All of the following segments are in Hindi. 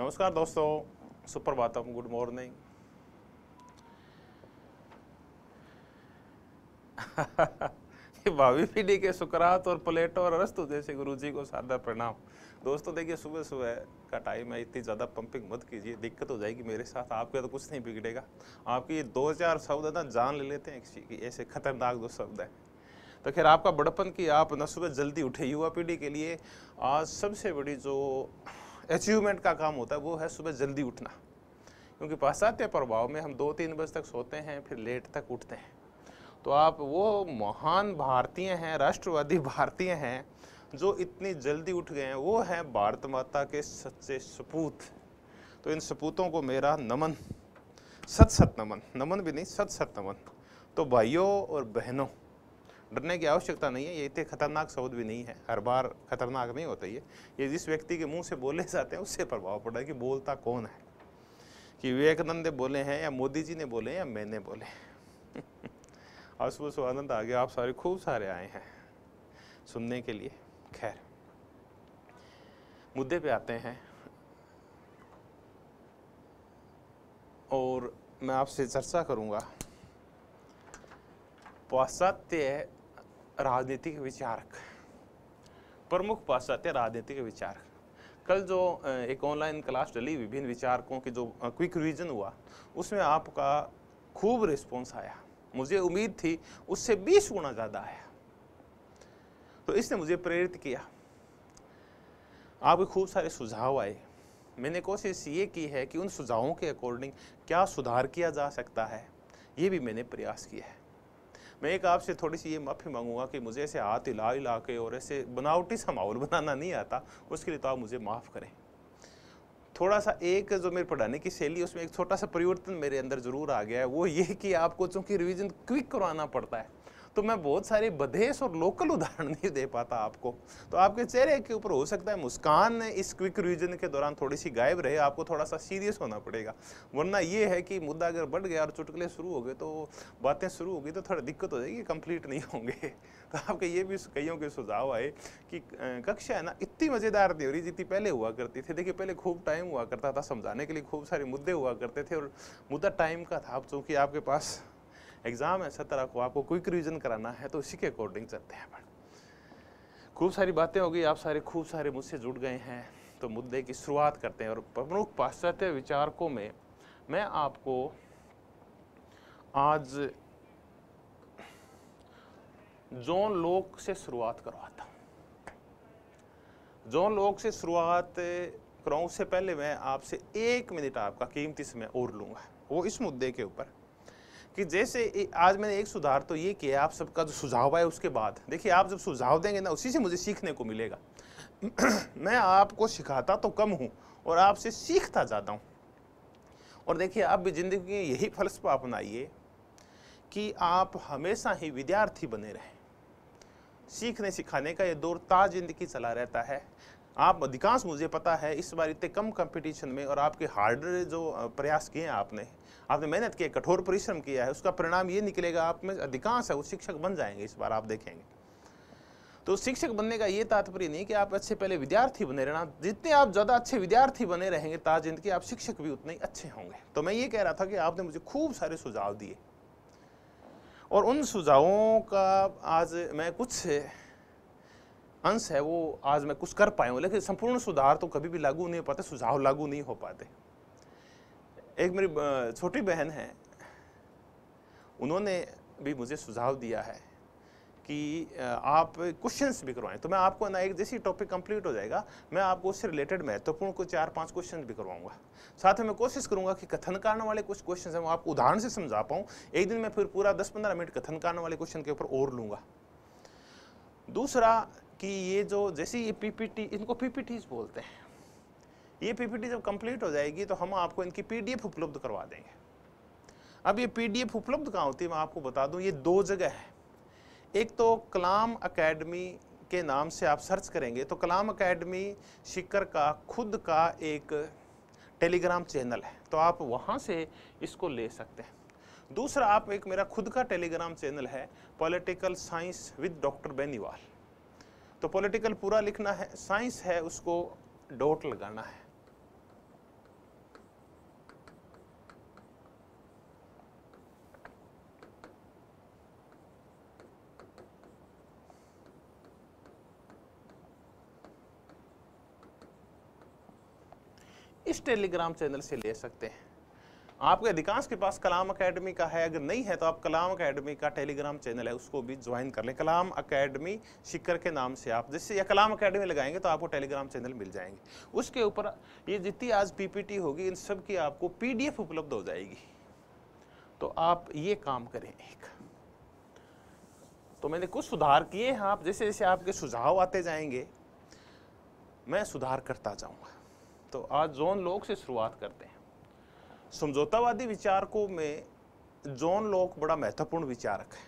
नमस्कार दोस्तों सुप्रभातम गुड मॉर्निंग भावी पीढ़ी के सुकरात और प्लेटो और अरस्तु जैसे जी को सादा प्रणाम दोस्तों देखिए सुबह सुबह का टाइम है इतनी ज़्यादा पंपिंग मत कीजिए दिक्कत हो जाएगी मेरे साथ आपके तो कुछ नहीं बिगड़ेगा आपके ये दो चार शब्द है ना जान ले लेते हैं किसी की ऐसे खतरनाक दो शब्द है तो खैर आपका बड़पन कि आप न सुबह जल्दी उठे युवा पीढ़ी के लिए आज सबसे बड़ी जो अचीवमेंट का काम होता है वो है सुबह जल्दी उठना क्योंकि पाश्चात्य प्रभाव में हम दो तीन बजे तक सोते हैं फिर लेट तक उठते हैं तो आप वो महान भारतीय हैं राष्ट्रवादी भारतीय हैं जो इतनी जल्दी उठ गए हैं वो हैं भारत माता के सच्चे सपूत तो इन सपूतों को मेरा नमन सत सत नमन नमन भी नहीं सत सत नमन तो भाइयों और बहनों डरने की आवश्यकता नहीं है ये इतने खतरनाक शब्द भी नहीं है हर बार खतरनाक नहीं होता ये ये जिस व्यक्ति के मुंह से बोले जाते हैं उससे प्रभाव पड़ता है कि बोलता कौन है कि विवेकानंद बोले हैं या मोदी जी ने बोले या मैंने बोले और सुबह सुबह आनंद आ गया आप सारे खूब सारे आए हैं सुनने के लिए खैर मुद्दे पे आते हैं और मैं आपसे चर्चा करूंगा पाश्चात्य राजनीतिक विचारक प्रमुख पाश्चात्य राजनीतिक विचारक कल जो एक ऑनलाइन क्लास डली विभिन्न विचारकों की जो क्विक रिविजन हुआ उसमें आपका खूब रिस्पॉन्स आया मुझे उम्मीद थी उससे बीस गुना ज़्यादा आया तो इसने मुझे प्रेरित किया आपके खूब सारे सुझाव आए मैंने कोशिश ये की है कि उन सुझावों के अकॉर्डिंग क्या सुधार किया जा सकता है ये भी मैंने प्रयास किया है मैं एक आपसे थोड़ी सी ये माफ़ी मांगूंगा कि मुझे ऐसे हाथ हिला हिला के और ऐसे बनावटी सा माहौल बनाना नहीं आता उसके लिए तो आप मुझे माफ़ करें थोड़ा सा एक जो मेरे पढ़ाने की शैली उसमें एक छोटा सा परिवर्तन मेरे अंदर ज़रूर आ गया है वो ये कि आपको चूँकि रिविज़न क्विक करवाना पड़ता है तो मैं बहुत सारे बदेस और लोकल उदाहरण नहीं दे पाता आपको तो आपके चेहरे के ऊपर हो सकता है मुस्कान इस क्विक रिविजन के दौरान थोड़ी सी गायब रहे आपको थोड़ा सा सीरियस होना पड़ेगा वरना ये है कि मुद्दा अगर बढ़ गया और चुटकले शुरू हो गए तो बातें शुरू हो गई तो थोड़ी दिक्कत हो जाएगी कंप्लीट नहीं होंगे तो आपके ये भी कईयों के सुझाव आए कि कक्षा है ना इतनी मज़ेदार नहीं हो रही जितनी पहले हुआ करती थी देखिए पहले खूब टाइम हुआ करता था समझाने के लिए खूब सारे मुद्दे हुआ करते थे और मुद्दा टाइम का था अब चूँकि आपके पास एग्ज़ाम है सत्रह को आपको क्विक रिविज़न कराना है तो इसी के अकॉर्डिंग चलते हैं अपन खूब सारी बातें हो गई आप सारे खूब सारे मुझसे जुड़ गए हैं तो मुद्दे की शुरुआत करते हैं और प्रमुख पाश्चात्य विचारकों में मैं आपको आज जोन लोक से शुरुआत करवाता हूँ जॉन लोक से शुरुआत कराऊँ से पहले मैं आपसे एक मिनट आपका कीमती समय और लूंगा वो इस मुद्दे के ऊपर कि जैसे आज मैंने एक सुधार तो ये किया आप सबका जो सुझाव है उसके बाद देखिए आप जब सुझाव देंगे ना उसी से मुझे सीखने को मिलेगा मैं आपको सिखाता तो कम हूँ और आपसे सीखता जाता हूँ और देखिए आप भी ज़िंदगी में यही फलसफा अपनाइए कि आप हमेशा ही विद्यार्थी बने रहें सीखने सिखाने का ये दौर ताज जिंदगी चला रहता है आप अधिकांश मुझे पता है इस बार इतने कम कंपटीशन में और आपके हार्डर जो प्रयास किए हैं आपने आपने मेहनत की कठोर परिश्रम किया है उसका परिणाम ये निकलेगा आप में अधिकांश है वो शिक्षक बन जाएंगे इस बार आप देखेंगे तो शिक्षक बनने का ये तात्पर्य नहीं कि आप अच्छे पहले विद्यार्थी बने रहना जितने आप ज़्यादा अच्छे विद्यार्थी बने रहेंगे ताज जिंदगी आप शिक्षक भी उतने ही अच्छे होंगे तो मैं ये कह रहा था कि आपने मुझे खूब सारे सुझाव दिए और उन सुझावों का आज मैं कुछ अंश है वो आज मैं कुछ कर पाया हूँ लेकिन संपूर्ण सुधार तो कभी भी लागू नहीं हो पाते सुझाव लागू नहीं हो पाते एक मेरी छोटी बहन है उन्होंने भी मुझे सुझाव दिया है कि आप क्वेश्चंस भी करवाएं तो मैं आपको ना एक जैसी टॉपिक कंप्लीट हो जाएगा मैं आपको उससे रिलेटेड महत्वपूर्ण तो कुछ चार पांच क्वेश्चन भी करवाऊंगा साथ में मैं कोशिश करूंगा कि कथन कारण वाले कुछ क्वेश्चन हैं वो आपको उदाहरण से समझा पाऊँ एक दिन मैं फिर पूरा दस पंद्रह मिनट कथन कारण वाले क्वेश्चन के ऊपर और लूँगा दूसरा कि ये जो जैसे ये पीपीटी इनको पीपीटीज बोलते हैं ये पीपीटी जब कंप्लीट हो जाएगी तो हम आपको इनकी पीडीएफ उपलब्ध करवा देंगे अब ये पीडीएफ उपलब्ध कहाँ होती है मैं आपको बता दूं ये दो जगह है एक तो कलाम अकेडमी के नाम से आप सर्च करेंगे तो कलाम अकेडमी शिकर का खुद का एक टेलीग्राम चैनल है तो आप वहाँ से इसको ले सकते हैं दूसरा आप एक मेरा खुद का टेलीग्राम चैनल है political science with doctor Beniwal तो पॉलिटिकल पूरा लिखना है साइंस है उसको डॉट लगाना है इस टेलीग्राम चैनल से ले सकते हैं आपके अधिकांश के पास कलाम अकेडमी का है अगर नहीं है तो आप कलाम अकेडमी का टेलीग्राम चैनल है उसको भी ज्वाइन कर लें कलाम अकेडमी शिकर के नाम से आप जिससे या कलाम अकेडमी लगाएंगे तो आपको टेलीग्राम चैनल मिल जाएंगे उसके ऊपर ये जितनी आज पीपीटी होगी इन सब की आपको पीडीएफ उपलब्ध हो जाएगी तो आप ये काम करें एक तो मैंने कुछ सुधार किए हैं आप जैसे जैसे आपके सुझाव आते जाएंगे मैं सुधार करता जाऊँगा तो आज जोन लोक से शुरुआत करते हैं समझौतावादी विचारकों में जोन लोक बड़ा महत्वपूर्ण विचारक है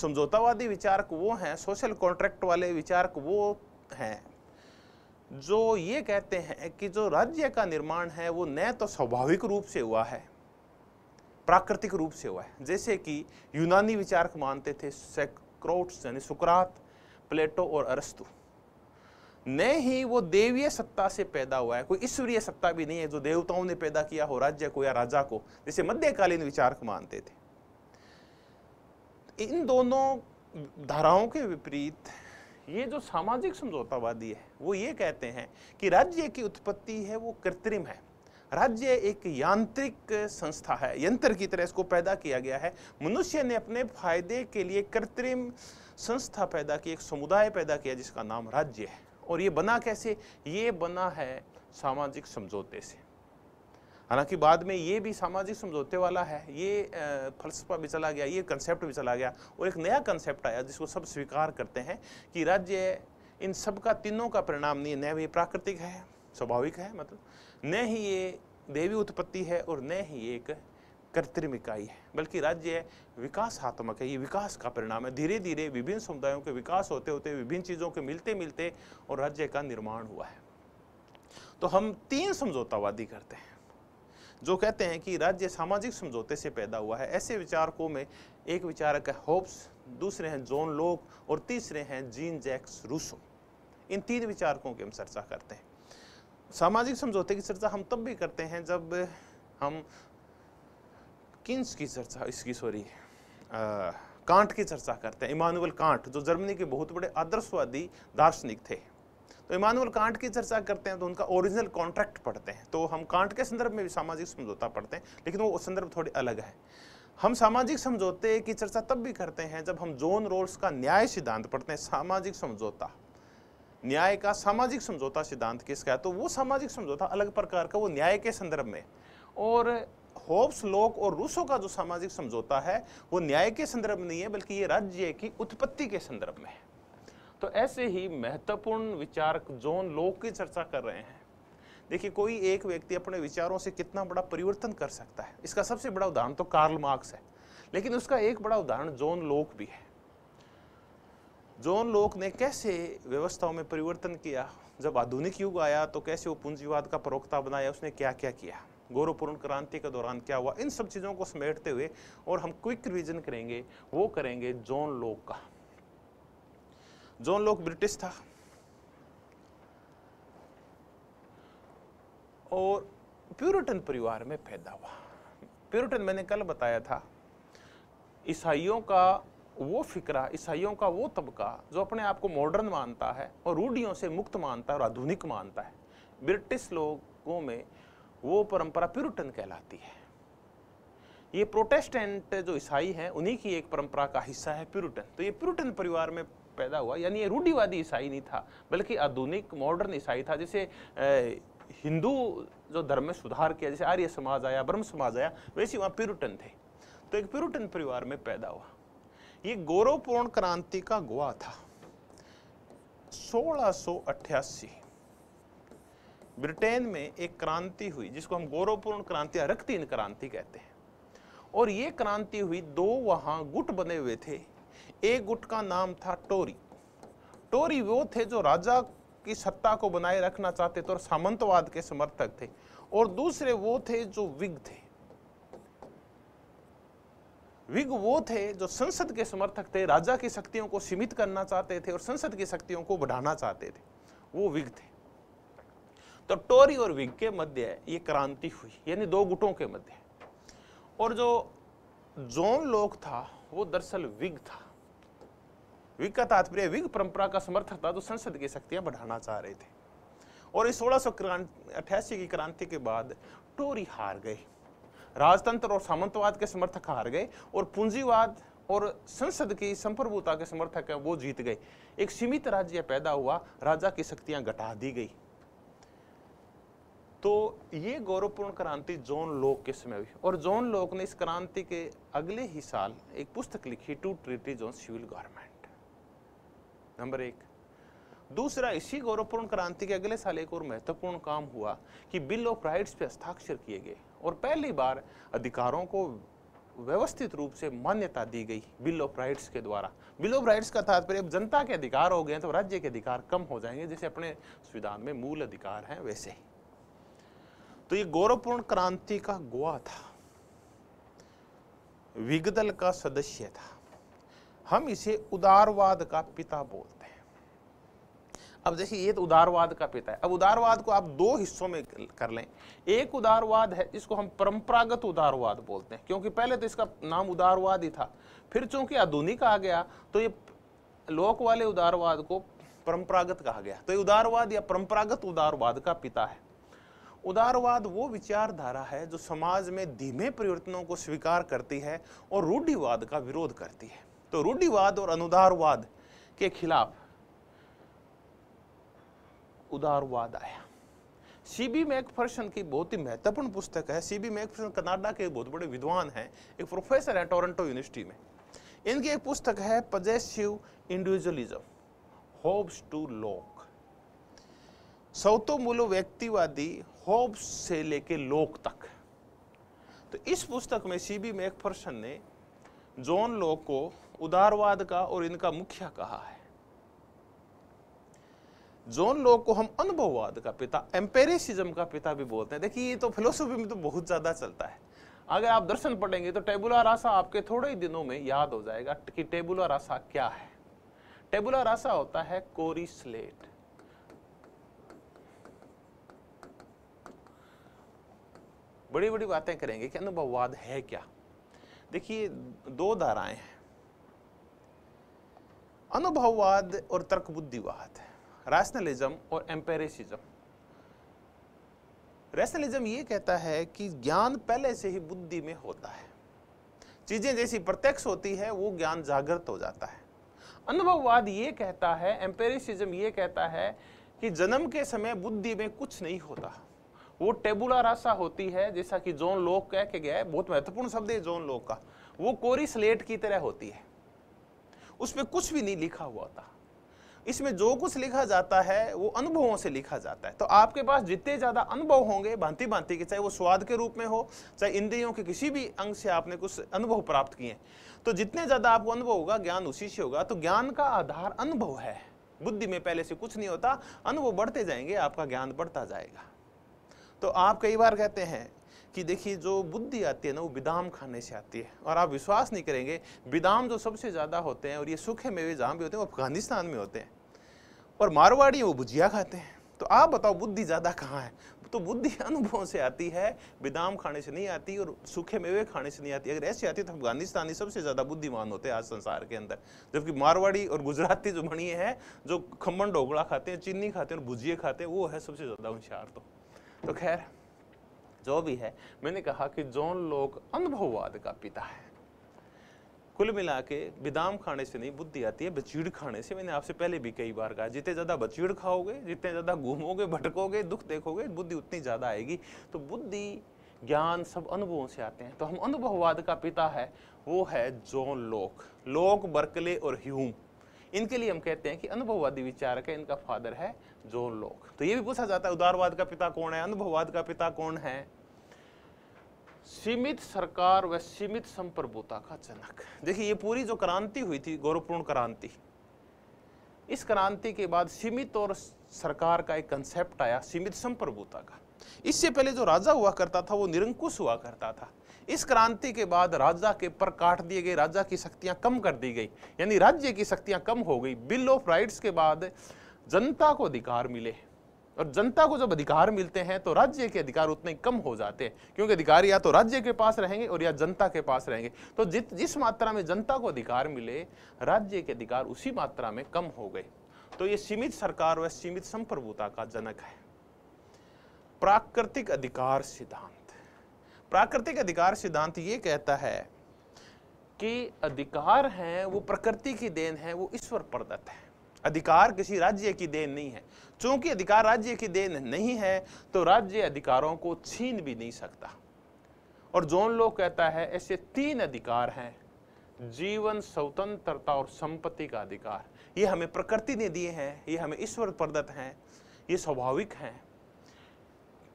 समझौतावादी विचारक वो हैं सोशल कॉन्ट्रैक्ट वाले विचारक वो हैं जो ये कहते हैं कि जो राज्य का निर्माण है वो न तो स्वाभाविक रूप से हुआ है प्राकृतिक रूप से हुआ है जैसे कि यूनानी विचारक मानते थे सेक्रोट्स यानी सुकरात प्लेटो और अरस्तु न ही वो देवीय सत्ता से पैदा हुआ है कोई ईश्वरीय सत्ता भी नहीं है जो देवताओं ने पैदा किया हो राज्य को या राजा को जिसे मध्यकालीन विचारक मानते थे इन दोनों धाराओं के विपरीत ये जो सामाजिक समझौतावादी है वो ये कहते हैं कि राज्य की उत्पत्ति है वो कृत्रिम है राज्य एक यांत्रिक संस्था है यंत्र की तरह इसको पैदा किया गया है मनुष्य ने अपने फायदे के लिए कृत्रिम संस्था पैदा की एक समुदाय पैदा किया जिसका नाम राज्य है और ये बना कैसे ये बना है सामाजिक समझौते से हालांकि बाद में ये भी सामाजिक समझौते वाला है ये फलसफा भी चला गया ये कंसेप्ट भी चला गया और एक नया कंसेप्ट आया जिसको सब स्वीकार करते हैं कि राज्य इन सब का तीनों का परिणाम नहीं न ये प्राकृतिक है स्वाभाविक है मतलब न ही ये देवी उत्पत्ति है और न ही एक कृत्रिम इकाई है बल्कि राज्य है विकासात्मक है ये विकास का परिणाम है धीरे धीरे विभिन्न समुदायों के विकास होते होते विभिन्न चीज़ों के मिलते मिलते और राज्य का निर्माण हुआ है तो हम तीन समझौतावादी करते हैं जो कहते हैं कि राज्य सामाजिक समझौते से पैदा हुआ है ऐसे विचारकों में एक विचारक है होप्स दूसरे हैं जॉन लोक और तीसरे हैं जीन जैक्स रूसो इन तीन विचारकों की हम चर्चा करते हैं सामाजिक समझौते की चर्चा हम तब भी करते हैं जब हम किन्स की चर्चा इसकी सॉरी कांट की चर्चा करते हैं इमानुअल कांट जो जर्मनी के बहुत बड़े आदर्शवादी दार्शनिक थे तो इमानुअल कांट की चर्चा करते हैं तो उनका ओरिजिनल कॉन्ट्रैक्ट पढ़ते हैं तो हम कांट के संदर्भ में भी सामाजिक समझौता पढ़ते हैं लेकिन वो संदर्भ थोड़ी अलग है हम सामाजिक समझौते की चर्चा तब भी करते हैं जब हम जोन रोल्स का न्याय सिद्धांत पढ़ते हैं सामाजिक समझौता न्याय का सामाजिक समझौता सिद्धांत किसका है तो वो सामाजिक समझौता अलग प्रकार का वो न्याय के संदर्भ में और होब्स लोक और रूसों का जो सामाजिक समझौता है वो न्याय के संदर्भ में नहीं है बल्कि ये राज्य की उत्पत्ति के संदर्भ में है तो ऐसे ही महत्वपूर्ण विचारक जोन लोग की चर्चा कर रहे हैं देखिए कोई एक व्यक्ति अपने विचारों से कितना बड़ा परिवर्तन कर सकता है इसका सबसे बड़ा उदाहरण तो कार्ल मार्क्स है लेकिन उसका एक बड़ा उदाहरण जोन लोक भी है जोन लोक ने कैसे व्यवस्थाओं में परिवर्तन किया जब आधुनिक युग आया तो कैसे वो पूंजीवाद का प्रवक्ता बनाया उसने क्या क्या किया गौरवपूर्ण क्रांति के दौरान क्या हुआ इन सब चीज़ों को समेटते हुए और हम क्विक रिविजन करेंगे वो करेंगे जॉन लोक का जॉन लोक ब्रिटिश था और प्यूरिटन परिवार में पैदा हुआ प्यूरिटन मैंने कल बताया था ईसाइयों का वो फिक्रा ईसाइयों का वो तबका जो अपने आप को मॉडर्न मानता है और रूढ़ियों से मुक्त मानता है और आधुनिक मानता है ब्रिटिश लोगों में वो परंपरा प्यूरिटन कहलाती है ये प्रोटेस्टेंट जो ईसाई हैं उन्हीं की एक परंपरा का हिस्सा है प्यूरिटन तो ये प्यूरिटन परिवार में पैदा हुआ यानी ये रूढ़ीवादी ईसाई नहीं था बल्कि आधुनिक मॉडर्न ईसाई था जिसे हिंदू जो धर्म में सुधार किया जैसे आर्य समाज आया ब्रह्म समाज आया वैसे वहाँ प्यूरिटन थे तो एक प्यूरिटन परिवार में पैदा हुआ ये गौरवपूर्ण क्रांति का गोवा था सोलह ब्रिटेन में एक क्रांति हुई जिसको हम गौरवपूर्ण क्रांति अरक्तीन क्रांति कहते हैं और ये क्रांति हुई दो वहां गुट बने हुए थे एक गुट का नाम था टोरी टोरी वो थे जो राजा की सत्ता को बनाए रखना चाहते थे और सामंतवाद के समर्थक थे और दूसरे वो थे जो विग थे विग वो थे जो संसद के समर्थक थे राजा की शक्तियों को सीमित करना चाहते थे और संसद की शक्तियों को बढ़ाना चाहते थे वो विग थे तो टोरी और विग के मध्य ये क्रांति हुई यानी दो गुटों के मध्य और जो जोन लोक था वो दरअसल विग था विग का तात्पर्य विग परंपरा का समर्थक था जो संसद की शक्तियां बढ़ाना चाह रहे थे और इस सोलह सौ अठासी की क्रांति के बाद टोरी हार गए राजतंत्र और सामंतवाद के समर्थक हार गए और पूंजीवाद और संसद की संप्रभुता के समर्थक वो जीत गए एक सीमित राज्य पैदा हुआ राजा की शक्तियां घटा दी गई तो ये गौरवपूर्ण क्रांति जॉन लोक के समय हुई और जॉन लोक ने इस क्रांति के अगले ही साल एक पुस्तक लिखी two treaties on civil government नंबर एक दूसरा इसी गौरवपूर्ण क्रांति के अगले साल एक और महत्वपूर्ण काम हुआ कि बिल ऑफ राइट्स पे हस्ताक्षर किए गए और पहली बार अधिकारों को व्यवस्थित रूप से मान्यता दी गई बिल ऑफ राइट्स के द्वारा बिल ऑफ राइट्स का तात्पर्य अब जनता के अधिकार हो गए तो राज्य के अधिकार कम हो जाएंगे जैसे अपने संविधान में मूल अधिकार हैं वैसे ही तो ये गौरवपूर्ण क्रांति का गोवा था विगदल का सदस्य था हम इसे उदारवाद का पिता बोलते हैं अब जैसे ये तो उदारवाद का पिता है अब उदारवाद को आप दो हिस्सों में कर लें एक उदारवाद है इसको हम परंपरागत उदारवाद बोलते हैं क्योंकि पहले तो इसका नाम उदारवाद ही था फिर चूंकि आधुनिक आ गया तो ये लोक वाले उदारवाद को परंपरागत कहा गया तो ये उदारवाद या परंपरागत उदारवाद का पिता है उदारवाद वो विचारधारा है जो समाज में धीमे परिवर्तनों को स्वीकार करती है और रूढ़िवाद का विरोध करती है तो रूढ़िवाद और अनुदारवाद के खिलाफ उदारवाद आया सीबी मैकफर्सन की बहुत ही महत्वपूर्ण पुस्तक है सीबी मैकफर्सन कनाडा के बहुत बड़े विद्वान हैं एक प्रोफेसर है टोरंटो यूनिवर्सिटी में इनकी एक पुस्तक है possessive individualism Hobbes to Locke तो मूलो व्यक्तिवादी होब से लेके लोक तक तो इस पुस्तक में सी बी मैकफर्सन ने जॉन लोक को उदारवाद का और इनका मुखिया कहा है जॉन लोक को हम अनुभववाद का पिता एम्पेरिसिज्म का पिता भी बोलते हैं देखिए ये तो फिलोसफी में तो बहुत ज़्यादा चलता है अगर आप दर्शन पढ़ेंगे तो टेबुला रासा आपके थोड़े ही दिनों में याद हो जाएगा कि टेबुला रासा क्या है टेबुला रासा होता है कोरी स्लेट बड़ी बड़ी बातें करेंगे कि अनुभववाद है क्या देखिए दो धाराएं हैं अनुभववाद और तर्क बुद्धिवाद रैशनलिज्म और एम्पेरिसिज्म रैशनलिज्म ये कहता है कि ज्ञान पहले से ही बुद्धि में होता है चीज़ें जैसी प्रत्यक्ष होती है वो ज्ञान जागृत हो जाता है अनुभववाद ये कहता है एम्पेरिसिज्म ये कहता है कि जन्म के समय बुद्धि में कुछ नहीं होता वो टेबुला रासा होती है जैसा कि जोन लोक कह के गया है बहुत महत्वपूर्ण शब्द है जोन लोक का वो कोरी स्लेट की तरह होती है उसमें कुछ भी नहीं लिखा हुआ होता इसमें जो कुछ लिखा जाता है वो अनुभवों से लिखा जाता है तो आपके पास जितने ज़्यादा अनुभव होंगे भांति भांति के चाहे वो स्वाद के रूप में हो चाहे इंद्रियों के किसी भी अंग से आपने कुछ अनुभव प्राप्त किए तो जितने ज़्यादा आपको अनुभव होगा ज्ञान उसी से होगा तो ज्ञान का आधार अनुभव है बुद्धि में पहले से कुछ नहीं होता अनुभव बढ़ते जाएंगे आपका ज्ञान बढ़ता जाएगा तो आप कई बार कहते हैं कि देखिए जो बुद्धि आती है ना वो बिदाम खाने से आती है और आप विश्वास नहीं करेंगे बिदाम जो सबसे ज़्यादा होते हैं और ये सूखे मेवे जहाँ भी होते हैं वो अफगानिस्तान में होते हैं और मारवाड़ी वो भुजिया खाते हैं तो आप बताओ बुद्धि ज़्यादा कहाँ है तो बुद्धि अनुभवों से आती है बिदाम खाने से नहीं आती और सूखे मेवे खाने से नहीं आती अगर ऐसी आती तो अफगानिस्तानी सबसे ज़्यादा बुद्धिमान होते हैं आज संसार के अंदर जबकि मारवाड़ी और गुजराती जो बणिए हैं जो खम्बन ढोकड़ा खाते हैं चीनी खाते हैं और भुजिए खाते हैं वो है सबसे ज़्यादा होशियार तो तो खैर जो भी है मैंने कहा कि जोन लोग अनुभववाद का पिता है कुल मिला के बिदाम खाने से नहीं बुद्धि आती है बचीड़ खाने से मैंने आपसे पहले भी कई बार कहा जितने ज़्यादा बचीड़ खाओगे जितने ज़्यादा घूमोगे भटकोगे दुख देखोगे बुद्धि उतनी ज़्यादा आएगी तो बुद्धि ज्ञान सब अनुभवों से आते हैं तो हम अनुभववाद का पिता है वो है जोन लोक लोक बर्कले और ह्यूम इनके लिए हम कहते हैं कि अनुभववादी विचारक है इनका फादर है जो लोग तो ये भी पूछा जाता है उदारवाद का पिता कौन है अनुभववाद का पिता कौन है सीमित सरकार व सीमित संप्रभुता का जनक देखिए ये पूरी जो क्रांति हुई थी गौरवपूर्ण क्रांति इस क्रांति के बाद सीमित और सरकार का एक कंसेप्ट आया सीमित संप्रभुता का इससे पहले जो राजा हुआ करता था वो निरंकुश हुआ करता था इस क्रांति के बाद राजा के पर काट दिए गए राजा की शक्तियां कम कर दी गई यानी राज्य की शक्तियां कम हो गई बिल ऑफ राइट्स के बाद जनता को अधिकार मिले और जनता को जब अधिकार मिलते हैं तो राज्य के अधिकार उतने कम हो जाते हैं क्योंकि अधिकार या तो राज्य के पास रहेंगे और या जनता के पास रहेंगे तो जित जिस मात्रा में जनता को अधिकार मिले राज्य के अधिकार उसी मात्रा में कम हो गए तो ये सीमित सरकार व सीमित संप्रभुता का जनक है प्राकृतिक अधिकार सिद्धांत प्राकृतिक अधिकार सिद्धांत ये कहता है कि अधिकार है वो प्रकृति की देन है वो ईश्वर प्रदत्त है अधिकार किसी राज्य की देन नहीं है चूंकि अधिकार राज्य की देन नहीं है तो राज्य अधिकारों को छीन भी नहीं सकता और जोन लो कहता है ऐसे तीन अधिकार हैं जीवन स्वतंत्रता और संपत्ति का अधिकार ये हमें प्रकृति ने दिए हैं ये हमें ईश्वर प्रदत्त हैं ये स्वाभाविक हैं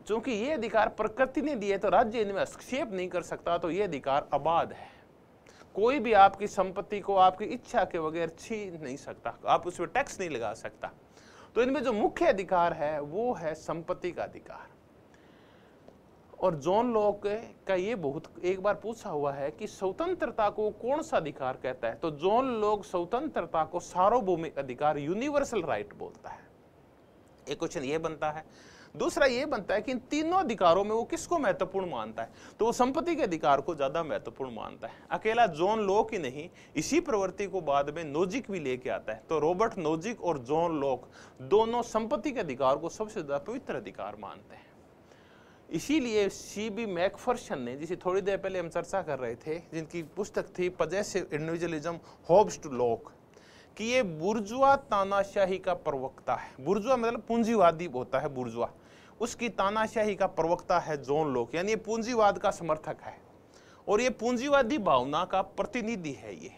चूंकि ये अधिकार प्रकृति ने दिए तो राज्य इनमें हस्तक्षेप नहीं कर सकता तो ये अधिकार आबाद है कोई भी आपकी संपत्ति को आपकी इच्छा के बगैर छीन नहीं सकता आप उस पर टैक्स नहीं लगा सकता तो इनमें जो मुख्य अधिकार है वो है संपत्ति का अधिकार और जोन लॉक का ये बहुत एक बार पूछा हुआ है कि स्वतंत्रता को कौन सा अधिकार कहता है तो जोन लॉक स्वतंत्रता को सार्वभौमिक अधिकार यूनिवर्सल राइट बोलता है एक क्वेश्चन ये बनता है दूसरा ये बनता है कि इन तीनों अधिकारों में वो किसको महत्वपूर्ण मानता है तो वो संपत्ति के अधिकार को ज़्यादा महत्वपूर्ण मानता है अकेला जॉन लॉक ही नहीं इसी प्रवृत्ति को बाद में नोजिक भी लेके आता है तो रॉबर्ट नोजिक और जॉन लॉक दोनों संपत्ति के अधिकार को सबसे ज़्यादा पवित्र अधिकार मानते हैं इसीलिए सी बी मैकफर्शन ने जिसे थोड़ी देर पहले हम चर्चा कर रहे थे जिनकी पुस्तक थी possessive individualism Hobbes to Locke कि ये बुर्जुआ तानाशाही का प्रवक्ता है बुर्जुआ मतलब पूंजीवादी होता है बुर्जुआ उसकी तानाशाही का प्रवक्ता है जोन लोक यानी पूंजीवाद का समर्थक है और ये पूंजीवादी भावना का प्रतिनिधि है ये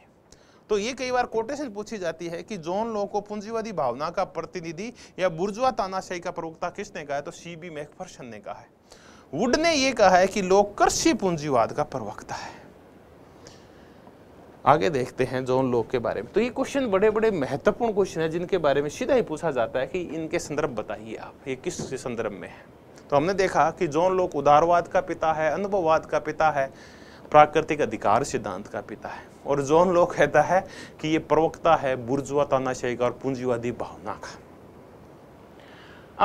तो ये कई बार कोटेशन पूछी जाती है कि जोन लोक को पूंजीवादी भावना का प्रतिनिधि या बुर्जुआ तानाशाही का प्रवक्ता किसने कहा है तो सी बी मैकफर्सन ने कहा है वुड ने यह कहा है कि कृषि पूंजीवाद का प्रवक्ता है आगे देखते हैं जॉन लोग के बारे में तो ये क्वेश्चन बड़े बड़े महत्वपूर्ण क्वेश्चन है जिनके बारे में सीधा ही पूछा जाता है कि इनके संदर्भ बताइए आप ये किस संदर्भ में है तो हमने देखा कि जॉन लोक उदारवाद का पिता है अनुभववाद का पिता है प्राकृतिक अधिकार सिद्धांत का पिता है और जोन लोक कहता है कि ये प्रवक्ता है बुर्जुआ तानाशाही का और पूंजीवादी भावना का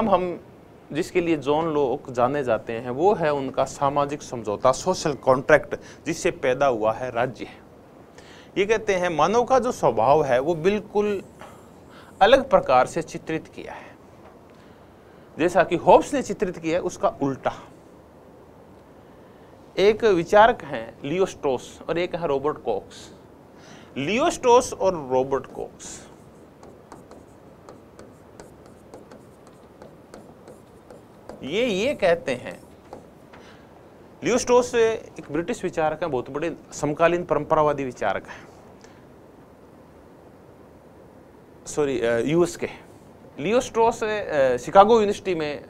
अब हम जिसके लिए जोन लोग जाने जाते हैं वो है उनका सामाजिक समझौता सोशल कॉन्ट्रैक्ट जिससे पैदा हुआ है राज्य ये कहते हैं मानव का जो स्वभाव है वो बिल्कुल अलग प्रकार से चित्रित किया है जैसा कि होब्स ने चित्रित किया है उसका उल्टा एक विचारक है लियोस्टोस और एक है रॉबर्ट कॉक्स लियोस्टोस और रॉबर्ट कॉक्स ये ये कहते हैं लियोस्टोस एक ब्रिटिश विचारक है बहुत बड़े समकालीन परंपरावादी विचारक हैं सॉरी यूएस के लियोस्टोस शिकागो यूनिवर्सिटी में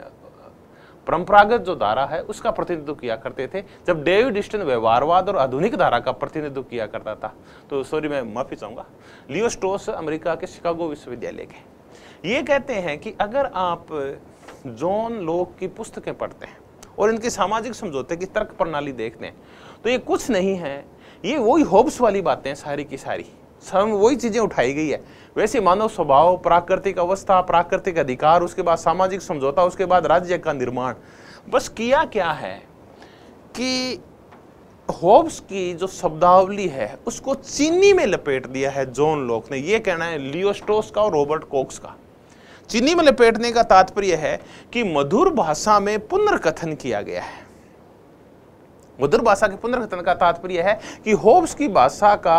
परंपरागत जो धारा है उसका प्रतिनिधित्व किया करते थे जब डेविड स्टन व्यवहारवाद और आधुनिक धारा का प्रतिनिधित्व किया करता था तो सॉरी मैं माफी चाहूंगा लियोस्टोस अमेरिका के शिकागो विश्वविद्यालय के ये कहते हैं कि अगर आप जॉन लोक की पुस्तकें पढ़ते हैं और इनके सामाजिक समझौते की तर्क प्रणाली देखते हैं तो ये कुछ नहीं है ये वही होब्स वाली बातें हैं सारी की सारी सब वही चीज़ें उठाई गई है वैसे मानव स्वभाव प्राकृतिक अवस्था प्राकृतिक अधिकार उसके बाद सामाजिक समझौता उसके बाद राज्य का निर्माण बस किया क्या है कि होब्स की जो शब्दावली है उसको चीनी में लपेट दिया है जॉन लोक ने ये कहना है लियोस्टोस का और रॉबर्ट कोक्स का चीनी में लपेटने का तात्पर्य है कि मधुर भाषा में पुनर्कथन किया गया है मधुर भाषा के पुनर्कथन का तात्पर्य है कि होब्स की भाषा का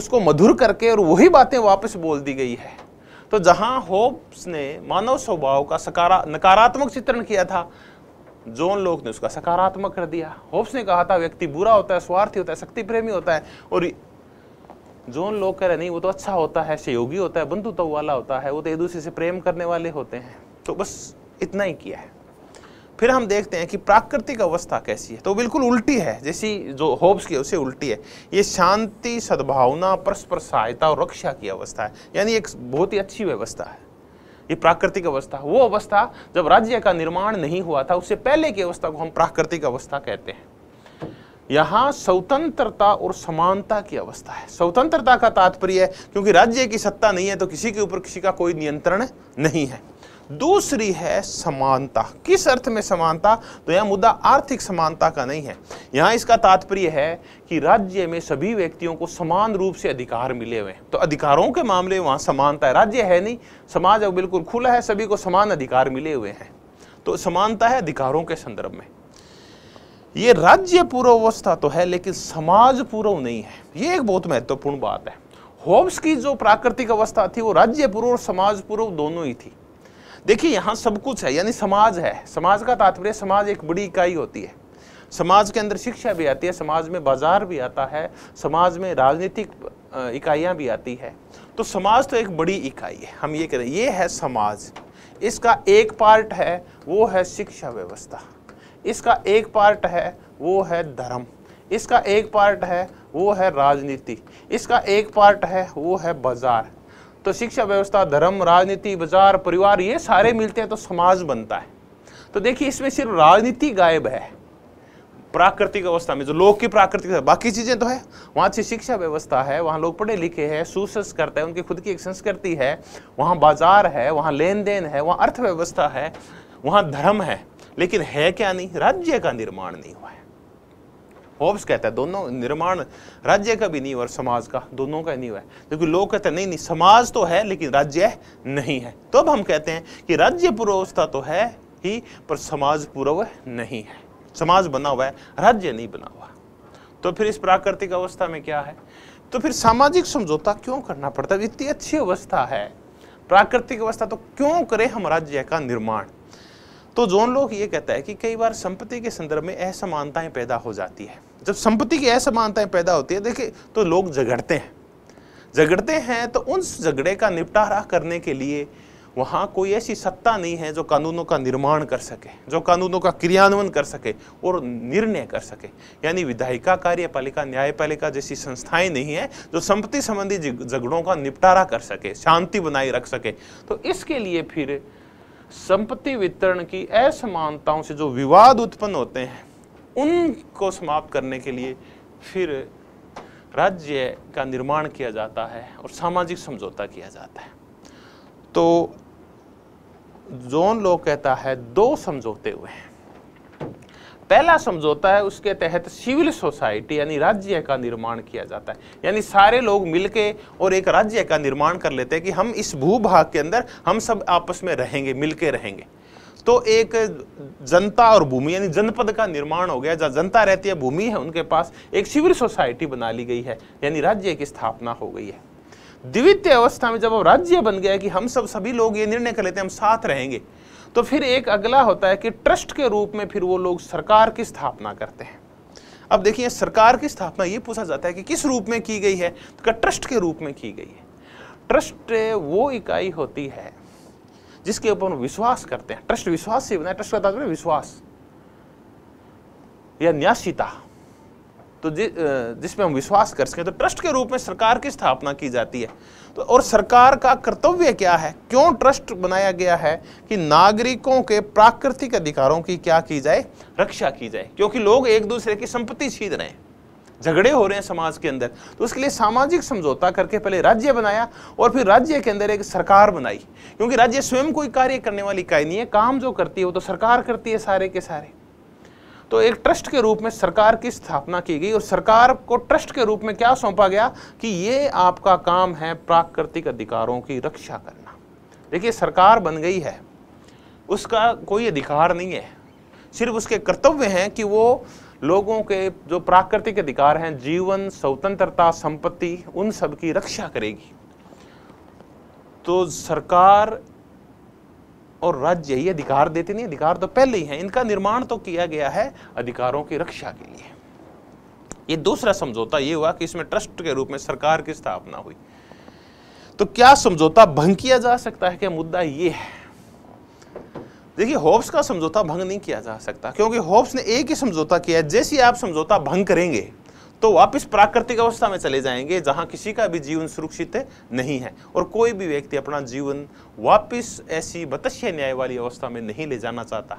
उसको मधुर करके और वही बातें वापस बोल दी गई है तो जहां होब्स ने मानव स्वभाव का नकारात्मक चित्रण किया था जोन लोक ने उसका सकारात्मक कर दिया होप्स ने कहा था व्यक्ति बुरा होता है स्वार्थी होता है शक्ति प्रेमी होता है और उन लोग कह रहे नहीं वो तो अच्छा होता है सहयोगी होता है तो वाला होता है वो तो एक दूसरे से प्रेम करने वाले होते हैं तो बस इतना ही किया है फिर हम देखते हैं कि प्राकृतिक अवस्था कैसी है तो बिल्कुल उल्टी है जैसी जो होब्स की है उसे उल्टी है ये शांति सद्भावना परस्पर सहायता और रक्षा की अवस्था है यानी एक बहुत ही अच्छी व्यवस्था है ये प्राकृतिक अवस्था वो अवस्था जब राज्य का निर्माण नहीं हुआ था उससे पहले की अवस्था को हम प्राकृतिक अवस्था कहते हैं यहाँ स्वतंत्रता और समानता की अवस्था है स्वतंत्रता का तात्पर्य है क्योंकि राज्य की सत्ता नहीं है तो किसी के ऊपर किसी का कोई नियंत्रण नहीं है दूसरी है समानता किस अर्थ में समानता तो यह मुद्दा आर्थिक समानता का नहीं है यहाँ इसका तात्पर्य है कि राज्य में सभी व्यक्तियों को समान रूप से अधिकार मिले हुए हैं तो अधिकारों के मामले वहाँ समानता है राज्य है नहीं समाज अब बिल्कुल खुला है सभी को समान अधिकार मिले हुए हैं तो समानता है अधिकारों के संदर्भ में ये राज्य पूर्वावस्था तो है लेकिन समाज पूर्व नहीं है ये एक बहुत महत्वपूर्ण बात है होम्स की जो प्राकृतिक अवस्था थी वो राज्य पूर्व और समाज पूर्व दोनों ही थी देखिए यहाँ सब कुछ है यानी समाज है समाज का तात्पर्य समाज एक बड़ी इकाई होती है समाज के अंदर शिक्षा भी आती है समाज में बाजार भी आता है समाज में राजनीतिक इकाइयाँ भी आती है तो समाज तो एक बड़ी इकाई है हम ये कह रहे हैं ये है समाज इसका एक पार्ट है वो है शिक्षा व्यवस्था इसका एक पार्ट है वो है धर्म इसका एक पार्ट है वो है राजनीति इसका एक पार्ट है वो है बाजार तो शिक्षा व्यवस्था धर्म राजनीति बाजार परिवार ये सारे मिलते हैं तो समाज बनता है तो देखिए इसमें सिर्फ राजनीति गायब है प्राकृतिक अवस्था में जो लोग की प्राकृतिक बाकी चीज़ें तो है वहाँ से शिक्षा व्यवस्था है वहाँ लोग पढ़े लिखे हैं करते हैं उनकी खुद की एक संस्कृति है वहाँ बाजार है वहाँ लेन देन है वहाँ अर्थव्यवस्था है वहाँ धर्म है लेकिन है क्या नहीं राज्य का निर्माण नहीं हुआ है होब्स कहता है दोनों निर्माण राज्य का भी नहीं हुआ समाज का दोनों का नहीं हुआ है तो क्योंकि लोग कहते हैं नहीं नहीं समाज तो है लेकिन राज्य नहीं है तो अब हम कहते हैं कि राज्य पूर्वस्था तो है ही पर समाज पूर्व नहीं है समाज बना हुआ है राज्य नहीं बना हुआ तो फिर इस प्राकृतिक अवस्था में क्या है तो फिर सामाजिक समझौता क्यों करना पड़ता है इतनी अच्छी अवस्था है प्राकृतिक अवस्था तो क्यों करें हम राज्य का निर्माण तो जोन लोग ये कहता है कि कई बार संपत्ति के संदर्भ में असमानताएं पैदा हो जाती है जब संपत्ति की असमानताएं पैदा होती है देखिए तो लोग झगड़ते हैं झगड़ते हैं तो उन झगड़े का निपटारा करने के लिए वहाँ कोई ऐसी सत्ता नहीं है जो कानूनों का निर्माण कर सके जो कानूनों का क्रियान्वयन कर सके और निर्णय कर सके यानी विधायिका कार्यपालिका न्यायपालिका जैसी संस्थाएं नहीं है जो संपत्ति संबंधी झगड़ों का निपटारा कर सके शांति बनाए रख सके तो इसके लिए फिर संपत्ति वितरण की असमानताओं से जो विवाद उत्पन्न होते हैं उनको समाप्त करने के लिए फिर राज्य का निर्माण किया जाता है और सामाजिक समझौता किया जाता है तो जोन लोग कहता है दो समझौते हुए हैं पहला समझौता है उसके तहत सिविल सोसाइटी यानी राज्य का निर्माण किया जाता है यानी सारे लोग मिलके और एक राज्य का निर्माण कर लेते हैं कि हम इस भूभाग के अंदर हम सब आपस में रहेंगे मिलके रहेंगे तो एक जनता और भूमि यानी जनपद का निर्माण हो गया जहाँ जनता रहती है भूमि है उनके पास एक सिविल सोसाइटी बना ली गई है यानी राज्य की स्थापना हो गई है द्वितीय अवस्था में जब राज्य बन गया कि हम सब सभी लोग ये निर्णय कर लेते हैं हम साथ रहेंगे तो फिर एक अगला होता है कि ट्रस्ट के रूप में फिर वो लोग सरकार की स्थापना करते हैं अब देखिए सरकार की स्थापना ये पूछा जाता है कि किस रूप में की गई है तो ट्रस्ट के रूप में की गई है ट्रस्ट वो इकाई होती है जिसके ऊपर हम विश्वास करते हैं ट्रस्ट विश्वास से बना ट्रस्ट का तात्पर्य विश्वास या न्यासिता तो जि, जिसमें हम विश्वास कर सकें तो ट्रस्ट के रूप में सरकार की स्थापना की जाती है तो और सरकार का कर्तव्य क्या है क्यों ट्रस्ट बनाया गया है कि नागरिकों के प्राकृतिक अधिकारों की क्या की जाए रक्षा की जाए क्योंकि लोग एक दूसरे की संपत्ति छीन रहे हैं झगड़े हो रहे हैं समाज के अंदर तो उसके लिए सामाजिक समझौता करके पहले राज्य बनाया और फिर राज्य के अंदर एक सरकार बनाई क्योंकि राज्य स्वयं कोई कार्य करने वाली इकाई नहीं है काम जो करती है वो तो सरकार करती है सारे के सारे तो एक ट्रस्ट के रूप में सरकार की स्थापना की गई और सरकार को ट्रस्ट के रूप में क्या सौंपा गया कि ये आपका काम है प्राकृतिक अधिकारों की रक्षा करना देखिए सरकार बन गई है उसका कोई अधिकार नहीं है सिर्फ उसके कर्तव्य हैं कि वो लोगों के जो प्राकृतिक अधिकार हैं जीवन स्वतंत्रता संपत्ति उन सब की रक्षा करेगी तो सरकार और राज्य ही अधिकार देते नहीं अधिकार तो पहले ही है इनका निर्माण तो किया गया है अधिकारों की रक्षा के लिए ये दूसरा समझौता ये हुआ कि इसमें ट्रस्ट के रूप में सरकार की स्थापना हुई तो क्या समझौता भंग किया जा सकता है क्या मुद्दा ये है देखिए होब्स का समझौता भंग नहीं किया जा सकता क्योंकि होब्स ने एक ही समझौता किया जैसे आप समझौता भंग करेंगे तो वापस प्राकृतिक अवस्था में चले जाएंगे जहां किसी का भी जीवन सुरक्षित नहीं है और कोई भी व्यक्ति अपना जीवन वापस ऐसी बतस्य न्याय वाली अवस्था में नहीं ले जाना चाहता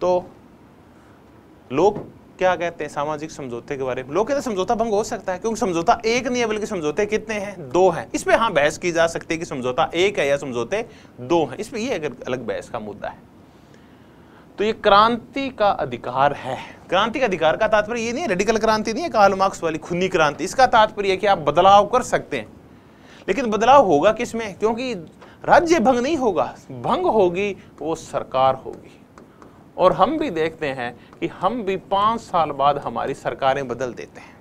तो लोग क्या कहते हैं सामाजिक समझौते के बारे में लोग कहते समझौता भंग हो सकता है क्योंकि समझौता एक नहीं है बल्कि समझौते कितने हैं दो हैं इसमें हाँ बहस की जा सकती है कि समझौता एक है या समझौते दो हैं इसमें यह अलग बहस का मुद्दा है तो ये क्रांति का अधिकार है क्रांति का अधिकार का तात्पर्य ये नहीं है रेडिकल क्रांति नहीं है कार्ल मार्क्स वाली खुन्नी क्रांति इसका तात्पर्य है कि आप बदलाव कर सकते हैं लेकिन बदलाव होगा किसमें क्योंकि राज्य भंग नहीं होगा भंग होगी तो वो सरकार होगी और हम भी देखते हैं कि हम भी पाँच साल बाद हमारी सरकारें बदल देते हैं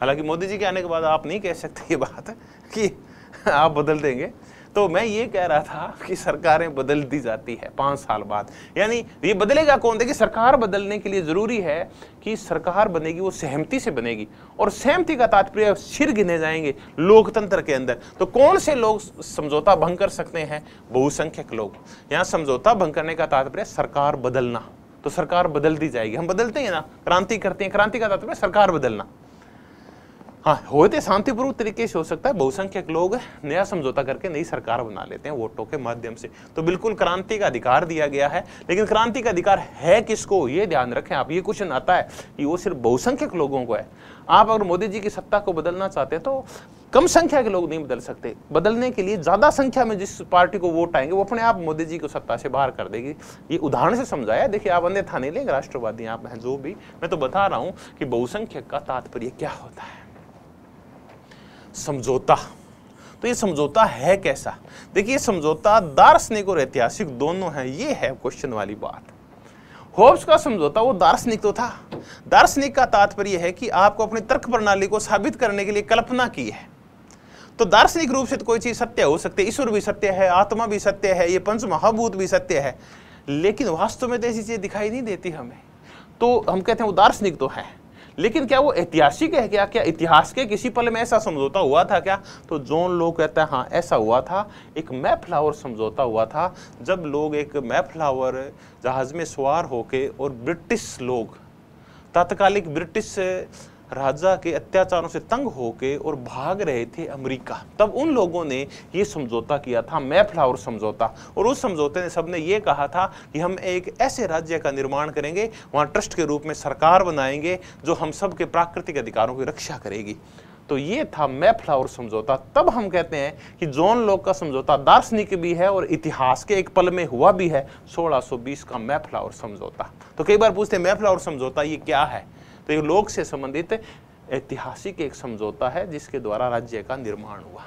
हालांकि मोदी जी के आने के बाद आप नहीं कह सकते ये बात कि आप बदल देंगे तो मैं ये कह रहा था कि सरकारें बदल दी जाती है पांच साल बाद यानी ये बदलेगा कौन देखिए सरकार बदलने के लिए ज़रूरी है कि सरकार बनेगी वो सहमति से बनेगी और सहमति का तात्पर्य सिर गिने जाएंगे लोकतंत्र के अंदर तो कौन से लोग समझौता भंग कर सकते हैं बहुसंख्यक लोग यहाँ समझौता भंग करने का तात्पर्य सरकार बदलना तो सरकार बदल दी जाएगी हम बदलते हैं ना क्रांति करते हैं क्रांति का तात्पर्य सरकार बदलना हाँ हो तो शांतिपूर्वक तरीके से हो सकता है बहुसंख्यक लोग नया समझौता करके नई सरकार बना लेते हैं वोटों के माध्यम से तो बिल्कुल क्रांति का अधिकार दिया गया है लेकिन क्रांति का अधिकार है किसको ये ध्यान रखें आप ये क्वेश्चन आता है कि वो सिर्फ बहुसंख्यक लोगों को है आप अगर मोदी जी की सत्ता को बदलना चाहते हैं तो कम संख्या के लोग नहीं बदल सकते बदलने के लिए ज़्यादा संख्या में जिस पार्टी को वोट आएंगे वो अपने आप मोदी जी को सत्ता से बाहर कर देगी ये उदाहरण से समझाया देखिए आप था नहीं लेंगे राष्ट्रवादी आप हैं जो भी मैं तो बता रहा हूँ कि बहुसंख्यक का तात्पर्य क्या होता है समझौता तो ये समझौता है कैसा देखिए समझौता दार्शनिक और ऐतिहासिक दोनों है ये है क्वेश्चन वाली बात होब्स का समझौता वो दार्शनिक तो था दार्शनिक का तात्पर्य है कि आपको अपनी तर्क प्रणाली को साबित करने के लिए कल्पना की है तो दार्शनिक रूप से तो कोई चीज़ सत्य हो सकती है ईश्वर भी सत्य है आत्मा भी सत्य है ये पंच महाभूत भी सत्य है लेकिन वास्तव में तो ऐसी चीज़ दिखाई नहीं देती हमें तो हम कहते हैं वो दार्शनिक तो है लेकिन क्या वो ऐतिहासिक है क्या क्या इतिहास के किसी पल में ऐसा समझौता हुआ था क्या तो जोन लो कहता है हाँ ऐसा हुआ था एक मैप फ्लावर समझौता हुआ था जब लोग एक मैप फ्लावर जहाज़ में सवार होके और ब्रिटिश लोग तात्कालिक ब्रिटिश राजा के अत्याचारों से तंग होके और भाग रहे थे अमेरिका तब उन लोगों ने ये समझौता किया था मैफ्लावर समझौता और उस समझौते ने सबने ये कहा था कि हम एक ऐसे राज्य का निर्माण करेंगे वहाँ ट्रस्ट के रूप में सरकार बनाएंगे जो हम सब के प्राकृतिक अधिकारों की रक्षा करेगी तो ये था मैफ्लावर समझौता तब हम कहते हैं कि जॉन लोक का समझौता दार्शनिक भी है और इतिहास के एक पल में हुआ भी है 1620 का मैफ्लावर समझौता तो कई बार पूछते हैं मैफ्लावर समझौता ये क्या है तो ये लोक से संबंधित ऐतिहासिक एक समझौता है जिसके द्वारा राज्य का निर्माण हुआ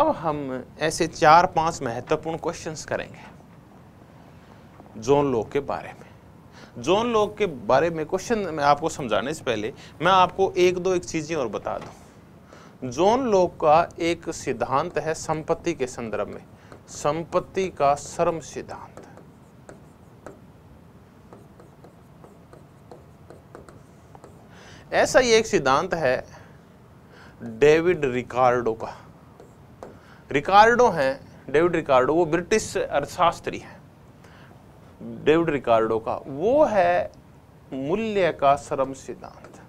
अब हम ऐसे चार पांच महत्वपूर्ण क्वेश्चंस करेंगे जोन लोक के बारे में जोन लोक के बारे में क्वेश्चन मैं आपको समझाने से पहले मैं आपको एक दो एक चीज़ें और बता दूं जोन लोक का एक सिद्धांत है संपत्ति के संदर्भ में संपत्ति का सर्म सिद्धांत ऐसा ही एक सिद्धांत है डेविड रिकार्डो का रिकार्डो हैं डेविड रिकार्डो वो ब्रिटिश अर्थशास्त्री हैं डेविड रिकार्डो का वो है मूल्य का श्रम सिद्धांत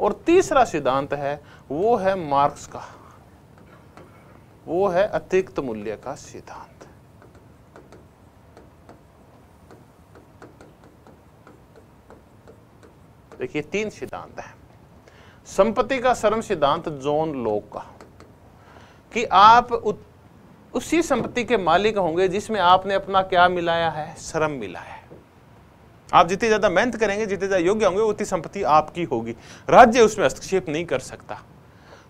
और तीसरा सिद्धांत है वो है मार्क्स का वो है अतिरिक्त मूल्य का सिद्धांत देखिए तीन सिद्धांत है संपत्ति का सर्म सिद्धांत जोन लोक का कि आप उसी संपत्ति के मालिक होंगे जिसमें आपने अपना क्या मिलाया है श्रम मिला है आप जितनी ज़्यादा मेहनत करेंगे जितने ज़्यादा योग्य होंगे उतनी संपत्ति आपकी होगी राज्य उसमें हस्तक्षेप नहीं कर सकता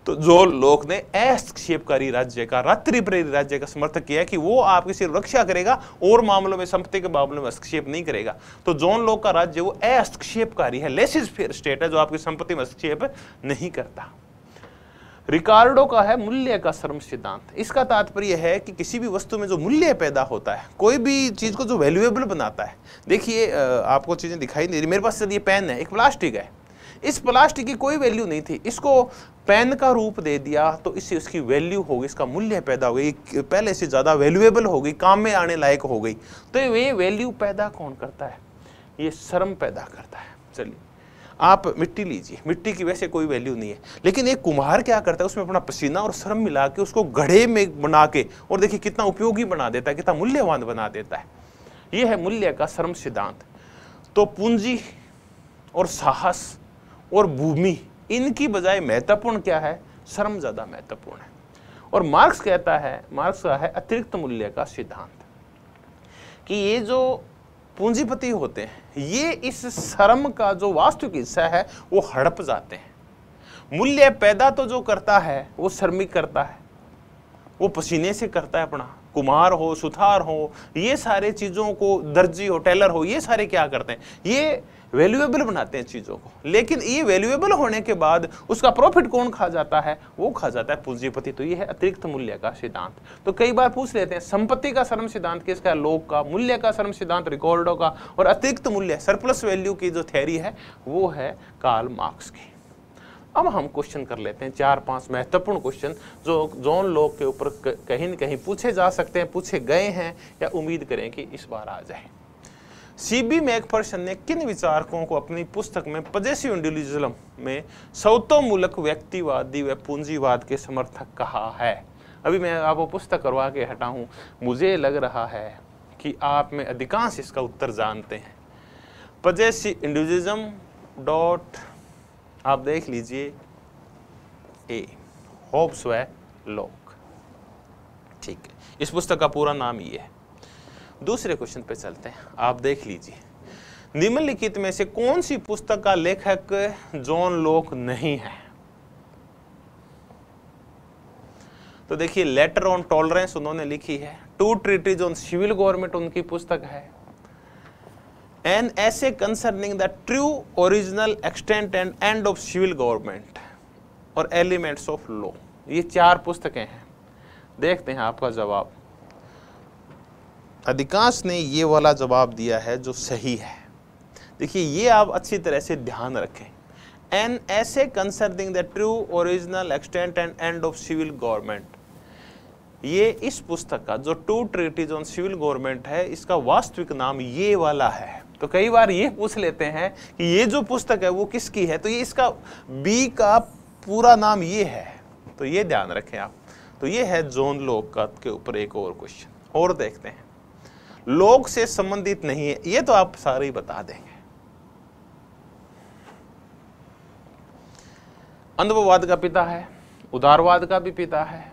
तो जो लोग ने ऐशक्षेपकारी राज्य का रात्रि प्रेरित राज्य का समर्थन किया कि वो आपकी सिर्फ रक्षा करेगा और मामलों में संपत्ति के मामले में हस्तक्षेप नहीं करेगा तो जोन लोग का राज्य वो ऐशक्षेपकारी है इज फेयर स्टेट है जो आपकी संपत्ति में हस्तक्षेप नहीं करता रिकार्डो का है मूल्य का श्रम सिद्धांत इसका तात्पर्य है कि किसी भी वस्तु में जो मूल्य पैदा होता है कोई भी चीज़ को जो वैल्यूएबल बनाता है देखिए आपको चीज़ें दिखाई नहीं रही मेरे पास ये पेन है एक प्लास्टिक है इस प्लास्टिक की कोई वैल्यू नहीं थी इसको पेन का रूप दे दिया तो इससे उसकी वैल्यू होगी इसका मूल्य पैदा हो गई पहले से ज़्यादा वैल्यूएबल हो गई काम में आने लायक हो गई तो ये वैल्यू पैदा कौन करता है ये शर्म पैदा करता है चलिए आप मिट्टी लीजिए मिट्टी की वैसे कोई वैल्यू नहीं है लेकिन एक कुम्हार क्या करता है उसमें अपना पसीना और श्रम मिला के उसको गढ़े में बना के और देखिए कितना उपयोगी बना देता है कितना मूल्यवान बना देता है यह है मूल्य का श्रम सिद्धांत तो पूंजी और साहस और भूमि इनकी बजाय महत्वपूर्ण क्या है श्रम ज़्यादा महत्वपूर्ण है और मार्क्स कहता है मार्क्स का है अतिरिक्त मूल्य का सिद्धांत कि ये जो पूंजीपति होते हैं ये इस श्रम का जो वास्तविक हिस्सा है वो हड़प जाते हैं मूल्य पैदा तो जो करता है वो श्रमिक करता है वो पसीने से करता है अपना कुमार हो सुथार हो ये सारे चीज़ों को दर्जी हो टेलर हो ये सारे क्या करते हैं ये वैल्यूएबल बनाते हैं चीज़ों को लेकिन ये वैल्यूएबल होने के बाद उसका प्रॉफिट कौन खा जाता है वो खा जाता है पूंजीपति तो ये है अतिरिक्त मूल्य का सिद्धांत तो कई बार पूछ लेते हैं संपत्ति का शर्म सिद्धांत किसका लोक का मूल्य का शर्म सिद्धांत रिकॉर्डो का और अतिरिक्त मूल्य सरप्लस वैल्यू की जो थेरी है वो है कार्ल मार्क्स की अब हम क्वेश्चन कर लेते हैं चार पांच महत्वपूर्ण क्वेश्चन जो जोन लोग के ऊपर कहीं न कहीं पूछे जा सकते हैं पूछे गए हैं या उम्मीद करें कि इस बार आ जाए सीबी मैकफर्सन ने किन विचारकों को अपनी पुस्तक में पजेसिव इंडिविजुअलिज्म में सौतोमूलक व्यक्तिवादी व पूंजीवाद के समर्थक कहा है अभी मैं आपको पुस्तक करवा के हटाऊँ मुझे लग रहा है कि आप में अधिकांश इसका उत्तर जानते हैं पजेसिव इंडिविजुअलिज्म डॉट आप देख लीजिए ए होप्स व लॉक ठीक है इस पुस्तक का पूरा नाम ये है दूसरे क्वेश्चन पे चलते हैं आप देख लीजिए निम्नलिखित में से कौन सी पुस्तक का लेखक जॉन लोक नहीं है तो देखिए लेटर ऑन टॉलरेंस उन्होंने लिखी है two treaties on civil government उनकी पुस्तक है an essay concerning the true original extent and end of civil government और एलिमेंट्स ऑफ लॉ ये चार पुस्तकें हैं देखते हैं आपका जवाब अधिकांश ने ये वाला जवाब दिया है जो सही है देखिए ये आप अच्छी तरह से ध्यान रखें an essay concerning the true original extent and end of civil government ये इस पुस्तक का जो two treaties on civil government है इसका वास्तविक नाम ये वाला है तो कई बार ये पूछ लेते हैं कि ये जो पुस्तक है वो किसकी है तो ये इसका बी का पूरा नाम ये है तो ये ध्यान रखें आप तो ये है जोन लोक के ऊपर एक और क्वेश्चन और देखते हैं लोग से संबंधित नहीं है ये तो आप सारे ही बता देंगे अंधवाद का पिता है उदारवाद का भी पिता है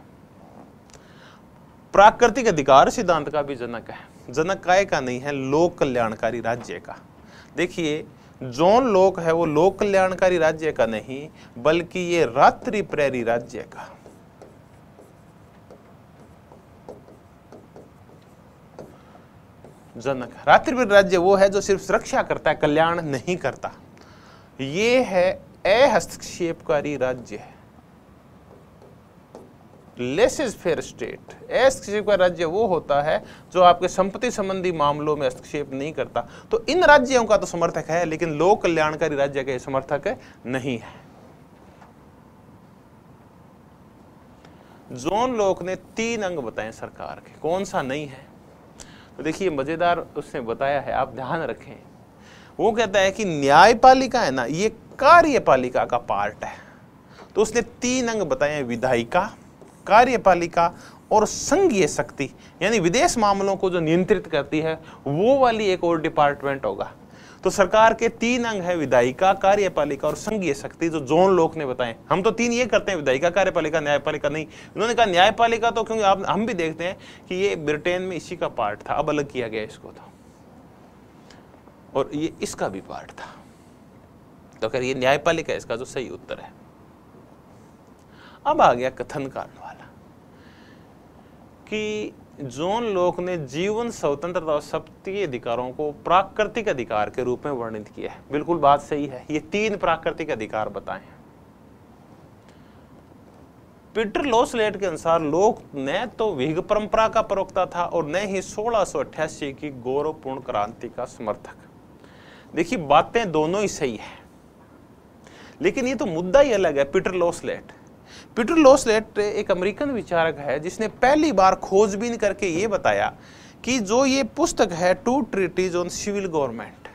प्राकृतिक अधिकार सिद्धांत का भी जनक है जनक काय का नहीं है लोक कल्याणकारी राज्य का देखिए जो लोक है वो लोक कल्याणकारी राज्य का नहीं बल्कि ये रात्रि प्रेरी राज्य का जनक रात्रिविर राज्य वो है जो सिर्फ सुरक्षा करता है कल्याण नहीं करता ये है अहस्तक्षेपकारी राज्य लेस इज फेयर स्टेट हस्तक्षेप का राज्य वो होता है जो आपके संपत्ति संबंधी मामलों में हस्तक्षेप नहीं करता तो इन राज्यों का तो समर्थक है लेकिन लोक कल्याणकारी राज्य के समर्थक नहीं है जोन लोक ने तीन अंग बताए सरकार के कौन सा नहीं है तो देखिए मज़ेदार उसने बताया है आप ध्यान रखें वो कहता है कि न्यायपालिका है ना ये कार्यपालिका का पार्ट है तो उसने तीन अंग बताए हैं विधायिका कार्यपालिका और संघीय शक्ति यानी विदेश मामलों को जो नियंत्रित करती है वो वाली एक और डिपार्टमेंट होगा तो सरकार के तीन अंग है विधायिका कार्यपालिका और संघीय शक्ति जो जोन लोक ने बताए हम तो तीन ये करते हैं विधायिका कार्यपालिका न्यायपालिका नहीं उन्होंने कहा न्यायपालिका तो क्योंकि आप हम भी देखते हैं कि ये ब्रिटेन में इसी का पार्ट था अब अलग किया गया इसको था तो। और ये इसका भी पार्ट था तो खैर ये न्यायपालिका इसका जो सही उत्तर है अब आ गया कथन कांड वाला कि जोन लोक ने जीवन स्वतंत्रता और सबके अधिकारों को प्राकृतिक अधिकार के रूप में वर्णित किया है बिल्कुल बात सही है ये तीन प्राकृतिक अधिकार बताए पीटर लोसलेट के अनुसार लोक न तो विघ परंपरा का प्रवक्ता था और न ही सोलह की गौरवपूर्ण क्रांति का समर्थक देखिए बातें दोनों ही सही है लेकिन ये तो मुद्दा ही अलग है पीटर लोसलेट पीटर लोसलेट एक अमेरिकन विचारक है जिसने पहली बार खोजबीन करके ये बताया कि जो ये पुस्तक है two treaties on civil government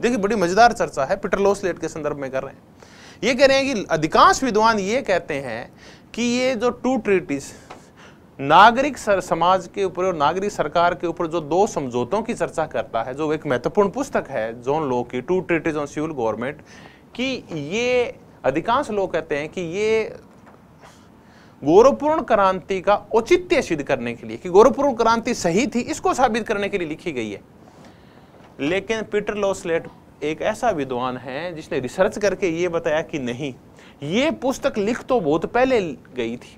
देखिए बड़ी मजेदार चर्चा है पीटर लोसलेट के संदर्भ में कर रहे हैं ये कह रहे हैं कि अधिकांश विद्वान ये कहते हैं कि ये जो टू ट्रीटीज नागरिक सर, समाज के ऊपर और नागरिक सरकार के ऊपर जो दो समझौतों की चर्चा करता है जो एक महत्वपूर्ण पुस्तक है जोन लो की two treaties on civil government कि ये अधिकांश लोग कहते हैं कि ये गौरवपूर्ण क्रांति का औचित्य सिद्ध करने के लिए कि गौरवपूर्ण क्रांति सही थी इसको साबित करने के लिए लिखी गई है लेकिन पीटर लॉसलेट एक ऐसा विद्वान है जिसने रिसर्च करके ये बताया कि नहीं ये पुस्तक लिख तो बहुत पहले गई थी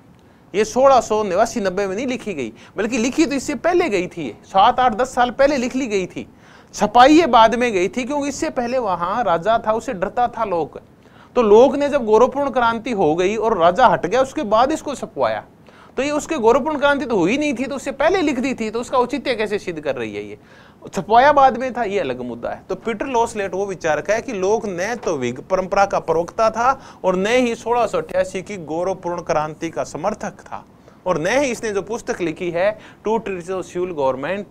ये सोलह सौ नवासी नब्बे में नहीं लिखी गई बल्कि लिखी तो इससे पहले गई थी सात आठ दस साल पहले लिख ली गई थी छपाई ये बाद में गई थी क्योंकि इससे पहले वहां राजा था उसे डरता था लोग तो लोग ने जब गौरवपूर्ण क्रांति हो गई और राजा हट गया उसके बाद इसको छपवाया तो ये उसके गौरवपूर्ण क्रांति तो हुई नहीं थी तो उससे पहले लिख दी थी तो उसका औचित्य कैसे सिद्ध कर रही है ये छपवाया बाद में था ये अलग मुद्दा है तो पीटर लॉसलेट वो विचार का है कि लोग न तो विघ परंपरा का प्रवक्ता था और न ही सोलह की गौरवपूर्ण क्रांति का समर्थक था और न ही इसने जो पुस्तक लिखी है टू ट्रिट्स ऑफ गवर्नमेंट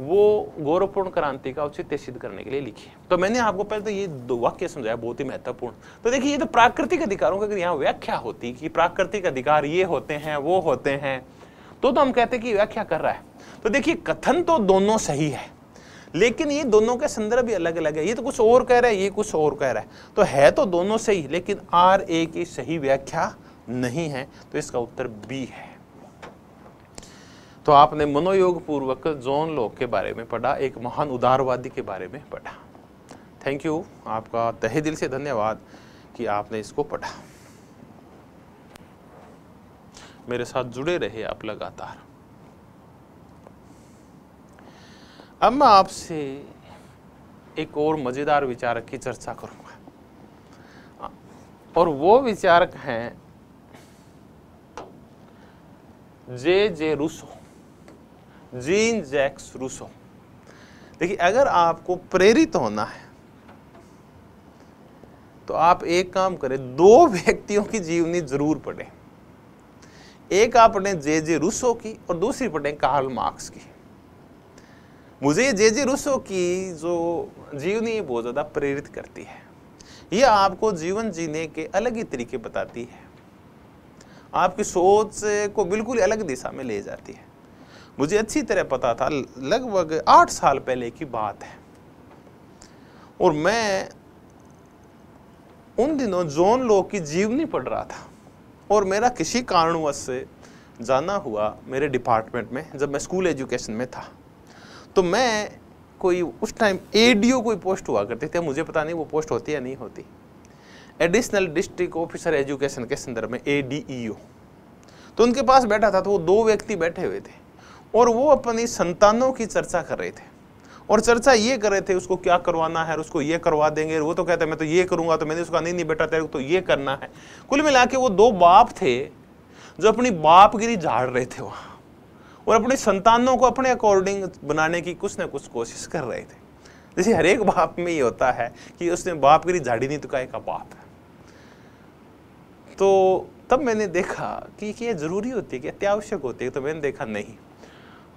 वो गौरवपूर्ण क्रांति का औचित्य सिद्ध करने के लिए लिखी तो मैंने आपको पहले तो ये दो वाक्य समझाया बहुत ही महत्वपूर्ण तो देखिए ये तो प्राकृतिक अधिकारों की यहाँ व्याख्या होती कि प्राकृतिक अधिकार ये होते हैं वो होते हैं तो तो हम कहते कि व्याख्या कर रहा है तो देखिए कथन तो दोनों सही है लेकिन ये दोनों के संदर्भ भी अलग अलग है ये तो कुछ और कह रहा है ये कुछ और कह रहा है तो है तो दोनों सही लेकिन आर ए की सही व्याख्या नहीं है तो इसका उत्तर बी है तो आपने मनोयोग पूर्वक जॉन लोक के बारे में पढ़ा एक महान उदारवादी के बारे में पढ़ा थैंक यू आपका तहे दिल से धन्यवाद कि आपने इसको पढ़ा मेरे साथ जुड़े रहे आप लगातार अब मैं आपसे एक और मज़ेदार विचारक की चर्चा करूंगा और वो विचारक हैं J J Rousseau Jean Jacques Rousseau देखिए अगर आपको प्रेरित होना है तो आप एक काम करें दो व्यक्तियों की जीवनी जरूर पढ़ें एक आप पढ़ें जे जे रूसो की और दूसरी पढ़ें कार्ल मार्क्स की मुझे ये जे जे रूसो की जो जीवनी बहुत ज़्यादा प्रेरित करती है यह आपको जीवन जीने के अलग ही तरीके बताती है आपकी सोच को बिल्कुल अलग दिशा में ले जाती है मुझे अच्छी तरह पता था लगभग आठ साल पहले की बात है और मैं उन दिनों जोन लोग की जीवनी पढ़ रहा था और मेरा किसी कारणवश से जाना हुआ मेरे डिपार्टमेंट में जब मैं स्कूल एजुकेशन में था तो मैं कोई उस टाइम एडीओ कोई पोस्ट हुआ करती थी मुझे पता नहीं वो पोस्ट होती या नहीं होती एडिशनल डिस्ट्रिक्ट ऑफिसर एजुकेशन के संदर्भ में ए e तो उनके पास बैठा था तो वो दो व्यक्ति बैठे हुए थे और वो अपनी संतानों की चर्चा कर रहे थे और चर्चा ये कर रहे थे उसको क्या करवाना है उसको ये करवा देंगे वो तो कहते मैं तो ये करूंगा तो मैंने उसका नहीं नहीं बेटा तेरे को तो ये करना है कुल मिला के वो दो बाप थे जो अपनी बापगिरी झाड़ रहे थे वहाँ और अपनी संतानों को अपने अकॉर्डिंग बनाने की कुछ ना कुछ कोशिश कर रहे थे जैसे हर एक बाप में ये होता है कि उसने बापगिरी झाड़ी नहीं तो का, का बाप है तो तब मैंने देखा कि ये ज़रूरी होती है कि अत्यावश्यक होती है तो मैंने देखा नहीं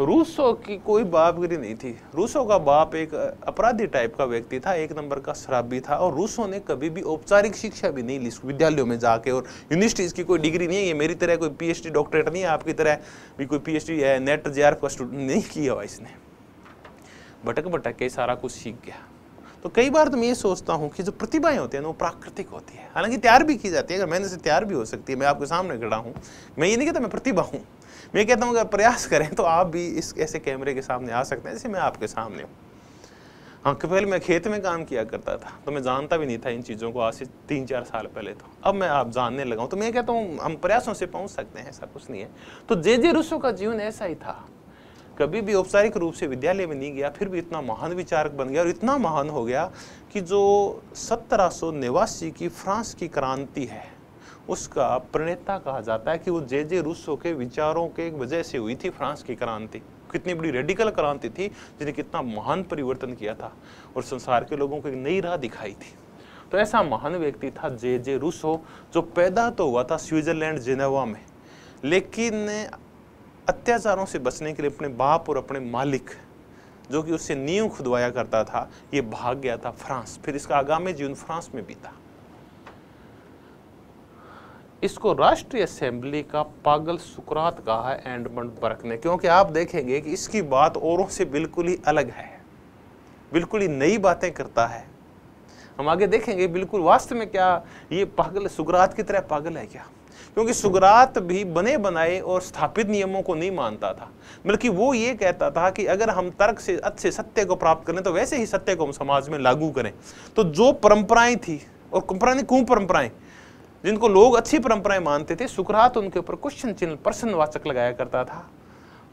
रूसो की कोई बापगिरी नहीं थी रूसो का बाप एक अपराधी टाइप का व्यक्ति था एक नंबर का शराबी था और रूसो ने कभी भी औपचारिक शिक्षा भी नहीं ली विद्यालयों में जाके और यूनिवर्सिटीज़ की कोई डिग्री नहीं है मेरी तरह कोई पीएचडी डॉक्टरेट नहीं है आपकी तरह भी कोई पीएचडी है नेट जे का स्टूडेंट नहीं किया हुआ इसने भटक भटक के सारा कुछ सीख गया तो कई बार तो मैं ये सोचता हूँ कि जो प्रतिभाएं होती हैं वो प्राकृतिक होती है हालांकि तैयार भी की जाती है अगर मैंने से तैयार भी हो सकती है मैं आपके सामने खड़ा हूँ मैं ये नहीं कहता मैं प्रतिभा हूँ मैं कहता हूँ अगर प्रयास करें तो आप भी इस ऐसे कैमरे के सामने आ सकते हैं जैसे मैं आपके सामने हूँ हाँ कि पहले मैं खेत में काम किया करता था तो मैं जानता भी नहीं था इन चीज़ों को आज से तीन चार साल पहले तो अब मैं आप जानने लगा हूँ तो मैं कहता हूँ हम प्रयासों से पहुँच सकते हैं ऐसा कुछ नहीं है तो जे जे रुसो का जीवन ऐसा ही था कभी भी औपचारिक रूप से विद्यालय में नहीं गया फिर भी इतना महान विचारक बन गया और इतना महान हो गया कि जो सत्रह की फ्रांस की क्रांति है उसका प्रणेता कहा जाता है कि वो जे जे रूसो के विचारों के वजह से हुई थी फ्रांस की क्रांति कितनी बड़ी रेडिकल क्रांति थी जिन्हें कितना महान परिवर्तन किया था और संसार के लोगों को एक नई राह दिखाई थी तो ऐसा महान व्यक्ति था जे जे रूसो जो पैदा तो हुआ था स्विट्जरलैंड जेनेवा में लेकिन अत्याचारों से बचने के लिए अपने बाप और अपने मालिक जो कि उससे नींव खुदवाया करता था ये भाग गया था फ्रांस फिर इसका आगामी जीवन फ्रांस में बीता इसको राष्ट्रीय असेंबली का पागल सुकरात कहा है एंडमंड बर्क ने क्योंकि आप देखेंगे कि इसकी बात औरों से बिल्कुल ही अलग है बिल्कुल ही नई बातें करता है हम आगे देखेंगे बिल्कुल वास्तव में क्या ये पागल सुकरात की तरह पागल है क्या क्योंकि सुगरात भी बने बनाए और स्थापित नियमों को नहीं मानता था बल्कि वो ये कहता था कि अगर हम तर्क से अच्छे सत्य को प्राप्त करें तो वैसे ही सत्य को हम समाज में लागू करें तो जो परंपराएं थी और परंपराएं कुपरंपराएं जिनको लोग अच्छी परंपराएं मानते थे सुकरात उनके ऊपर क्वेश्चन चिन्ह प्रश्नवाचक लगाया करता था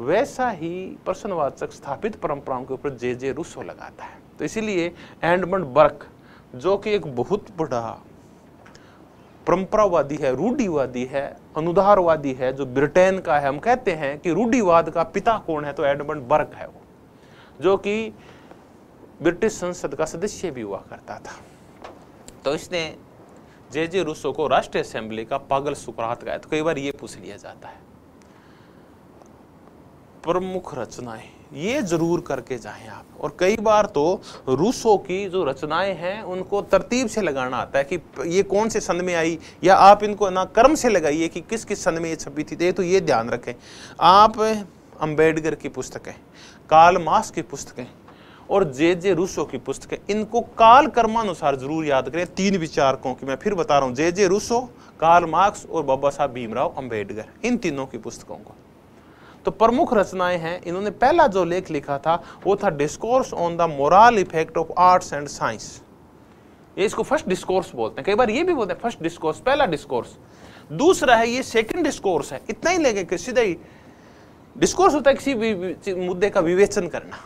वैसा ही प्रश्नवाचक स्थापित परंपराओं के ऊपर जे जे रूसो लगाता है तो इसीलिए एंडमंड बर्क जो कि एक बहुत बड़ा परंपरावादी है रूढ़ीवादी है अनुदारवादी है जो ब्रिटेन का है हम कहते हैं कि रूढ़ीवाद का पिता कौन है तो एडमंड बर्क है वो जो कि ब्रिटिश संसद का सदस्य भी हुआ करता था तो इसने जे जे रूसो को राष्ट्रीय असेंबली का पागल सुकरात गाया तो कई बार ये पूछ लिया जाता है प्रमुख रचनाएं ये जरूर करके जाएं आप और कई बार तो रूसो की जो रचनाएं हैं उनको तरतीब से लगाना आता है कि ये कौन से सन में आई या आप इनको ना कर्म से लगाइए कि किस किस सन में ये छपी थी तो, तो ये ध्यान रखें आप अंबेडकर की पुस्तकें काल मास की पुस्तकें और जे जे रूसो की पुस्तकें इनको काल कर्मानुसार जरूर याद करें तीन विचारकों की मैं फिर बता रहा हूँ J J Rousseau Karl Marx और बाबा साहब भीमराव अंबेडकर इन तीनों की पुस्तकों को तो प्रमुख रचनाएं हैं इन्होंने पहला जो लेख लिखा था वो था discourse on the moral effect of arts and science ये इसको फर्स्ट डिस्कोर्स बोलते हैं कई बार ये भी बोलते हैं फर्स्ट डिस्कोर्स पहला डिस्कोर्स दूसरा है ये सेकंड डिस्कोर्स है इतना ही लेंगे सीधा ही डिस्कोर्स होता है किसी मुद्दे का विवेचन करना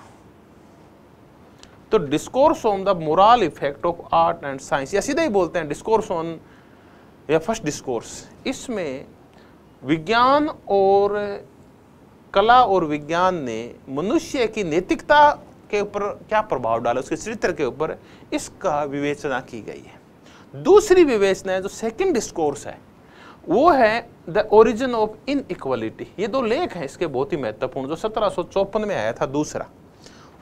तो discourse on the moral effect of art and science या सीधे ही बोलते हैं डिस्कोर्स ऑन या फर्स्ट डिस्कोर्स इसमें विज्ञान और कला और विज्ञान ने मनुष्य की नैतिकता के ऊपर क्या प्रभाव डाला उसके चरित्र के ऊपर इसका विवेचना की गई है दूसरी विवेचना है जो सेकंड डिस्कोर्स है वो है द ओरिजिन ऑफ इनइक्वलिटी ये दो लेख हैं इसके बहुत ही महत्वपूर्ण जो सत्रह में आया था दूसरा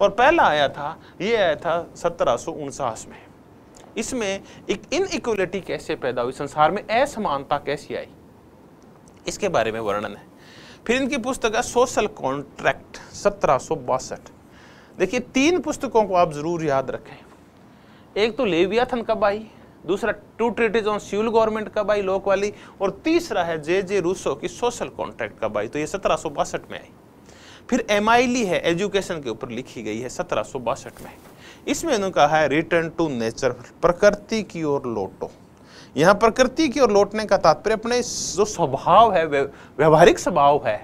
और पहला आया था ये आया था सत्रह में इसमें एक इनइक्वलिटी कैसे पैदा हुई संसार में असमानता कैसी आई इसके बारे में वर्णन है फिर इनकी पुस्तक है सोशल कॉन्ट्रैक्ट सत्रह देखिए तीन पुस्तकों को आप ज़रूर याद रखें एक तो लेवियाथन कब आई दूसरा two treatises on civil government कब आई लोक वाली और तीसरा है जे जे रूसो की सोशल कॉन्ट्रैक्ट कब आई तो ये सत्रह में आई फिर एम है एजुकेशन के ऊपर लिखी गई है सत्रह में इसमें उन्होंने कहा है रिटर्न टू नेचर प्रकृति की ओर लौटो यहाँ प्रकृति की ओर लौटने का तात्पर्य अपने जो स्वभाव है व्यवहारिक स्वभाव है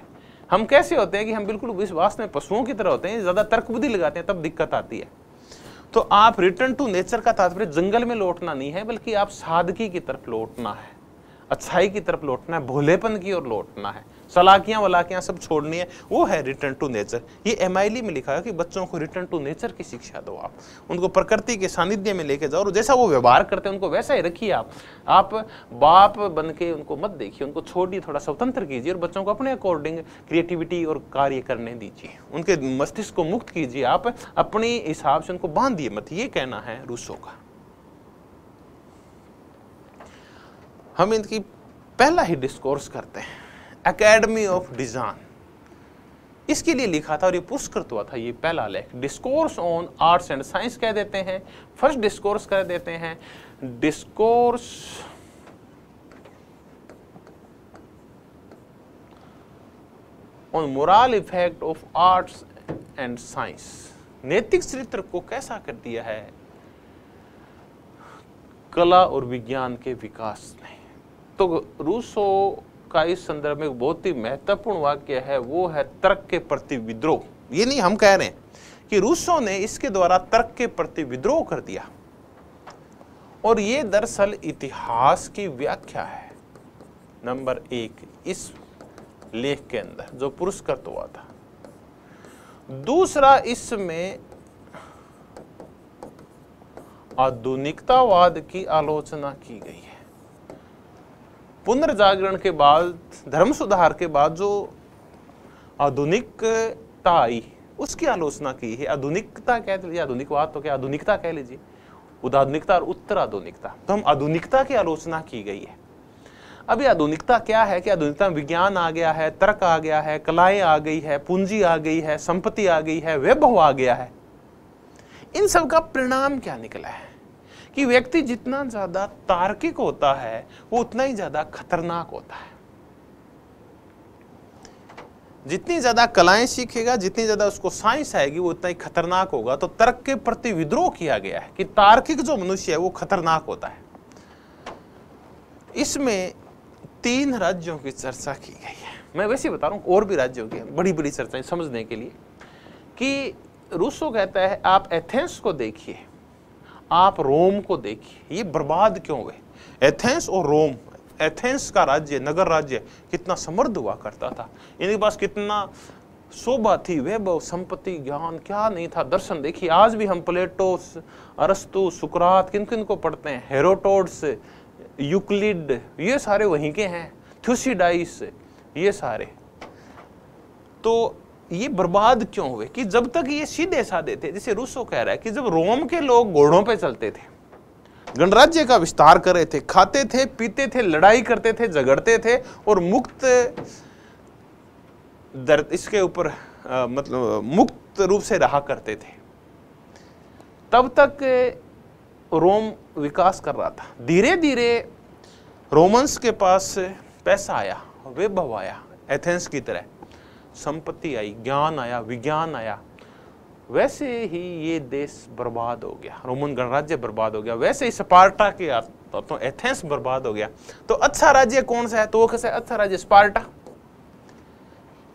हम कैसे होते हैं कि हम बिल्कुल विश्वास में पशुओं की तरह होते हैं ज़्यादा तर्क बुद्धि लगाते हैं तब दिक्कत आती है तो आप रिटर्न टू नेचर का तात्पर्य जंगल में लौटना नहीं है बल्कि आप सादगी की तरफ लौटना है अच्छाई की तरफ लौटना है भोलेपन की ओर लौटना है सलाकियां वलाकियाँ सब छोड़नी है वो है रिटर्न टू नेचर ये एम e में लिखा है कि बच्चों को रिटर्न टू नेचर की शिक्षा दो आप उनको प्रकृति के सानिध्य में लेके जाओ और जैसा वो व्यवहार करते हैं उनको वैसा ही रखिए आप आप बाप बन के उनको मत देखिए उनको छोड़िए थोड़ा स्वतंत्र कीजिए और बच्चों को अपने अकॉर्डिंग क्रिएटिविटी और कार्य करने दीजिए उनके मस्तिष्क को मुक्त कीजिए आप अपने हिसाब से उनको बांध दिए मत ये कहना है रूसों का हम इनकी पहला ही डिस्कोर्स करते हैं एकेडमी ऑफ डिज़ाइन इसके लिए लिखा था और ये पुरस्कृत हुआ था ये पहला लेख discourse on arts and science कह देते हैं फर्स्ट डिस्कोर्स कह देते हैं discourse on moral effect of arts and science नैतिक चरित्र को कैसा कर दिया है कला और विज्ञान के विकास ने तो रूसो का इस संदर्भ में बहुत ही महत्वपूर्ण वाक्य है वो है तर्क के प्रति विद्रोह ये नहीं हम कह रहे हैं कि रूसों ने इसके द्वारा तर्क के प्रति विद्रोह कर दिया और ये दरअसल इतिहास की व्याख्या है नंबर एक इस लेख के अंदर जो पुरस्कृत हुआ था दूसरा इसमें आधुनिकतावाद की आलोचना की गई है पुनर्जागरण के बाद धर्म सुधार के बाद जो आधुनिकता आई उसकी आलोचना की है आधुनिकता कह लीजिए आधुनिकवाद तो क्या आधुनिकता कह लीजिए उदाधुनिकता और उत्तर आधुनिकता तो हम आधुनिकता की आलोचना की गई है अभी आधुनिकता क्या है कि आधुनिकता में विज्ञान आ गया है तर्क आ गया है कलाएं आ गई है पूंजी आ गई है संपत्ति आ गई है वैभव आ गया है इन सब का परिणाम क्या निकला है कि व्यक्ति जितना ज्यादा तार्किक होता है वो उतना ही ज्यादा खतरनाक होता है जितनी ज्यादा कलाएं सीखेगा जितनी ज्यादा उसको साइंस आएगी वो उतना ही खतरनाक होगा तो तर्क के प्रति विद्रोह किया गया है कि तार्किक जो मनुष्य है वो खतरनाक होता है इसमें तीन राज्यों की चर्चा की गई है मैं वैसे बता रहा हूँ और भी राज्यों की बड़ी बड़ी चर्चाएं समझने के लिए कि रूसो कहता है आप एथेंस को देखिए आप रोम को देखिए ये बर्बाद क्यों हुए एथेंस और रोम एथेंस का राज्य नगर राज्य कितना समृद्ध हुआ करता था इनके पास कितना शोभा थी वैभव संपत्ति ज्ञान क्या नहीं था दर्शन देखिए आज भी हम प्लेटो अरस्तु सुकरात किन किन को पढ़ते हैं हेरोटोड्स यूक्लिड ये सारे वहीं के हैं थ्यूसीडाइस ये सारे तो ये बर्बाद क्यों हुए कि जब तक ये सीधे साधे थे जैसे रूसो कह रहा है कि जब रोम के लोग घोड़ों पे चलते थे गणराज्य का विस्तार कर रहे थे खाते थे पीते थे लड़ाई करते थे झगड़ते थे और मुक्त दर्द इसके ऊपर मतलब मुक्त रूप से रहा करते थे तब तक रोम विकास कर रहा था धीरे धीरे रोमन्स के पास पैसा आया वैभव आया एथेंस की तरह संपत्ति आई ज्ञान आया विज्ञान आया वैसे ही ये देश बर्बाद हो गया रोमन गणराज्य बर्बाद हो गया वैसे ही स्पार्टा के तो एथेंस बर्बाद हो गया तो अच्छा राज्य कौन सा है तो वो अच्छा राज्य स्पार्टा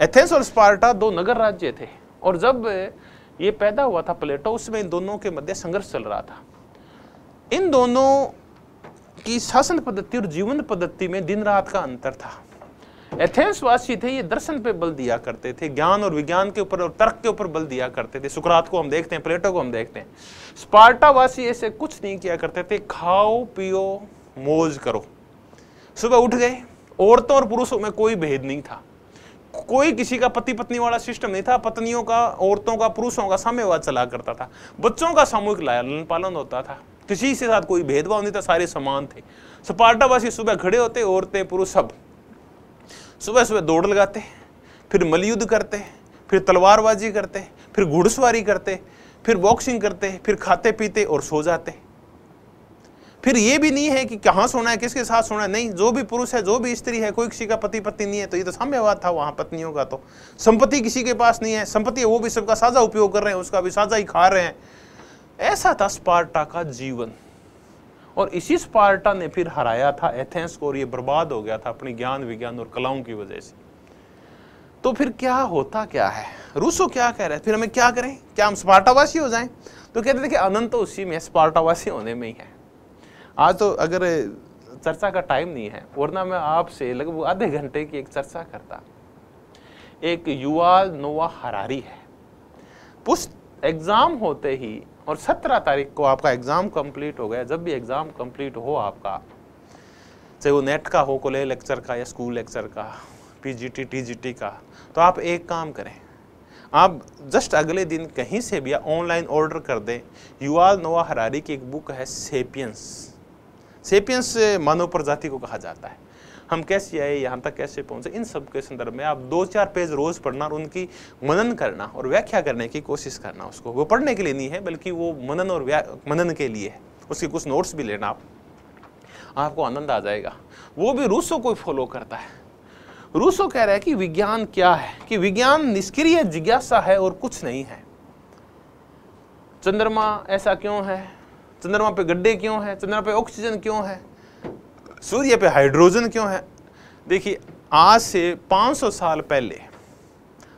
एथेंस और स्पार्टा दो नगर राज्य थे और जब ये पैदा हुआ था प्लेटो उसमें इन दोनों के मध्य संघर्ष चल रहा था इन दोनों की शासन पद्धति और जीवन पद्धति में दिन रात का अंतर था एथेंसवासी थे ये दर्शन पे बल दिया करते थे ज्ञान और विज्ञान के ऊपर और तर्क के ऊपर बल दिया करते थे सुकरात को हम देखते हैं प्लेटो को हम देखते हैं स्पार्टावासी ऐसे कुछ नहीं किया करते थे खाओ पियो मौज करो सुबह उठ गए औरतों और पुरुषों में कोई भेद नहीं था कोई किसी का पति पत्नी वाला सिस्टम नहीं था पत्नियों का औरतों का पुरुषों का साम्यवाद चला करता था बच्चों का सामूहिक लालन पालन होता था किसी के साथ कोई भेदभाव नहीं था सारे समान थे स्पार्टावासी सुबह खड़े होते औरतें पुरुष सब सुबह सुबह दौड़ लगाते फिर मलयुद्ध करते फिर तलवारबाजी करते फिर घुड़सवारी करते फिर बॉक्सिंग करते फिर खाते पीते और सो जाते फिर ये भी नहीं है कि कहाँ सोना है किसके साथ सोना है नहीं जो भी पुरुष है जो भी स्त्री है कोई किसी का पति पत्नी नहीं है तो ये तो साम्यवाद था वहाँ पत्नियों का तो संपत्ति किसी के पास नहीं है संपत्ति वो भी सबका साझा उपयोग कर रहे हैं उसका भी साझा ही खा रहे हैं ऐसा था स्पार्टा का जीवन और इसी स्पार्टा ने फिर हराया था एथेंस को और ये बर्बाद हो गया था अपनी ज्ञान विज्ञान और कलाओं की वजह से तो फिर क्या होता क्या है रूसो क्या कह रहे हैं फिर हमें क्या करें क्या हम स्पार्टावासी हो जाएं तो कहते थे कि अनंत तो उसी में स्पार्टावासी होने में ही है आज तो अगर चर्चा का टाइम नहीं है वरना मैं आपसे लगभग आधे घंटे की एक चर्चा करता एक युवा नोवा हरारी है पुस्त एग्ज़ाम होते ही और 17 तारीख को आपका एग्ज़ाम कंप्लीट हो गया जब भी एग्ज़ाम कंप्लीट हो आपका चाहे वो नेट का हो कॉलेज लेक्चर का या स्कूल लेक्चर का पीजीटी टीजीटी का तो आप एक काम करें आप जस्ट अगले दिन कहीं से भी ऑनलाइन ऑर्डर कर दें युवाल नोवा हरारी की एक बुक है सेपियंस सेपियंस मानव प्रजाति को कहा जाता है हम कैसे आए यहाँ तक कैसे पहुँचे इन सब के संदर्भ में आप दो चार पेज रोज़ पढ़ना और उनकी मनन करना और व्याख्या करने की कोशिश करना उसको वो पढ़ने के लिए नहीं है बल्कि वो मनन और मनन के लिए है उसके कुछ नोट्स भी लेना आप आपको आनंद आ जाएगा वो भी रूसो को फॉलो करता है रूसो कह रहा है कि विज्ञान क्या है कि विज्ञान निष्क्रिय जिज्ञासा है और कुछ नहीं है चंद्रमा ऐसा क्यों है चंद्रमा पे गड्ढे क्यों है चंद्रमा पे ऑक्सीजन क्यों है सूर्य पे हाइड्रोजन क्यों है देखिए आज से 500 साल पहले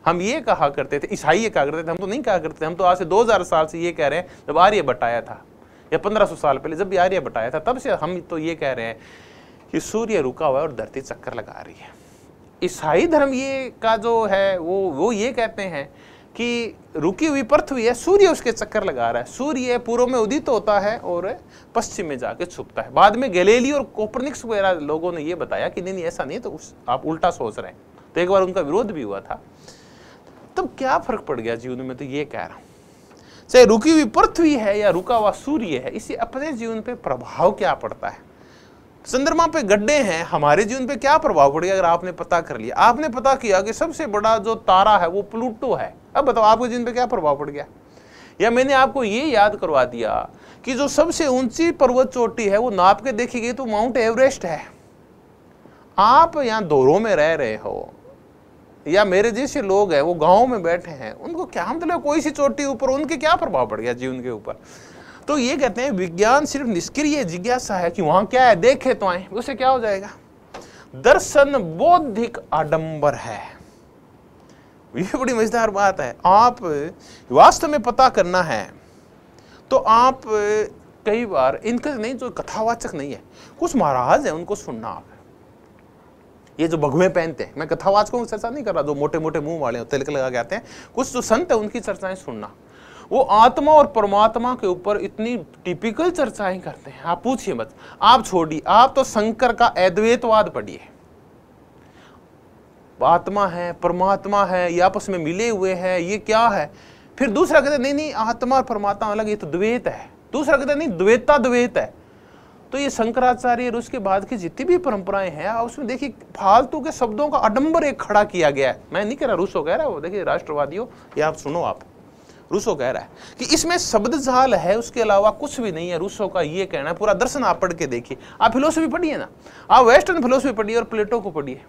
हम ये कहा करते थे ईसाई ये कहा करते थे हम तो नहीं कहा करते हम तो आज से 2000 साल से ये कह रहे हैं जब आर्य बटाया था या 1500 साल पहले जब भी आर्य बटाया था तब से हम तो ये कह रहे हैं कि सूर्य रुका हुआ है और धरती चक्कर लगा रही है ईसाई धर्म ये का जो है वो वो ये कहते हैं कि रुकी हुई पृथ्वी है सूर्य उसके चक्कर लगा रहा है सूर्य पूर्व में उदित होता है और पश्चिम में जाके छुपता है बाद में गैलेली और कोपरनिक्स वगैरह लोगों ने यह बताया कि नहीं नहीं ऐसा नहीं तो उस आप उल्टा सोच रहे हैं तो एक बार उनका विरोध भी हुआ था तब क्या फर्क पड़ गया जीवन में तो ये कह रहा हूँ चाहे रुकी हुई पृथ्वी है या रुका हुआ सूर्य है इसे अपने जीवन पर प्रभाव क्या पड़ता है चंद्रमा पे गड्ढे हैं हमारे जीवन पे क्या प्रभाव पड़ेगा अगर आपने पता कर लिया आपने पता किया कि सबसे बड़ा जो तारा है वो प्लूटो है अब बताओ आपके जीवन पे क्या प्रभाव पड़ गया या मैंने आपको ये याद करवा दिया कि जो सबसे ऊंची पर्वत चोटी है वो नाप के देखी गई तो माउंट एवरेस्ट है आप यहाँ दोरों में रह रहे हो या मेरे जैसे लोग हैं वो गाँव में बैठे हैं उनको क्या मतलब कोई सी चोटी ऊपर उनके क्या प्रभाव पड़ गया जीवन के ऊपर तो ये कहते हैं विज्ञान सिर्फ निष्क्रिय जिज्ञासा है कि वहां क्या है देखे तो आए उसे क्या हो जाएगा दर्शन बौद्धिक आडंबर है ये बड़ी मजेदार बात है आप वास्तव में पता करना है तो आप कई बार इनका नहीं जो कथावाचक नहीं है कुछ महाराज है उनको सुनना आप ये जो भगवे पहनते हैं मैं कथावाचकों की चर्चा नहीं कर रहा जो मोटे मोटे मुंह वाले तिलक लगा के आते हैं कुछ जो संत है उनकी चर्चाएं सुनना वो आत्मा और परमात्मा के ऊपर इतनी टिपिकल चर्चाएं करते हैं आप पूछिए मत आप छोड़िए आप तो शंकर का अद्वैतवाद पढ़िए आत्मा है परमात्मा है ये आपस में मिले हुए हैं ये क्या है फिर दूसरा कहते नहीं नहीं आत्मा और परमात्मा अलग ये तो द्वेत है दूसरा कहते नहीं द्वेता द्वेत है तो ये शंकराचार्य और उसके बाद की जितनी भी परंपराएं हैं उसमें देखिए फालतू के शब्दों का अडंबर एक खड़ा किया गया है मैं नहीं कह रहा रूसो कह रहा वो देखिए राष्ट्रवादियों ये आप सुनो आप रूसो कह रहा है कि इसमें शब्द जाल है उसके अलावा कुछ भी नहीं है रूसो का ये कहना है पूरा दर्शन आप पढ़ के देखिए आप फिलोसफी पढ़िए ना आप वेस्टर्न फिलोसफी पढ़िए और प्लेटो को पढ़िए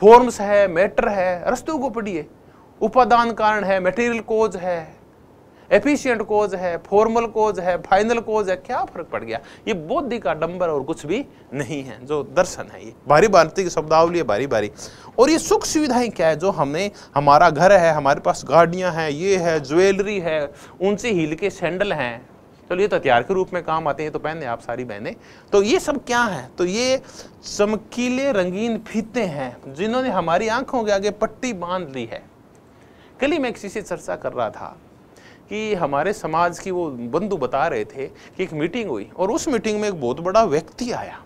फॉर्म्स है मैटर है रस्तों को पढ़िए उपादान कारण है मटेरियल कोज है एफिशियंट कोज है फॉर्मल कोज है फाइनल कोज है क्या फर्क पड़ गया ये बौद्धि का डंबर और कुछ भी नहीं है जो दर्शन है ये भारी भारती की शब्दावली है भारी भारी और ये सुख सुविधाएं क्या है जो हमने हमारा घर है हमारे पास गाड़ियाँ हैं ये है ज्वेलरी है ऊंची हील के सैंडल हैं चलो ये तो हथियार के रूप में काम आते हैं तो पहने आप सारी बहने तो ये सब क्या है तो ये चमकीले रंगीन फीते हैं जिन्होंने हमारी आंखों के आगे पट्टी बांध ली है कल ही मैं किसी से चर्चा कर रहा था कि हमारे समाज की वो बंधु बता रहे थे कि एक मीटिंग हुई और उस मीटिंग में एक बहुत बड़ा व्यक्ति आया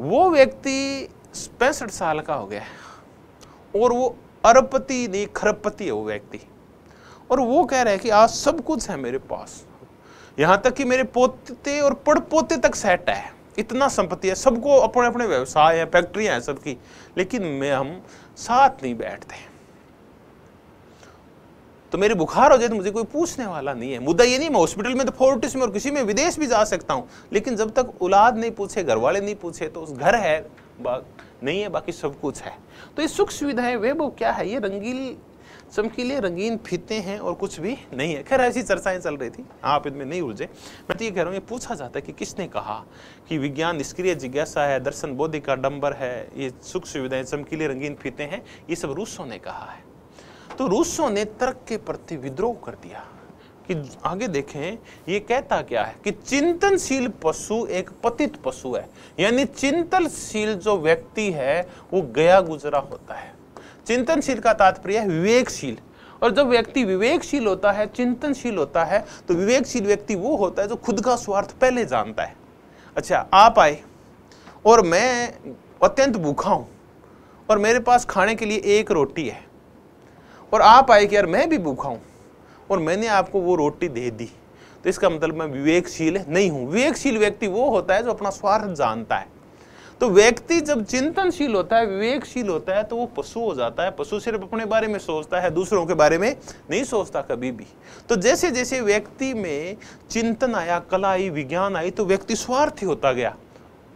वो व्यक्ति पैंसठ साल का हो गया और वो अरबपति नहीं खरबपति है वो व्यक्ति और वो कह रहे हैं कि आज सब कुछ है मेरे पास यहाँ तक कि मेरे पोते और पड़पोते तक सेट है इतना संपत्ति है सबको अपने अपने व्यवसाय है फैक्ट्रियाँ हैं सबकी लेकिन मैं हम साथ नहीं बैठते तो मेरी बुखार हो जाए तो मुझे कोई पूछने वाला नहीं है मुद्दा ये नहीं मैं हॉस्पिटल में तो फोर्टिस में और किसी में विदेश भी जा सकता हूँ लेकिन जब तक औलाद नहीं पूछे घर वाले नहीं पूछे तो उस घर है नहीं है बाकी सब कुछ है तो ये सुख सुविधाएं वे वो क्या है ये रंगील चमकीले रंगीन फीते हैं और कुछ भी नहीं है खैर ऐसी चर्चाएं चल रही थी आप इनमें नहीं उलझे मैं तो ये कह रहा हूँ ये पूछा जाता है कि किसने कहा कि विज्ञान निष्क्रिय जिज्ञासा है दर्शन बोधि का डंबर है ये सुख सुविधाएं चमकीले रंगीन फीते हैं ये सब रूसों ने कहा है तो रूसों ने तर्क के प्रति विद्रोह कर दिया कि आगे देखें ये कहता क्या है कि चिंतनशील पशु एक पतित पशु है यानी चिंतनशील जो व्यक्ति है वो गया गुजरा होता है चिंतनशील का तात्पर्य है विवेकशील और जब व्यक्ति विवेकशील होता है चिंतनशील होता है तो विवेकशील व्यक्ति वो होता है जो खुद का स्वार्थ पहले जानता है अच्छा आप आए और मैं अत्यंत भूखा हूं और मेरे पास खाने के लिए एक रोटी है और आप आए कि यार मैं भी भूखा हूँ और मैंने आपको वो रोटी दे दी तो इसका मतलब मैं विवेकशील नहीं हूँ विवेकशील व्यक्ति वो होता है जो अपना स्वार्थ जानता है तो व्यक्ति जब चिंतनशील होता है विवेकशील होता है तो वो पशु हो जाता है पशु सिर्फ अपने बारे में सोचता है दूसरों के बारे में नहीं सोचता कभी भी तो जैसे जैसे व्यक्ति में चिंतन आया कला आई विज्ञान आई तो व्यक्ति स्वार्थी होता गया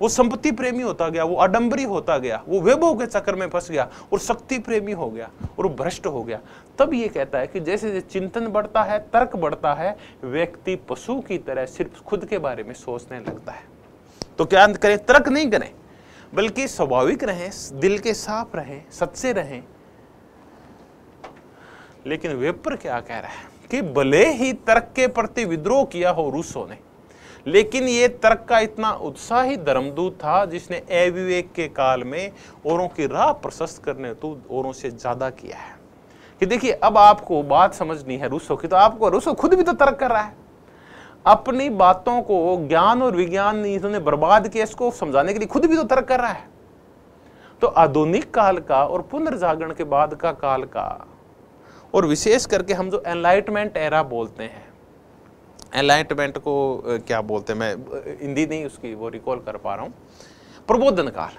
वो संपत्ति प्रेमी होता गया वो आडंबरी होता गया वो वैभव के चक्कर में फंस गया और शक्ति प्रेमी हो गया और भ्रष्ट हो गया तब ये कहता है कि जैसे जैसे चिंतन बढ़ता है तर्क बढ़ता है व्यक्ति पशु की तरह सिर्फ खुद के बारे में सोचने लगता है तो क्या करें तर्क नहीं करें बल्कि स्वाभाविक रहें दिल के साफ रहें सच्चे रहें लेकिन वेपर क्या कह रहा है कि भले ही तर्क के प्रति विद्रोह किया हो रूसों ने लेकिन ये तर्क का इतना उत्साही धर्मदूत था जिसने अविवेक के काल में औरों की राह प्रशस्त करने तो औरों से ज़्यादा किया है कि देखिए अब आपको बात समझनी है रूसो की तो आपको रूसो खुद भी तो तर्क कर रहा है अपनी बातों को ज्ञान और विज्ञान ने इन्होंने बर्बाद किया इसको समझाने के लिए खुद भी तो तर्क कर रहा है तो आधुनिक काल का और पुनर्जागरण के बाद का काल का और विशेष करके हम जो एनलाइटमेंट एरा बोलते हैं एलाइटमेंट को क्या बोलते हैं मैं हिंदी नहीं उसकी वो रिकॉल कर पा रहा हूँ प्रबोधन काल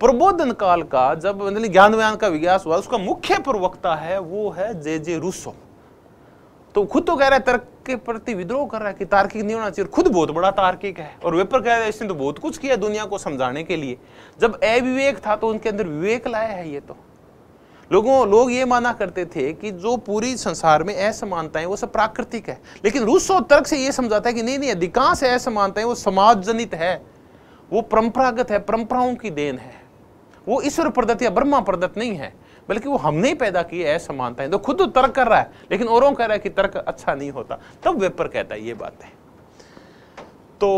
प्रबोधन काल का जब मतलब ज्ञान व्यान का विकास हुआ उसका मुख्य प्रवक्ता है वो है जे जे रूसो तो खुद तो कह रहा है तर्क के प्रति विद्रोह कर रहा है कि तार्किक नहीं होना चाहिए खुद बहुत बड़ा तार्किक है और वेपर कह रहा है इसने तो बहुत कुछ किया दुनिया को समझाने के लिए जब अविवेक था तो उनके अंदर विवेक लाया है ये तो लोगों लोग ये माना करते थे कि जो पूरी संसार में असमानताएं है वो सब प्राकृतिक है लेकिन रूसो तर्क से ये समझाता है कि नहीं नहीं अधिकांश असमानताएं वो समाज जनित है वो परंपरागत है परंपराओं की देन है वो ईश्वर प्रदत्त या ब्रह्मा प्रदत्त नहीं है बल्कि वो हमने ही पैदा की है समानता है तो खुद तो तर्क कर रहा है लेकिन औरों कह रहा है कि तर्क अच्छा नहीं होता तब वेपर कहता है ये बात है तो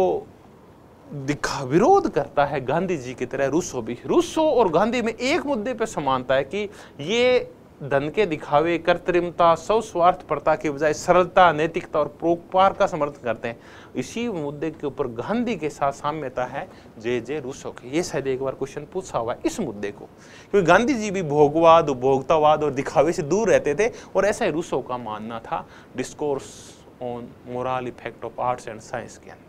दिखा विरोध करता है गांधी जी की तरह रूसो भी रूसो और गांधी में एक मुद्दे पर समानता है कि ये धन के दिखावे कृत्रिमता सौ स्वार्थपरता के बजाय सरलता नैतिकता और प्रोपार का समर्थन करते हैं इसी मुद्दे के ऊपर गांधी के साथ साम्यता है जे जे रूसो के ये शायद एक बार क्वेश्चन पूछा हुआ है इस मुद्दे को क्योंकि गांधी जी भी भोगवाद उपभोक्तावाद और दिखावे से दूर रहते थे और ऐसा ही रूसो का मानना था discourse on moral effect of arts and science के अंदर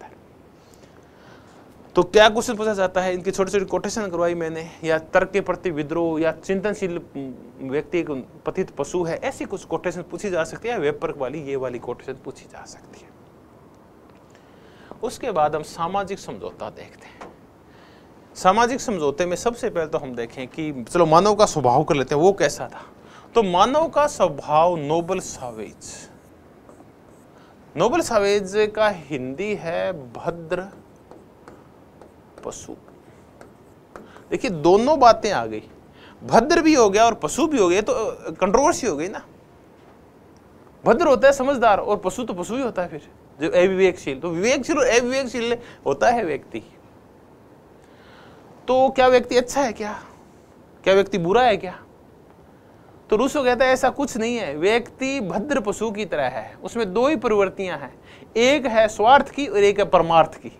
तो क्या क्वेश्चन पूछा जाता है इनकी छोटी छोटी कोटेशन करवाई मैंने या तर्क के प्रति विद्रोह या चिंतनशील हम्म, व्यक्ति एक पथित पशु है ऐसी कुछ कोटेशन पूछी जा सकती है वेपर वाली ये वाली कोटेशन पूछी जा सकती है उसके बाद हम सामाजिक समझौता देखते हैं सामाजिक समझौते में सबसे पहले तो हम देखें कि चलो मानव का स्वभाव कर लेते हैं वो कैसा था तो मानव का स्वभाव नोबल सावेज नोबल सावेज का हिंदी है भद्र पशु देखिए दोनों बातें आ गई भद्र भी हो गया और पशु भी हो गया तो कंट्रोवर्सी हो गई ना भद्र होता है समझदार और पशु तो पशु ही होता है फिर जो अविवेकशील तो विवेकशील और अविवेकशील होता है व्यक्ति तो क्या व्यक्ति अच्छा है क्या क्या व्यक्ति बुरा है क्या तो रूसो कहता है ऐसा कुछ नहीं है व्यक्ति भद्र पशु की तरह है उसमें दो ही प्रवृत्तियां हैं एक है स्वार्थ की और एक है परमार्थ की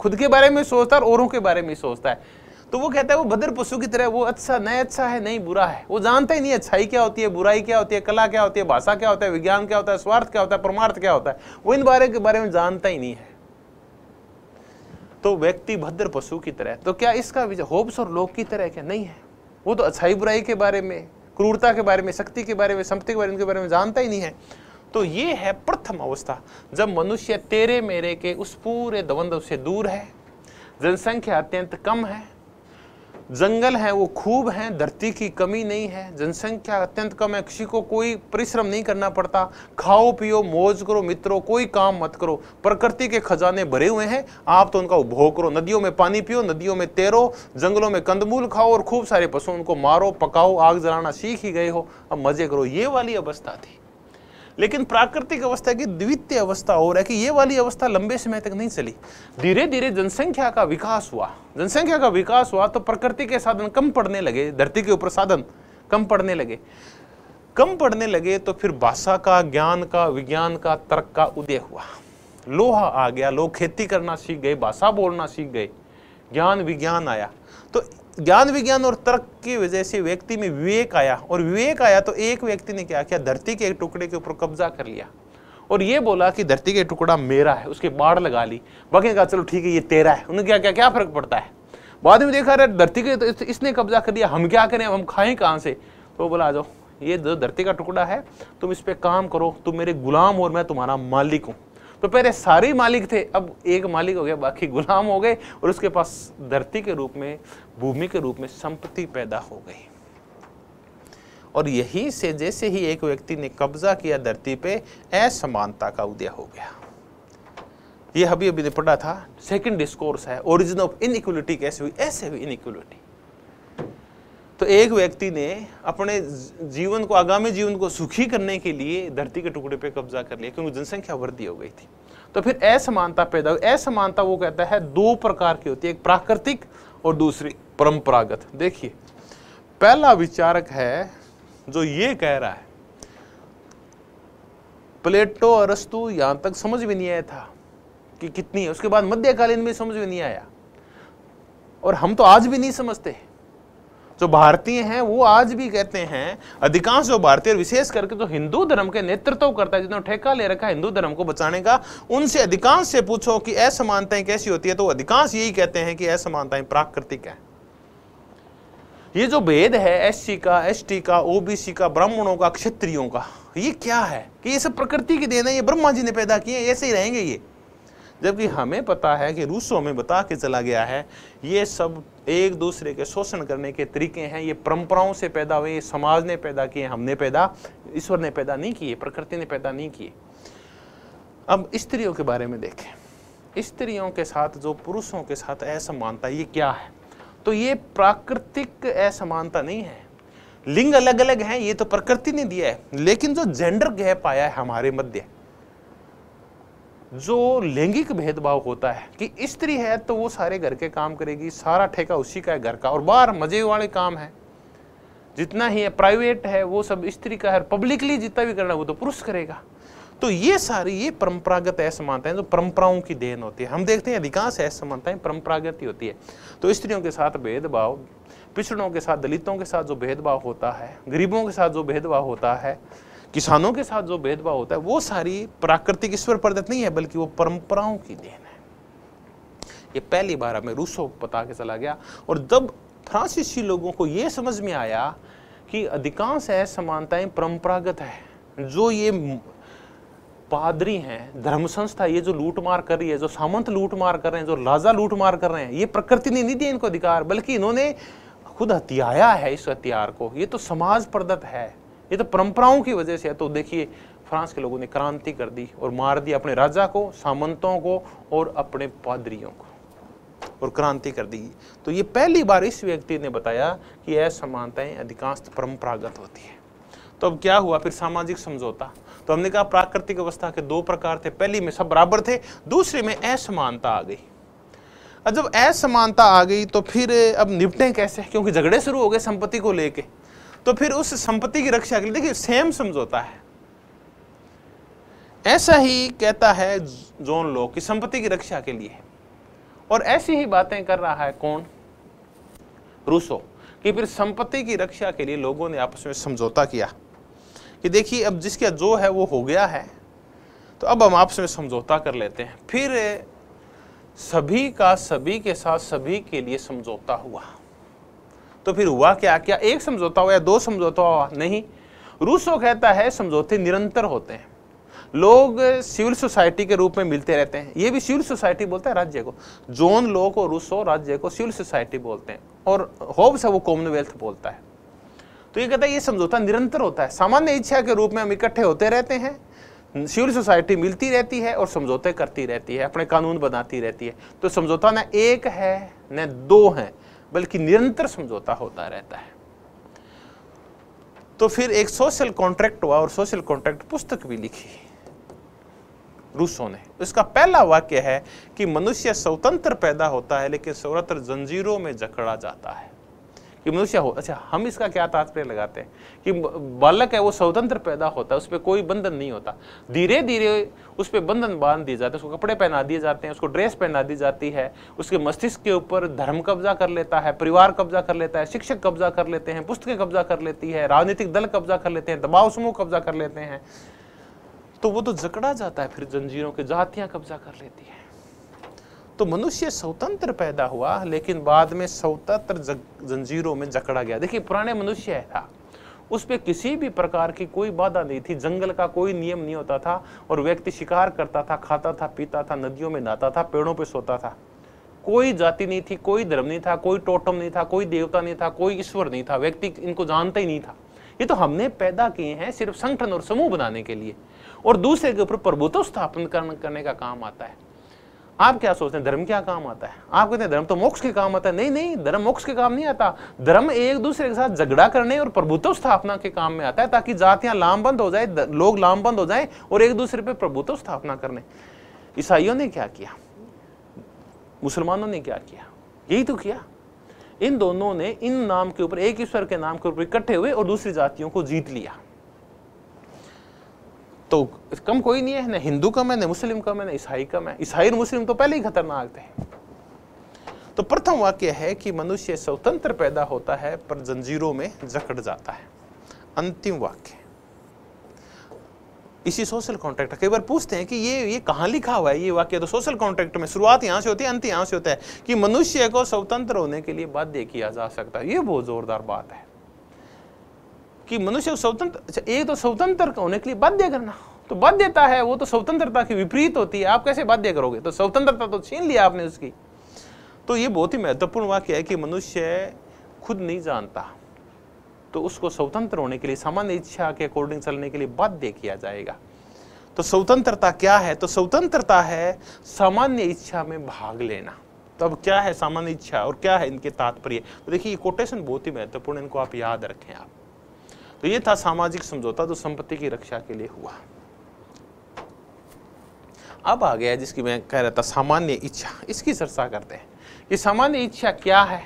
खुद के बारे में सोचता है और औरों के बारे में सोचता है तो वो कहता है वो भद्र पशु की तरह वो अच्छा नहीं अच्छा है नहीं बुरा है वो जानता ही नहीं अच्छाई क्या होती है बुराई क्या होती है कला क्या होती है भाषा क्या होता है विज्ञान क्या होता है स्वार्थ क्या होता है परमार्थ क्या होता है वो इन बारे के बारे में जानता ही नहीं है तो व्यक्ति भद्र पशु की तरह तो क्या इसका विचार होप्स और लोक की तरह क्या नहीं है वो तो अच्छाई बुराई के बारे में क्रूरता के बारे में शक्ति के बारे में संपत्ति के बारे में इनके बारे में जानता ही नहीं है तो ये है प्रथम अवस्था जब मनुष्य तेरे मेरे के उस पूरे द्वंद्व से दूर है जनसंख्या अत्यंत कम है जंगल है वो खूब हैं धरती की कमी नहीं है जनसंख्या अत्यंत कम है किसी को कोई परिश्रम नहीं करना पड़ता खाओ पियो मौज करो मित्रों कोई काम मत करो प्रकृति के खजाने भरे हुए हैं आप तो उनका उपभोग करो नदियों में पानी पियो नदियों में तैरो जंगलों में कंदमूल खाओ और खूब सारे पशु उनको मारो पकाओ आग जलाना सीख ही गए हो अब मजे करो ये वाली अवस्था थी लेकिन प्राकृतिक अवस्था की द्वितीय अवस्था हो रहा है कि ये वाली अवस्था लंबे समय तक नहीं चली धीरे धीरे जनसंख्या का विकास हुआ जनसंख्या का विकास हुआ तो प्रकृति के साधन कम पड़ने लगे धरती के ऊपर साधन कम पड़ने लगे कम पड़ने लगे तो फिर भाषा का ज्ञान का विज्ञान का तर्क का उदय हुआ लोहा आ गया लोग खेती करना सीख गए भाषा बोलना सीख गए ज्ञान विज्ञान आया तो ज्ञान विज्ञान और तर्क की वजह से व्यक्ति में विवेक आया और विवेक आया तो एक व्यक्ति ने क्या किया धरती के एक टुकड़े के ऊपर कब्जा कर लिया और ये बोला कि धरती के टुकड़ा मेरा है उसके बाढ़ लगा ली बाकी ने कहा चलो ठीक है ये तेरा है उन्हें क्या क्या क्या फर्क पड़ता है बाद में देखा अरे धरती के तो इसने कब्जा कर लिया हम क्या करें हम खाएं कहाँ से तो बोला आ जाओ ये जो धरती का टुकड़ा है तुम इस पर काम करो तुम मेरे गुलाम और मैं तुम्हारा मालिक हूँ तो पहले सारे मालिक थे अब एक मालिक हो गया बाकी गुलाम हो गए और उसके पास धरती के रूप में भूमि के रूप में संपत्ति पैदा हो गई और यही से जैसे ही एक व्यक्ति ने कब्जा किया धरती पे असमानता का उदय हो गया ये अभी अभी पढ़ा था सेकंड डिस्कोर्स है ओरिजिन ऑफ इनइक्वलिटी कैसे हुई ऐसे हुई इनइक्वलिटी तो एक व्यक्ति ने अपने जीवन को आगामी जीवन को सुखी करने के लिए धरती के टुकड़े पे कब्जा कर लिया क्योंकि जनसंख्या वृद्धि हो गई थी तो फिर असमानता पैदा हुई असमानता वो कहता है दो प्रकार की होती है एक प्राकृतिक और दूसरी परंपरागत देखिए पहला विचारक है जो ये कह रहा है प्लेटो अरस्तु यहां तक समझ भी नहीं आया था कि कितनी है उसके बाद मध्यकालीन में समझ में नहीं आया और हम तो आज भी नहीं समझते जो भारतीय हैं वो आज भी कहते हैं अधिकांश जो भारतीय और विशेष करके जो हिंदू धर्म के नेतृत्व करता है जिन्होंने ठेका ले रखा है हिंदू धर्म को बचाने का उनसे अधिकांश से पूछो कि असमानताएं कैसी होती है तो अधिकांश यही कहते हैं कि असमानताएं प्राकृतिक है ये जो भेद है एस का एस का ओबीसी का ब्राह्मणों का क्षत्रियों का ये क्या है कि ये सब प्रकृति की देन है ये ब्रह्मा जी ने पैदा किए ऐसे ही रहेंगे ये जबकि हमें पता है कि रूसों में बता के चला गया है ये सब एक दूसरे के शोषण करने के तरीके हैं ये परंपराओं से पैदा हुए समाज ने पैदा किए हमने पैदा ईश्वर ने पैदा नहीं किए प्रकृति ने पैदा नहीं किए अब स्त्रियों के बारे में देखें स्त्रियों के साथ जो पुरुषों के साथ असमानता ये क्या है तो ये प्राकृतिक असमानता नहीं है लिंग अलग अलग हैं ये तो प्रकृति ने दिया है लेकिन जो जेंडर गैप आया है हमारे मध्य जो लैंगिक भेदभाव होता है कि स्त्री है तो वो सारे घर के काम करेगी सारा ठेका उसी का है घर का और बाहर मजे वाले काम है जितना ही है प्राइवेट है वो सब स्त्री का है पब्लिकली जितना भी करना वो तो पुरुष करेगा तो ये सारी ये परंपरागत असमानताएं जो परंपराओं की देन होती है हम देखते हैं अधिकांश असमानताएं परंपरागत ही होती है तो स्त्रियों के साथ भेदभाव पिछड़ों के साथ दलितों के साथ जो भेदभाव होता है गरीबों के साथ जो भेदभाव होता है किसानों के साथ जो भेदभाव होता है वो सारी प्राकृतिक ईश्वर प्रदत्त नहीं है बल्कि वो परंपराओं की देन है ये पहली बार हमें रूसों को पता के चला गया और जब फ्रांसीसी लोगों को ये समझ में आया कि अधिकांश असमानताएं परंपरागत है जो ये पादरी हैं धर्म संस्था ये जो लूटमार कर रही है जो सामंत लूटमार कर रहे हैं जो लाजा लूटमार कर रहे हैं ये प्रकृति ने नहीं दिया इनको अधिकार बल्कि इन्होंने खुद हत्याया है इस हथियार को ये तो समाज प्रदत्त है ये तो परंपराओं की वजह से है तो देखिए फ्रांस के लोगों ने क्रांति कर दी और मार दी अपने राजा को सामंतों को और अपने पादरियों को और क्रांति कर दी तो ये पहली बार इस व्यक्ति ने बताया कि असमानताएं अधिकांश परंपरागत होती है तो अब क्या हुआ फिर सामाजिक समझौता तो हमने कहा प्राकृतिक अवस्था के दो प्रकार थे पहली में सब बराबर थे दूसरे में असमानता आ गई और जब असमानता आ गई तो फिर अब निपटें कैसे क्योंकि झगड़े शुरू हो गए संपत्ति को लेके तो फिर उस संपत्ति की रक्षा के लिए देखिए सेम समझौता है ऐसा ही कहता है जोन लो की संपत्ति की रक्षा के लिए और ऐसी ही बातें कर रहा है कौन रूसो कि फिर संपत्ति की रक्षा के लिए लोगों ने आपस में समझौता किया कि देखिए अब जिसका जो है वो हो गया है तो अब हम आपस में समझौता कर लेते हैं फिर सभी का सभी के साथ सभी के लिए समझौता हुआ तो फिर हुआ क्या क्या एक समझौता हुआ या दो समझौता हुआ नहीं रूसो कहता है समझौते निरंतर होते हैं लोग सिविल सोसाइटी के रूप में मिलते रहते हैं ये भी सिविल सोसाइटी बोलता है राज्य को जोन लोग को रूसो राज्य को सिविल सोसाइटी बोलते हैं और होब्स है वो कॉमनवेल्थ बोलता है तो ये कहता है ये समझौता निरंतर होता है सामान्य इच्छा के रूप में हम इकट्ठे होते रहते हैं सिविल सोसाइटी मिलती रहती है और समझौते करती रहती है अपने कानून बनाती रहती है तो समझौता न एक है न दो है बल्कि निरंतर समझौता होता रहता है तो फिर एक सोशल कॉन्ट्रैक्ट हुआ और सोशल कॉन्ट्रैक्ट पुस्तक भी लिखी रूसों ने इसका पहला वाक्य है कि मनुष्य स्वतंत्र पैदा होता है लेकिन स्वतंत्र जंजीरों में जकड़ा जाता है कि मनुष्य हो अच्छा हम इसका क्या तात्पर्य लगाते हैं कि बालक है वो स्वतंत्र पैदा होता है उस पर कोई बंधन नहीं होता धीरे धीरे उस पर बंधन बांध दिए जाते हैं उसको कपड़े पहना दिए जाते हैं उसको ड्रेस पहना दी जाती है उसके मस्तिष्क के ऊपर धर्म कब्जा कर लेता है परिवार कब्जा कर लेता है शिक्षक कब्जा कर लेते हैं पुस्तकें कब्जा कर लेती है राजनीतिक दल कब्जा कर लेते हैं दबाव समूह कब्जा कर लेते हैं तो वो तो जकड़ा जाता है फिर जंजीरों के जातियां कब्जा कर लेती है तो मनुष्य स्वतंत्र पैदा हुआ लेकिन बाद में स्वतंत्र जंजीरों में जकड़ा गया देखिए पुराने मनुष्य था उस पर किसी भी प्रकार की कोई बाधा नहीं थी जंगल का कोई नियम नहीं होता था और व्यक्ति शिकार करता था खाता था पीता था नदियों में नहाता था पेड़ों पर सोता था कोई जाति नहीं थी कोई धर्म नहीं था कोई टोटम नहीं था कोई देवता नहीं था कोई ईश्वर नहीं था व्यक्ति इनको जानता ही नहीं था ये तो हमने पैदा किए हैं सिर्फ संगठन और समूह बनाने के लिए और दूसरे के ऊपर प्रभुत्व स्थापन करने का काम आता है आप क्या सोचते हैं धर्म क्या काम आता है आप कहते हैं धर्म तो मोक्ष के काम आता है नहीं नहीं धर्म मोक्ष के काम नहीं आता धर्म एक दूसरे के साथ झगड़ा करने और प्रभुत्व स्थापना के काम में आता है ताकि जातियां लामबंद हो जाए लोग लामबंद हो जाए और एक दूसरे पर प्रभुत्व स्थापना करने ईसाइयों ने क्या किया मुसलमानों ने क्या किया यही तो किया इन दोनों ने इन नाम के ऊपर एक ईश्वर के नाम के ऊपर इकट्ठे हुए और दूसरी जातियों को जीत लिया तो कम कोई नहीं है ना हिंदू कम है ना मुस्लिम कम है ना ईसाई कम है ईसाई और मुस्लिम तो पहले ही खतरनाक थे तो प्रथम वाक्य है कि मनुष्य स्वतंत्र पैदा होता है पर जंजीरों में जकड़ जाता है अंतिम वाक्य इसी सोशल कॉन्ट्रैक्ट कई बार पूछते हैं कि ये ये कहाँ लिखा हुआ है ये वाक्य तो सोशल कॉन्ट्रैक्ट में शुरुआत यहाँ से होती है अंत यहाँ से होता है कि मनुष्य को स्वतंत्र होने के लिए बाध्य किया जा सकता है ये बहुत जोरदार बात है कि मनुष्य स्वतंत्र अच्छा एक तो स्वतंत्र होने के लिए बाध्य करना तो बाध्यता है वो तो स्वतंत्रता की विपरीत होती है आप कैसे बाध्य करोगे तो स्वतंत्रता तो छीन लिया आपने उसकी तो ये बहुत ही महत्वपूर्ण वाक्य है कि मनुष्य खुद नहीं जानता तो उसको स्वतंत्र होने के लिए सामान्य इच्छा के अकॉर्डिंग चलने के लिए बाध्य किया जाएगा तो स्वतंत्रता क्या है तो स्वतंत्रता है सामान्य इच्छा में भाग लेना तो अब क्या है सामान्य इच्छा और क्या है इनके तात्पर्य तो देखिए ये कोटेशन बहुत ही महत्वपूर्ण इनको आप याद रखें आप तो ये था सामाजिक समझौता जो तो संपत्ति की रक्षा के लिए हुआ अब आ गया जिसकी मैं कह रहा था सामान्य इच्छा इसकी चर्चा करते हैं कि सामान्य इच्छा क्या है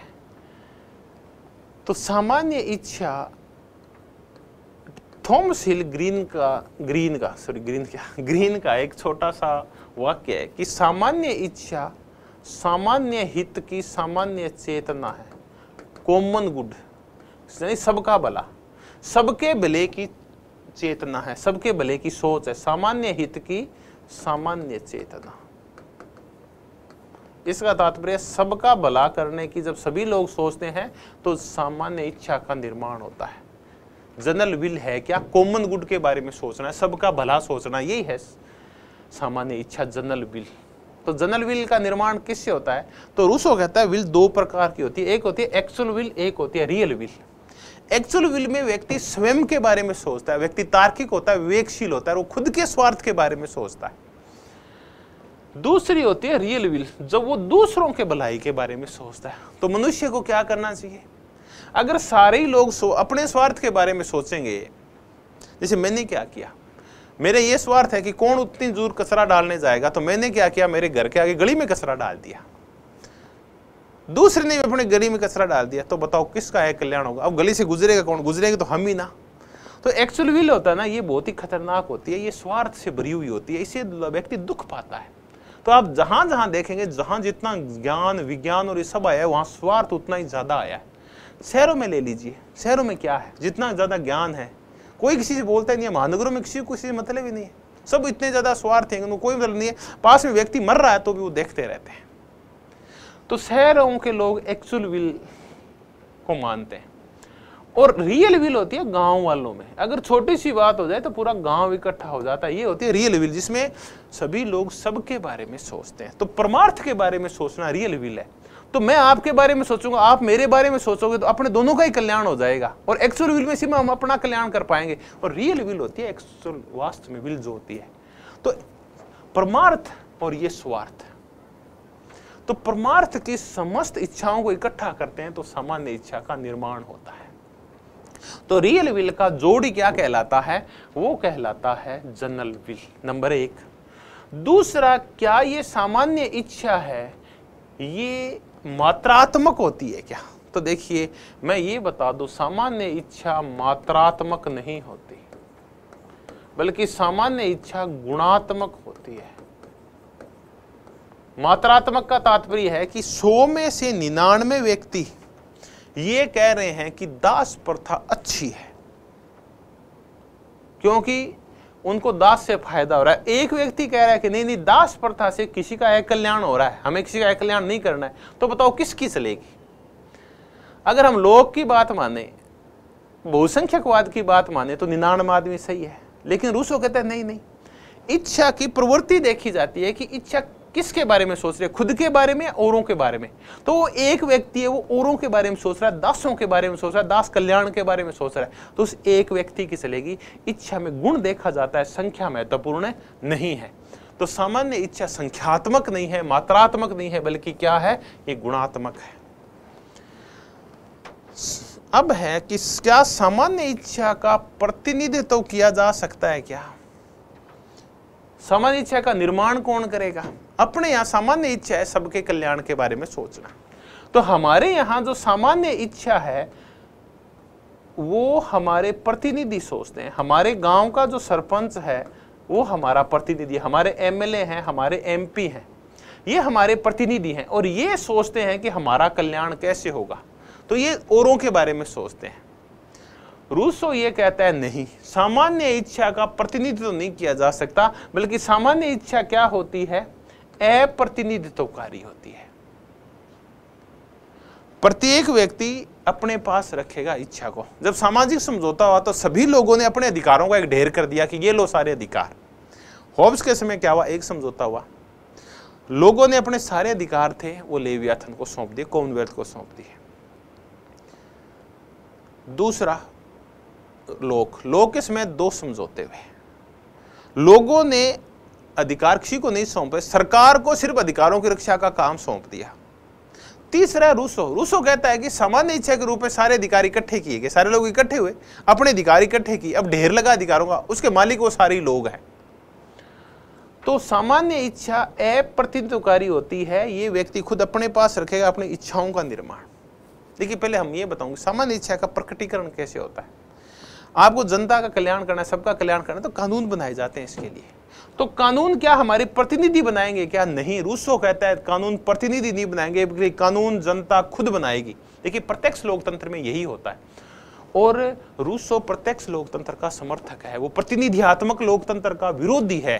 तो सामान्य इच्छा थॉमस हिल ग्रीन का ग्रीन का सॉरी ग्रीन क्या ग्रीन का एक छोटा सा वाक्य है कि सामान्य इच्छा सामान्य हित की सामान्य चेतना है कॉमन गुड यानी सबका भला सबके भले की चेतना है सबके भले की सोच है सामान्य हित की सामान्य चेतना इसका तात्पर्य सबका भला करने की जब सभी लोग सोचते हैं तो सामान्य इच्छा का निर्माण होता है जनरल विल है क्या कॉमन गुड के बारे में सोचना है सबका भला सोचना यही है सामान्य इच्छा जनरल विल तो जनरल विल का निर्माण किससे होता है तो रूसो कहता है विल दो प्रकार की होती है एक होती है एक्चुअल विल एक होती है रियल विल एक्चुअल विल में व्यक्ति स्वयं के बारे में सोचता है व्यक्ति तार्किक होता है विवेकशील होता है वो खुद के स्वार्थ के बारे में सोचता है दूसरी होती है रियल विल जब वो दूसरों के भलाई के बारे में सोचता है तो मनुष्य को क्या करना चाहिए अगर सारे लोग सो, अपने स्वार्थ के बारे में सोचेंगे जैसे मैंने क्या किया मेरे ये स्वार्थ है कि कौन उतनी दूर कचरा डालने जाएगा तो मैंने क्या किया मेरे घर के आगे गली में कचरा डाल दिया दूसरे ने भी अपनी गली में कचरा डाल दिया तो बताओ किसका है कल्याण होगा अब गली से गुजरेगा कौन गुजरेगा तो हम ही ना तो एक्चुअल विल होता है ना ये बहुत ही खतरनाक होती है ये स्वार्थ से भरी हुई होती है इसे व्यक्ति दुख पाता है तो आप जहां जहां देखेंगे जहां जितना ज्ञान विज्ञान और ये सब आया है वहां स्वार्थ उतना ही ज्यादा आया है शहरों में ले लीजिए शहरों में क्या है जितना ज्यादा ज्ञान है कोई किसी से बोलता ही नहीं है महानगरों में किसी को किसी मतलब ही नहीं है सब इतने ज्यादा स्वार्थ है कोई मतलब नहीं है पास में व्यक्ति मर रहा है तो भी वो देखते रहते हैं तो शहरों के लोग एक्चुअल विल को मानते हैं और रियल विल होती है गांव वालों में अगर छोटी सी बात हो जाए तो पूरा गांव इकट्ठा हो जाता है ये होती है रियल विल जिसमें सभी लोग सबके बारे में सोचते हैं तो परमार्थ के बारे में सोचना रियल विल है तो मैं आपके बारे में सोचूंगा आप मेरे बारे में सोचोगे तो अपने दोनों का ही कल्याण हो जाएगा और एक्चुअल विल में सिर्फ हम अपना कल्याण कर पाएंगे और रियल विल होती है एक्चुअल वास्तव में विल जो होती है तो परमार्थ और ये स्वार्थ तो परमार्थ की समस्त इच्छाओं को इकट्ठा करते हैं तो सामान्य इच्छा का निर्माण होता है तो रियल विल का जोड़ी क्या कहलाता है वो कहलाता है जनरल विल नंबर एक दूसरा क्या ये सामान्य इच्छा है ये मात्रात्मक होती है क्या तो देखिए मैं ये बता दू सामान्य इच्छा मात्रात्मक नहीं होती बल्कि सामान्य इच्छा गुणात्मक होती है मात्रात्मक का तात्पर्य है कि सौ में से निन्यानवे व्यक्ति ये कह रहे हैं कि दास प्रथा अच्छी है क्योंकि उनको दास से फायदा हो रहा है एक व्यक्ति कह रहा है कि नहीं नहीं दास प्रथा से किसी का कल्याण हो रहा है हमें किसी का कल्याण नहीं करना है तो बताओ किसकी चलेगी अगर हम लोग की बात माने बहुसंख्यकवाद की बात माने तो निन्यानवे आदमी सही है लेकिन रूसो कहते हैं नहीं नहीं इच्छा की प्रवृत्ति देखी जाती है कि इच्छा किसके बारे में सोच रहे खुद के बारे में औरों के बारे में तो वो एक व्यक्ति है वो औरों के बारे में सोच रहा है दासों के बारे में सोच रहा है दास कल्याण के बारे में सोच रहा है तो उस एक व्यक्ति की चलेगी इच्छा में गुण देखा जाता है संख्या महत्वपूर्ण नहीं है तो सामान्य इच्छा संख्यात्मक नहीं है मात्रात्मक नहीं है बल्कि क्या है ये गुणात्मक है अब है कि क्या सामान्य इच्छा का प्रतिनिधित्व तो किया जा सकता है क्या सामान्य इच्छा का निर्माण कौन करेगा अपने यहाँ सामान्य इच्छा है सबके कल्याण के बारे में सोचना तो हमारे यहाँ जो सामान्य इच्छा है वो हमारे प्रतिनिधि सोचते हैं हमारे गांव का जो सरपंच है वो हमारा प्रतिनिधि हमारे एमएलए हैं हमारे एमपी हैं ये हमारे प्रतिनिधि हैं और ये सोचते हैं कि हमारा कल्याण कैसे होगा तो ये औरों के बारे में सोचते हैं रूसो ये कहता है नहीं सामान्य इच्छा का प्रतिनिधित्व तो नहीं किया जा सकता बल्कि सामान्य इच्छा क्या होती है अप्रतिनिधित्वकारी होती है प्रत्येक व्यक्ति अपने पास रखेगा इच्छा को जब सामाजिक समझौता हुआ तो सभी लोगों ने अपने अधिकारों का एक ढेर कर दिया कि ये लो सारे अधिकार होब्स के समय क्या हुआ एक समझौता हुआ लोगों ने अपने सारे अधिकार थे वो लेवियाथन को सौंप दिए कॉमनवेल्थ को सौंप दिए दूसरा लोक लोक के समय दो समझौते हुए लोगों ने अधिकार किसी को नहीं सौंपे सरकार को सिर्फ अधिकारों की रक्षा का काम सौंप दिया तीसरा रूसो रूसो कहता है कि सामान्य इच्छा के रूप में सारे अधिकार इकट्ठे किए गए सारे लोग इकट्ठे हुए अपने अधिकार इकट्ठे किए अब ढेर लगा अधिकारों का उसके मालिक वो सारे लोग हैं तो सामान्य इच्छा अप्रतिनिधित्वकारी होती है ये व्यक्ति खुद अपने पास रखेगा अपनी इच्छाओं का निर्माण देखिए पहले हम ये बताऊंगे सामान्य इच्छा का प्रकटीकरण कैसे होता है आपको जनता का कल्याण करना है सबका कल्याण करना है तो कानून बनाए जाते हैं इसके लिए तो कानून क्या हमारे प्रतिनिधि बनाएंगे क्या नहीं रूसो कहता है कानून प्रतिनिधि नहीं बनाएंगे कानून जनता खुद बनाएगी देखिए प्रत्यक्ष लोकतंत्र में यही होता है और रूसो प्रत्यक्ष लोकतंत्र का समर्थक है वो प्रतिनिधियात्मक लोकतंत्र का विरोधी है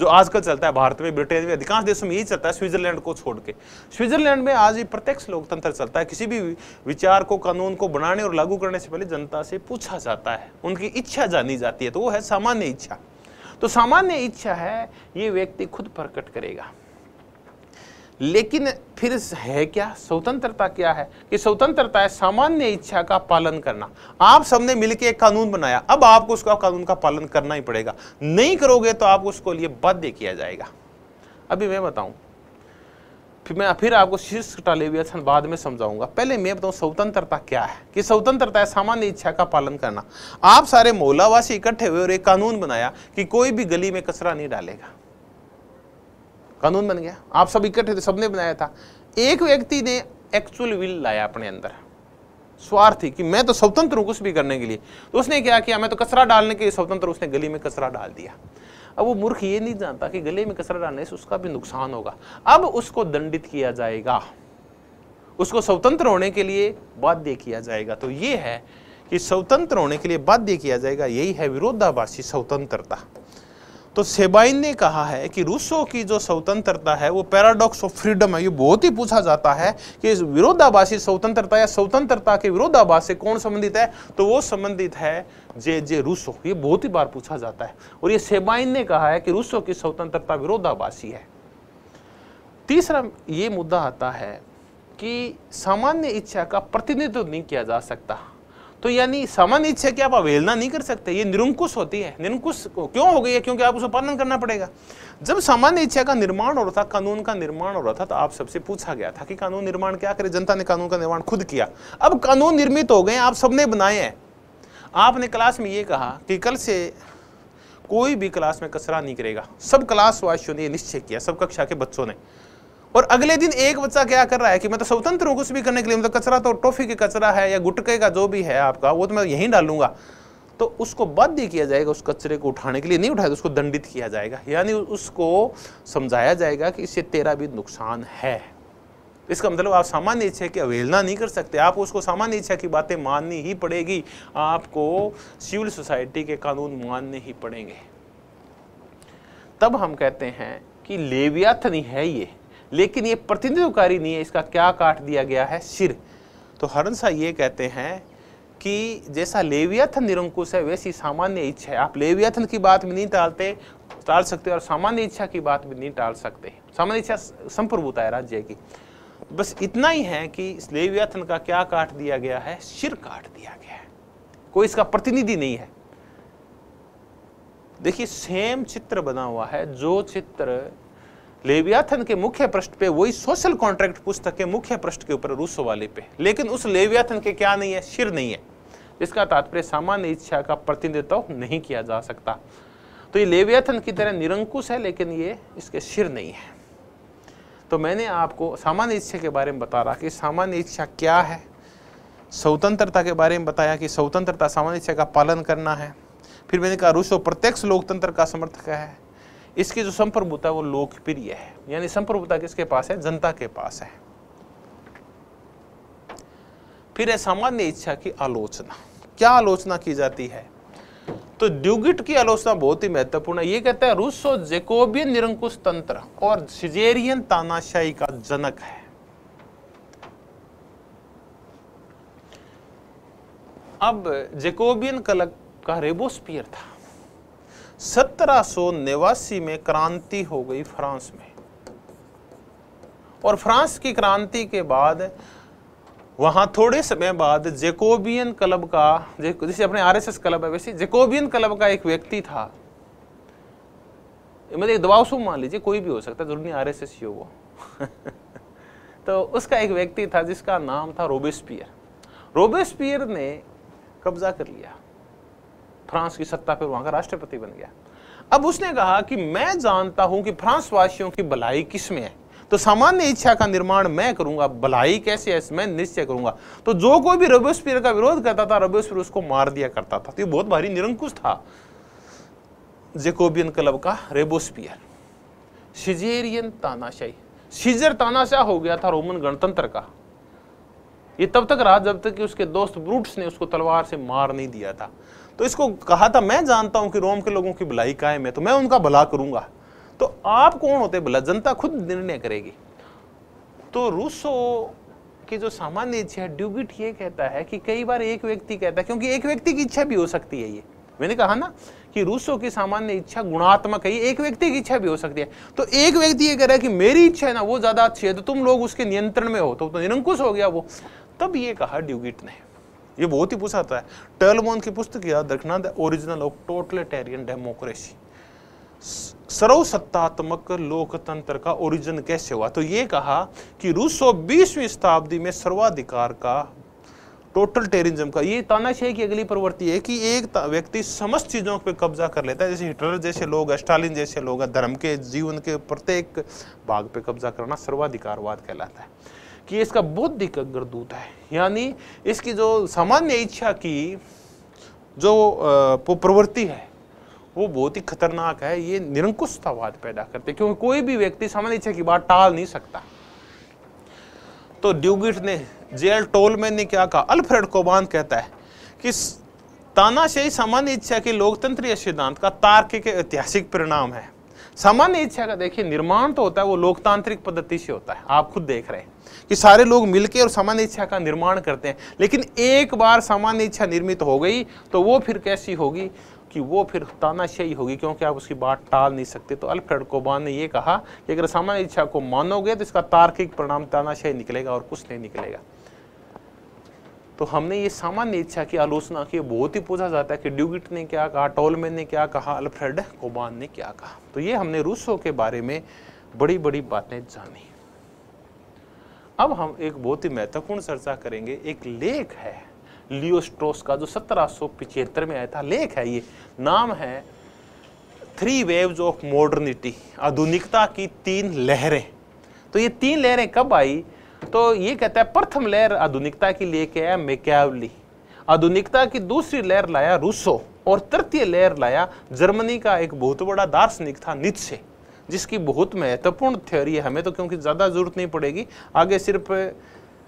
जो आजकल चलता है भारत में ब्रिटेन में अधिकांश देशों में यही चलता है स्विट्जरलैंड को छोड़ के स्विट्जरलैंड में आज ये प्रत्यक्ष लोकतंत्र चलता है किसी भी विचार को कानून को बनाने और लागू करने से पहले जनता से पूछा जाता है उनकी इच्छा जानी जाती है तो वो है सामान्य इच्छा तो सामान्य इच्छा है ये व्यक्ति खुद प्रकट करेगा लेकिन फिर है क्या स्वतंत्रता क्या है कि स्वतंत्रता है सामान्य इच्छा का पालन करना आप सबने मिलकर एक कानून बनाया अब आपको उसका कानून का पालन करना ही पड़ेगा नहीं करोगे तो आपको उसको लिए बाध्य किया जाएगा अभी मैं बताऊं फिर मैं फिर आपको शीर्ष टॉलेवियसन बाद में समझाऊंगा पहले मैं बताऊं स्वतंत्रता क्या है कि स्वतंत्रता है सामान्य इच्छा का पालन करना आप सारे मोहलावासी इकट्ठे हुए और एक कानून बनाया कि कोई भी गली में कचरा नहीं डालेगा कानून बन गया आप सब इकट्ठे थे सबने बनाया था एक व्यक्ति ने एक्चुअल विल लाया अपने अंदर स्वार्थी कि मैं तो स्वतंत्र हूँ कुछ भी करने के लिए तो उसने क्या किया मैं तो कचरा डालने के लिए स्वतंत्र उसने गली में कचरा डाल दिया अब वो मूर्ख ये नहीं जानता कि गले में कसरत आने से उसका भी नुकसान होगा अब उसको दंडित किया जाएगा उसको स्वतंत्र होने के लिए बाध्य किया जाएगा तो ये है कि स्वतंत्र होने के लिए बाध्य किया जाएगा यही है विरोधाभासी स्वतंत्रता तो सेबाइन ने कहा है कि रूसो की जो स्वतंत्रता है वो पैराडॉक्स ऑफ फ्रीडम है ये बहुत ही पूछा जाता है कि इस विरोधाभासी स्वतंत्रता या स्वतंत्रता के विरोधाभास से कौन संबंधित है तो वो संबंधित है जे जे रूसो ये बहुत ही बार पूछा जाता है और ये सेबाइन ने कहा है कि रूसो की स्वतंत्रता विरोधाभासी है तीसरा ये मुद्दा आता है कि सामान्य इच्छा का प्रतिनिधित्व नहीं किया जा सकता तो यानी समान इच्छा की आप अवहेलना नहीं कर सकते ये निरंकुश होती है निरंकुश क्यों हो गई है क्योंकि आप उसको पालन करना पड़ेगा जब समान इच्छा का निर्माण हो रहा था कानून का निर्माण हो रहा था तो आप सबसे पूछा गया था कि कानून निर्माण क्या करे जनता ने कानून का निर्माण खुद किया अब कानून निर्मित हो गए आप सबने बनाए हैं आपने क्लास में ये कहा कि कल से कोई भी क्लास में कचरा नहीं करेगा सब क्लास वासियों ने निश्चय किया सब कक्षा के बच्चों ने और अगले दिन एक बच्चा क्या कर रहा है कि मैं तो स्वतंत्र हूँ कुछ भी करने के लिए मतलब कचरा तो टॉफी के कचरा है या गुटके का जो भी है आपका वो तो मैं यहीं डालूंगा तो उसको बाध्य किया जाएगा उस कचरे को उठाने के लिए नहीं उठाया तो उसको दंडित किया जाएगा यानी उसको समझाया जाएगा कि इससे तेरा भी नुकसान है इसका मतलब आप सामान्य इच्छा की अवहेलना नहीं कर सकते आपको उसको सामान्य इच्छा की बातें माननी ही पड़ेगी आपको सिविल सोसाइटी के कानून मानने ही पड़ेंगे तब हम कहते हैं कि लेवियाथनी है ये लेकिन ये प्रतिनिधित्वकारी नहीं है इसका क्या काट दिया गया है सिर तो हरनसा ये कहते हैं कि जैसा लेवियाथन निरंकुश है वैसी सामान्य इच्छा है आप लेवियाथन की बात भी नहीं टालते टाल सकते और सामान्य इच्छा की बात भी नहीं टाल सकते सामान्य इच्छा संप्रभुता है राज्य की बस इतना ही है कि इस लेवियाथन का क्या काट दिया गया है सिर काट दिया गया है कोई इसका प्रतिनिधि नहीं है देखिए सेम चित्र बना हुआ है जो चित्र लेवियाथन के मुख्य पृष्ठ पे वही सोशल कॉन्ट्रैक्ट पुस्तक के मुख्य पृष्ठ के ऊपर रूसो वाले पे लेकिन उस लेवियाथन के क्या नहीं है शिर नहीं है इसका तात्पर्य सामान्य इच्छा का प्रतिनिधित्व नहीं किया जा सकता तो ये लेवियाथन की तरह निरंकुश है लेकिन ये इसके शिर नहीं है तो मैंने आपको सामान्य इच्छा के बारे में बता रहा कि सामान्य इच्छा क्या है स्वतंत्रता के बारे में बताया कि स्वतंत्रता सामान्य इच्छा का पालन करना है फिर मैंने कहा रूसो प्रत्यक्ष लोकतंत्र का समर्थक है इसकी जो संप्रभुता वो लोकप्रिय है यानी संप्रभुता किसके पास है जनता के पास है फिर है सामान्य इच्छा की आलोचना क्या आलोचना की जाती है तो ड्यूगिट की आलोचना बहुत ही महत्वपूर्ण है ये कहता है रूसो जेकोबियन निरंकुश तंत्र और सिजेरियन तानाशाही का जनक है अब जेकोबियन कलक का रेबोस्पियर था सत्रह में क्रांति हो गई फ्रांस में और फ्रांस की क्रांति के बाद वहां थोड़े समय बाद जेकोबियन क्लब का जैसे अपने आरएसएस क्लब है वैसे जेकोबियन क्लब का एक व्यक्ति था मतलब एक दबाव सुम मान लीजिए कोई भी हो सकता है जरूरी आर एस एस ही हो वो तो उसका एक व्यक्ति था जिसका नाम था रोबेस्पियर रोबेस्पियर ने कब्जा कर लिया फ्रांस की सत्ता पर वहां का राष्ट्रपति बन गया अब उसने कहा कि मैं जानता हूं कि फ्रांसवासियों की भलाई किसमें है तो सामान्य इच्छा का निर्माण मैं करूंगा भलाई कैसे है मैं निश्चय करूंगा तो जो कोई भी रबेस्पियर का विरोध करता था रबेस्पियर उसको मार दिया करता था तो ये बहुत भारी निरंकुश था जेकोबियन क्लब का रेबोस्पियर सिजेरियन तानाशाही सीजर तानाशाह हो गया था रोमन गणतंत्र का ये तब तक रहा जब तक कि उसके दोस्त ब्रूट्स ने उसको तलवार से मार नहीं दिया था तो इसको कहा था मैं जानता हूं कि रोम के लोगों की भलाई कायम है तो मैं उनका भला करूंगा तो आप कौन होते भला जनता खुद निर्णय करेगी तो रूसो की जो सामान्य इच्छा है ड्यूगिट ये कहता है कि कई बार एक व्यक्ति कहता है क्योंकि एक व्यक्ति की इच्छा भी हो सकती है ये मैंने कहा ना कि रूसो की सामान्य इच्छा गुणात्मक है एक व्यक्ति की इच्छा भी हो सकती है तो एक व्यक्ति ये कह रहा है कि मेरी इच्छा है ना वो ज्यादा अच्छी है तो तुम लोग उसके नियंत्रण में हो तो, तो निरंकुश हो गया वो तब ये कहा ड्यूगिट ने ये बहुत ही पूछा आता है टर्लमोन की पुस्तक याद रखना the original of totalitarian democracy सर्वसत्तात्मक लोकतंत्र का ओरिजिन कैसे हुआ तो ये कहा कि रूसो बीसवीं शताब्दी में सर्वाधिकार का टोटल टेरिज्म का ये तानाशाही की अगली प्रवृत्ति है कि एक व्यक्ति समस्त चीज़ों पर कब्जा कर लेता है जैसे हिटलर जैसे लोग स्टालिन जैसे लोग धर्म के जीवन के प्रत्येक भाग पे कब्जा करना सर्वाधिकारवाद कहलाता है कि इसका बौद्धिक अग्रदूत है यानी इसकी जो सामान्य इच्छा की जो प्रवृत्ति है वो बहुत ही खतरनाक है ये निरंकुशतावाद पैदा करते क्योंकि कोई भी व्यक्ति सामान्य इच्छा की बात टाल नहीं सकता तो ड्यूगिट ने जेल टोलमैन ने क्या कहा अल्फ्रेड कोबान कहता है कि तानाशाही सामान्य इच्छा के लोकतंत्रीय सिद्धांत का तार्क के ऐतिहासिक परिणाम है सामान्य इच्छा का देखिए निर्माण तो होता है वो लोकतांत्रिक पद्धति से होता है आप खुद देख रहे हैं कि सारे लोग मिलकर और सामान्य इच्छा का निर्माण करते हैं लेकिन एक बार सामान्य इच्छा निर्मित हो गई तो वो फिर कैसी होगी कि वो फिर तानाशाही होगी क्योंकि आप उसकी बात टाल नहीं सकते तो अल्फ्रेड कोबान ने ये कहा कि अगर सामान्य इच्छा को मानोगे तो इसका तार्किक परिणाम तानाशाही निकलेगा और कुछ नहीं निकलेगा तो हमने ये सामान्य इच्छा की आलोचना की बहुत ही पूछा जाता है कि ड्यूगिट ने क्या कहा टोलमेन ने क्या कहा अल्फ्रेड कोबान ने क्या कहा तो ये हमने रूसो के बारे में बड़ी बड़ी बातें जानी अब हम एक बहुत ही महत्वपूर्ण चर्चा करेंगे एक लेख है लियोस्ट्रोस का जो सत्रह में आया था लेख है ये नाम है थ्री वेव्स ऑफ मॉडर्निटी आधुनिकता की तीन लहरें तो ये तीन लहरें कब आई तो ये कहता है प्रथम लहर आधुनिकता की लेके आया मेकैवली आधुनिकता की दूसरी लहर लाया रूसो और तृतीय लहर लाया जर्मनी का एक बहुत बड़ा दार्शनिक था नित्से जिसकी बहुत महत्वपूर्ण थ्योरी है हमें तो क्योंकि ज़्यादा जरूरत नहीं पड़ेगी आगे सिर्फ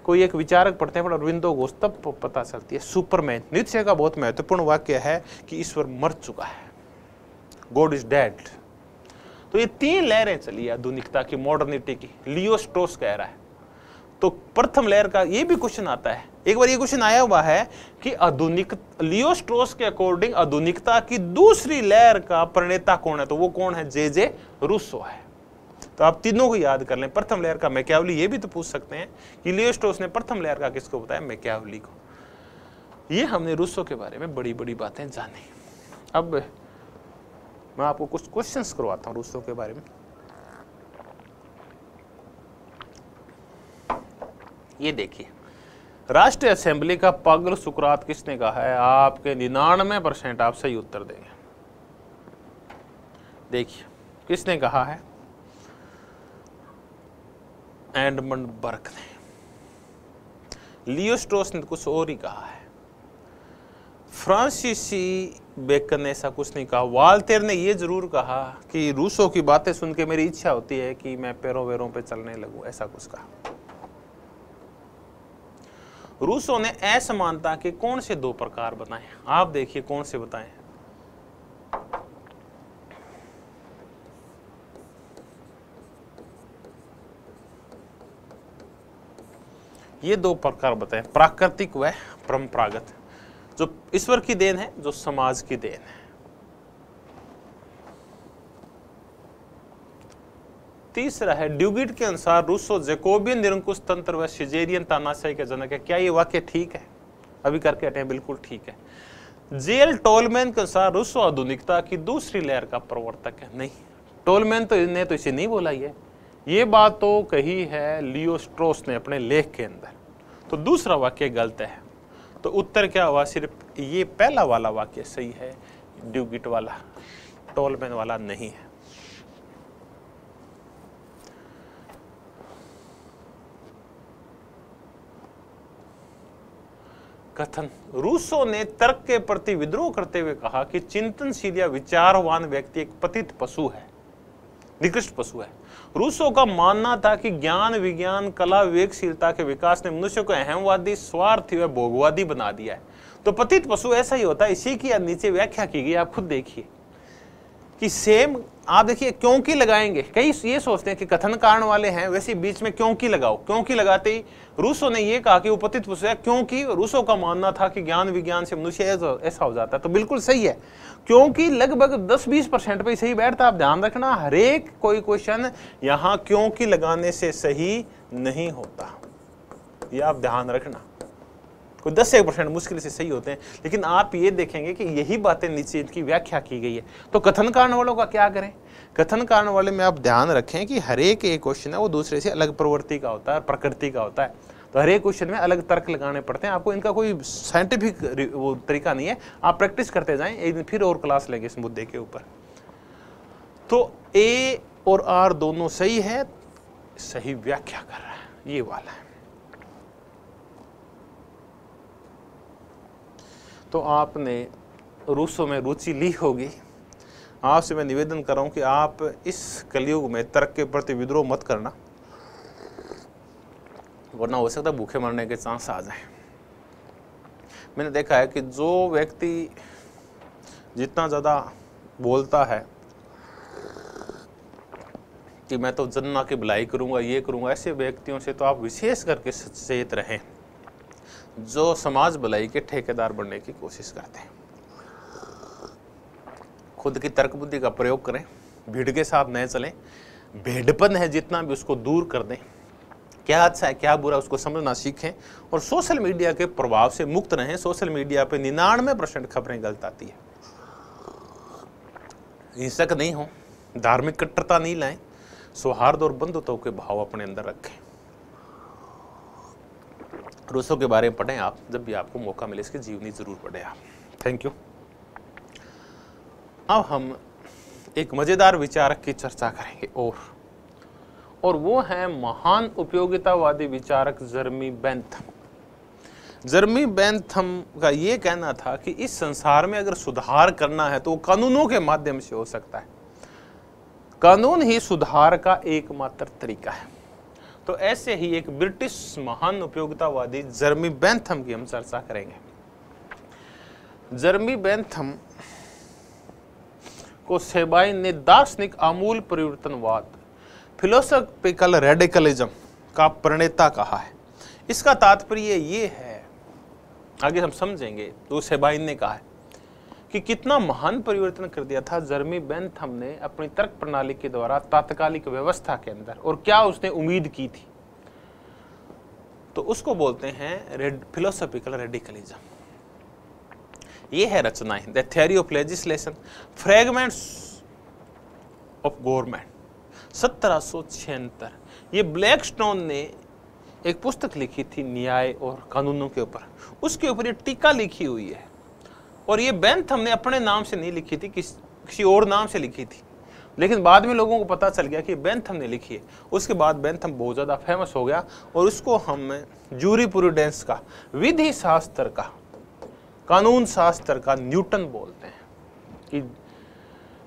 कोई एक विचारक पढ़ते हैं पर अरविंदो घोष तब पता चलती है सुपरमैन निश्चय का बहुत महत्वपूर्ण वाक्य है कि ईश्वर मर चुका है गॉड इज डेड तो ये तीन लहरें चली आधुनिकता की मॉडर्निटी की लियोस्टोस कह रहा है तो प्रथम लेयर का ये भी क्वेश्चन आता है एक बार ये क्वेश्चन आया हुआ है कि आधुनिक लियोस्ट्रोस के अकॉर्डिंग आधुनिकता की दूसरी लेयर का प्रणेता कौन है तो वो कौन है जे जे रूसो है तो आप तीनों को याद कर लें प्रथम लेयर का मैक्यावली ये भी तो पूछ सकते हैं कि लियोस्ट्रोस ने प्रथम लेयर का किसको बताया मैक्यावली को ये हमने रूसो के बारे में बड़ी बड़ी बातें जानी अब मैं आपको कुछ क्वेश्चंस करवाता हूँ रूसो के बारे में ये देखिए राष्ट्रीय असेंबली का पागल सुकरात किसने कहा है आपके निन्यानवे परसेंट आप सही उत्तर देंगे देखिए किसने कहा है एंडमंड बर्क ने लियोस्ट्रोस ने कुछ और ही कहा है फ्रांसीसी बेकन ने ऐसा कुछ नहीं कहा वालतेर ने यह जरूर कहा कि रूसों की बातें सुन के मेरी इच्छा होती है कि मैं पैरों वेरों पे चलने लगूं ऐसा कुछ कहा रूसो ने असमानता के कौन से दो प्रकार बताए आप देखिए कौन से बताए ये दो प्रकार बताए प्राकृतिक व परंपरागत जो ईश्वर की देन है जो समाज की देन है तीसरा है ड्यूगिट के अनुसार रूसो जेकोबियन निरंकुश तंत्र व सिजेरियन तानाशाही का जनक है क्या ये वाक्य ठीक है अभी करके हटे बिल्कुल ठीक है जेल टोलमैन के अनुसार रूसो आधुनिकता की दूसरी लहर का प्रवर्तक है नहीं टोलमैन तो ने तो इसे नहीं बोला ये ये बात तो कही है लियो स्ट्रोस ने अपने लेख के अंदर तो दूसरा वाक्य गलत है तो उत्तर क्या हुआ सिर्फ ये पहला वाला वाक्य सही है ड्यूगिट वाला टोलमैन वाला नहीं है कथन रूसो ने तर्क के प्रति विद्रोह करते हुए कहा कि चिंतनशील या विचारवान व्यक्ति एक पतित पशु है निकृष्ट पशु है रूसो का मानना था कि ज्ञान विज्ञान कला विवेकशीलता के विकास ने मनुष्य को अहमवादी स्वार्थी व भोगवादी बना दिया है तो पतित पशु ऐसा ही होता है इसी की नीचे व्याख्या की गई आप खुद देखिए कि सेम आप देखिए क्योंकि लगाएंगे कई ये सोचते हैं कि कथन कारण वाले हैं वैसे बीच में क्योंकि लगाओ क्योंकि लगाते ही रूसो ने ये कहा कि उपस्थित पूछा क्योंकि रूसो का मानना था कि ज्ञान विज्ञान से मनुष्य ऐसा हो जाता है तो बिल्कुल सही है क्योंकि लगभग 10-20 परसेंट पर ही सही बैठता आप ध्यान रखना हरेक कोई क्वेश्चन यहाँ क्योंकि लगाने से सही नहीं होता यह आप ध्यान रखना कोई दस एक परसेंट मुश्किल से सही होते हैं लेकिन आप ये देखेंगे कि यही बातें नीचे इनकी व्याख्या की गई है तो कथन कारण वालों का क्या करें कथन कारण वाले में आप ध्यान रखें कि हर एक एक क्वेश्चन है वो दूसरे से अलग प्रवृत्ति का होता है प्रकृति का होता है तो हर एक क्वेश्चन में अलग तर्क लगाने पड़ते हैं आपको इनका कोई साइंटिफिक वो तरीका नहीं है आप प्रैक्टिस करते जाएं एक दिन फिर और क्लास लेंगे इस मुद्दे के ऊपर तो ए और आर दोनों सही है सही व्याख्या कर रहा है ये वाला है तो आपने रूसों में रुचि ली होगी आपसे मैं निवेदन कर रहा हूँ कि आप इस कलयुग में तर्क के प्रति विद्रोह मत करना वरना हो सकता है भूखे मरने के चांस आ जाए मैंने देखा है कि जो व्यक्ति जितना ज़्यादा बोलता है कि मैं तो जन्ना की भलाई करूँगा ये करूँगा ऐसे व्यक्तियों से तो आप विशेष करके सचेत रहें जो समाज भलाई के ठेकेदार बनने की कोशिश करते हैं खुद की तर्क बुद्धि का प्रयोग करें भीड़ के साथ न चलें भेड़पन है जितना भी उसको दूर कर दें क्या अच्छा है क्या बुरा उसको समझना सीखें और सोशल मीडिया के प्रभाव से मुक्त रहें सोशल मीडिया पर निन्यानवे परसेंट खबरें गलत आती है हिंसक नहीं हो धार्मिक कट्टरता नहीं लाएं सौहार्द और बंधुत्व के भाव अपने अंदर रखें रूसों के बारे में पढ़ें आप जब भी आपको मौका मिले इसकी जीवनी ज़रूर पढ़ें आप थैंक यू अब हम एक मज़ेदार विचारक की चर्चा करेंगे और और वो है महान उपयोगितावादी विचारक जर्मी बैंथम जर्मी बैंथम का ये कहना था कि इस संसार में अगर सुधार करना है तो वो कानूनों के माध्यम से हो सकता है कानून ही सुधार का एकमात्र तरीका है तो ऐसे ही एक ब्रिटिश महान उपयोगितावादी जर्मी बैंथम की हम चर्चा करेंगे जर्मी बैंथम को सेबाई ने दार्शनिक आमूल परिवर्तनवाद फिलोसफिकल रेडिकलिज्म का प्रणेता कहा है इसका तात्पर्य ये है आगे हम समझेंगे तो सेबाइन ने कहा है कि कितना महान परिवर्तन कर दिया था जर्मी बेंथम ने अपनी तर्क प्रणाली के द्वारा तात्कालिक व्यवस्था के अंदर और क्या उसने उम्मीद की थी तो उसको बोलते हैं रेड फिलोसॉफिकल रेडिकलिज्म ये है रचनाएं the theory of legislation fragments of government सत्रह ये ब्लैक स्टोन ने एक पुस्तक लिखी थी न्याय और कानूनों के ऊपर उसके ऊपर ये टीका लिखी हुई है और ये बेंथ हमने अपने नाम से नहीं लिखी थी किस किसी और नाम से लिखी थी लेकिन बाद में लोगों को पता चल गया कि बेंथ हमने लिखी है उसके बाद हम बहुत ज़्यादा फेमस हो गया और उसको हम जूरी प्रूडेंस का विधि शास्त्र का कानून शास्त्र का न्यूटन बोलते हैं कि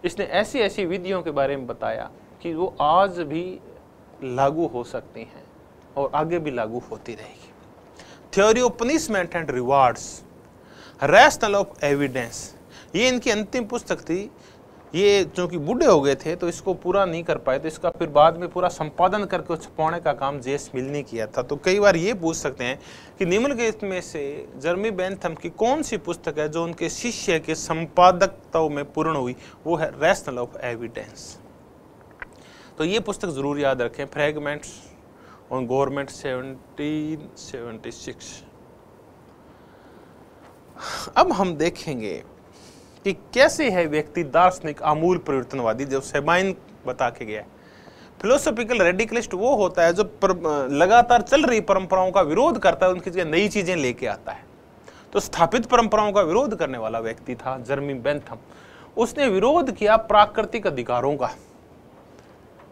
इसने ऐसी ऐसी विधियों के बारे में बताया कि वो आज भी लागू हो सकती हैं और आगे भी लागू होती रहेगी theory of punishment and rewards rational of evidence ये इनकी अंतिम पुस्तक थी ये चूँकि बूढ़े हो गए थे तो इसको पूरा नहीं कर पाए तो इसका फिर बाद में पूरा संपादन करके छपाने का काम जेस मिल ने किया था तो कई बार ये पूछ सकते हैं कि निम्नलिखित में से जर्मी बैंथम की कौन सी पुस्तक है जो उनके शिष्य के संपादकताओं में पूर्ण हुई वो है रैशनल ऑफ एविडेंस तो ये पुस्तक ज़रूर याद रखें fragments on government seventeen seventy six अब हम देखेंगे कि कैसे है व्यक्ति दार्शनिक आमूल परिवर्तनवादी जो सेबाइन बता के गया फिलोसॉफिकल रेडिकलिस्ट वो होता है जो पर, लगातार चल रही परंपराओं का विरोध करता है उनकी जगह नई चीजें लेके आता है तो स्थापित परंपराओं का विरोध करने वाला व्यक्ति था जर्मी बेंथम उसने विरोध किया प्राकृतिक अधिकारों का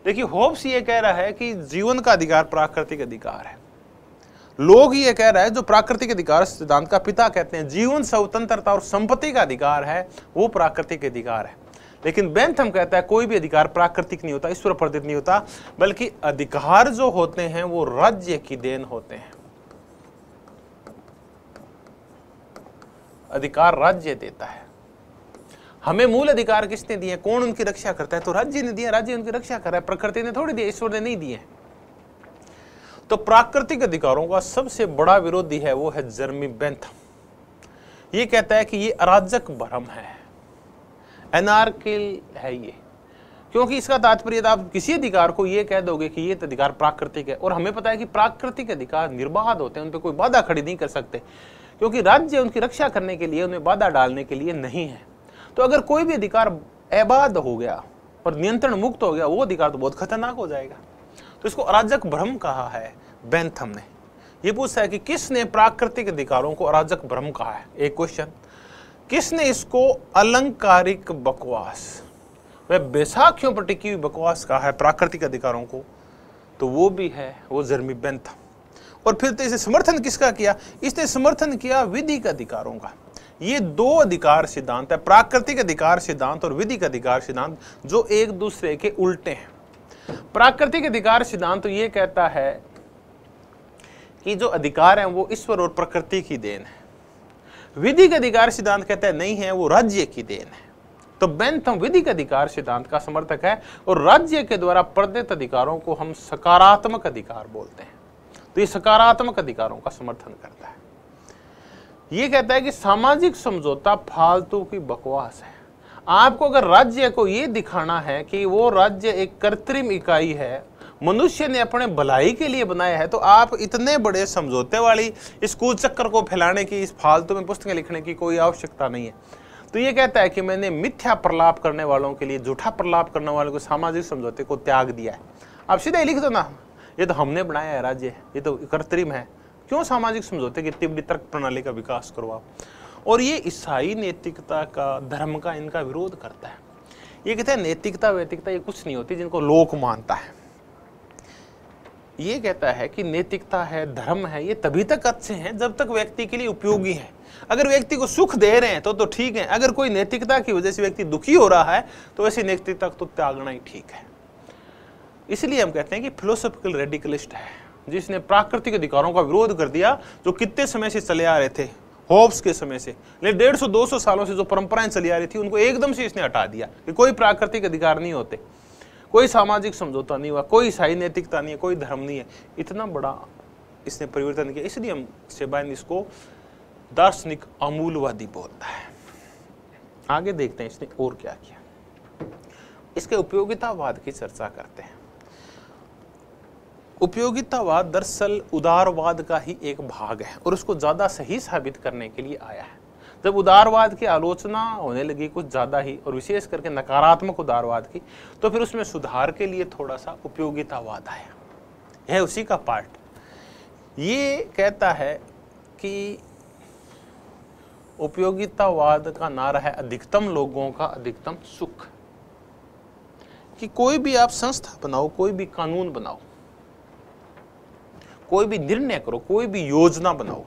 देखिए होप्स ये कह रहा है कि जीवन का अधिकार प्राकृतिक अधिकार है लोग ये कह रहा है जो प्राकृतिक अधिकार सिद्धांत का पिता कहते हैं जीवन स्वतंत्रता और संपत्ति का अधिकार है वो प्राकृतिक अधिकार है लेकिन बेंथम कहता है कोई भी अधिकार प्राकृतिक नहीं होता ईश्वर प्रदित नहीं होता बल्कि अधिकार जो होते हैं वो राज्य की देन होते हैं अधिकार राज्य देता है हमें मूल अधिकार किसने दिए कौन उनकी रक्षा करता है तो राज्य ने दिया राज्य उनकी रक्षा कर रहा है प्रकृति ने थोड़ी दिए ईश्वर ने नहीं दिए तो प्राकृतिक अधिकारों का सबसे बड़ा विरोधी है वो है जर्मी बेंथम ये कहता है कि ये अराजक भ्रम है एनार्किल है ये क्योंकि इसका तात्पर्य आप किसी अधिकार को ये कह दोगे कि ये अधिकार प्राकृतिक है और हमें पता है कि प्राकृतिक अधिकार निर्बाध होते हैं उन पर कोई बाधा खड़ी नहीं कर सकते क्योंकि राज्य उनकी रक्षा करने के लिए उन्हें बाधा डालने के लिए नहीं है तो अगर कोई भी अधिकार अबाध हो गया और नियंत्रण मुक्त हो गया वो अधिकार तो बहुत खतरनाक हो जाएगा तो इसको अराजक भ्रम कहा है बैंथम ने ये पूछता है कि किसने प्राकृतिक अधिकारों को अराजक भ्रम कहा है एक क्वेश्चन किसने इसको अलंकारिक बकवास वह बैसाखियों पर टिकी हुई बकवास कहा है प्राकृतिक अधिकारों को तो वो भी है वो जर्मी बैंथम और फिर तो इसे समर्थन किसका किया इसने समर्थन किया विधिक अधिकारों का ये दो अधिकार सिद्धांत है प्राकृतिक अधिकार सिद्धांत और विधिक अधिकार सिद्धांत जो एक दूसरे के उल्टे हैं प्राकृतिक अधिकार सिद्धांत तो यह कहता है कि जो अधिकार है वो ईश्वर और प्रकृति की देन है विधिक अधिकार सिद्धांत कहता है नहीं है वो राज्य की देन है तो बेंथम विधिक अधिकार सिद्धांत का समर्थक है और राज्य के द्वारा प्रदत्त अधिकारों को हम सकारात्मक अधिकार बोलते हैं तो ये सकारात्मक अधिकारों का समर्थन करता है ये कहता है कि सामाजिक समझौता फालतू की बकवास है आपको अगर राज्य को ये दिखाना है कि वो राज्य एक कृत्रिम इकाई है मनुष्य ने अपने भलाई के लिए बनाया है तो आप इतने बड़े समझौते वाली इस कूद को फैलाने की इस फालतू में पुस्तकें लिखने की कोई आवश्यकता नहीं है तो ये कहता है कि मैंने मिथ्या प्रलाप करने वालों के लिए झूठा प्रलाप करने वालों को सामाजिक समझौते को त्याग दिया है आप सीधे लिख दो ना ये तो हमने बनाया है राज्य ये तो कृत्रिम है क्यों सामाजिक समझौते की तिब्बी तर्क प्रणाली का विकास करवाओ और ये ईसाई नैतिकता का धर्म का इनका विरोध करता है ये कहते हैं नैतिकता वैतिकता ये कुछ नहीं होती जिनको लोक मानता है ये कहता है कि नैतिकता है धर्म है ये तभी तक अच्छे हैं जब तक व्यक्ति के लिए उपयोगी है अगर व्यक्ति को सुख दे रहे हैं तो तो ठीक है अगर कोई नैतिकता की वजह से व्यक्ति दुखी हो रहा है तो वैसी नैतिकता तो त्यागना ही ठीक है इसलिए हम कहते हैं कि फिलोसॉफिकल रेडिकलिस्ट है जिसने प्राकृतिक अधिकारों का विरोध कर दिया जो कितने समय से चले आ रहे थे होप्स के समय से लेकिन डेढ़ सौ दो सौ सालों से जो परंपराएं चली आ रही थी उनको एकदम से इसने हटा दिया कि कोई प्राकृतिक अधिकार नहीं होते कोई सामाजिक समझौता नहीं हुआ कोई ईसाई नैतिकता नहीं है कोई धर्म नहीं है इतना बड़ा इसने परिवर्तन किया इसलिए हम सेबाइन इसको दार्शनिक अमूलवादी बोलता है आगे देखते हैं इसने और क्या किया इसके उपयोगितावाद की चर्चा करते हैं उपयोगितावाद दरअसल उदारवाद का ही एक भाग है और उसको ज़्यादा सही साबित करने के लिए आया है जब उदारवाद की आलोचना होने लगी कुछ ज़्यादा ही और विशेष करके नकारात्मक उदारवाद की तो फिर उसमें सुधार के लिए थोड़ा सा उपयोगितावाद आया है उसी का पार्ट ये कहता है कि उपयोगितावाद का नारा है अधिकतम लोगों का अधिकतम सुख कि कोई भी आप संस्था बनाओ कोई भी कानून बनाओ कोई भी निर्णय करो कोई भी योजना बनाओ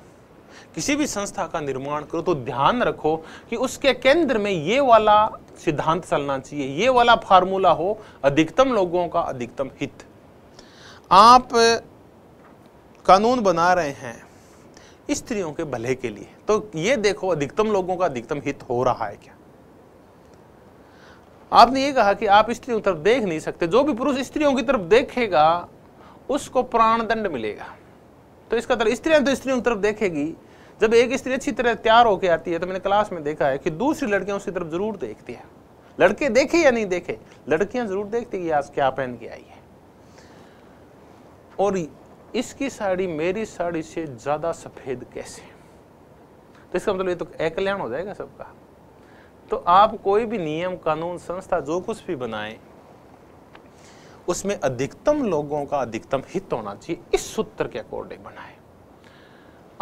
किसी भी संस्था का निर्माण करो तो ध्यान रखो कि उसके केंद्र में ये वाला सिद्धांत चलना चाहिए ये वाला फार्मूला हो अधिकतम लोगों का अधिकतम हित आप कानून बना रहे हैं स्त्रियों के भले के लिए तो ये देखो अधिकतम लोगों का अधिकतम हित हो रहा है क्या आपने ये कहा कि आप स्त्रियों की तरफ देख नहीं सकते जो भी पुरुष स्त्रियों की तरफ देखेगा उसको प्राण दंड मिलेगा तो इसका तरह मतलब स्त्रियां तो स्त्रियों तरफ देखेगी जब एक स्त्री अच्छी तरह तैयार होकर आती है तो मैंने क्लास में देखा है कि दूसरी लड़कियां उसकी तरफ जरूर देखती है लड़के देखे या नहीं देखे लड़कियां जरूर देखती है आज क्या पहन के आई है और इसकी साड़ी मेरी साड़ी से ज्यादा सफेद कैसे तो इसका मतलब ये तो कल्याण हो जाएगा सबका तो आप कोई भी नियम कानून संस्था जो कुछ भी बनाएं उसमें अधिकतम लोगों का अधिकतम हित होना चाहिए इस सूत्र के अकॉर्डिंग बनाए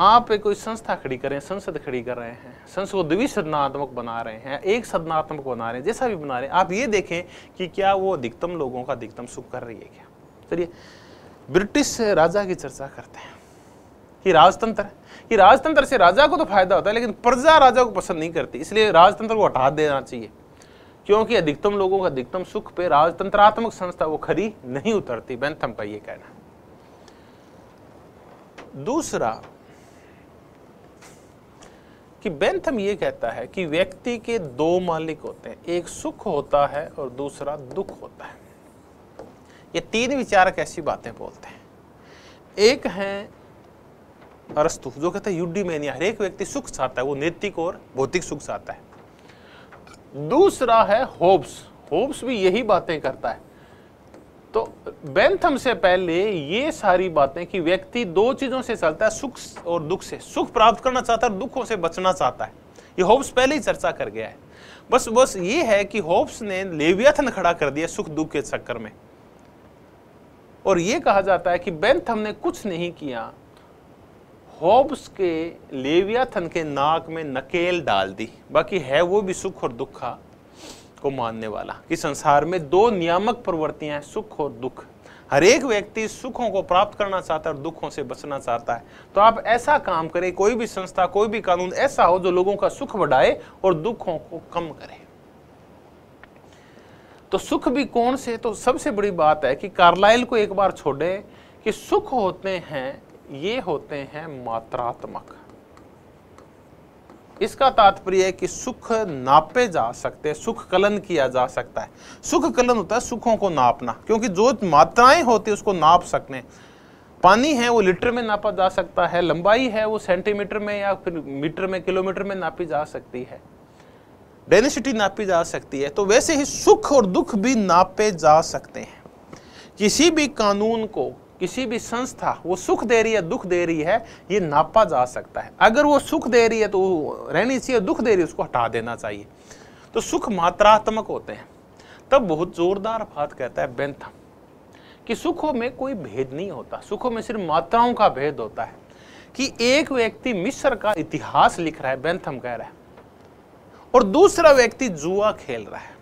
आप कोई संस्था खड़ी करें संसद खड़ी कर रहे हैं संसद को द्विसदनात्मक बना रहे हैं एक सदनात्मक बना रहे हैं जैसा भी बना रहे हैं आप ये देखें कि क्या वो अधिकतम लोगों का अधिकतम सुख कर रही है क्या चलिए ब्रिटिश राजा की चर्चा करते हैं कि राजतंत्र कि राजतंत्र से राजा को तो फायदा होता है लेकिन प्रजा राजा को पसंद नहीं करती इसलिए राजतंत्र को हटा देना चाहिए क्योंकि अधिकतम लोगों का अधिकतम सुख पे राजतंत्रात्मक संस्था वो खरी नहीं उतरती बैंथम का ये कहना दूसरा कि बैंथम ये कहता है कि व्यक्ति के दो मालिक होते हैं एक सुख होता है और दूसरा दुख होता है ये तीन विचार कैसी बातें बोलते हैं एक है अरस्तु जो कहता है युडी मैनिया हर एक व्यक्ति सुख चाहता है वो नैतिक और भौतिक सुख चाहता है दूसरा है होब्स होब्स भी यही बातें करता है तो बेंथम से पहले ये सारी बातें कि व्यक्ति दो चीजों से चलता है सुख और दुख से सुख प्राप्त करना चाहता है दुखों से बचना चाहता है ये होब्स पहले ही चर्चा कर गया है बस बस ये है कि होब्स ने लेवियाथन खड़ा कर दिया सुख दुख के चक्कर में और ये कहा जाता है कि बेंथम ने कुछ नहीं किया होब्स के लेवियाथन के नाक में नकेल डाल दी बाकी है वो भी सुख और दुखा को मानने वाला कि संसार में दो नियामक प्रवृत्तियां हैं सुख और दुख हर एक व्यक्ति सुखों को प्राप्त करना चाहता है और दुखों से बचना चाहता है तो आप ऐसा काम करें कोई भी संस्था कोई भी कानून ऐसा हो जो लोगों का सुख बढ़ाए और दुखों को कम करे तो सुख भी कौन से तो सबसे बड़ी बात है कि कार्लाइल को एक बार छोड़े कि सुख होते हैं ये होते हैं मात्रात्मक इसका तात्पर्य है कि सुख नापे जा सकते हैं सुख कलन किया जा सकता है सुख कलन होता है सुखों को नापना क्योंकि जो मात्राएं होती है उसको नाप सकते हैं पानी है वो लीटर में नापा जा सकता है लंबाई है वो सेंटीमीटर में या फिर मीटर में किलोमीटर में नापी जा सकती है डेनिसिटी नापी जा सकती है तो वैसे ही सुख और दुख भी नापे जा सकते हैं किसी भी कानून को किसी भी संस्था वो सुख दे रही है दुख दे रही है ये नापा जा सकता है अगर वो सुख दे रही है तो रहनी चाहिए दुख दे रही है उसको हटा देना चाहिए तो सुख मात्रात्मक होते हैं तब बहुत जोरदार बात कहता है बेंथम कि सुखों में कोई भेद नहीं होता सुखों में सिर्फ मात्राओं का भेद होता है कि एक व्यक्ति मिस्र का इतिहास लिख रहा है बेंथम कह रहा है और दूसरा व्यक्ति जुआ खेल रहा है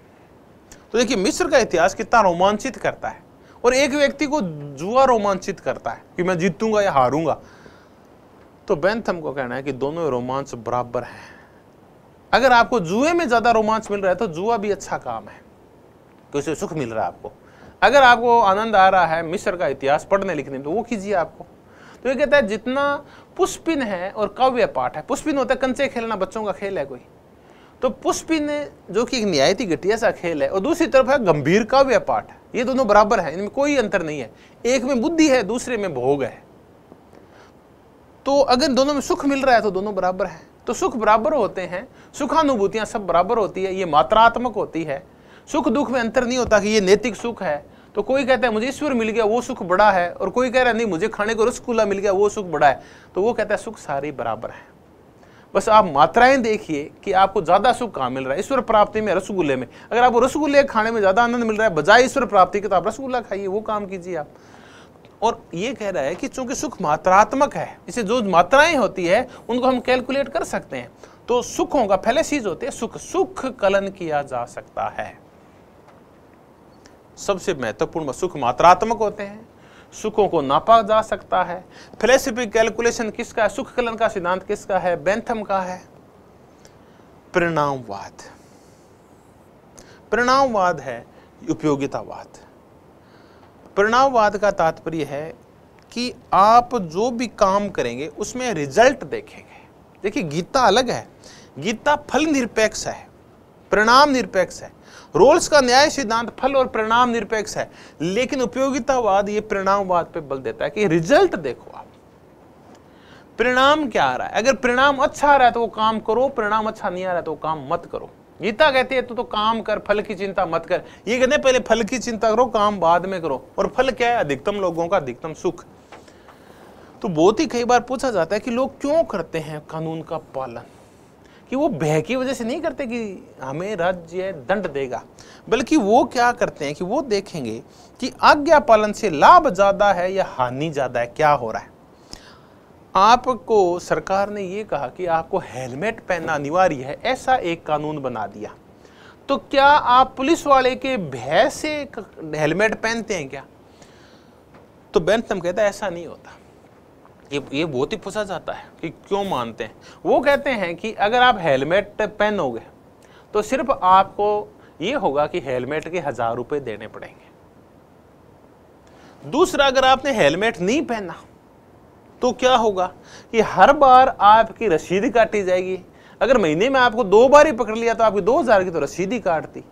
तो देखिए मिस्र का इतिहास कितना रोमांचित करता है और एक व्यक्ति को जुआ रोमांचित करता है कि मैं जीतूंगा या हारूंगा तो बैंथम को कहना है कि दोनों रोमांच बराबर हैं अगर आपको जुए में ज़्यादा रोमांच मिल रहा है तो जुआ भी अच्छा काम है कि सुख मिल रहा है आपको अगर आपको आनंद आ रहा है मिस्र का इतिहास पढ़ने लिखने तो वो कीजिए आपको तो ये कहता है जितना पुष्पिन है और काव्य पाठ है पुष्पिन होता है कंचे खेलना बच्चों का खेल है कोई तो पुष्पिन जो कि एक न्यायती घटिया सा खेल है और दूसरी तरफ है गंभीर का व्य पाठ ये दोनों बराबर है इनमें कोई अंतर नहीं है एक में बुद्धि है दूसरे में भोग है तो अगर दोनों में सुख मिल रहा है तो दोनों बराबर है तो सुख बराबर होते हैं सुखानुभूतियां सब बराबर होती है ये मात्रात्मक होती है सुख दुख में अंतर नहीं होता कि ये नैतिक सुख है तो कोई कहता है मुझे ईश्वर मिल गया वो सुख बड़ा है और कोई कह रहा है नहीं मुझे खाने को रसगुल्ला मिल गया वो सुख बड़ा है तो वो कहता है सुख सारे बराबर है बस आप मात्राएं देखिए कि आपको ज़्यादा सुख कहाँ मिल रहा है ईश्वर प्राप्ति में रसगुल्ले में अगर आपको रसगुल्ले खाने में ज़्यादा आनंद मिल रहा है बजाय ईश्वर प्राप्ति के तो आप रसगुल्ला खाइए वो काम कीजिए आप और ये कह रहा है कि चूंकि सुख मात्रात्मक है इसे जो मात्राएं होती है उनको हम कैलकुलेट कर सकते हैं तो सुखों का पहले चीज होते हैं सुख सुख कलन किया जा सकता है सबसे महत्वपूर्ण सुख मात्रात्मक होते हैं सुखों को नापा जा सकता है फिलोसफी कैलकुलेशन किसका है सुख कलन का सिद्धांत किसका है बेंथम का है परिणामवाद परिणामवाद है उपयोगितावाद परिणामवाद का तात्पर्य है कि आप जो भी काम करेंगे उसमें रिजल्ट देखेंगे देखिए गीता अलग है गीता फल निरपेक्ष है परिणाम निरपेक्ष है रोल्स का न्याय सिद्धांत फल और परिणाम निरपेक्ष है लेकिन उपयोगितावाद ये परिणामवाद पे बल देता है कि रिजल्ट देखो आप परिणाम क्या आ रहा है अगर परिणाम अच्छा आ रहा है तो वो काम करो परिणाम अच्छा नहीं आ रहा है तो वो काम मत करो गीता कहती है तू तो काम कर फल की चिंता मत कर ये कहते पहले फल की चिंता करो काम बाद में करो और फल क्या है अधिकतम लोगों का अधिकतम सुख तो बहुत ही कई बार पूछा जाता है कि लोग क्यों करते हैं कानून का पालन कि वो भय की वजह से नहीं करते कि हमें राज्य दंड देगा बल्कि वो क्या करते हैं कि वो देखेंगे कि आज्ञा पालन से लाभ ज़्यादा है या हानि ज़्यादा है क्या हो रहा है आपको सरकार ने ये कहा कि आपको हेलमेट पहनना अनिवार्य है ऐसा एक कानून बना दिया तो क्या आप पुलिस वाले के भय से हेलमेट पहनते हैं क्या तो बेंथम कहता है ऐसा नहीं होता ये ये बहुत ही पूछा जाता है कि क्यों मानते हैं वो कहते हैं कि अगर आप हेलमेट पहनोगे तो सिर्फ आपको ये होगा कि हेलमेट के हज़ार रुपए देने पड़ेंगे दूसरा अगर आपने हेलमेट नहीं पहना तो क्या होगा कि हर बार आपकी रसीद काटी जाएगी अगर महीने में आपको दो बार ही पकड़ लिया तो आपकी दो हज़ार की तो रसीद ही काटती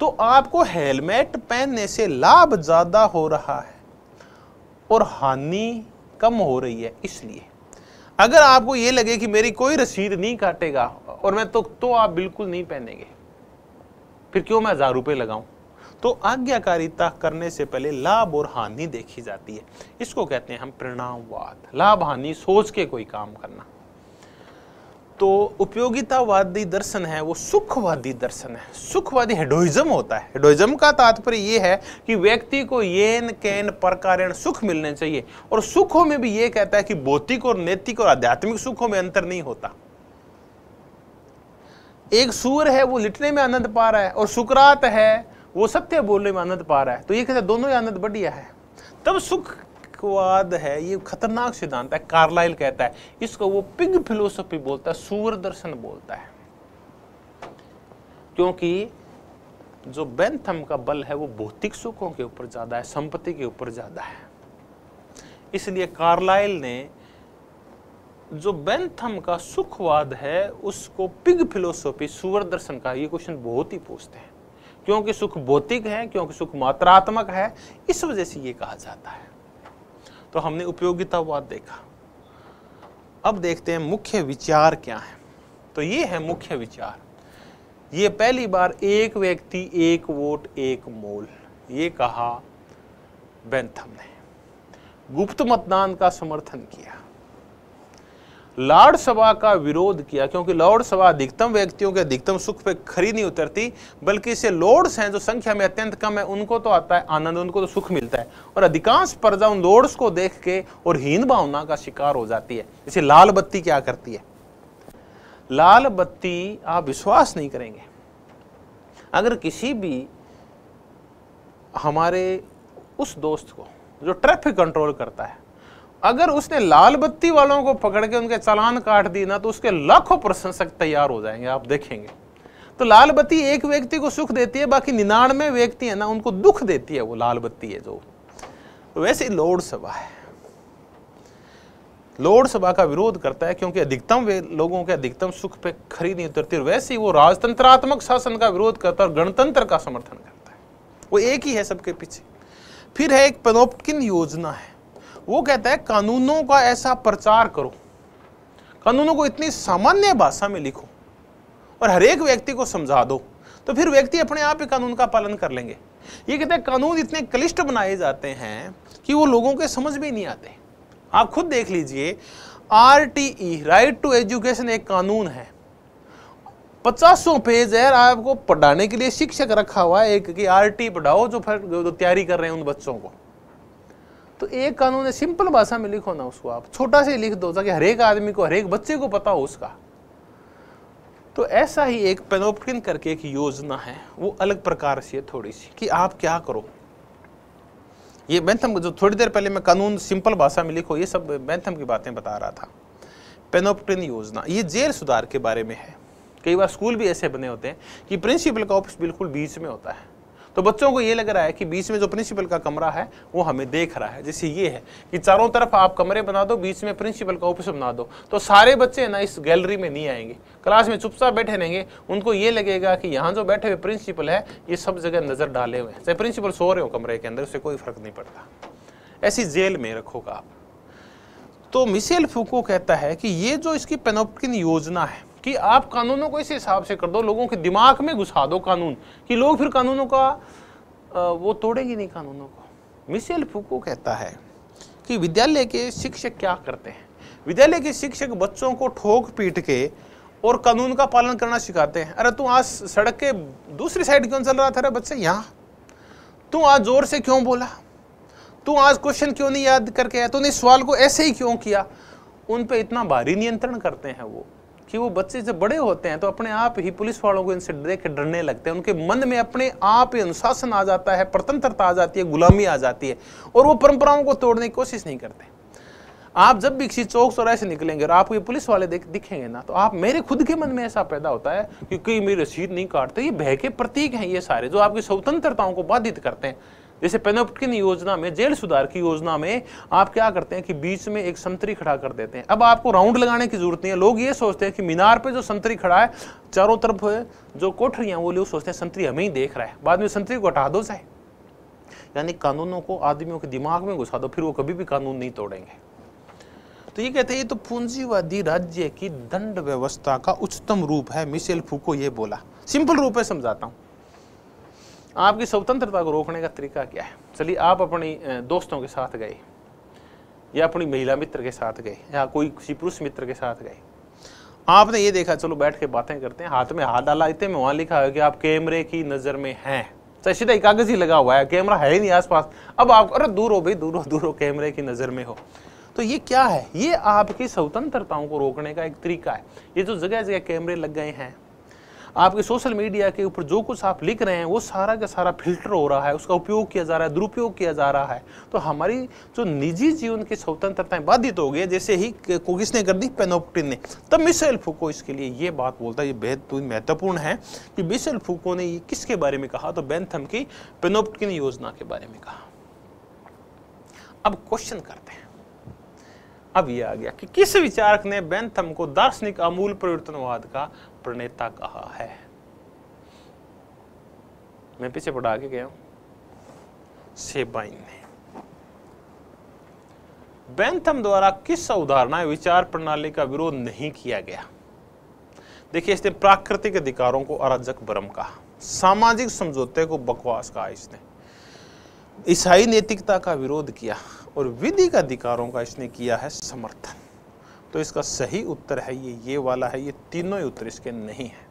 तो आपको हेलमेट पहनने से लाभ ज़्यादा हो रहा है और हानि कम हो रही है इसलिए अगर आपको ये लगे कि मेरी कोई रसीद नहीं काटेगा और मैं तो तो आप बिल्कुल नहीं पहनेंगे फिर क्यों मैं हज़ार रुपये लगाऊं तो आज्ञाकारिता करने से पहले लाभ और हानि देखी जाती है इसको कहते हैं हम प्रणामवाद लाभ हानि सोच के कोई काम करना तो उपयोगितावादी दर्शन है वो सुखवादी दर्शन है सुखवादी हेडोइज्म होता है हेडोइज्म का तात्पर्य ये है कि व्यक्ति को येन कैन प्रकार सुख मिलने चाहिए और सुखों में भी ये कहता है कि भौतिक और नैतिक और आध्यात्मिक सुखों में अंतर नहीं होता एक सूर है वो लिटने में आनंद पा रहा है और सुकरात है वो सत्य बोलने में आनंद पा रहा है तो ये कहता है दोनों ही आनंद बढ़िया है तब सुख तर्कवाद है ये खतरनाक सिद्धांत है कार्लाइल कहता है इसको वो पिग फिलोसफी बोलता है सूर दर्शन बोलता है क्योंकि जो बेंथम का बल है वो भौतिक सुखों के ऊपर ज़्यादा है संपत्ति के ऊपर ज़्यादा है इसलिए कार्लाइल ने जो बेंथम का सुखवाद है उसको पिग फिलोसॉफी सूर्य दर्शन का ये क्वेश्चन बहुत ही पूछते हैं क्योंकि सुख भौतिक है क्योंकि सुख मात्रात्मक है इस वजह से ये कहा जाता है तो हमने उपयोगितावाद देखा अब देखते हैं मुख्य विचार क्या है तो ये है मुख्य विचार ये पहली बार एक व्यक्ति एक वोट एक मोल ये कहा बेंथम ने गुप्त मतदान का समर्थन किया लॉर्ड सभा का विरोध किया क्योंकि लॉर्ड सभा अधिकतम व्यक्तियों के अधिकतम सुख पे खरी नहीं उतरती बल्कि इसे लॉर्ड्स हैं जो संख्या में अत्यंत कम है उनको तो आता है आनंद उनको तो सुख मिलता है और अधिकांश प्रजा उन लॉर्ड्स को देख के और हीन भावना का शिकार हो जाती है इसे लाल बत्ती क्या करती है लाल बत्ती आप विश्वास नहीं करेंगे अगर किसी भी हमारे उस दोस्त को जो ट्रैफिक कंट्रोल करता है अगर उसने लाल बत्ती वालों को पकड़ के उनके चालान काट दी ना तो उसके लाखों प्रशंसक तैयार हो जाएंगे आप देखेंगे तो लाल बत्ती एक व्यक्ति को सुख देती है बाकी निन्यानवे व्यक्ति है ना उनको दुख देती है वो लाल बत्ती है जो तो वैसे लोड सभा है लोड सभा का विरोध करता है क्योंकि अधिकतम लोगों के अधिकतम सुख पे खरी नहीं उतरती और वैसे ही वो राजतंत्रात्मक शासन का विरोध करता है और गणतंत्र का समर्थन करता है वो एक ही है सबके पीछे फिर है एक पनोपकिन योजना है वो कहता है कानूनों का ऐसा प्रचार करो कानूनों को इतनी सामान्य भाषा में लिखो और हर एक व्यक्ति को समझा दो तो फिर व्यक्ति अपने आप ही कानून का पालन कर लेंगे ये कहते हैं कानून इतने क्लिष्ट बनाए जाते हैं कि वो लोगों के समझ में नहीं आते आप खुद देख लीजिए R T E right to education एक कानून है पचासों पेज है आपको पढ़ाने के लिए शिक्षक रखा हुआ है एक कि आर टी पढ़ाओ जो फिर तैयारी कर रहे हैं उन बच्चों को तो एक कानून है सिंपल भाषा में लिखो ना उसको आप छोटा से लिख दो ताकि हरेक आदमी को हरेक बच्चे को पता हो उसका तो ऐसा ही एक पेनोपटिन करके एक योजना है वो अलग प्रकार से है थोड़ी सी कि आप क्या करो ये बैंथम जो थोड़ी देर पहले मैं कानून सिंपल भाषा में लिखो ये सब बैंथम की बातें बता रहा था पेनोपटिन योजना ये जेल सुधार के बारे में है कई बार स्कूल भी ऐसे बने होते हैं कि प्रिंसिपल का ऑफिस बिल्कुल बीच में होता है तो बच्चों को ये लग रहा है कि बीच में जो प्रिंसिपल का कमरा है वो हमें देख रहा है जैसे ये है कि चारों तरफ आप कमरे बना दो बीच में प्रिंसिपल का ऑफिस बना दो तो सारे बच्चे ना इस गैलरी में नहीं आएंगे क्लास में चुपचाप बैठे रहेंगे उनको ये लगेगा कि यहाँ जो बैठे हुए प्रिंसिपल है ये सब जगह नज़र डाले हुए हैं चाहे प्रिंसिपल सो रहे हो कमरे के अंदर उससे कोई फर्क नहीं पड़ता ऐसी जेल में रखोगा आप तो मिसेल फूको कहता है कि ये जो इसकी पेनोपकिन योजना है कि आप कानूनों को इस हिसाब से कर दो लोगों के दिमाग में घुसा दो कानून कि लोग फिर कानूनों का वो तोड़ेंगे नहीं कानूनों को मिसेल फूको कहता है कि विद्यालय के शिक्षक क्या करते हैं विद्यालय के शिक्षक बच्चों को ठोक पीट के और कानून का पालन करना सिखाते हैं अरे तू आज सड़क के दूसरी साइड क्यों चल रहा था अरे बच्चे यहाँ तू आज जोर से क्यों बोला तू आज क्वेश्चन क्यों नहीं याद करके आया तूने सवाल को ऐसे ही क्यों किया उन पे इतना भारी नियंत्रण करते हैं वो कि वो बच्चे जब बड़े होते हैं तो अपने आप ही पुलिस वालों को इनसे देख डरने लगते हैं उनके मन में अपने आप ही अनुशासन आ जाता है प्रतंत्रता आ जाती है गुलामी आ जाती है और वो परंपराओं को तोड़ने की कोशिश नहीं करते आप जब भी किसी चौक चौराहे से निकलेंगे और आपको ये पुलिस वाले देख दिखेंगे ना तो आप मेरे खुद के मन में ऐसा पैदा होता है कि मेरी रसीद नहीं काटते ये भय के प्रतीक हैं ये सारे जो आपकी स्वतंत्रताओं को बाधित करते हैं जैसे पेनोपटकिन योजना में जेल सुधार की योजना में आप क्या करते हैं कि बीच में एक संतरी खड़ा कर देते हैं अब आपको राउंड लगाने की जरूरत नहीं है लोग ये सोचते हैं कि मीनार पे जो संतरी खड़ा है चारों तरफ जो कोठरियां वो लोग सोचते हैं संतरी हमें ही देख रहा है बाद में संतरी को हटा दो चाहे यानी कानूनों को आदमियों के दिमाग में घुसा दो फिर वो कभी भी कानून नहीं तोड़ेंगे तो ये कहते हैं ये तो पूंजीवादी राज्य की दंड व्यवस्था का उच्चतम रूप है मिशेल फूको ये बोला सिंपल रूप में समझाता हूँ आपकी स्वतंत्रता को रोकने का तरीका क्या है चलिए आप अपनी दोस्तों के साथ गए या अपनी महिला मित्र के साथ गए या कोई किसी पुरुष मित्र के साथ गए आपने ये देखा चलो बैठ के बातें करते हैं हाथ में हाथ डाला इतने में वहाँ लिखा है कि आप कैमरे की नज़र में हैं चाहे तो सीधा एक कागज ही लगा हुआ है कैमरा है ही नहीं आसपास अब आप अरे दूर हो भाई दूर हो दूर हो कैमरे की नज़र में हो तो ये क्या है ये आपकी स्वतंत्रताओं को रोकने का एक तरीका है ये जो जगह जगह कैमरे लग गए हैं आपके सोशल मीडिया के ऊपर जो कुछ आप लिख रहे हैं वो सारा का सारा फिल्टर हो रहा है उसका उपयोग किया जा रहा है दुरुपयोग किया जा रहा है तो हमारी जो निजी जीवन की स्वतंत्रताएं बाधित हो गई जैसे ही किसने कर दी पेनोप्टिन ने तब मिसेल फूको इसके लिए ये बात बोलता है ये बेहद महत्वपूर्ण है कि मिसेल फूको ने ये किसके बारे में कहा तो बेंथम की पेनोप्टिन योजना के बारे में कहा अब क्वेश्चन करते हैं अब यह आ गया कि किस विचारक ने बेंथम को दार्शनिक अमूल परिवर्तनवाद का प्रणेता कहा है मैं पीछे पढ़ा के गया हूं सेबाइन ने बेंथम द्वारा किस अवधारणा विचार प्रणाली का विरोध नहीं किया गया देखिए इसने प्राकृतिक अधिकारों को अराजक भ्रम कहा सामाजिक समझौते को बकवास कहा इसने ईसाई नैतिकता का विरोध किया और विधि का अधिकारों का इसने किया है समर्थन तो इसका सही उत्तर है ये ये वाला है ये तीनों ही उत्तर इसके नहीं है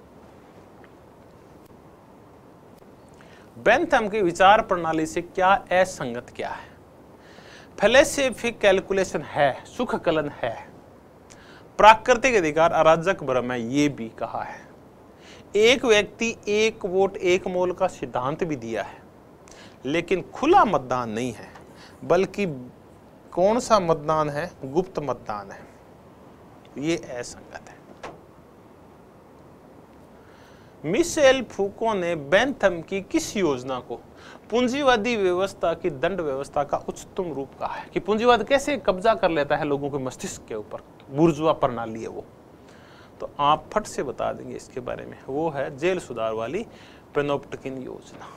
बेंथम की विचार प्रणाली से क्या असंगत क्या है फेलेसिफिक कैलकुलेशन है सुख कलन है प्राकृतिक अधिकार अराजक भ्रम है ये भी कहा है एक व्यक्ति एक वोट एक मोल का सिद्धांत भी दिया है लेकिन खुला मतदान नहीं है बल्कि कौन सा मतदान है गुप्त मतदान है तो ये असंगत है मिसेल फूको ने बैंथम की किस योजना को पूंजीवादी व्यवस्था की दंड व्यवस्था का उच्चतम रूप कहा है कि पूंजीवाद कैसे कब्जा कर लेता है लोगों के मस्तिष्क के ऊपर बुर्जुआ प्रणाली है वो तो आप फट से बता देंगे इसके बारे में वो है जेल सुधार वाली पेनोप्टकिन योजना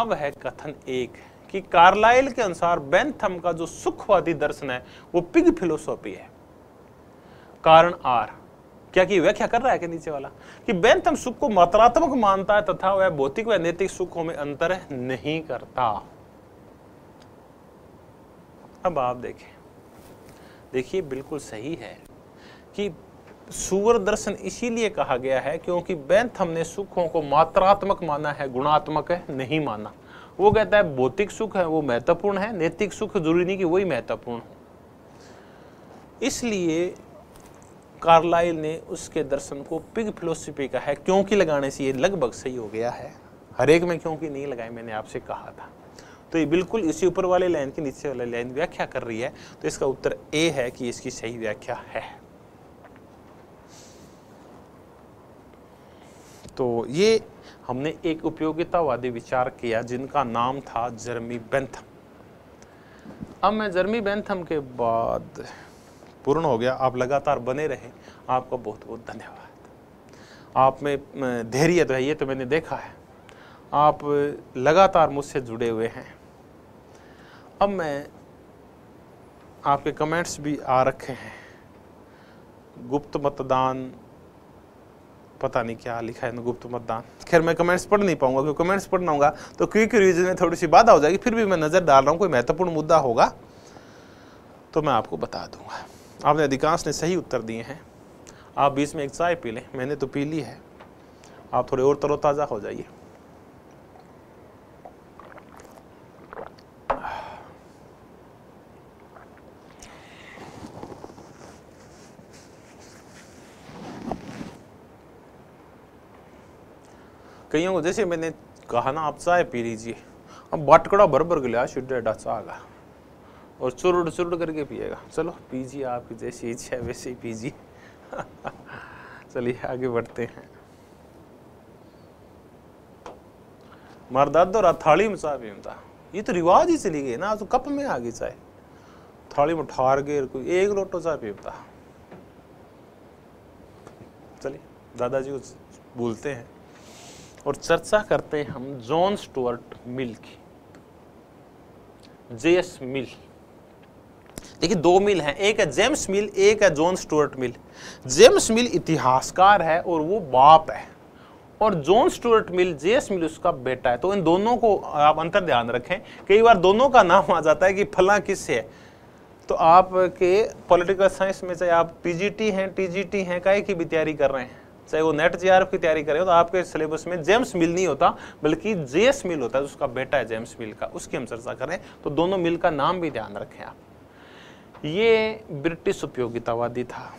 अब है कथन एक कि कार्लाइल के अनुसार बेंथम का जो सुखवादी दर्शन है वो पिग फिलोसॉफी है कारण आर क्या की व्याख्या कर रहा है कि नीचे वाला कि बेंथम सुख को मात्रात्मक मानता है तथा वह भौतिक व नैतिक सुखों में अंतर नहीं करता अब आप देखें देखिए बिल्कुल सही है कि सुवर दर्शन इसीलिए कहा गया है क्योंकि बेंथम ने सुखों को मात्रात्मक माना है गुणात्मक है नहीं माना वो कहता है भौतिक सुख है वो महत्वपूर्ण है नैतिक सुख जरूरी नहीं कि वही महत्वपूर्ण इसलिए कार्लाइल ने उसके दर्शन को पिग फिलोसफी का है क्योंकि लगाने से ये लगभग सही हो गया है हरेक में क्योंकि नहीं लगाए मैंने आपसे कहा था तो ये बिल्कुल इसी ऊपर वाले लाइन के नीचे वाले लाइन व्याख्या कर रही है तो इसका उत्तर ए है कि इसकी सही व्याख्या है तो ये हमने एक उपयोगितावादी विचार किया जिनका नाम था जर्मी बेंथम अब मैं जर्मी बेंथम के बाद पूर्ण हो गया आप लगातार बने रहे आपका बहुत बहुत धन्यवाद आप में धैर्य तो है ये तो मैंने देखा है आप लगातार मुझसे जुड़े हुए हैं अब मैं आपके कमेंट्स भी आ रखे हैं गुप्त मतदान पता नहीं क्या लिखा है गुप्त मतदान खैर मैं कमेंट्स पढ़ नहीं पाऊंगा क्योंकि कमेंट्स पढ़ना होगा तो क्विक रिविजन में थोड़ी सी बाधा हो जाएगी फिर भी मैं नज़र डाल रहा हूँ कोई महत्वपूर्ण मुद्दा होगा तो मैं आपको बता दूंगा आपने अधिकांश ने सही उत्तर दिए हैं आप बीच में एक चाय पी लें मैंने तो पी ली है आप थोड़े और तरोताज़ा हो जाइए कईयों को जैसे मैंने कहा ना आप चाय पी लीजिए अब बाटकड़ा भर भर लिया शुद्ध चाह और चुरुड़ चुरुड़ करके पिएगा चलो पीजिए आपकी जैसी इच्छा है वैसे ही पीजिए चलिए आगे बढ़ते हैं मार और तो थाली में चाय पीता ये तो रिवाज ही चली गई ना तो कप में आ गई चाय थाली में ठार गए कोई एक लोटो चाय पीता चलिए दादाजी को बोलते हैं और चर्चा करते हैं हम जॉन स्टुअर्ट मिल की जेएस मिल देखिए दो मिल हैं एक है जेम्स मिल एक है John Stuart Mill James Mill इतिहासकार है और वो बाप है और John Stuart Mill J S Mill उसका बेटा है तो इन दोनों को आप अंतर ध्यान रखें कई बार दोनों का नाम आ जाता है कि फला किससे है तो आपके पॉलिटिकल साइंस में चाहे आप पीजीटी हैं टीजीटी हैं कई की भी तैयारी कर रहे हैं चाहे वो नेट जी की तैयारी करें तो आपके सिलेबस में जेम्स मिल नहीं होता बल्कि जेएस मिल होता है तो उसका बेटा है जेम्स मिल का उसकी हम चर्चा करें तो दोनों मिल का नाम भी ध्यान रखें आप ये ब्रिटिश उपयोगितावादी था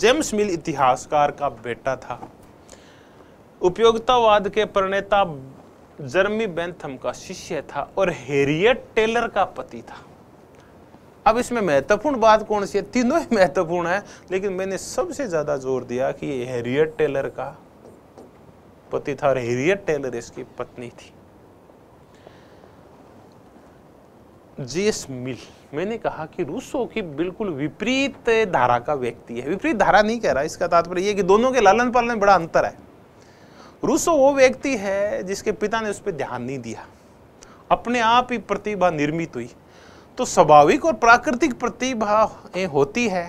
जेम्स मिल इतिहासकार का बेटा था उपयोगितावाद के प्रणेता जर्मी बेंथम का शिष्य था और हेरियट टेलर का पति था अब इसमें महत्वपूर्ण बात कौन सी है तीनों ही महत्वपूर्ण है लेकिन मैंने सबसे ज़्यादा जोर दिया कि हेरियट टेलर का पति था और हेरियट टेलर इसकी पत्नी थी जेस मिल मैंने कहा कि रूसो की बिल्कुल विपरीत धारा का व्यक्ति है विपरीत धारा नहीं कह रहा इसका तात्पर्य यह कि दोनों के लालन पालन में बड़ा अंतर है रूसो वो व्यक्ति है जिसके पिता ने उस पर ध्यान नहीं दिया अपने आप ही प्रतिभा निर्मित हुई तो स्वाभाविक और प्राकृतिक प्रतिभा होती है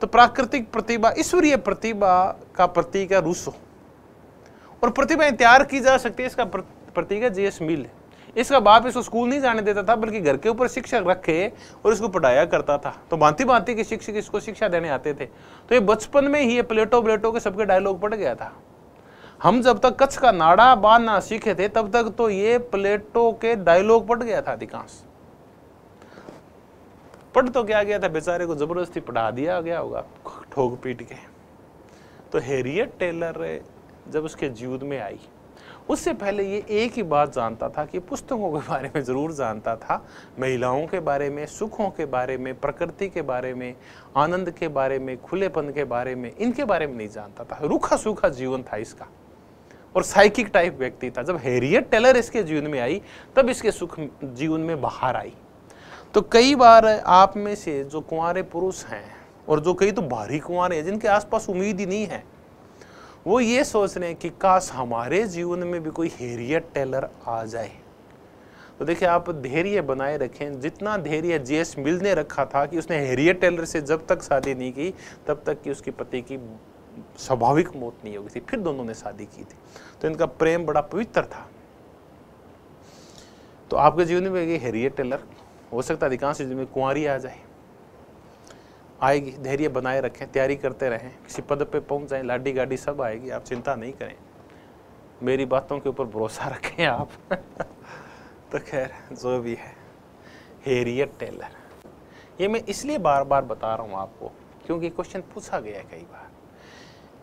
तो प्राकृतिक प्रतिभा ईश्वरीय प्रतिभा का प्रतीक है रूसो और प्रतिभाएं तैयार की जा सकती है इसका प्रतीक है जीएस मिल इसका बाप इसको स्कूल नहीं जाने देता था बल्कि घर के ऊपर शिक्षक रखे और इसको पढ़ाया करता था तो भांति भांति के शिक्षक इसको शिक्षा देने आते थे तो ये बचपन में ही ये प्लेटो प्लेटो के सबके डायलॉग पड़ गया था हम जब तक कच्छ का नाड़ा बांधना सीखे थे तब तक तो ये प्लेटो के डायलॉग पड़ गया था अधिकांश पढ़ तो क्या गया था बेचारे को ज़बरदस्ती पढ़ा दिया गया होगा ठोक पीट के तो हेरियत टेलर जब उसके जीवन में आई उससे पहले ये एक ही बात जानता था कि पुस्तकों के बारे में ज़रूर जानता था महिलाओं के बारे में सुखों के बारे में प्रकृति के बारे में आनंद के बारे में खुलेपन के बारे में इनके बारे में नहीं जानता था रूखा सूखा जीवन था इसका और साइकिक टाइप व्यक्ति था जब हेरियत टेलर इसके जीवन में आई तब इसके सुख जीवन में बाहर आई तो कई बार आप में से जो कुंवारे पुरुष हैं और जो कई तो भारी कुंवारे हैं जिनके आसपास उम्मीद ही नहीं है वो ये सोच रहे हैं कि काश हमारे जीवन में भी कोई हेरियत टेलर आ जाए तो देखिए आप धैर्य बनाए रखें जितना धैर्य जेस मिल ने रखा था कि उसने हेरियत टेलर से जब तक शादी नहीं की तब तक कि उसके पति की स्वाभाविक मौत नहीं हो गई थी फिर दोनों ने शादी की थी तो इनका प्रेम बड़ा पवित्र था तो आपके जीवन में हेरियत टेलर हो सकता है अधिकांश चीज़ों में कुंवारी आ जाए आएगी धैर्य बनाए रखें तैयारी करते रहें किसी पद पे पहुंच जाएं लाडी गाडी सब आएगी आप चिंता नहीं करें मेरी बातों के ऊपर भरोसा रखें आप तो खैर जो भी है हेरियट टेलर ये मैं इसलिए बार बार बता रहा हूँ आपको क्योंकि क्वेश्चन पूछा गया है कई बार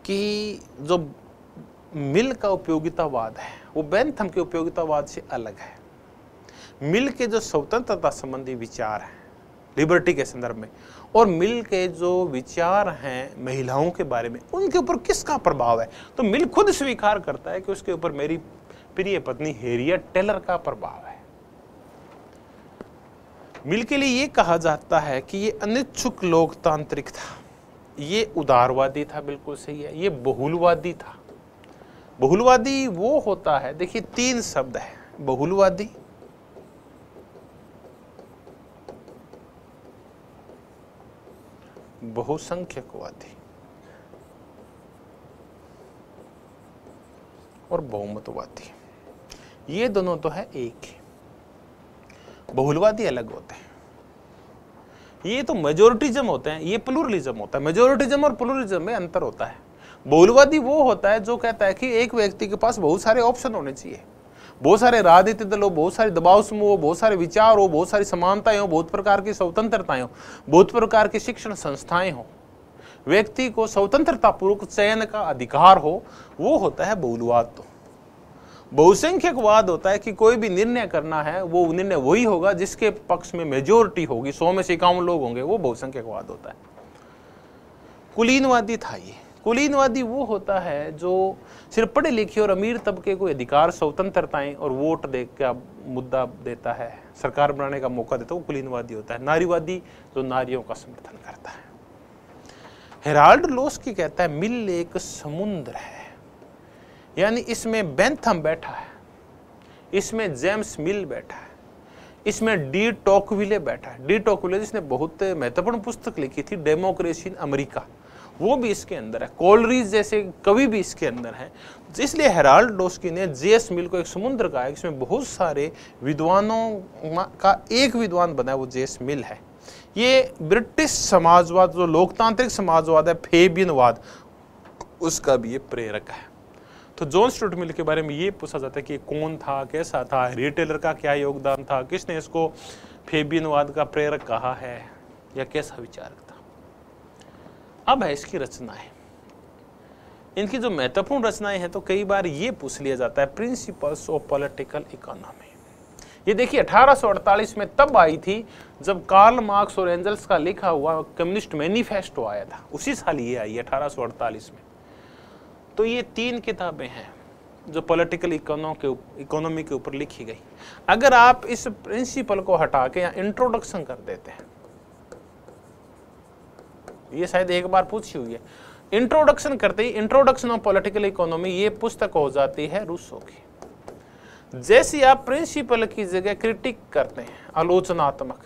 कि जो मिल का उपयोगितावाद है वो बैंथम के उपयोगितावाद से अलग है मिल के जो स्वतंत्रता संबंधी विचार हैं लिबर्टी के संदर्भ में और मिल के जो विचार हैं महिलाओं के बारे में उनके ऊपर किसका प्रभाव है तो मिल खुद स्वीकार करता है कि उसके ऊपर मेरी प्रिय पत्नी हेरिया टेलर का प्रभाव है मिल के लिए ये कहा जाता है कि ये अनिच्छुक लोकतांत्रिक था ये उदारवादी था बिल्कुल सही है ये बहुलवादी था बहुलवादी वो होता है देखिए तीन शब्द है बहुलवादी बहुसंख्यकवादी और बहुमतवादी ये दोनों तो है एक ही बहुलवादी अलग होते हैं ये तो मेजोरिटीजम होते हैं ये प्लुरलिज्म होता है मेजोरिटीजम और प्लूरलिज्म में अंतर होता है बहुलवादी वो होता है जो कहता है कि एक व्यक्ति के पास बहुत सारे ऑप्शन होने चाहिए बहुत सारे राजनीतिक दल हो बहुत सारे दबाव समूह हो बहुत सारे विचार हो बहुत सारी समानताएं हो बहुत प्रकार की स्वतंत्रताएं हो बहुत प्रकार की शिक्षण संस्थाएं हो व्यक्ति को स्वतंत्रता पूर्वक चयन का अधिकार हो वो होता है बहुलवाद तो बहुसंख्यक वाद होता है कि कोई भी निर्णय करना है वो निर्णय वही होगा जिसके पक्ष में मेजोरिटी होगी सौ में से इक्यावन लोग होंगे वो बहुसंख्यक वाद होता है कुलीनवादी था ये कुलीनवादी वो होता है जो सिर्फ पढ़े लिखे और अमीर तबके को अधिकार स्वतंत्रताएं और वोट दे का मुद्दा देता है सरकार बनाने का मौका देता है वो कुलीनवादी होता है नारीवादी जो नारियों का समर्थन करता है हेराल्ड लोस की कहता है मिल एक समुद्र है यानी इसमें बेंथम बैठा है इसमें जेम्स मिल बैठा है इसमें डी टोकविले बैठा है डी टॉकविले जिसने बहुत महत्वपूर्ण पुस्तक लिखी थी डेमोक्रेसी इन अमेरिका वो भी इसके अंदर है कोलरीज जैसे कवि भी इसके अंदर है इसलिए हेराल्ड डोस्की ने जे एस मिल को एक समुद्र कहा है इसमें बहुत सारे विद्वानों का एक विद्वान बना है वो जे एस मिल है ये ब्रिटिश समाजवाद जो लोकतांत्रिक समाजवाद है फेबियनवाद उसका भी ये प्रेरक है तो जॉन स्टूट मिल के बारे में ये पूछा जाता है कि कौन था कैसा था रिटेलर का क्या योगदान था किसने इसको फेबियनवाद का प्रेरक कहा है या कैसा विचार था अब है इसकी रचनाएं इनकी जो महत्वपूर्ण रचनाएं हैं तो कई बार ये पूछ लिया जाता है प्रिंसिपल्स ऑफ पॉलिटिकल इकोनॉमी ये देखिए 1848 में तब आई थी जब कार्ल मार्क्स और एंजल्स का लिखा हुआ कम्युनिस्ट मैनिफेस्टो आया था उसी साल ये आई 1848 में तो ये तीन किताबें हैं जो पॉलिटिकल इकोनॉमी के इकोनॉमी के ऊपर लिखी गई अगर आप इस प्रिंसिपल को हटा के या इंट्रोडक्शन कर देते हैं ये शायद एक बार पूछी हुई है इंट्रोडक्शन करते ही इंट्रोडक्शन ऑफ पॉलिटिकल इकोनॉमी ये पुस्तक हो जाती है रूसो की जैसे आप प्रिंसिपल की जगह क्रिटिक करते हैं आलोचनात्मक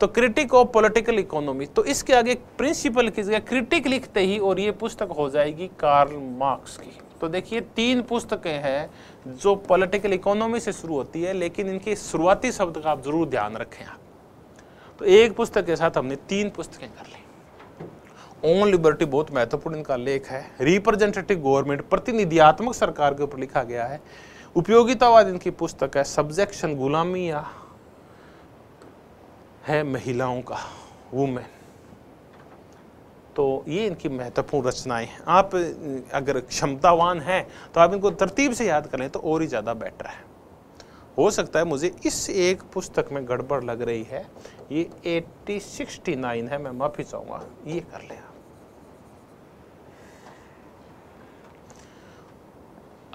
तो क्रिटिक ऑफ पॉलिटिकल इकोनॉमी तो इसके आगे प्रिंसिपल की जगह क्रिटिक लिखते ही और ये पुस्तक हो जाएगी कार्ल मार्क्स की तो देखिए तीन पुस्तकें हैं जो पॉलिटिकल इकोनॉमी से शुरू होती है लेकिन इनके शुरुआती शब्द का आप जरूर ध्यान रखें आप तो एक पुस्तक के साथ हमने तीन पुस्तकें कर ली ओन लिबर्टी बहुत महत्वपूर्ण इनका लेख है रिप्रेजेंटेटिव गवर्नमेंट प्रतिनिधियात्मक सरकार के ऊपर लिखा गया है उपयोगितावाद इनकी पुस्तक है सब्जेक्शन गुलामी या है महिलाओं का वुमेन तो ये इनकी महत्वपूर्ण रचनाएं हैं आप अगर क्षमतावान हैं तो आप इनको तरतीब से याद करें तो और ही ज़्यादा बेटर है हो सकता है मुझे इस एक पुस्तक में गड़बड़ लग रही है ये एट्टी सिक्सटी नाइन है मैं माफ़ी चाहूँगा ये कर लें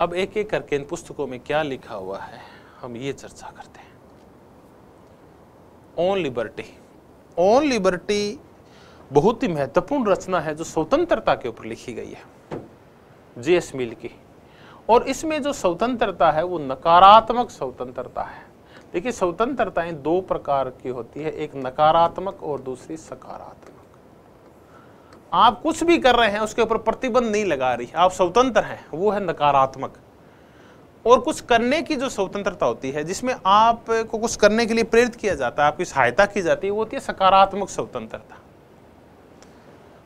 अब एक एक करके इन पुस्तकों में क्या लिखा हुआ है हम ये चर्चा करते हैं ओन लिबर्टी ओन लिबर्टी बहुत ही महत्वपूर्ण रचना है जो स्वतंत्रता के ऊपर लिखी गई है जे एस मिल की और इसमें जो स्वतंत्रता है वो नकारात्मक स्वतंत्रता है देखिए स्वतंत्रताएं दो प्रकार की होती है एक नकारात्मक और दूसरी सकारात्मक आप कुछ भी कर रहे हैं उसके ऊपर प्रतिबंध नहीं लगा रही आप स्वतंत्र हैं वो है नकारात्मक और कुछ करने की जो स्वतंत्रता होती है जिसमें आपको कुछ करने के लिए प्रेरित किया जाता है आपकी सहायता की जाती है वो होती है सकारात्मक स्वतंत्रता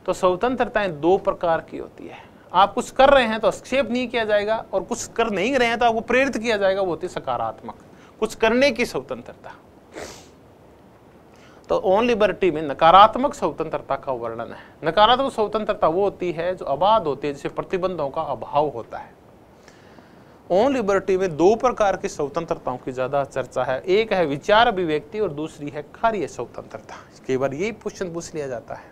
तो स्वतंत्रताएं दो प्रकार की होती है आप कुछ कर रहे हैं तो हस्तक्षेप नहीं किया जाएगा और कुछ कर नहीं रहे हैं तो आपको प्रेरित किया जाएगा वो होती है सकारात्मक कुछ करने की स्वतंत्रता तो ओन लिबर्टी में नकारात्मक स्वतंत्रता का वर्णन है नकारात्मक स्वतंत्रता वो होती है जो अबाध होती है जिसे प्रतिबंधों का अभाव होता है ओन लिबर्टी में दो प्रकार की स्वतंत्रताओं की ज़्यादा चर्चा है एक है विचार अभिव्यक्ति और दूसरी है कार्य स्वतंत्रता कई बार यही क्वेश्चन पूछ लिया जाता है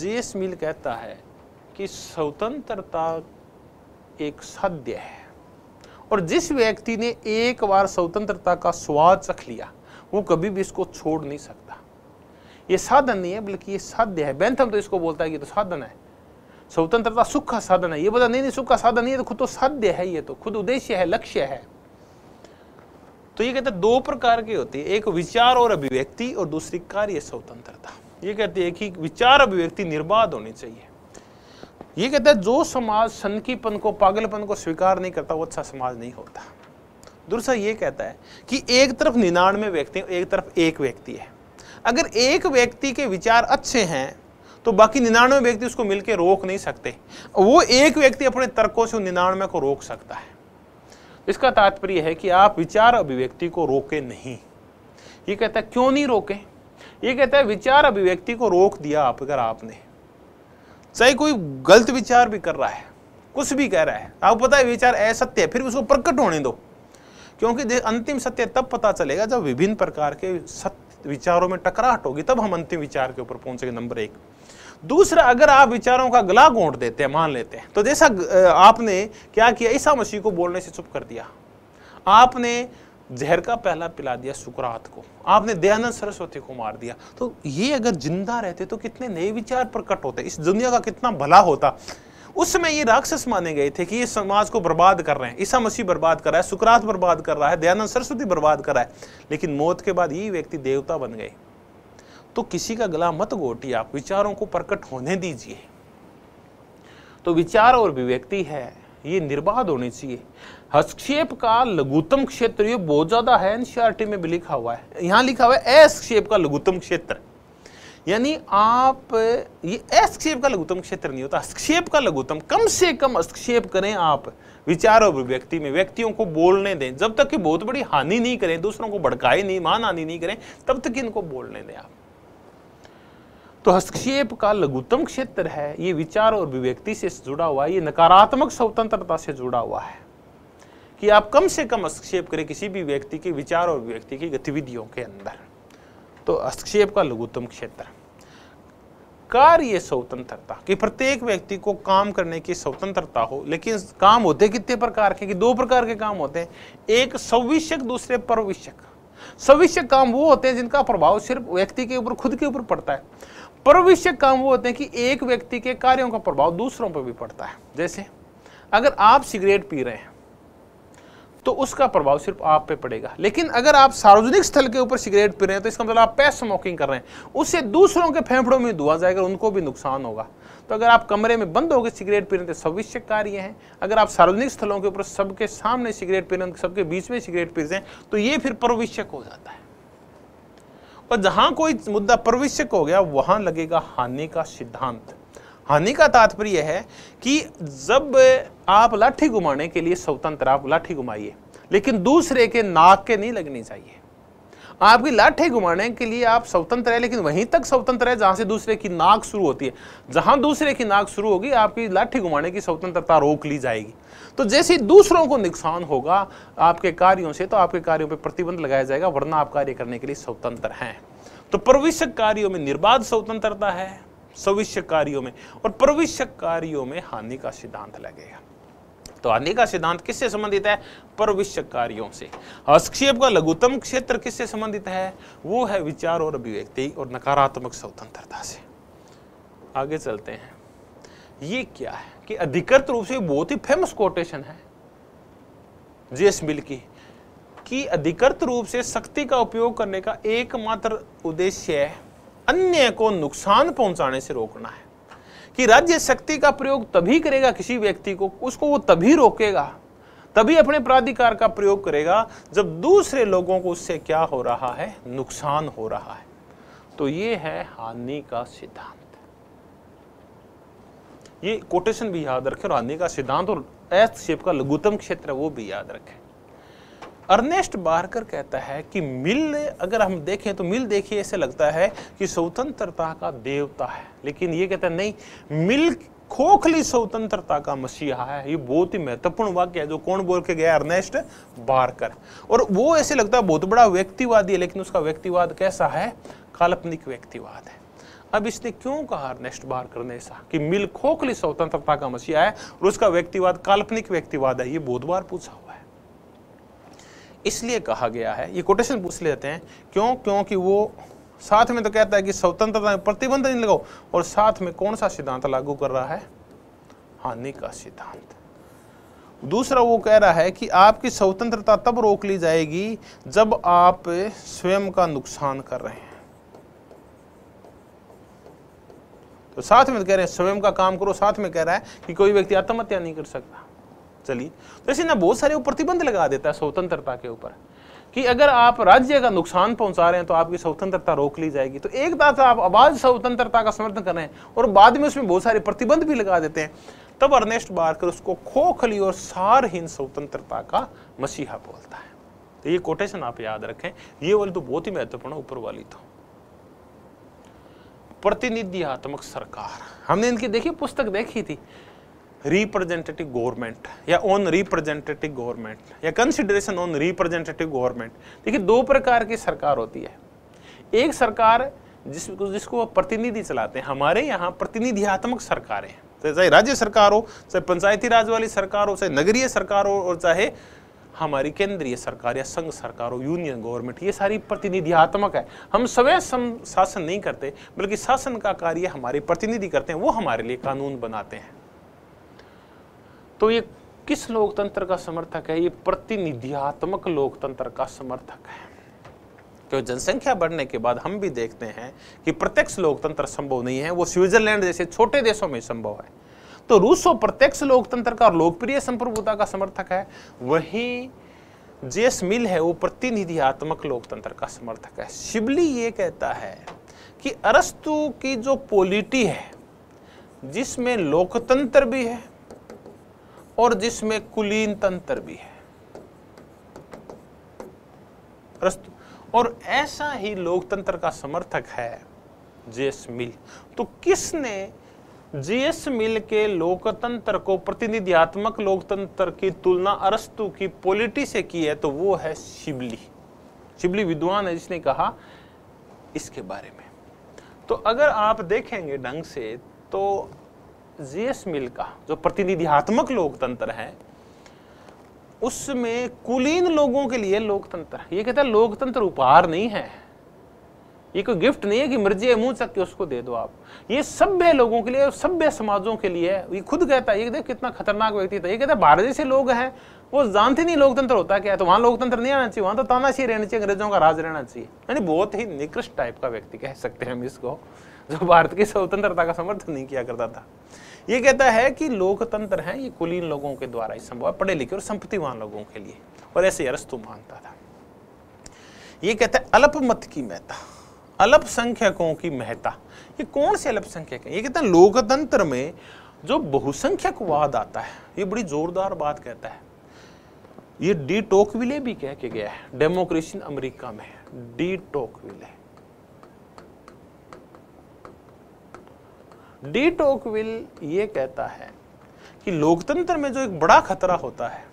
जेस मिल कहता है कि स्वतंत्रता एक साध्य है और जिस व्यक्ति ने एक बार स्वतंत्रता का स्वाद चख लिया वो कभी भी इसको छोड़ नहीं सकता ये साधन नहीं है बल्कि ये साध्य है बैंथम तो इसको बोलता है कि तो साधन है स्वतंत्रता सुख का साधन है ये बोला नहीं नहीं सुख का साधन नहीं है तो खुद तो साध्य है ये तो खुद उद्देश्य है लक्ष्य है तो ये कहते दो प्रकार के होते हैं एक विचार और अभिव्यक्ति और दूसरी कार्य स्वतंत्रता ये कहते हैं कि विचार अभिव्यक्ति निर्बाध होनी चाहिए ये कहता है जो समाज सनकीपन को पागलपन को स्वीकार नहीं करता वो अच्छा समाज नहीं होता दूसरा ये कहता है कि एक तरफ निन्यानवे व्यक्ति एक तरफ एक व्यक्ति है अगर एक व्यक्ति के विचार अच्छे हैं तो बाकी निन्यानवे व्यक्ति उसको मिलकर रोक नहीं सकते वो एक व्यक्ति अपने तर्कों से निन्यानवे को रोक सकता है इसका तात्पर्य है कि आप विचार अभिव्यक्ति को रोके नहीं ये कहता है क्यों नहीं रोके ये कहता है विचार अभिव्यक्ति को रोक दिया आप अगर आपने चाहे कोई गलत विचार भी कर रहा है कुछ भी कह रहा है आपको पता है विचार असत्य है फिर उसको प्रकट होने दो क्योंकि अंतिम सत्य तब पता चलेगा जब विभिन्न प्रकार के सत्य विचारों में टकराहट होगी तब हम अंतिम विचार के ऊपर पहुंचेंगे नंबर एक दूसरा अगर आप विचारों का गला घोंट देते हैं मान लेते हैं तो जैसा आपने क्या किया ईसा मसीह को बोलने से चुप कर दिया आपने जहर का पहला पिला दिया सुकरात को आपने दयानंद सरस्वती को मार दिया तो ये अगर जिंदा रहते तो कितने नए विचार प्रकट होते इस दुनिया का कितना भला होता उस समय ये राक्षस माने गए थे कि ये समाज को बर्बाद कर रहे हैं ईसा मसीह बर्बाद कर रहा है सुकरात बर्बाद कर रहा है दयानंद सरस्वती बर्बाद कर रहा है लेकिन मौत के बाद ये व्यक्ति देवता बन गए तो किसी का गला मत गोटिए आप विचारों को प्रकट होने दीजिए तो विचार और अभिव्यक्ति है ये निर्बाध होनी चाहिए हस्तक्षेप का लघुतम क्षेत्र ये बहुत ज्यादा है एनसीआरटी e में भी लिखा हुआ है यहां लिखा हुआ है एसक्षेप का लघुतम क्षेत्र यानी आप ये हस्तक्षेप का लघुतम क्षेत्र नहीं होता हस्तक्षेप का लघुतम कम से कम हस्तक्षेप करें आप विचार और व्यक्ति में व्यक्तियों को बोलने दें जब तक कि बहुत बड़ी हानि नहीं करें दूसरों को भड़काए नहीं मान हानि नहीं करें तब तक इनको बोलने दें आप तो हस्तक्षेप का लघुतम क्षेत्र है ये विचार और अभिव्यक्ति से जुड़ा हुआ है ये नकारात्मक स्वतंत्रता से जुड़ा हुआ है कि आप कम से कम हस्तक्षेप करें किसी भी व्यक्ति के विचार और व्यक्ति की गतिविधियों के अंदर तो हस्तक्षेप का लघुत्तम क्षेत्र कार्य स्वतंत्रता कि प्रत्येक व्यक्ति को काम करने की स्वतंत्रता हो लेकिन काम होते कितने प्रकार के कि दो प्रकार के काम होते हैं एक सविषक दूसरे परविषक सविषक काम वो होते हैं जिनका प्रभाव सिर्फ व्यक्ति के ऊपर खुद के ऊपर पड़ता है परविषक काम वो होते हैं कि एक व्यक्ति के कार्यों का प्रभाव दूसरों पर भी पड़ता है जैसे अगर आप सिगरेट पी रहे हैं तो उसका प्रभाव सिर्फ आप पे पड़ेगा लेकिन अगर आप सार्वजनिक स्थल के ऊपर सिगरेट पी रहे हैं तो इसका मतलब आप पे स्मोकिंग कर रहे हैं उससे दूसरों के फेफड़ों में धुआं जाएगा उनको भी नुकसान होगा तो अगर आप कमरे में बंद होकर सिगरेट पी रहे हैं तो सविश्य कार्य है अगर आप सार्वजनिक स्थलों के ऊपर सबके सामने सिगरेट पी रहे हैं सबके बीच में सिगरेट पी रहे हैं तो ये फिर प्रविष्यक हो जाता है और जहां कोई मुद्दा प्रविष्यक हो गया वहां लगेगा हानि का सिद्धांत हानि का तात्पर्य है कि जब आप लाठी घुमाने के लिए स्वतंत्र आप लाठी घुमाइए लेकिन दूसरे के नाक के नहीं लगनी चाहिए आपकी लाठी घुमाने के लिए आप स्वतंत्र है लेकिन वहीं तक स्वतंत्र है जहां से दूसरे की नाक शुरू होती है जहां दूसरे की नाक शुरू होगी आपकी लाठी घुमाने की स्वतंत्रता रोक ली जाएगी तो जैसे दूसरों को नुकसान होगा आपके कार्यों से तो आपके कार्यों पर प्रतिबंध लगाया जाएगा वरना आप कार्य करने के लिए स्वतंत्र हैं तो प्रविष्ट कार्यों में निर्बाध स्वतंत्रता है सविष्य कार्यों में और प्रविष्य कार्यों में हानि का सिद्धांत लगेगा तो हानि का सिद्धांत किससे संबंधित है प्रविष्य कार्यों से हस्तक्षेप का लघुतम क्षेत्र किससे संबंधित है वो है विचार और अभिव्यक्ति और नकारात्मक स्वतंत्रता से आगे चलते हैं ये क्या है कि अधिकृत रूप से बहुत ही फेमस कोटेशन है जेस मिल की कि अधिकृत रूप से शक्ति का उपयोग करने का एकमात्र उद्देश्य है अन्य को नुकसान पहुंचाने से रोकना है कि राज्य शक्ति का प्रयोग तभी करेगा किसी व्यक्ति को उसको वो तभी रोकेगा तभी अपने प्राधिकार का प्रयोग करेगा जब दूसरे लोगों को उससे क्या हो रहा है नुकसान हो रहा है तो ये है हानि का सिद्धांत ये कोटेशन भी याद रखें और हानि का सिद्धांत और एस शेप का लघुतम क्षेत्र वो भी याद रखें अर्नेस्ट बारकर कहता है कि मिल अगर हम देखें तो मिल देखिए ऐसे लगता है कि स्वतंत्रता का देवता है लेकिन ये कहता है नहीं मिल खोखली स्वतंत्रता का मसीहा है ये बहुत ही महत्वपूर्ण वाक्य है जो कौन बोल के गया अर्नेस्ट बारकर और वो ऐसे लगता है बहुत बड़ा व्यक्तिवादी है लेकिन उसका व्यक्तिवाद कैसा है काल्पनिक व्यक्तिवाद है अब इसने क्यों कहा अर्नेस्ट बारकर ने ऐसा कि मिल खोखली स्वतंत्रता का मसीहा है और उसका व्यक्तिवाद काल्पनिक व्यक्तिवाद है ये बहुत बार पूछा इसलिए कहा गया है ये कोटेशन पूछ लेते हैं क्यों क्योंकि वो साथ में तो कहता है कि स्वतंत्रता में प्रतिबंध नहीं लगाओ और साथ में कौन सा सिद्धांत लागू कर रहा है हानि का सिद्धांत दूसरा वो कह रहा है कि आपकी स्वतंत्रता तब रोक ली जाएगी जब आप स्वयं का नुकसान कर रहे हैं तो साथ में कह रहे हैं स्वयं का काम करो साथ में कह रहा है कि कोई व्यक्ति आत्महत्या नहीं कर सकता चली तो इसी ने बहुत सारे प्रतिबंध लगा देता है स्वतंत्रता के ऊपर कि अगर आप राज्य का नुकसान पहुंचा रहे हैं तो आपकी स्वतंत्रता रोक ली जाएगी तो एक बात आप आवाज स्वतंत्रता का समर्थन कर रहे हैं और बाद में उसमें बहुत सारे प्रतिबंध भी लगा देते हैं तब अर्नेस्ट बारकर उसको खोखली और सारहीन स्वतंत्रता का मसीहा बोलता है तो ये कोटेशन आप याद रखें ये वाली तो बहुत ही महत्वपूर्ण ऊपर वाली तो प्रतिनिधियात्मक सरकार हमने इनकी देखी पुस्तक देखी थी रिप्रेजेंटेटिव गवर्नमेंट या ऑन रिप्रेजेंटेटिव गवर्नमेंट या कंसिडरेशन ऑन रिप्रेजेंटेटिव गवर्नमेंट देखिए दो प्रकार की सरकार होती है एक सरकार जिस जिसको प्रतिनिधि चलाते हैं हमारे यहाँ प्रतिनिधियात्मक सरकारें चाहे राज्य सरकार हो चाहे पंचायती राज वाली सरकार हो चाहे नगरीय सरकार हो और चाहे हमारी केंद्रीय सरकार या संघ सरकार हो यूनियन गवर्नमेंट ये सारी प्रतिनिधियात्मक है हम स्वयं शासन नहीं करते बल्कि शासन का कार्य हमारे प्रतिनिधि करते हैं वो हमारे लिए कानून बनाते हैं तो ये किस लोकतंत्र का समर्थक है ये प्रतिनिधियात्मक लोकतंत्र का समर्थक है क्यों जनसंख्या बढ़ने के बाद हम भी देखते हैं कि प्रत्यक्ष लोकतंत्र संभव नहीं है वो स्विट्जरलैंड जैसे छोटे देशों में संभव है तो रूसो प्रत्यक्ष लोकतंत्र का और लोकप्रिय संप्रभुता का समर्थक है वही जेस मिल है वो प्रतिनिधियात्मक लोकतंत्र का समर्थक है शिबली ये कहता है कि अरस्तु की जो पोलिटी है जिसमें लोकतंत्र भी है और जिसमें कुलीन तंत्र भी है प्रस्तुत और ऐसा ही लोकतंत्र का समर्थक है जेएस मिल तो किसने जीएस मिल के लोकतंत्र को प्रतिनिधियात्मक लोकतंत्र की तुलना अरस्तु की पॉलिटी से की है तो वो है शिबली शिबली विद्वान है जिसने कहा इसके बारे में तो अगर आप देखेंगे ढंग से तो जेस मिल का जो प्रतिनिधियात्मक लोकतंत्र है उसमें कुलीन लोगों के लिए लोकतंत्र ये कहता है लोकतंत्र उपहार नहीं है ये कोई गिफ्ट नहीं है कि मर्जी है मुंह चक के उसको दे दो आप ये सभ्य लोगों के लिए सभ्य समाजों के लिए ये खुद कहता है ये कितना खतरनाक व्यक्ति था ये कहता है भारत जैसे लोग हैं वो जानते नहीं लोकतंत्र होता क्या है तो वहां लोकतंत्र नहीं आना चाहिए वहां तो तानाशाही रहना चाहिए अंग्रेजों का राज रहना चाहिए यानी बहुत ही निकृष्ट टाइप का व्यक्ति कह सकते हैं हम इसको जो भारत की स्वतंत्रता का समर्थन नहीं किया करता था ये कहता है कि लोकतंत्र है ये कुलीन लोगों के द्वारा ही संभव पढ़े लिखे और संपत्तिवान लोगों के लिए और ऐसे अरस्तु मानता था ये कहता है अल्पमत की महता अल्पसंख्यकों की महता ये कौन से अल्पसंख्यक है ये कहता है लोकतंत्र में जो बहुसंख्यक वाद आता है ये बड़ी जोरदार बात कहता है ये डी टोकविले भी कह के गया है डेमोक्रेसी अमेरिका में डी टोकविले डी टोकविल ये कहता है कि लोकतंत्र में जो एक बड़ा खतरा होता है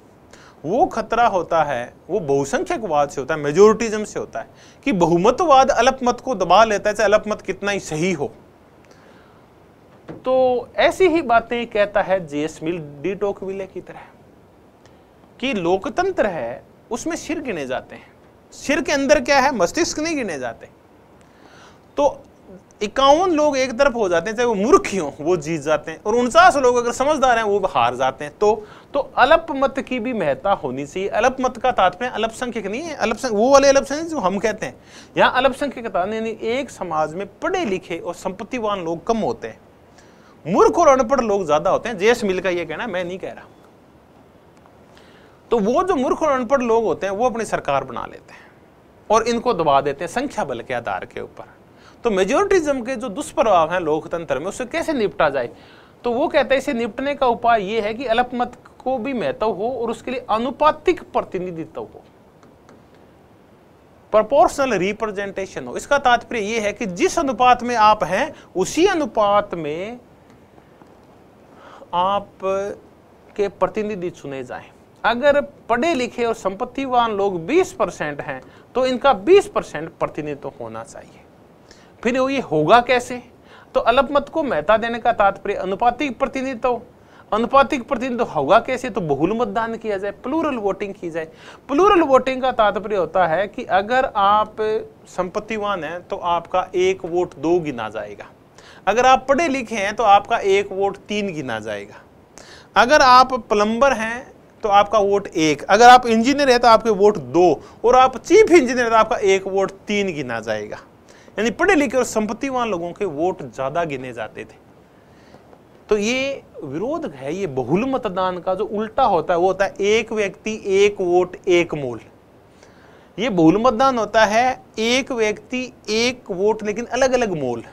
वो खतरा होता है वो बहुसंख्यकवाद से होता है मेजोरिटीजम से होता है कि बहुमतवाद अल्पमत को दबा लेता है चाहे अल्पमत कितना ही सही हो तो ऐसी ही बातें कहता है जेएस मिल डी टोकविले की तरह कि लोकतंत्र है उसमें सिर गिने जाते हैं सिर के अंदर क्या है मस्तिष्क नहीं गिने जाते तो इक्यावन लोग एक तरफ हो जाते हैं चाहे वो मूर्ख ही हो वो जीत जाते हैं और उनचास लोग अगर समझदार हैं वो हार जाते हैं तो तो अल्प मत की भी महत्ता होनी चाहिए अल्प मत का तात्पर्य अल्पसंख्यक नहीं है अल्पसंख्यक वो वाले अल्पसंख्यक जो हम कहते हैं यहाँ अल्पसंख्यक यानी एक समाज में पढ़े लिखे और संपत्तिवान लोग कम होते हैं मूर्ख और अनपढ़ लोग ज्यादा होते हैं जेस मिल का ये कहना मैं नहीं कह रहा तो वो जो मूर्ख और अनपढ़ लोग होते हैं वो अपनी सरकार बना लेते हैं और इनको दबा देते हैं संख्या बल के आधार के ऊपर तो मेजोरिटीज़म के जो दुष्प्रभाव हैं लोकतंत्र में उससे कैसे निपटा जाए तो वो कहते हैं इसे निपटने का उपाय ये है कि अल्पमत को भी महत्व हो और उसके लिए अनुपातिक प्रतिनिधित्व हो प्रोपोर्शनल रिप्रेजेंटेशन हो इसका तात्पर्य यह है कि जिस अनुपात में आप हैं उसी अनुपात में आप के प्रतिनिधि चुने जाएं अगर पढ़े लिखे और संपत्तिवान लोग 20 परसेंट हैं तो इनका 20 परसेंट प्रतिनिधित्व होना चाहिए फिर ये होगा कैसे तो अलपमत को महता देने का तात्पर्य अनुपातिक प्रतिनिधित्व अनुपातिक प्रतिनिधित्व होगा कैसे तो बहुल मतदान किया जाए प्लूरल वोटिंग की जाए प्लूरल वोटिंग का तात्पर्य होता है कि अगर आप संपत्तिवान हैं तो आपका एक वोट दो गिना जाएगा अगर आप पढ़े लिखे हैं तो आपका एक वोट तीन गिना जाएगा अगर आप प्लम्बर हैं तो आपका वोट एक अगर आप इंजीनियर है तो आपके वोट दो और आप चीफ इंजीनियर है तो आपका एक वोट तीन गिना जाएगा यानी पढ़े लिखे और संपत्तिवान लोगों के वोट ज्यादा गिने जाते थे तो ये विरोध है ये बहुल मतदान का जो उल्टा होता है वो होता है एक व्यक्ति एक वोट एक मूल ये बहुल मतदान होता है एक व्यक्ति एक वोट लेकिन अलग अलग मोल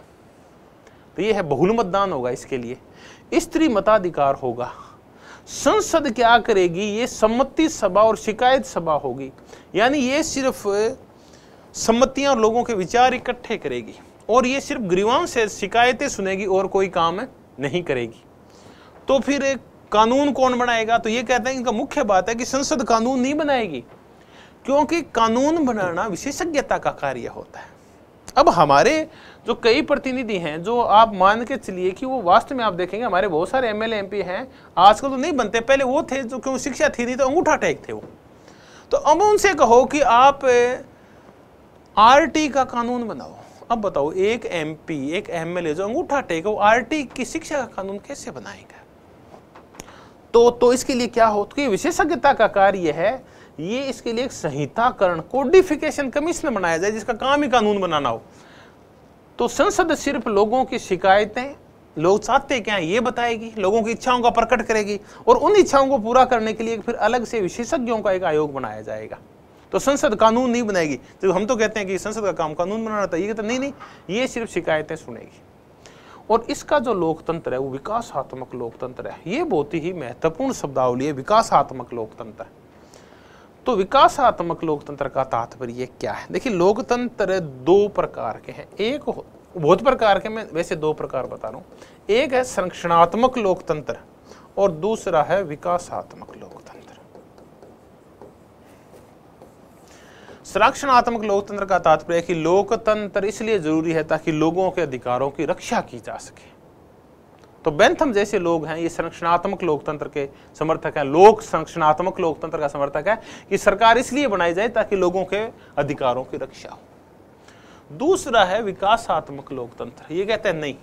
तो ये है बहुल मतदान होगा इसके लिए स्त्री मताधिकार होगा संसद क्या करेगी ये सम्मति सभा और शिकायत सभा होगी यानी ये सिर्फ सम्मतियां और लोगों के विचार इकट्ठे करेगी और ये सिर्फ ग्रीवाओं से शिकायतें सुनेगी और कोई काम नहीं करेगी तो फिर एक कानून कौन बनाएगा तो ये कहते हैं इनका मुख्य बात है कि संसद कानून नहीं बनाएगी क्योंकि कानून बनाना विशेषज्ञता का कार्य होता है अब हमारे जो कई प्रतिनिधि हैं जो आप मान के चलिए कि वो वास्तव में आप देखेंगे हमारे बहुत सारे एम एल हैं आजकल तो नहीं बनते पहले वो थे जो क्यों शिक्षा थी नहीं तो अंगूठा टेक थे वो तो अब उनसे कहो कि आप आरटी का कानून बनाओ अब बताओ एक एमपी एक एमएलए जो अंगूठा टेको आरटी की शिक्षा का कानून कैसे बनाएगा तो तो इसके लिए क्या हो तो विशेषज्ञता का कार्य है ये इसके लिए एक संहिताकरण कोडिफिकेशन कमीशन बनाया जाए जिसका काम ही कानून बनाना हो तो संसद सिर्फ लोगों की शिकायतें लोग चाहते क्या ये बताएगी लोगों की इच्छाओं का प्रकट करेगी और उन इच्छाओं को पूरा करने के लिए फिर अलग से विशेषज्ञों का एक आयोग बनाया जाएगा तो संसद कानून नहीं बनाएगी तो हम तो कहते हैं कि संसद का काम कानून बनाना था ये कहते नहीं नहीं ये सिर्फ शिकायतें सुनेगी और इसका जो लोकतंत्र है वो विकासात्मक लोकतंत्र है ये बहुत ही महत्वपूर्ण शब्दावली है विकासात्मक लोकतंत्र तो विकासात्मक लोकतंत्र का तात्पर्य क्या है देखिए लोकतंत्र दो प्रकार के हैं एक बहुत प्रकार के मैं वैसे दो प्रकार बता रहा हूँ एक है संरक्षणात्मक लोकतंत्र और दूसरा है विकासात्मक लोकतंत्र संरक्षणात्मक लोकतंत्र का तात्पर्य है कि लोकतंत्र इसलिए जरूरी है ताकि लोगों के अधिकारों की रक्षा की जा सके तो बेंथम जैसे लोग हैं ये संरक्षणात्मक लोकतंत्र के समर्थक हैं लोक संरक्षणात्मक लोकतंत्र का समर्थक है कि सरकार इसलिए बनाई जाए ताकि लोगों के अधिकारों की रक्षा हो दूसरा है विकासात्मक लोकतंत्र ये कहते हैं नहीं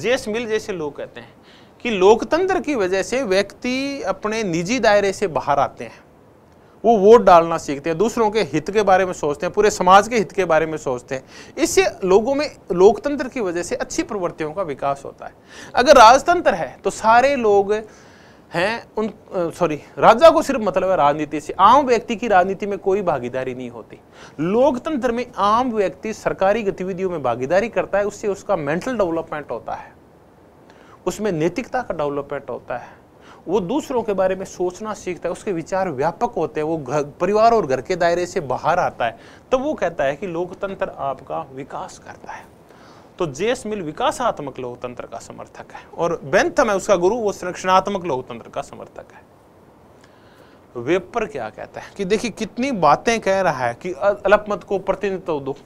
जेस मिल जैसे लोग कहते हैं कि लोकतंत्र की वजह से व्यक्ति अपने निजी दायरे से बाहर आते हैं वो वोट डालना सीखते हैं दूसरों के हित के बारे में सोचते हैं पूरे समाज के हित के बारे में सोचते हैं इससे लोगों में लोकतंत्र की वजह से अच्छी प्रवृत्तियों का विकास होता है अगर राजतंत्र है तो सारे लोग हैं उन सॉरी राजा को सिर्फ मतलब है राजनीति से आम व्यक्ति की राजनीति में कोई भागीदारी नहीं होती लोकतंत्र में आम व्यक्ति सरकारी गतिविधियों में भागीदारी करता है उससे उसका मेंटल डेवलपमेंट होता है उसमें नैतिकता का डेवलपमेंट होता है वो दूसरों के बारे में सोचना सीखता है उसके विचार व्यापक होते हैं वो घर परिवार और घर के दायरे से बाहर आता है तो वो कहता है कि लोकतंत्र आपका विकास करता है तो जेस मिल विकासात्मक लोकतंत्र का समर्थक है और बेंथम है उसका गुरु वो संरक्षणात्मक लोकतंत्र का समर्थक है वेपर क्या कहता है कि देखिए कितनी बातें कह रहा है कि अलपमत को प्रतिनिधित्व दो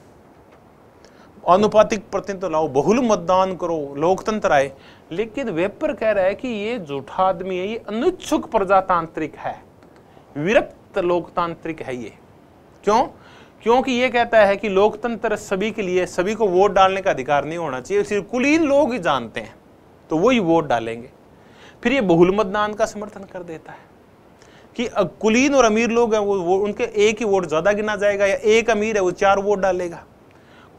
अनुपातिक प्रतिनिधित्व लाओ बहुल मतदान करो लोकतंत्र आए लेकिन वेपर कह रहा है कि ये झूठा आदमी है ये अनुच्छुक प्रजातांत्रिक है विरक्त लोकतांत्रिक है ये क्यों क्योंकि ये कहता है कि लोकतंत्र सभी के लिए सभी को वोट डालने का अधिकार नहीं होना चाहिए सिर्फ कुलीन लोग ही जानते हैं तो ही वोट डालेंगे फिर ये बहुल मतदान का समर्थन कर देता है कि कुलीन और अमीर लोग हैं वो, वो उनके एक ही वोट ज़्यादा गिना जाएगा या एक अमीर है वो चार वोट डालेगा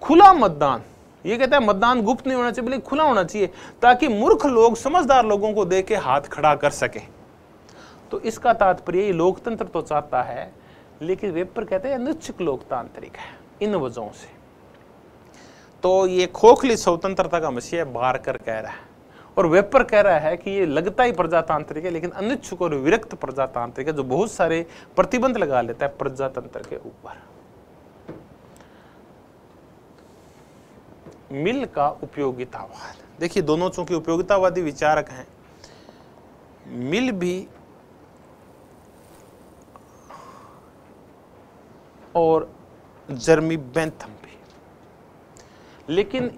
खुला मतदान ये कहता है मतदान गुप्त नहीं होना चाहिए बल्कि खुला होना चाहिए ताकि मूर्ख लोग समझदार लोगों को देख के हाथ खड़ा कर सके तो इसका तात्पर्य लोकतंत्र तो चाहता है लेकिन वेपर कहते हैं निश्चित लोकतांत्रिक है इन वजहों से तो ये खोखली स्वतंत्रता का मसीह बार कर कह रहा है और वेपर कह रहा है कि ये लगता ही प्रजातांत्रिक है लेकिन अनिच्छुक और विरक्त प्रजातांत्रिक है जो बहुत सारे प्रतिबंध लगा लेता है प्रजातंत्र के ऊपर मिल का उपयोगितावाद देखिए दोनों चूंकि उपयोगितावादी विचारक हैं मिल भी और जर्मी बेंथम भी लेकिन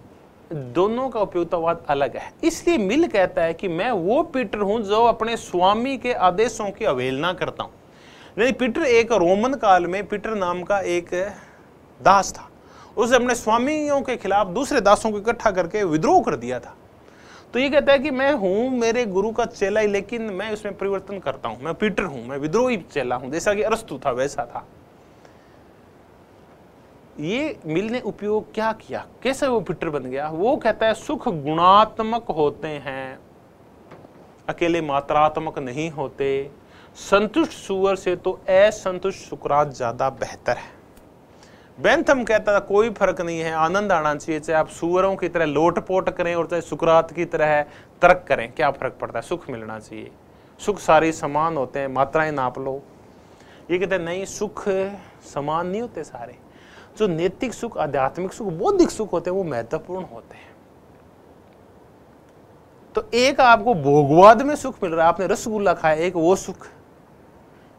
दोनों का उपयोगितावाद अलग है इसलिए मिल कहता है कि मैं वो पीटर हूं जो अपने स्वामी के आदेशों की अवहेलना करता हूं नहीं पीटर एक रोमन काल में पीटर नाम का एक दास था उस अपने स्वामियों के खिलाफ दूसरे दासों को इकट्ठा करके विद्रोह कर दिया था तो ये कहता है कि मैं हूं मेरे गुरु का चेला ही लेकिन मैं उसमें परिवर्तन करता हूं मैं पीटर हूं मैं विद्रोही चेला हूं जैसा कि अरस्तु था वैसा था ये मिल ने उपयोग क्या किया कैसे वो पीटर बन गया वो कहता है सुख गुणात्मक होते हैं अकेले मात्रात्मक नहीं होते संतुष्ट सुअर से तो असंतुष्ट सुकरात ज्यादा बेहतर है बेंथम कहता था कोई फर्क नहीं है आनंद आना चाहिए चाहे आप सुअरों की तरह लोट पोट करें और चाहे सुकरात की तरह तर्क करें क्या फर्क पड़ता है सुख मिलना चाहिए सुख सारे समान होते हैं मात्राएं नाप लो ये कहते हैं नहीं सुख समान नहीं होते सारे जो नैतिक सुख आध्यात्मिक सुख बौद्धिक सुख होते हैं वो महत्वपूर्ण होते हैं तो एक आपको भोगवाद में सुख मिल रहा है आपने रसगुल्ला खाया एक वो सुख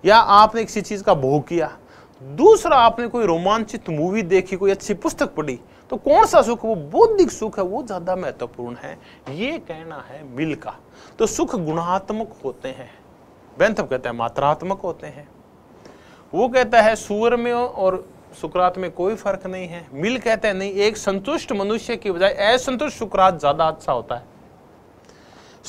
या आपने किसी चीज का भोग किया दूसरा आपने कोई रोमांचित मूवी देखी कोई अच्छी पुस्तक पढ़ी तो कौन सा सुख वो बौद्धिक सुख है वो ज़्यादा महत्वपूर्ण है ये कहना है मिल का तो सुख गुणात्मक होते हैं बैंथम कहते हैं मात्रात्मक होते हैं वो कहता है सूर में और सुकरात में कोई फर्क नहीं है मिल कहते हैं नहीं एक संतुष्ट मनुष्य की बजाय असंतुष्ट सुकरात ज़्यादा अच्छा होता है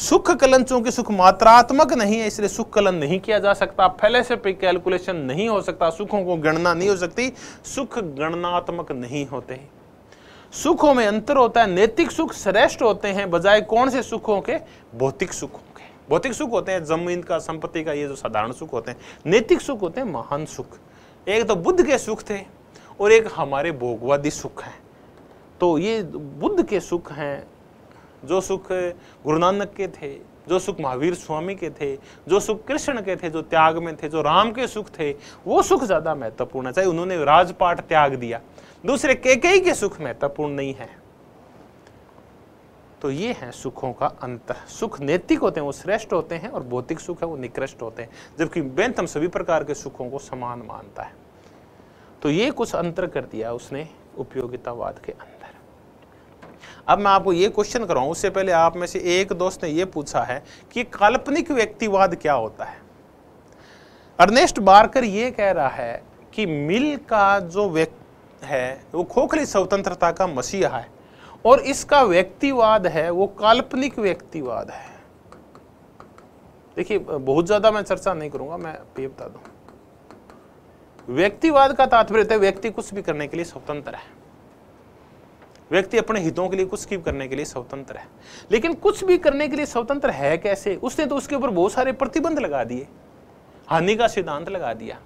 सुख कलन चूंकि सुख मात्रात्मक नहीं है इसलिए सुख कलन नहीं किया जा सकता फैले से कैलकुलेशन नहीं हो सकता सुखों को गणना नहीं हो सकती सुख गणनात्मक नहीं होते सुखों में अंतर होता है नैतिक सुख श्रेष्ठ होते हैं बजाय कौन से सुखों के भौतिक सुखों के भौतिक सुख होते हैं जमीन का संपत्ति का ये जो साधारण सुख होते हैं नैतिक सुख होते हैं महान सुख एक तो बुद्ध के सुख थे और एक हमारे भोगवादी सुख हैं तो ये बुद्ध के सुख हैं जो सुख गुरु नानक के थे जो सुख महावीर स्वामी के थे जो सुख कृष्ण के थे जो त्याग में थे जो राम के सुख थे वो सुख ज़्यादा महत्वपूर्ण है चाहे उन्होंने राजपाट त्याग दिया दूसरे केकई के सुख महत्वपूर्ण नहीं है तो ये है सुखों का अंत सुख नैतिक होते हैं वो श्रेष्ठ होते हैं और भौतिक सुख है वो निकृष्ट होते हैं जबकि बेंतम सभी प्रकार के सुखों को समान मानता है तो ये कुछ अंतर कर दिया उसने उपयोगितावाद के अंदर अब मैं आपको ये क्वेश्चन कराऊँ उससे पहले आप में से एक दोस्त ने ये पूछा है कि काल्पनिक व्यक्तिवाद क्या होता है अर्नेस्ट बारकर ये कह रहा है कि मिल का जो व्यक्ति है वो खोखली स्वतंत्रता का मसीहा है और इसका व्यक्तिवाद है वो काल्पनिक व्यक्तिवाद है देखिए बहुत ज़्यादा मैं चर्चा नहीं करूंगा मैं ये बता दू व्यक्तिवाद का तात्पर्य है व्यक्ति कुछ भी करने के लिए स्वतंत्र है व्यक्ति अपने हितों के लिए कुछ भी करने के लिए स्वतंत्र है लेकिन कुछ भी करने के लिए स्वतंत्र है कैसे उसने तो उसके ऊपर बहुत सारे प्रतिबंध लगा दिए हानि का सिद्धांत लगा दिया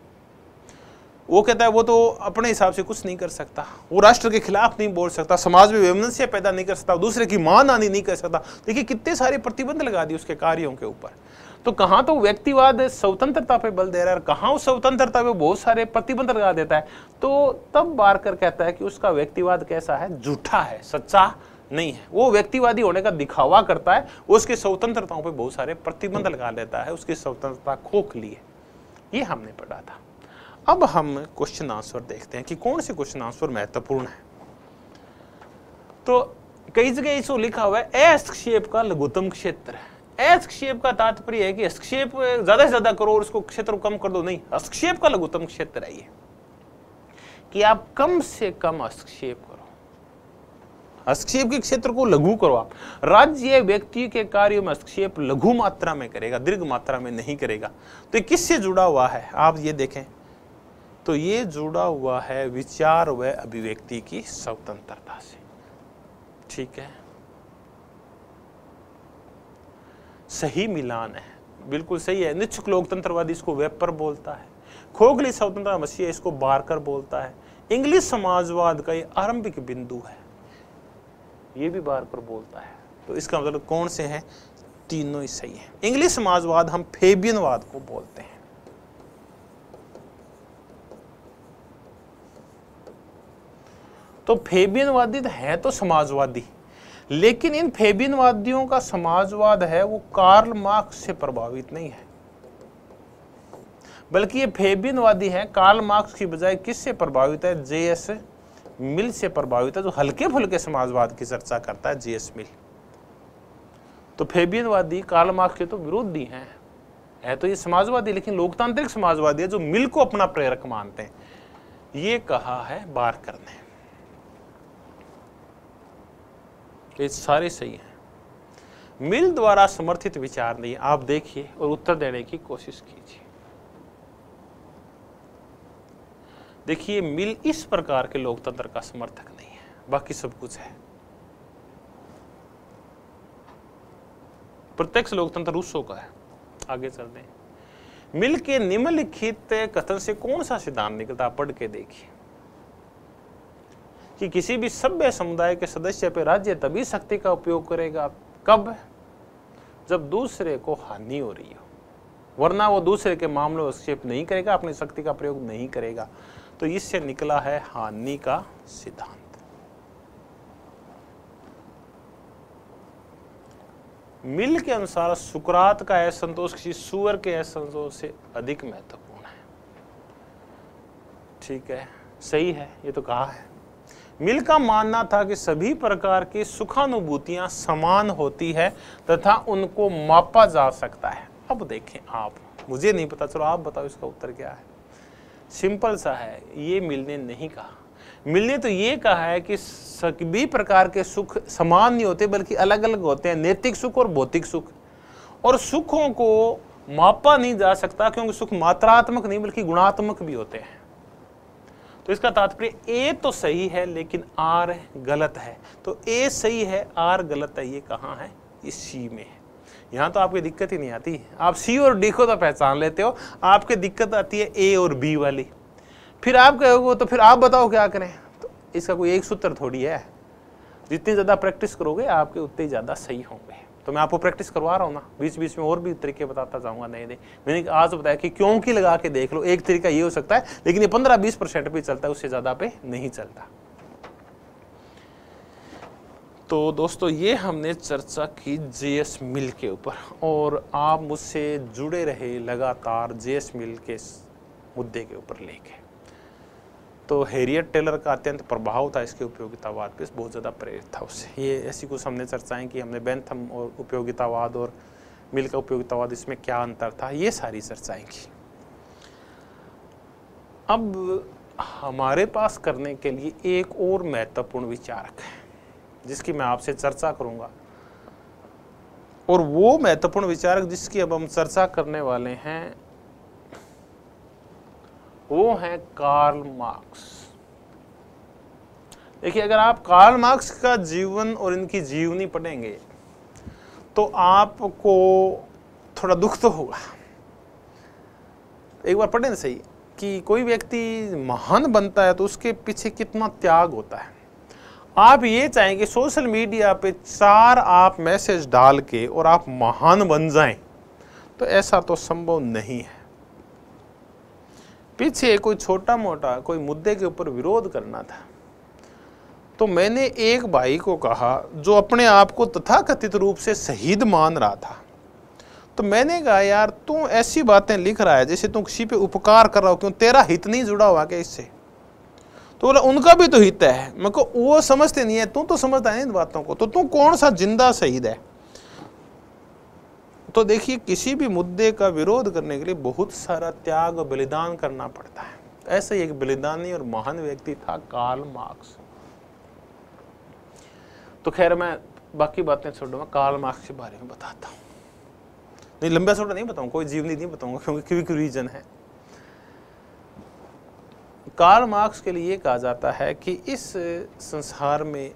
वो कहता है वो तो अपने हिसाब से कुछ नहीं कर सकता वो राष्ट्र के खिलाफ नहीं बोल सकता समाज में वैमनस्य पैदा नहीं कर सकता दूसरे की मान हानि नहीं कर सकता देखिए कितने सारे प्रतिबंध लगा दिए उसके कार्यों के ऊपर तो कहाँ तो व्यक्तिवाद स्वतंत्रता पे बल दे रहा है और कहाँ उस स्वतंत्रता पे बहुत सारे प्रतिबंध लगा देता है तो तब बारकर कहता है कि उसका व्यक्तिवाद कैसा है झूठा है सच्चा नहीं है वो व्यक्तिवादी होने का दिखावा करता है उसकी स्वतंत्रताओं पर बहुत सारे प्रतिबंध लगा देता है उसकी स्वतंत्रता खोखली है ये हमने पढ़ा था अब हम क्वेश्चन आंसर देखते हैं कि कौन से क्वेश्चन आंसर महत्वपूर्ण है तो कई जगह इसको लिखा हुआ है एस का लघुतम क्षेत्र है हस्तक्षेप का तात्पर्य है कि हस्तक्षेप ज्यादा से ज्यादा करो और उसको क्षेत्र कम कर दो नहीं हस्तक्षेप का लघुतम क्षेत्र है ये कि आप कम से कम हस्तक्षेप हस्तक्षेप के क्षेत्र को लघु करो आप राज्य व्यक्ति के कार्यों में हस्तक्षेप लघु मात्रा में करेगा दीर्घ मात्रा में नहीं करेगा तो ये किससे जुड़ा हुआ है आप ये देखें तो ये जुड़ा हुआ है विचार व अभिव्यक्ति की स्वतंत्रता से ठीक है सही मिलान है बिल्कुल सही है निच्छुक लोकतंत्रवादी इसको वेपर बोलता है खोखली स्वतंत्रता मसीह इसको बारकर बोलता है इंग्लिश समाजवाद का ये आरंभिक बिंदु है ये भी बारकर बोलता है तो इसका मतलब कौन से हैं तीनों ही सही हैं इंग्लिश समाजवाद हम फेबियनवाद को बोलते हैं तो फेबियनवादी तो है तो समाजवादी लेकिन इन फेबिनवादियों का समाजवाद है वो कार्ल मार्क्स से प्रभावित नहीं है बल्कि ये फेबिनवादी हैं कार्ल मार्क्स की बजाय किससे प्रभावित है जे एस मिल से प्रभावित है जो हल्के फुल्के समाजवाद की चर्चा करता है जे एस मिल तो फेबिनवादी कार्ल मार्क्स के तो विरोधी हैं है तो ये समाजवादी लेकिन लोकतांत्रिक समाजवादी है जो मिल को अपना प्रेरक मानते हैं ये कहा है बारकर ने ये सारे सही हैं मिल द्वारा समर्थित विचार नहीं आप देखिए और उत्तर देने की कोशिश कीजिए देखिए मिल इस प्रकार के लोकतंत्र का समर्थक नहीं है बाकी सब कुछ है प्रत्यक्ष लोकतंत्र रूसों का है आगे चलते हैं मिल के निम्नलिखित कथन से कौन सा सिद्धांत निकलता पढ़ के देखिए कि किसी भी सभ्य समुदाय के सदस्य पर राज्य तभी शक्ति का उपयोग करेगा कब जब दूसरे को हानि हो रही हो वरना वो दूसरे के मामलों हस्तक्षेप नहीं करेगा अपनी शक्ति का प्रयोग नहीं करेगा तो इससे निकला है हानि का सिद्धांत मिल के अनुसार सुकरात का असंतोष किसी सुअर के असंतोष से अधिक महत्वपूर्ण है ठीक है सही है ये तो कहा है मिल का मानना था कि सभी प्रकार की सुखानुभूतियां समान होती है तथा उनको मापा जा सकता है अब देखें आप मुझे नहीं पता चलो आप बताओ इसका उत्तर क्या है सिंपल सा है ये मिल ने नहीं कहा मिल ने तो ये कहा है कि सभी प्रकार के सुख समान नहीं होते बल्कि अलग अलग होते हैं नैतिक सुख और भौतिक सुख और सुखों को मापा नहीं जा सकता क्योंकि सुख मात्रात्मक नहीं बल्कि गुणात्मक भी होते हैं तो इसका तात्पर्य ए तो सही है लेकिन आर गलत है तो ए सही है आर गलत है ये कहाँ है इस सी में है यहाँ तो आपकी दिक्कत ही नहीं आती आप सी और डी को तो पहचान लेते हो आपकी दिक्कत आती है ए और बी वाली फिर आप कहोगे तो फिर आप बताओ क्या करें तो इसका कोई एक सूत्र थोड़ी है जितनी ज़्यादा प्रैक्टिस करोगे आपके उतने ज़्यादा सही होंगे तो मैं आपको प्रैक्टिस करवा रहा हूँ ना बीच बीच में और भी तरीके बताता जाऊँगा नए नए मैंने आज बताया कि क्यों की लगा के देख लो एक तरीका ये हो सकता है लेकिन ये पंद्रह बीस परसेंट भी चलता है उससे ज़्यादा पे नहीं चलता तो दोस्तों ये हमने चर्चा की एस मिल के ऊपर और आप मुझसे जुड़े रहे लगातार एस मिल के मुद्दे के ऊपर लेके तो हेरियट टेलर का अत्यंत प्रभाव था इसके उपयोगितावाद पे बहुत ज़्यादा प्रेरित था उससे ये ऐसी कुछ हमने चर्चाएं कि हमने बैंथम और उपयोगितावाद और मिल का उपयोगितावाद इसमें क्या अंतर था ये सारी चर्चाएं की अब हमारे पास करने के लिए एक और महत्वपूर्ण विचारक है जिसकी मैं आपसे चर्चा करूंगा और वो महत्वपूर्ण विचारक जिसकी अब हम चर्चा करने वाले हैं वो हैं कार्ल मार्क्स देखिए अगर आप कार्ल मार्क्स का जीवन और इनकी जीवनी पढ़ेंगे तो आपको थोड़ा दुख तो होगा एक बार पढ़ें सही कि कोई व्यक्ति महान बनता है तो उसके पीछे कितना त्याग होता है आप ये चाहेंगे सोशल मीडिया पे चार आप मैसेज डाल के और आप महान बन जाएं तो ऐसा तो संभव नहीं है पीछे कोई छोटा मोटा कोई मुद्दे के ऊपर विरोध करना था तो मैंने एक भाई को कहा जो अपने आप को तथाकथित रूप से शहीद मान रहा था तो मैंने कहा यार तू ऐसी बातें लिख रहा है जैसे तू किसी पे उपकार कर रहा हो क्यों तेरा हित नहीं जुड़ा हुआ क्या इससे तो बोला उनका भी तो हित है मैं को वो समझते नहीं है तू तो समझता है इन बातों को तो तू कौन सा जिंदा शहीद है तो देखिए किसी भी मुद्दे का विरोध करने के लिए बहुत सारा त्याग बलिदान करना पड़ता है ऐसे ही एक बलिदानी और महान व्यक्ति था कार्ल मार्क्स तो खैर मैं बाकी बातें मैं कार्ल मार्क्स के बारे में बताता हूँ नहीं लंबा छोटा नहीं बताऊँ कोई जीवनी नहीं बताऊंगा क्योंकि क्विक रीजन है कार्ल मार्क्स के लिए कहा जाता है कि इस संसार में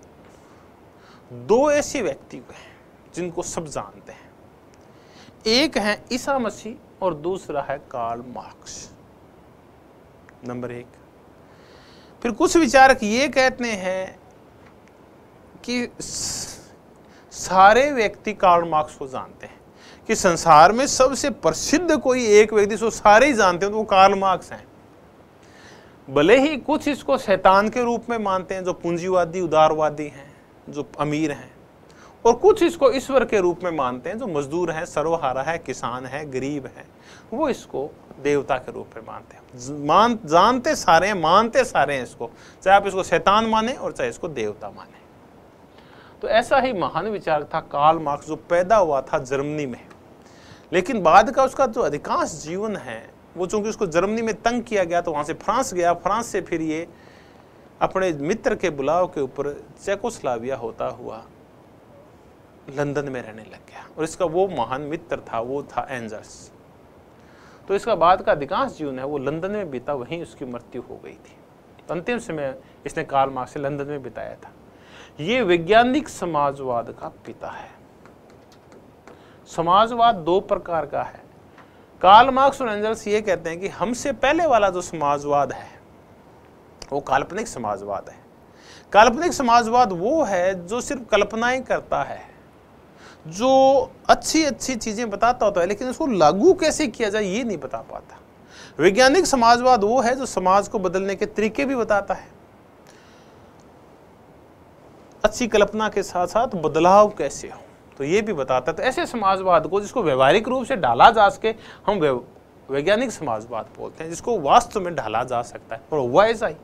दो ऐसे व्यक्ति हैं जिनको सब जानते हैं एक है ईसा मसीह और दूसरा है कार्ल मार्क्स नंबर एक फिर कुछ विचारक ये कहते हैं कि सारे व्यक्ति कार्ल मार्क्स को जानते हैं कि संसार में सबसे प्रसिद्ध कोई एक व्यक्ति सो सारे ही जानते हैं तो वो कार्ल मार्क्स हैं भले ही कुछ इसको शैतान के रूप में मानते हैं जो पूंजीवादी उदारवादी हैं जो अमीर हैं और कुछ इसको ईश्वर के रूप में मानते हैं जो मजदूर हैं सर्वहारा है किसान है गरीब है वो इसको देवता के रूप में मानते हैं मान जानते सारे हैं मानते सारे हैं इसको चाहे आप इसको शैतान माने और चाहे इसको देवता माने तो ऐसा ही महान विचार था काल मार्क्स जो पैदा हुआ था जर्मनी में लेकिन बाद का उसका जो अधिकांश जीवन है वो चूंकि उसको जर्मनी में तंग किया गया तो वहां से फ्रांस गया फ्रांस से फिर ये अपने मित्र के बुलाव के ऊपर चेकोस्लाविया होता हुआ लंदन में रहने लग गया और इसका वो महान मित्र था वो था एंजर्स तो इसका बाद का अधिकांश जीवन है वो लंदन में बीता वहीं उसकी मृत्यु हो गई थी तो अंतिम समय इसने कार्ल मार्क्स से लंदन में बिताया था ये वैज्ञानिक समाजवाद का पिता है समाजवाद दो प्रकार का है कार्ल मार्क्स और एंजल्स ये कहते हैं कि हमसे पहले वाला जो समाजवाद है वो काल्पनिक समाजवाद है काल्पनिक समाजवाद वो है जो सिर्फ कल्पनाएं करता है जो अच्छी अच्छी चीज़ें बताता होता है लेकिन उसको लागू कैसे किया जाए ये नहीं बता पाता वैज्ञानिक समाजवाद वो है जो समाज को बदलने के तरीके भी बताता है अच्छी कल्पना के साथ साथ बदलाव कैसे हो तो ये भी बताता है तो ऐसे समाजवाद को जिसको व्यवहारिक रूप से डाला जा सके हम वैज्ञानिक समाजवाद बोलते हैं जिसको वास्तव में ढाला जा सकता है और वह ऐसा ही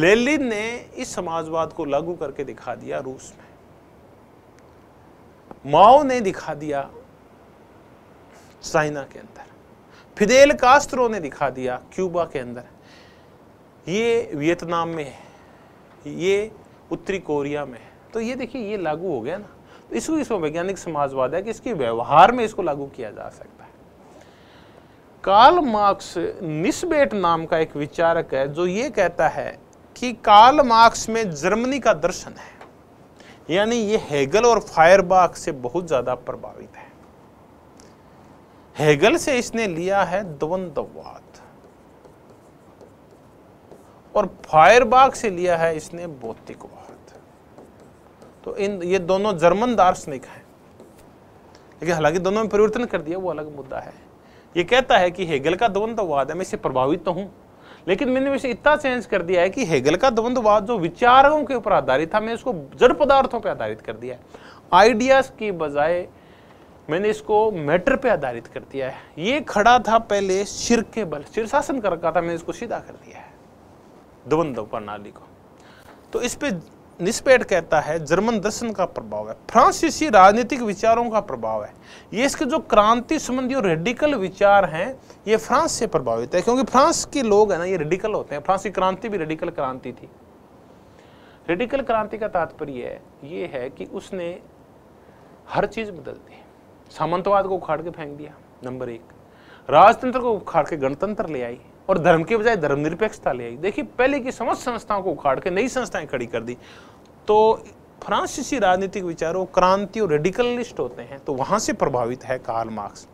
लेलिन ने इस समाजवाद को लागू करके दिखा दिया रूस में माओ ने दिखा दिया चाइना के अंदर फिदेल कास्त्रो ने दिखा दिया क्यूबा के अंदर ये वियतनाम में है ये उत्तरी कोरिया में है तो ये देखिए ये लागू हो गया ना तो इसको इसमें वैज्ञानिक समाजवाद है कि इसके व्यवहार में इसको लागू किया जा सकता है कार्ल मार्क्स निस्बेट नाम का एक विचारक है जो ये कहता है कि कार्ल मार्क्स में जर्मनी का दर्शन है यानी ये हेगल और फायरबाग से बहुत ज़्यादा प्रभावित है हेगल से इसने लिया है द्वंद्ववाद और फायरबाग से लिया है इसने भौतिकवाद तो इन ये दोनों जर्मन दार्शनिक हैं लेकिन हालांकि दोनों में परिवर्तन कर दिया वो अलग मुद्दा है ये कहता है कि हेगल का द्वंद्ववाद है मैं इससे प्रभावित तो हूं लेकिन मैंने वैसे इतना चेंज कर दिया है कि हेगल का द्वंद्ववाद जो विचारों के ऊपर आधारित था मैंने इसको जड़ पदार्थों पर आधारित कर दिया है आइडियाज की बजाय मैंने इसको मैटर पे आधारित कर दिया है ये खड़ा था पहले सिर के बल सिर शासन कर रखा था मैंने इसको सीधा कर दिया है द्वंद्व प्रणाली को तो इस पे निष्पेट कहता है जर्मन दर्शन का प्रभाव है फ्रांसीसी राजनीतिक विचारों का प्रभाव है ये इसके जो क्रांति संबंधी और रेडिकल विचार हैं ये फ्रांस से प्रभावित है क्योंकि फ्रांस के लोग हैं ना ये रेडिकल होते हैं फ्रांसी क्रांति भी रेडिकल क्रांति थी रेडिकल क्रांति का तात्पर्य है ये है कि उसने हर चीज़ बदल दी सामंतवाद को उखाड़ के फेंक दिया नंबर एक राजतंत्र को उखाड़ के गणतंत्र ले आई और धर्म के बजाय धर्मनिरपेक्षता ले आई देखिए पहले की समस्त संस्थाओं को उखाड़ के नई संस्थाएं खड़ी कर दी तो फ्रांसीसी राजनीतिक विचारों क्रांति और रेडिकलिस्ट होते हैं तो वहाँ से प्रभावित है कार्ल मार्क्स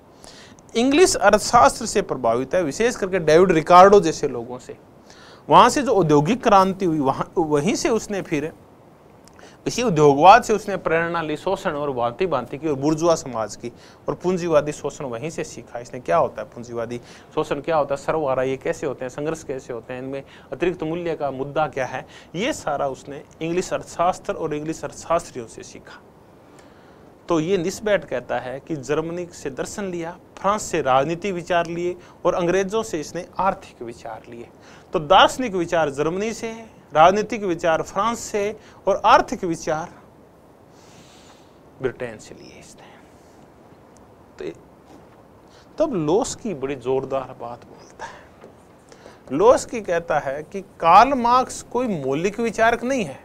इंग्लिश अर्थशास्त्र से प्रभावित है विशेष करके डेविड रिकार्डो जैसे लोगों से वहाँ से जो औद्योगिक क्रांति हुई वहाँ वहीं से उसने फिर इसी उद्योगवाद से उसने प्रेरणा ली शोषण और भांति भांति की और बुर्जुआ समाज की और पूंजीवादी शोषण वहीं से सीखा इसने क्या होता है पूंजीवादी शोषण क्या होता है सर्वहारा ये कैसे होते हैं संघर्ष कैसे होते हैं इनमें अतिरिक्त मूल्य का मुद्दा क्या है ये सारा उसने इंग्लिश अर्थशास्त्र और इंग्लिश अर्थशास्त्रियों से सीखा तो ये निस्बैट कहता है कि जर्मनी से दर्शन लिया फ्रांस से राजनीति विचार लिए और अंग्रेजों से इसने आर्थिक विचार लिए तो दार्शनिक विचार जर्मनी से है राजनीतिक विचार फ्रांस से और आर्थिक विचार ब्रिटेन से लिए इसने तो तब लोस की बड़ी जोरदार बात बोलता है लोस की कहता है कि कार्ल मार्क्स कोई मौलिक विचारक नहीं है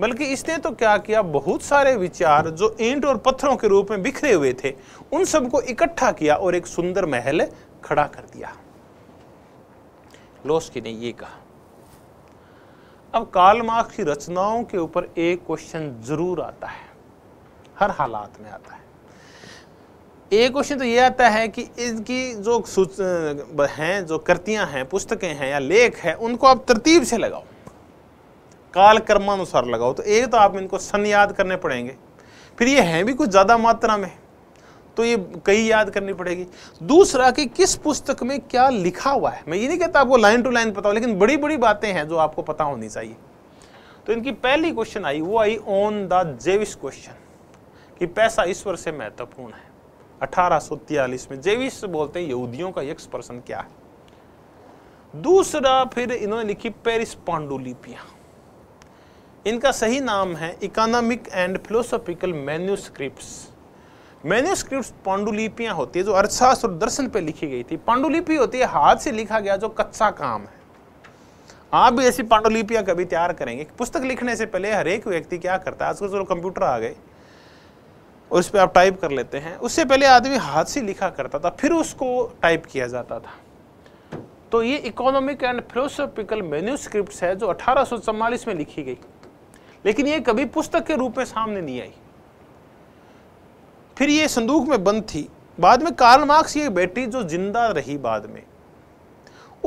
बल्कि इसने तो क्या किया बहुत सारे विचार जो ईंट और पत्थरों के रूप में बिखरे हुए थे उन सबको इकट्ठा किया और एक सुंदर महल खड़ा कर दिया लोस की ने ये कहा अब काल मार्क्स की रचनाओं के ऊपर एक क्वेश्चन जरूर आता है हर हालात में आता है एक क्वेश्चन तो ये आता है कि इनकी जो हैं जो कृतियां हैं पुस्तकें हैं या लेख है उनको आप तरतीब से लगाओ काल कर्मानुसार लगाओ तो एक तो आप इनको सन याद करने पड़ेंगे फिर ये हैं भी कुछ ज़्यादा मात्रा में तो ये कई याद करनी पड़ेगी दूसरा कि किस पुस्तक में क्या लिखा हुआ है मैं ये नहीं कहता आपको लाइन टू लाइन पता हो लेकिन बड़ी बड़ी बातें हैं जो आपको पता होनी चाहिए तो इनकी पहली क्वेश्चन आई वो आई ऑन द जेविस क्वेश्चन कि पैसा ईश्वर से महत्वपूर्ण है अठारह में जेविस बोलते हैं यहूदियों का यक्ष पर्सन क्या है दूसरा फिर इन्होंने लिखी पेरिस पांडुलिपियाँ इनका सही नाम है economic and philosophical manuscripts manuscript पांडुलिपियां होती है जो अर्थशास्त्र और दर्शन पे लिखी गई थी पांडुलिपि होती है हाथ से लिखा गया जो कच्चा काम है आप भी ऐसी पांडुलिपियां कभी तैयार करेंगे पुस्तक लिखने से पहले हर एक व्यक्ति क्या करता है आजकल तो चलो कंप्यूटर आ गए और उस पर आप टाइप कर लेते हैं उससे पहले आदमी हाथ से लिखा करता था फिर उसको टाइप किया जाता था तो ये इकोनॉमिक एंड फिलोसॉफिकल मेन्यूस्क्रिप्ट है जो अठारह में लिखी गई लेकिन ये कभी पुस्तक के रूप में सामने नहीं आई फिर ये संदूक में बंद थी बाद में कार्ल मार्क्स ये बेटी जो जिंदा रही बाद में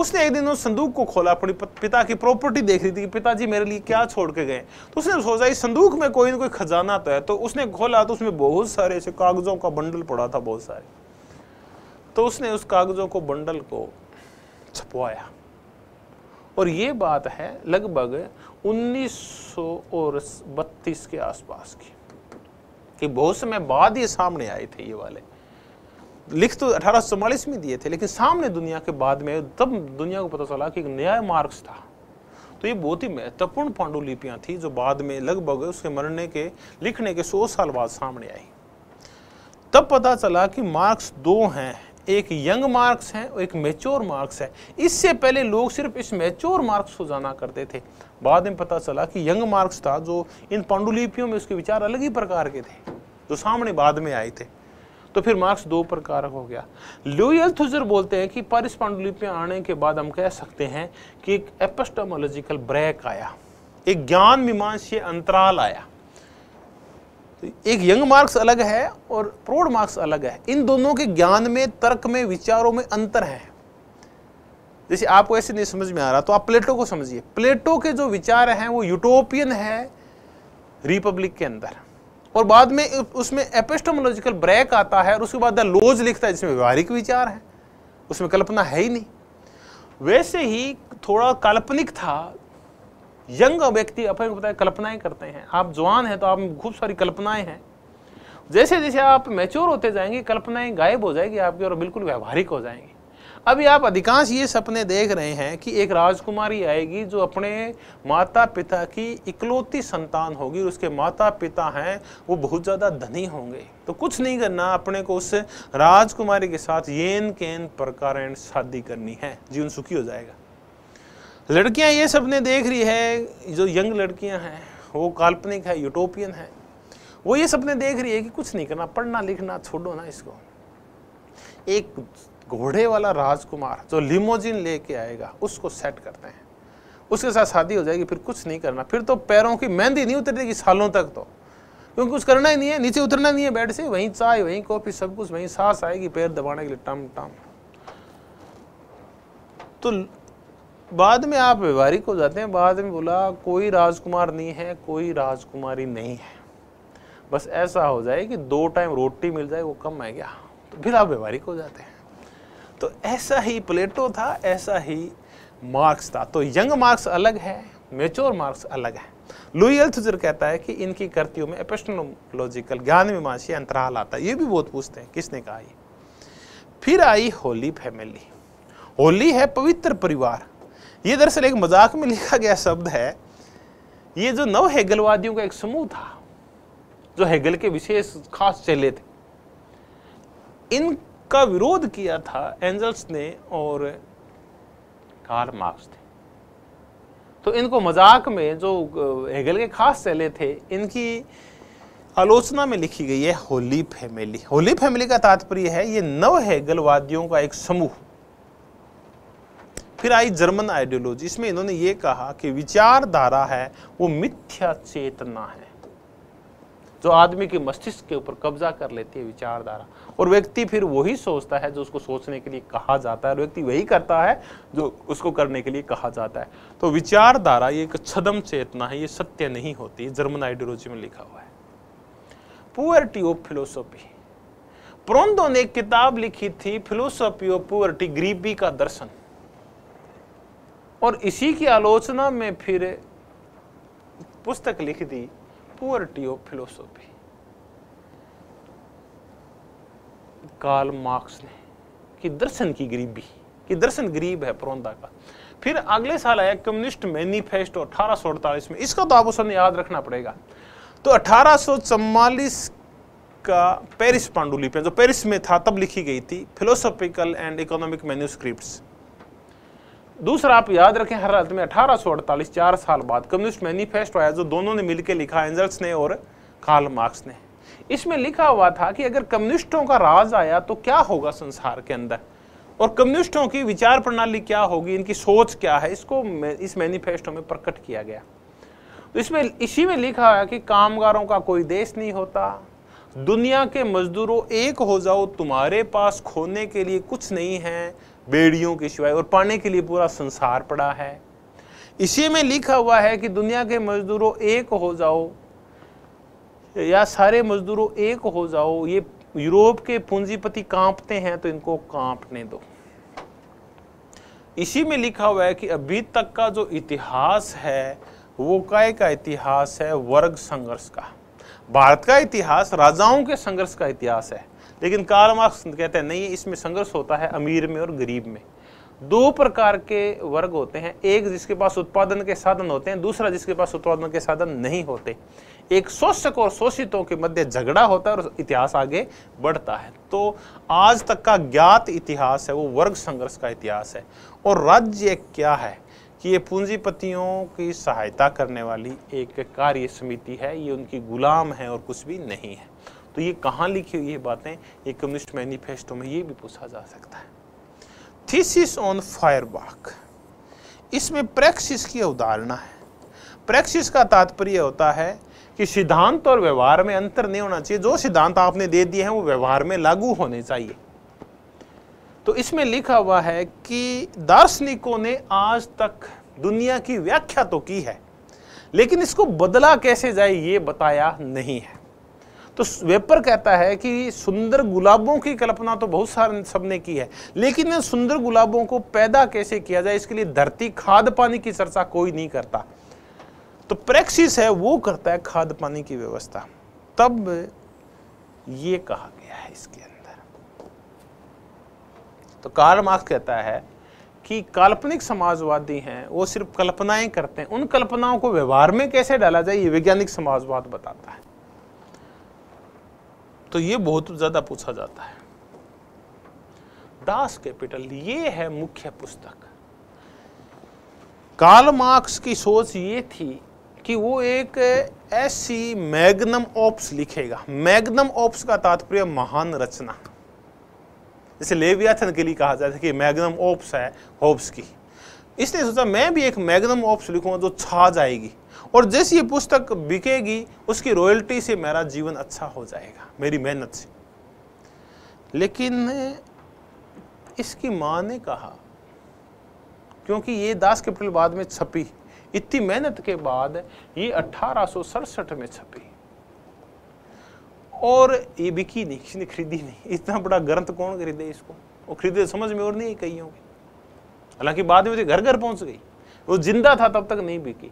उसने एक दिन उस संदूक को खोला अपनी पिता की प्रॉपर्टी देख रही थी कि पिताजी मेरे लिए क्या छोड़ के गए तो उसने सोचा इस संदूक में कोई ना कोई खजाना तो है तो उसने खोला तो उसमें बहुत सारे ऐसे कागजों का बंडल पड़ा था बहुत सारे तो उसने उस कागजों को बंडल को छपवाया और ये बात है लगभग उन्नीस और बत्तीस के आसपास की कि बहुत समय बाद ये सामने आए थे ये वाले लिख तो अठारह में दिए थे लेकिन सामने दुनिया के बाद में तब दुनिया को पता चला कि एक नया मार्क्स था तो ये बहुत ही महत्वपूर्ण पांडुलिपियाँ थी जो बाद में लगभग उसके मरने के लिखने के सौ साल बाद सामने आई तब पता चला कि मार्क्स दो हैं एक यंग मार्क्स है और एक मेच्योर मार्क्स है इससे पहले लोग सिर्फ इस मेच्योर मार्क्स को जाना करते थे बाद में पता चला कि यंग मार्क्स था जो इन पांडुलिपियों में उसके विचार अलग ही प्रकार के थे जो सामने बाद में आए थे तो फिर मार्क्स दो प्रकार हो गया लुयल थुजर बोलते हैं कि पारिस पांडुलिपियाँ आने के बाद हम कह सकते हैं कि एक एपस्टामोलॉजिकल ब्रेक आया एक ज्ञान मीमांसीय अंतराल आया तो एक यंग मार्क्स अलग है और प्रौढ़ मार्क्स अलग है इन दोनों के ज्ञान में तर्क में विचारों में अंतर है जैसे आपको ऐसे नहीं समझ में आ रहा तो आप प्लेटो को समझिए प्लेटो के जो विचार हैं वो यूटोपियन है रिपब्लिक के अंदर और बाद में उसमें एपेस्टोमोलॉजिकल ब्रेक आता है और उसके बाद द लिखता है जिसमें व्यवहारिक विचार है उसमें कल्पना है ही नहीं वैसे ही थोड़ा काल्पनिक था यंग व्यक्ति अपने को पता है कल्पनाएं करते हैं आप जवान हैं तो आप खूब सारी कल्पनाएं हैं जैसे जैसे आप मैच्योर होते जाएंगे कल्पनाएं गायब हो जाएगी आपकी और बिल्कुल व्यवहारिक हो जाएंगी अभी आप अधिकांश ये सपने देख रहे हैं कि एक राजकुमारी आएगी जो अपने माता पिता की इकलौती संतान होगी और उसके माता पिता हैं वो बहुत ज़्यादा धनी होंगे तो कुछ नहीं करना अपने को उस राजकुमारी के साथ येन केन प्रकार शादी करनी है जीवन सुखी हो जाएगा लड़कियां ये सपने देख रही है जो यंग लड़कियां हैं वो काल्पनिक है यूटोपियन है वो ये सपने देख रही है कि कुछ नहीं करना पढ़ना लिखना छोड़ो ना इसको एक घोड़े वाला राजकुमार जो लिमोजिन लेके आएगा उसको सेट करते हैं उसके साथ शादी हो जाएगी फिर कुछ नहीं करना फिर तो पैरों की मेहंदी नहीं उतरेगी सालों तक तो क्योंकि कुछ करना ही नहीं है नीचे उतरना नहीं है बेड से वहीं चाय वहीं कॉफी सब कुछ वहीं सांस आएगी पैर दबाने के लिए टम टम तो बाद में आप व्यवहारिक हो जाते हैं बाद में बोला कोई राजकुमार नहीं है कोई राजकुमारी नहीं है बस ऐसा हो जाए कि दो टाइम रोटी मिल जाए वो कम आ क्या तो फिर आप व्यवहारिक हो जाते हैं तो ऐसा ही प्लेटो था ऐसा ही मार्क्स था तो यंग मार्क्स अलग है मेच्योर मार्क्स अलग है लुई एल्थुजर कहता है कि इनकी कृतियों में एपेस्टोलॉजिकल ज्ञान मीमांसी अंतराल आता है ये भी बहुत पूछते हैं किसने कहा ये फिर आई होली फैमिली होली है पवित्र परिवार ये दरअसल एक मजाक में लिखा गया शब्द है ये जो नव हेगलवादियों का एक समूह था जो हेगल के विशेष खास चेले थे इन का विरोध किया था एंजल्स ने और कार मार्क्स थे तो इनको मजाक में जो हेगल के खास चेले थे इनकी आलोचना में लिखी गई है होली फैमिली होली फैमिली का तात्पर्य है ये नव हैगलवादियों का एक समूह फिर आई जर्मन आइडियोलॉजी इसमें इन्होंने ये कहा कि विचारधारा है वो मिथ्या चेतना है जो आदमी के मस्तिष्क के ऊपर कब्जा कर लेती है विचारधारा और व्यक्ति फिर वही सोचता है जो उसको सोचने के लिए कहा जाता है और व्यक्ति वही करता है जो उसको करने के लिए कहा जाता है तो विचारधारा ये एक छदम चेतना है ये सत्य नहीं होती जर्मन आइडियोलॉजी में लिखा हुआ है पुअर्टी ऑफ फिलोसॉफी प्रोन्दो ने किताब लिखी थी फिलोसॉफी ऑफ पुअर्टी गरीबी का दर्शन और इसी की आलोचना में फिर पुस्तक लिख दी poverty of philosophy Karl Marx ने कि दर्शन की गरीबी कि दर्शन गरीब है परोंदा का फिर अगले साल आया कम्युनिस्ट मैनिफेस्टो अठारह में इसका तो आप याद रखना पड़ेगा तो अठारह का पेरिस पांडुलिपियां जो पेरिस में था तब लिखी गई थी फिलोसॉफिकल एंड इकोनॉमिक मैन्यूस्क्रिप्ट्स दूसरा आप याद रखें हर हालत में अठारह चार साल बाद कम्युनिस्ट मैनिफेस्टो आया जो दोनों ने मिलकर लिखा एंजल्स ने और कार्ल मार्क्स ने इसमें लिखा हुआ था कि अगर कम्युनिस्टों का राज आया तो क्या होगा संसार के अंदर और कम्युनिस्टों की विचार प्रणाली क्या होगी इनकी सोच क्या है इसको इस मैनिफेस्टो में प्रकट किया गया तो इसमें इसी में लिखा है कि कामगारों का कोई देश नहीं होता दुनिया के मजदूरों एक हो जाओ तुम्हारे पास खोने के लिए कुछ नहीं है बेड़ियों के शिवाय और पाने के लिए पूरा संसार पड़ा है इसी में लिखा हुआ है कि दुनिया के मजदूरों एक हो जाओ या सारे मजदूरों एक हो जाओ ये यूरोप के पूंजीपति कांपते हैं तो इनको कांपने दो इसी में लिखा हुआ है कि अभी तक का जो इतिहास है वो काय का इतिहास है वर्ग संघर्ष का भारत का इतिहास राजाओं के संघर्ष का इतिहास है लेकिन कार्ल मार्क्स कहते हैं नहीं इसमें संघर्ष होता है अमीर में और गरीब में दो प्रकार के वर्ग होते हैं एक जिसके पास उत्पादन के साधन होते हैं दूसरा जिसके पास उत्पादन के साधन नहीं होते एक शोषक और शोषितों के मध्य झगड़ा होता है और इतिहास आगे बढ़ता है तो आज तक का ज्ञात इतिहास है वो वर्ग संघर्ष का इतिहास है और राज्य क्या है कि ये पूंजीपतियों की सहायता करने वाली एक कार्य समिति है ये उनकी गुलाम है और कुछ भी नहीं है तो ये कहाँ लिखी हुई है बातें ये कम्युनिस्ट मैनिफेस्टो में ये भी पूछा जा सकता है थीसिस ऑन फायरबाक इसमें प्रैक्सिस की अवधारणा है प्रैक्सिस का तात्पर्य होता है कि सिद्धांत और व्यवहार में अंतर नहीं होना चाहिए जो सिद्धांत आपने दे दिए हैं वो व्यवहार में लागू होने चाहिए तो इसमें लिखा हुआ है कि दार्शनिकों ने आज तक दुनिया की व्याख्या तो की है लेकिन इसको बदला कैसे जाए ये बताया नहीं है तो वेपर कहता है कि सुंदर गुलाबों की कल्पना तो बहुत सारे सबने की है लेकिन इन सुंदर गुलाबों को पैदा कैसे किया जाए इसके लिए धरती खाद पानी की चर्चा कोई नहीं करता तो प्रैक्सिस है वो करता है खाद पानी की व्यवस्था तब ये कहा गया है इसके अंदर तो कार्ल मार्क्स कहता है कि काल्पनिक समाजवादी हैं वो सिर्फ कल्पनाएं करते हैं उन कल्पनाओं को व्यवहार में कैसे डाला जाए ये वैज्ञानिक समाजवाद बताता है तो ये बहुत ज़्यादा पूछा जाता है दास कैपिटल ये है मुख्य पुस्तक कार्ल मार्क्स की सोच ये थी कि वो एक ऐसी मैग्नम ऑप्स लिखेगा मैग्नम ऑप्स का तात्पर्य महान रचना जैसे लेवियाथन के लिए कहा जाता है कि मैग्नम ऑप्स है होब्स की इसने सोचा मैं भी एक मैग्नम ऑप्स लिखूंगा जो छा जाएगी और जैसी ये पुस्तक बिकेगी उसकी रॉयल्टी से मेरा जीवन अच्छा हो जाएगा मेरी मेहनत से लेकिन इसकी माँ ने कहा क्योंकि ये दास कैपिटल बाद में छपी इतनी मेहनत के बाद ये अट्ठारह में छपी और ये बिकी नहीं किसी ने खरीदी नहीं इतना बड़ा ग्रंथ कौन खरीदे इसको वो खरीदे तो समझ में और नहीं कही होंगे हालांकि बाद में तो घर घर पहुंच गई वो जिंदा था तब तक नहीं बिकी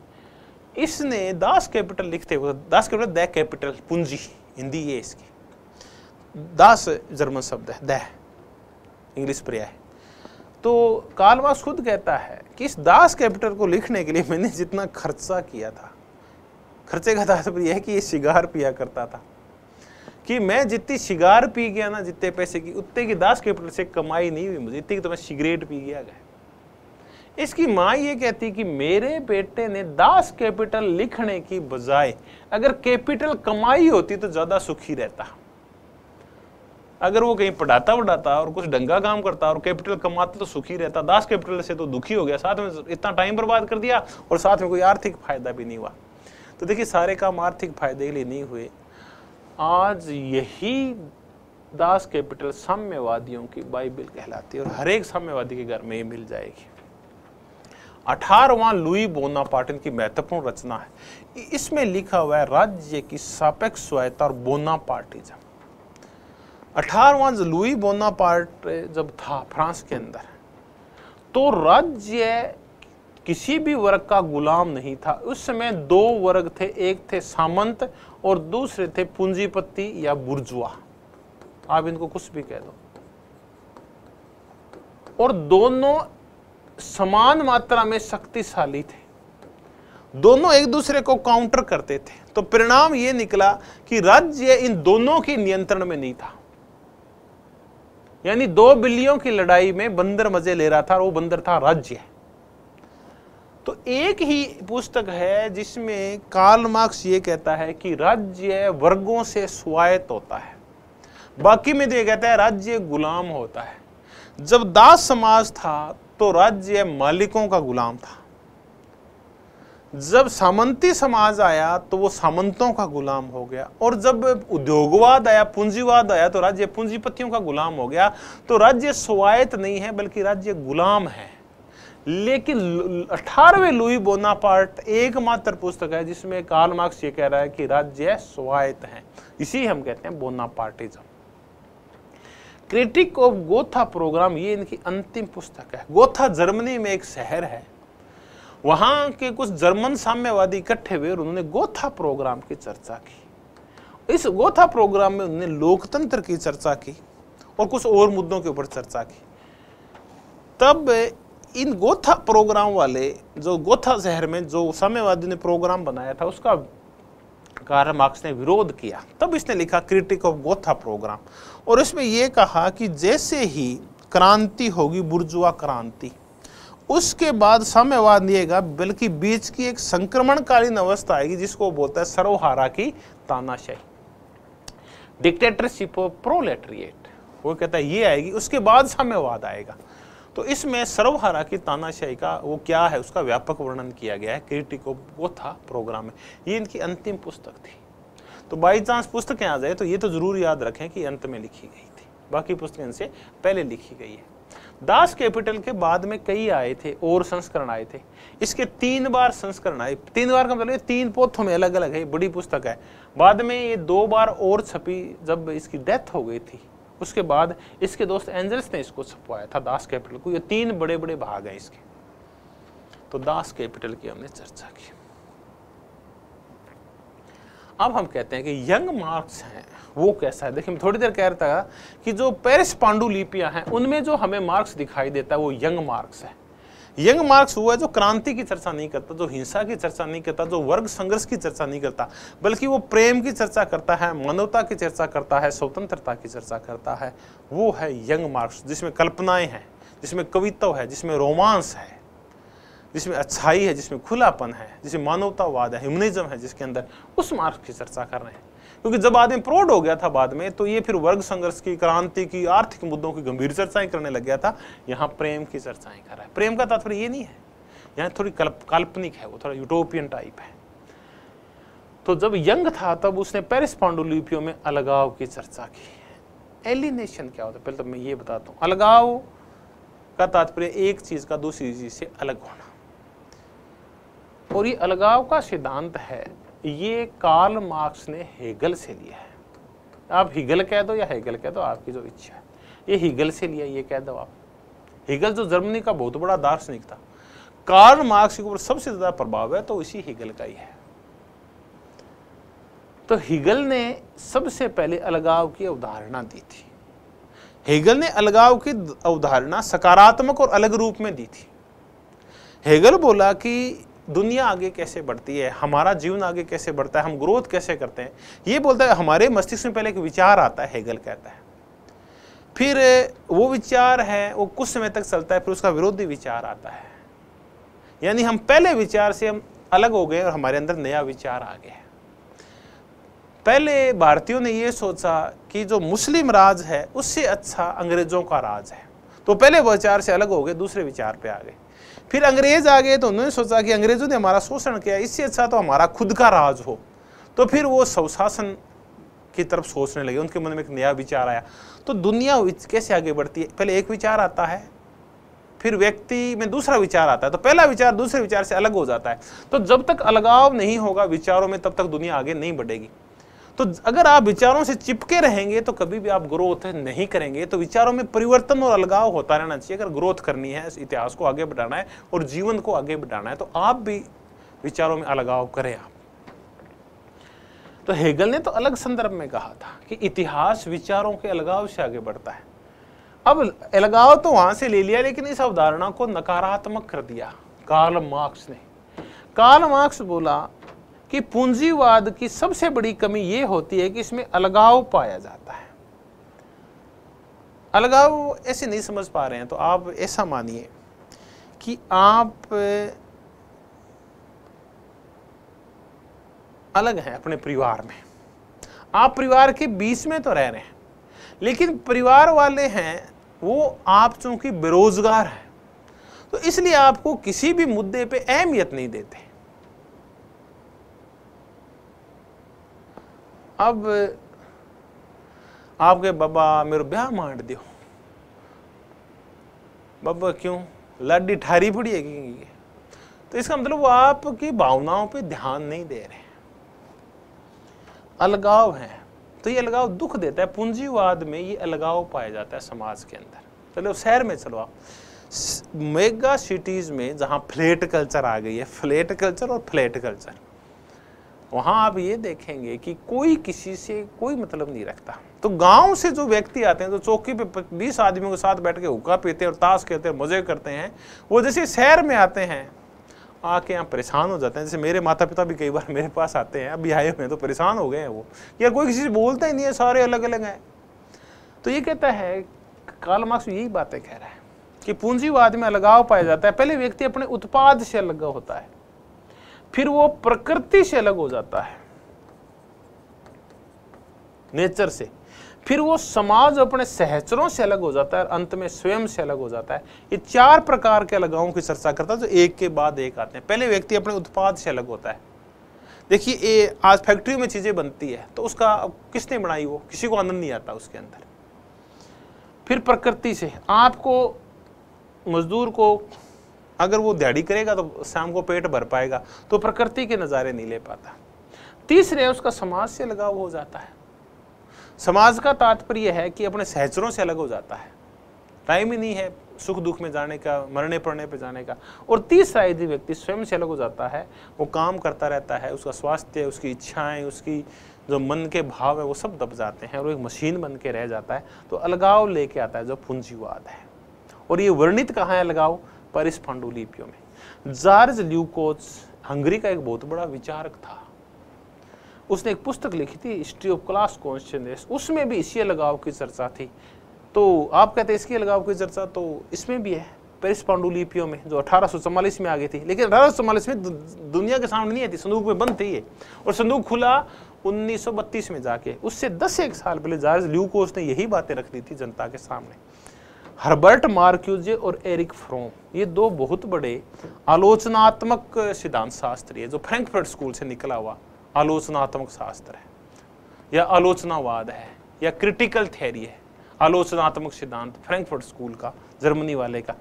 इसने दास कैपिटल लिखते हुए दास कैपिटल द कैपिटल पूंजी हिंदी ये इसकी दास जर्मन शब्द है द इंग्लिश पर्याय तो कालवास खुद कहता है कि इस दास कैपिटल को लिखने के लिए मैंने जितना खर्चा किया था खर्चे का तात्पर्य यह है कि ये शिगार पिया करता था कि मैं जितनी शिगार पी गया ना जितने पैसे की उतने की दास कैपिटल से कमाई नहीं हुई मुझे इतनी की तो मैं सिगरेट पी गया गया इसकी माँ ये कहती कि मेरे बेटे ने दास कैपिटल लिखने की बजाय अगर कैपिटल कमाई होती तो ज़्यादा सुखी रहता अगर वो कहीं पढ़ाता वढ़ाता और कुछ डंगा काम करता और कैपिटल कमाता तो सुखी रहता दास कैपिटल से तो दुखी हो गया साथ में इतना टाइम बर्बाद कर दिया और साथ में कोई आर्थिक फायदा भी नहीं हुआ तो देखिए सारे काम आर्थिक फायदे के लिए नहीं हुए आज यही दास कैपिटल साम्यवादियों की बाइबिल कहलाती है और हर एक साम्यवादी के घर में ये मिल जाएगी अठारहवां लुई बोना बोनापार्टिन की महत्वपूर्ण रचना है इसमें लिखा हुआ है राज्य की सापेक्ष स्वायत्ता और बोना बोनापार्टिज्म अठारहवां लुई बोना पार्ट जब था फ्रांस के अंदर तो राज्य किसी भी वर्ग का गुलाम नहीं था उस समय दो वर्ग थे एक थे सामंत और दूसरे थे पूंजीपति या बुर्जुआ आप इनको कुछ भी कह दो और दोनों समान मात्रा में शक्तिशाली थे दोनों एक दूसरे को काउंटर करते थे तो परिणाम यह निकला कि राज्य इन दोनों के नियंत्रण में नहीं था यानी दो बिल्लियों की लड़ाई में बंदर मजे ले रहा था और वो बंदर था राज्य तो एक ही पुस्तक है जिसमें कार्ल मार्क्स ये कहता है कि राज्य वर्गों से स्वायत्त होता है बाकी में तो यह कहता है राज्य गुलाम होता है जब दास समाज था तो राज्य मालिकों का गुलाम था जब सामंती समाज आया तो वो सामंतों का गुलाम हो गया और जब उद्योगवाद आया पूंजीवाद आया तो राज्य पूंजीपतियों का गुलाम हो गया तो राज्य स्वायत्त नहीं है बल्कि राज्य गुलाम है लेकिन अठारहवें लुई बोनापार्ट एकमात्र पुस्तक है जिसमें कार्ल मार्क्स ये कह रहा है कि राज्य स्वायत्त है इसी हम कहते हैं Bonapartism critique of Gotha programme ये इनकी अंतिम पुस्तक है गोथा जर्मनी में एक शहर है वहां के कुछ जर्मन साम्यवादी इकट्ठे हुए और उन्होंने गोथा प्रोग्राम की चर्चा की इस गोथा प्रोग्राम में उन्होंने लोकतंत्र की चर्चा की और कुछ और मुद्दों के ऊपर चर्चा की तब इन गोथा प्रोग्राम वाले जो गोथा शहर में जो साम्यवादी ने प्रोग्राम बनाया था उसका कार्ल मार्क्स ने विरोध किया तब इसने लिखा क्रिटिक ऑफ गोथा प्रोग्राम और इसमें यह कहा कि जैसे ही क्रांति होगी बुर्जुआ क्रांति उसके बाद साम्यवाद नहीं आएगा बल्कि बीच की एक संक्रमणकालीन अवस्था आएगी जिसको बोलता है सरोहारा की तानाशाही डिक्टेटरशिप ऑफ प्रोलेट्रिएट वो कहता है ये आएगी उसके बाद साम्यवाद आएगा तो इसमें सर्वहारा की तानाशाही का वो क्या है उसका व्यापक वर्णन किया गया है क्रिटिको वो था प्रोग्राम में ये इनकी अंतिम पुस्तक थी तो बाई चांस पुस्तकें आ जाए तो ये तो ज़रूर याद रखें कि अंत में लिखी गई थी बाकी पुस्तकें इनसे पहले लिखी गई है दास कैपिटल के बाद में कई आए थे और संस्करण आए थे इसके तीन बार संस्करण आए तीन बार का मतलब तीन पोथों में अलग अलग है बड़ी पुस्तक है बाद में ये दो बार और छपी जब इसकी डेथ हो गई थी उसके बाद इसके दोस्त एंजल्स ने इसको छपवाया था दास कैपिटल को ये तीन बड़े बड़े भाग हैं इसके तो दास कैपिटल की हमने चर्चा की अब हम कहते हैं कि यंग मार्क्स हैं वो कैसा है देखिए थोड़ी देर कह रहा था कि जो पेरिस पांडुलिपियां हैं उनमें जो हमें मार्क्स दिखाई देता है वो यंग मार्क्स है यंग मार्क्स हुआ जो क्रांति की चर्चा नहीं करता जो हिंसा की चर्चा नहीं करता जो वर्ग संघर्ष की चर्चा नहीं करता बल्कि वो प्रेम की चर्चा करता है मानवता की चर्चा करता है स्वतंत्रता की चर्चा करता है वो है यंग मार्क्स जिसमें कल्पनाएं हैं जिसमें कवित्व है जिसमें रोमांस है जिसमें अच्छाई है जिसमें खुलापन है जिसमें मानवतावाद है ह्यूमनिज्म है जिसके अंदर उस मार्क्स की चर्चा कर रहे हैं क्योंकि जब आदमी प्रोड हो गया था बाद में तो ये फिर वर्ग संघर्ष की क्रांति की आर्थिक मुद्दों की गंभीर चर्चाएं करने लग गया था यहाँ प्रेम की चर्चाएं कर रहा है प्रेम का तात्पर्य ये नहीं है यहाँ थोड़ी कल्प काल्पनिक है वो थोड़ा यूटोपियन टाइप है तो जब यंग था तब उसने पेरिस पांडुलिपियों में अलगाव की चर्चा की है एलिनेशन क्या होता है पहले तो मैं ये बताता हूँ अलगाव का तात्पर्य एक चीज का दूसरी चीज से अलग होना और ये अलगाव का सिद्धांत है ये कार्ल मार्क्स ने हेगल से लिया है आप हिगल कह दो या हेगल कह दो आपकी जो इच्छा है ये हिगल से लिया ये कह दो आप हिगल जो जर्मनी का बहुत बड़ा दार्शनिक था कार्ल मार्क्स के ऊपर सबसे ज़्यादा प्रभाव है तो इसी हिगल का ही है तो हिगल ने सबसे पहले अलगाव की अवधारणा दी थी हेगल ने अलगाव की अवधारणा सकारात्मक और अलग रूप में दी थी हेगल बोला कि दुनिया आगे कैसे बढ़ती है हमारा जीवन आगे कैसे बढ़ता है हम ग्रोथ कैसे करते हैं ये बोलता है हमारे मस्तिष्क में पहले एक विचार आता है हेगल कहता है फिर वो विचार है वो कुछ समय तक चलता है फिर उसका विरोधी विचार आता है यानी हम पहले विचार से हम अलग हो गए और हमारे अंदर नया विचार आ गया पहले भारतीयों ने ये सोचा कि जो मुस्लिम राज है उससे अच्छा अंग्रेजों का राज है तो पहले विचार से अलग हो गए दूसरे विचार पे आ गए फिर अंग्रेज आ गए तो उन्होंने सोचा कि अंग्रेजों ने हमारा शोषण किया इससे अच्छा तो हमारा खुद का राज हो तो फिर वो स्वशासन की तरफ सोचने लगे उनके मन में एक नया विचार आया तो दुनिया कैसे आगे बढ़ती है पहले एक विचार आता है फिर व्यक्ति में दूसरा विचार आता है तो पहला विचार दूसरे विचार से अलग हो जाता है तो जब तक अलगाव नहीं होगा विचारों में तब तक दुनिया आगे नहीं बढ़ेगी तो अगर आप विचारों से चिपके रहेंगे तो कभी भी आप ग्रोथ नहीं करेंगे तो विचारों में परिवर्तन और अलगाव होता रहना चाहिए अगर ग्रोथ करनी है इतिहास को आगे बढ़ाना है और जीवन को आगे बढ़ाना है तो आप भी विचारों में अलगाव करें आप तो हेगल ने तो अलग संदर्भ में कहा था कि इतिहास विचारों के अलगाव से आगे बढ़ता है अब अलगाव तो वहां से ले लिया लेकिन इस अवधारणा को नकारात्मक कर दिया कार्ल मार्क्स ने कार्ल मार्क्स बोला कि पूंजीवाद की सबसे बड़ी कमी यह होती है कि इसमें अलगाव पाया जाता है अलगाव ऐसे नहीं समझ पा रहे हैं तो आप ऐसा मानिए कि आप अलग हैं अपने परिवार में आप परिवार के बीच में तो रह रहे हैं लेकिन परिवार वाले हैं वो आप चूंकि बेरोजगार हैं तो इसलिए आपको किसी भी मुद्दे पे अहमियत नहीं देते अब आपके बाबा मेरे ब्याह मांड दियो बाबा क्यों लाडी ठारी पड़ी है कि तो इसका मतलब वो आपकी भावनाओं पे ध्यान नहीं दे रहे अलगाव है तो ये अलगाव दुख देता है पूंजीवाद में ये अलगाव पाया जाता है समाज के अंदर चलो शहर में चलो आप मेगा सिटीज़ में जहां फ्लैट कल्चर आ गई है फ्लैट कल्चर और फ्लैट कल्चर वहाँ आप ये देखेंगे कि कोई किसी से कोई मतलब नहीं रखता तो गांव से जो व्यक्ति आते हैं जो चौकी पे बीस आदमियों के साथ बैठ के हुक्का पीते हैं और ताश खेलते हैं मज़े करते हैं वो जैसे शहर में आते हैं आके यहाँ परेशान हो जाते हैं जैसे मेरे माता पिता भी कई बार मेरे पास आते हैं अभी आए हुए हैं तो परेशान हो गए हैं वो या कोई किसी से बोलता ही नहीं है सारे अलग अलग हैं तो ये कहता है काल मार्क्स यही बातें कह रहा है कि पूंजीवाद में अलगाव पाया जाता है पहले व्यक्ति अपने उत्पाद से अलग होता है फिर वो प्रकृति से अलग हो जाता है नेचर से फिर वो समाज अपने सहचरों से अलग हो जाता है और अंत में स्वयं से अलग हो जाता है ये चार प्रकार के अलगावों की चर्चा करता है जो एक के बाद एक आते हैं पहले व्यक्ति अपने उत्पाद से अलग होता है देखिए ये आज फैक्ट्री में चीज़ें बनती है तो उसका किसने बनाई वो किसी को आनंद नहीं आता उसके अंदर फिर प्रकृति से आपको मजदूर को अगर वो दिहाड़ी करेगा तो शाम को पेट भर पाएगा तो प्रकृति के नज़ारे नहीं ले पाता तीसरे उसका समाज से लगाव हो जाता है समाज का तात्पर्य है कि अपने सहचरों से अलग हो जाता है टाइम ही नहीं है सुख दुख में जाने का मरने पड़ने पे जाने का और तीसरा यदि व्यक्ति स्वयं से अलग हो जाता है वो काम करता रहता है उसका स्वास्थ्य उसकी इच्छाएं उसकी जो मन के भाव है वो सब दब जाते हैं और एक मशीन बन के रह जाता है तो अलगाव लेके आता है जो पूंजीवाद है और ये वर्णित कहाँ है अलगाव पर इस पांडुलिपियों में जार्ज ल्यूकोच हंगरी का एक बहुत बड़ा विचारक था उसने एक पुस्तक लिखी थी हिस्ट्री ऑफ क्लास कॉन्शियसनेस उसमें भी इसी लगाव की चर्चा थी तो आप कहते हैं इसके लगाव की चर्चा तो इसमें भी है पेरिस पांडुलिपियों में जो अठारह में आ गई थी लेकिन अठारह में दुनिया के सामने नहीं आई थी संदूक में बंद थी ये और संदूक खुला 1932 में जाके उससे दस एक साल पहले जार्ज ल्यूकोस ने यही बातें रख दी थी जनता के सामने हर्बर्ट मार्क्यूजे और एरिक फ्रोम ये दो बहुत बड़े आलोचनात्मक सिद्धांत शास्त्री है जो फ्रैंकफर्ट स्कूल से निकला हुआ आलोचनात्मक शास्त्र है या आलोचनावाद है या क्रिटिकल थ्योरी है आलोचनात्मक सिद्धांत फ्रैंकफर्ट स्कूल का जर्मनी वाले का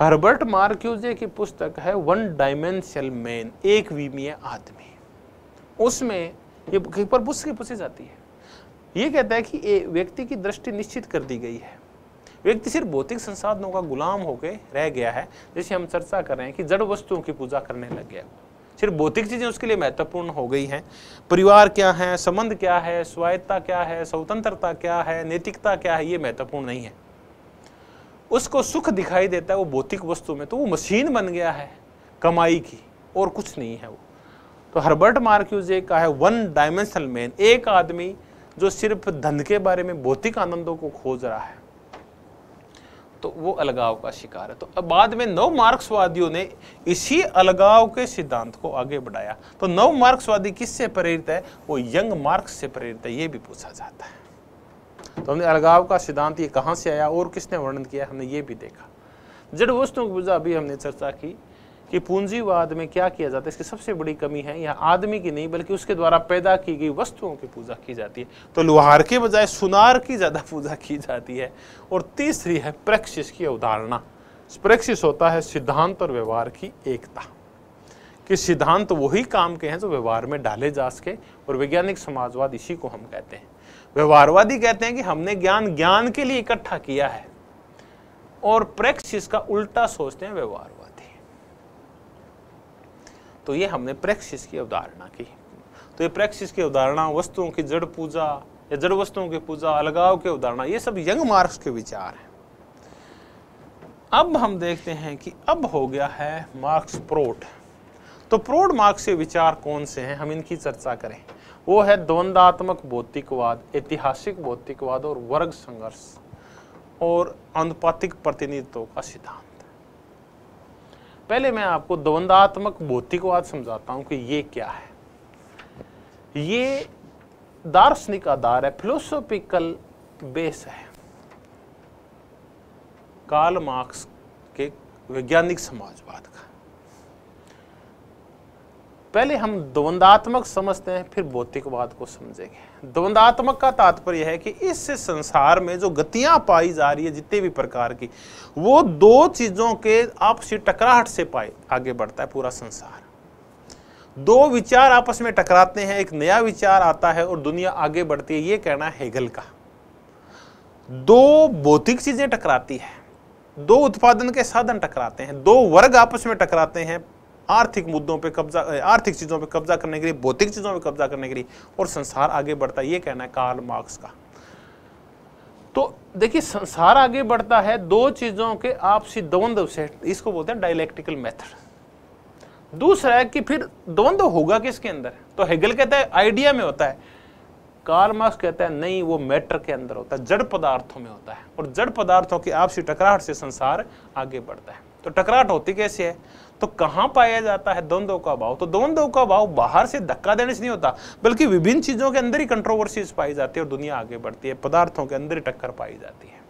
हर्बर्ट मार्क्यूजे की पुस्तक है वन डायमेंशनल मैन एक विमीय आदमी उसमें ये पर पूछी जाती है ये कहता है कि व्यक्ति की दृष्टि निश्चित कर दी गई है व्यक्ति सिर्फ भौतिक संसाधनों का गुलाम होकर रह गया है जैसे हम चर्चा कर रहे हैं कि जड़ वस्तुओं की पूजा करने लग गया सिर्फ भौतिक चीज़ें उसके लिए महत्वपूर्ण हो गई हैं परिवार क्या है संबंध क्या है स्वायत्ता क्या है स्वतंत्रता क्या है नैतिकता क्या है ये महत्वपूर्ण नहीं है उसको सुख दिखाई देता है वो भौतिक वस्तु में तो वो मशीन बन गया है कमाई की और कुछ नहीं है वो तो हर्बर्ट मार्क्यूजे का है वन डायमेंशनल मैन एक आदमी जो सिर्फ धन के बारे में भौतिक आनंदों को खोज रहा है तो वो अलगाव का शिकार है तो बाद में नव मार्क्सवादियों ने इसी अलगाव के सिद्धांत को आगे बढ़ाया तो नव मार्क्सवादी किससे प्रेरित है वो यंग मार्क्स से प्रेरित है ये भी पूछा जाता है तो हमने अलगाव का सिद्धांत ये कहाँ से आया और किसने वर्णन किया हमने ये भी देखा जड़ वस्तुओं की पूजा अभी हमने चर्चा की कि पूंजीवाद में क्या किया जाता है इसकी सबसे बड़ी कमी है यह आदमी की नहीं बल्कि उसके द्वारा पैदा की गई वस्तुओं की पूजा की जाती है तो लुहार के बजाय सुनार की ज़्यादा पूजा की जाती है और तीसरी है प्रैक्सिस की अवधारणा प्रैक्सिस होता है सिद्धांत और व्यवहार की एकता कि सिद्धांत तो वही काम के हैं जो व्यवहार में डाले जा सके और वैज्ञानिक समाजवाद इसी को हम कहते हैं व्यवहारवादी कहते हैं कि हमने ज्ञान ज्ञान के लिए इकट्ठा किया है और प्रेक्षिस का उल्टा सोचते हैं व्यवहारवाद तो ये हमने प्रैक्सिस की अवधारणा की तो ये प्रैक्सिस की अवधारणा वस्तुओं की जड़ पूजा या जड़ वस्तुओं की पूजा अलगाव की अवधारणा ये सब यंग मार्क्स के विचार हैं अब हम देखते हैं कि अब हो गया है मार्क्स प्रोट तो प्रोड मार्क्स के विचार कौन से हैं हम इनकी चर्चा करें वो है द्वंदात्मक भौतिकवाद ऐतिहासिक भौतिकवाद और वर्ग संघर्ष और अनुपातिक प्रतिनिधित्व का सिद्धांत पहले मैं आपको द्वंदात्मक भौतिकवाद समझाता हूं कि ये क्या है ये दार्शनिक आधार है फिलोसोफिकल बेस है कार्ल मार्क्स के वैज्ञानिक समाजवाद पहले हम द्वंदात्मक समझते हैं फिर भौतिकवाद को समझेंगे द्वंदात्मक का तात्पर्य है कि इस संसार में जो गतियां पाई जा रही है जितने भी प्रकार की वो दो चीज़ों के आपसी टकराहट से पाए आगे बढ़ता है पूरा संसार दो विचार आपस में टकराते हैं एक नया विचार आता है और दुनिया आगे बढ़ती है ये कहना है हेगल का दो भौतिक चीज़ें टकराती है दो उत्पादन के साधन टकराते हैं दो वर्ग आपस में टकराते हैं आर्थिक मुद्दों पे कब्जा आर्थिक चीज़ों पे कब्जा करने के लिए भौतिक चीज़ों पे कब्जा करने के लिए और संसार आगे बढ़ता है ये कहना है कार्ल मार्क्स का तो देखिए संसार आगे बढ़ता है दो चीज़ों के आपसी द्वंद्व से इसको बोलते हैं डायलेक्टिकल मेथड दूसरा है कि फिर द्वंद्व होगा किसके अंदर तो हेगल कहता है आइडिया में होता है कार्ल मार्क्स कहता है नहीं वो मैटर के अंदर होता है जड़ पदार्थों में होता है और जड़ पदार्थों की आपसी टकराहट से संसार आगे बढ़ता है तो टकराहट होती कैसे है तो कहाँ पाया जाता है द्वंद्व का भाव तो द्वंद्व का भाव बाहर से धक्का देने से नहीं होता बल्कि विभिन्न चीज़ों के अंदर ही कंट्रोवर्सीज पाई जाती है और दुनिया आगे बढ़ती है पदार्थों के अंदर ही टक्कर पाई जाती है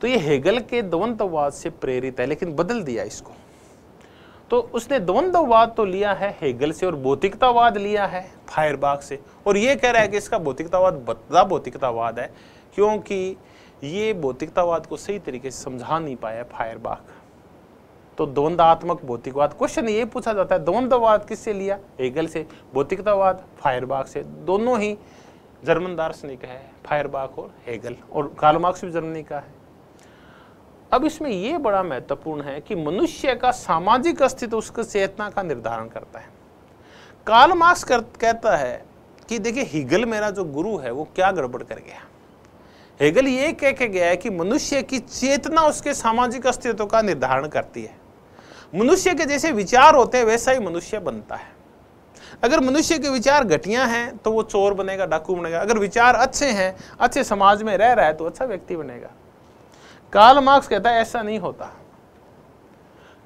तो ये हेगल के द्वंद्ववाद से प्रेरित है लेकिन बदल दिया इसको तो उसने द्वंद्ववाद तो लिया है हेगल से और भौतिकतावाद लिया है फायरबाग से और ये कह रहा है कि इसका भौतिकतावाद बदला भौतिकतावाद है क्योंकि ये भौतिकतावाद को सही तरीके से समझा नहीं पाया फायरबाग तो द्वंद्वात्मक भौतिकवाद क्वेश्चन ये पूछा जाता है द्वंद्ववाद किससे लिया हेगल से भौतिकतावाद फायरबाग से दोनों ही जर्मन दार्शनिक है फायरबाग और हेगल और कालमार्क्स भी जर्मनी का है अब इसमें यह बड़ा महत्वपूर्ण है कि मनुष्य का सामाजिक अस्तित्व उसकी चेतना का निर्धारण करता है कालमार्क्स मार्क्स कहता है कि देखिए हिगल मेरा जो गुरु है वो क्या गड़बड़ कर गया हेगल ये कह के गया है कि मनुष्य की चेतना उसके सामाजिक अस्तित्व का निर्धारण करती है मनुष्य के जैसे विचार होते हैं वैसा ही मनुष्य बनता है अगर मनुष्य के विचार घटिया हैं तो वो चोर बनेगा डाकू बनेगा अगर विचार अच्छे हैं अच्छे समाज में रह रहा है तो अच्छा व्यक्ति बनेगा कार्ल मार्क्स कहता है ऐसा नहीं होता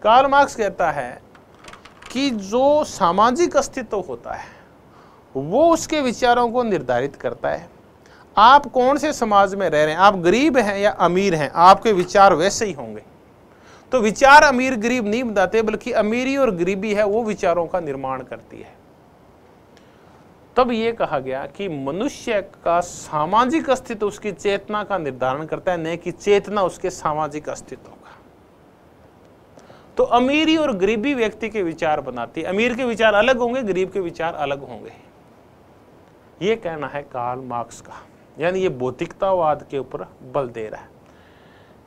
कार्ल मार्क्स कहता है कि जो सामाजिक अस्तित्व होता है वो उसके विचारों को निर्धारित करता है आप कौन से समाज में रह रहे हैं आप गरीब हैं या अमीर हैं आपके विचार वैसे ही होंगे तो विचार अमीर गरीब नहीं बताते बल्कि अमीरी और गरीबी है वो विचारों का निर्माण करती है तब ये कहा गया कि मनुष्य का सामाजिक अस्तित्व उसकी चेतना का निर्धारण करता है न कि चेतना उसके सामाजिक अस्तित्व का तो अमीरी और गरीबी व्यक्ति के विचार बनाती है अमीर के विचार अलग होंगे गरीब के विचार अलग होंगे ये कहना है कार्ल मार्क्स का यानी ये भौतिकतावाद के ऊपर बल दे रहा है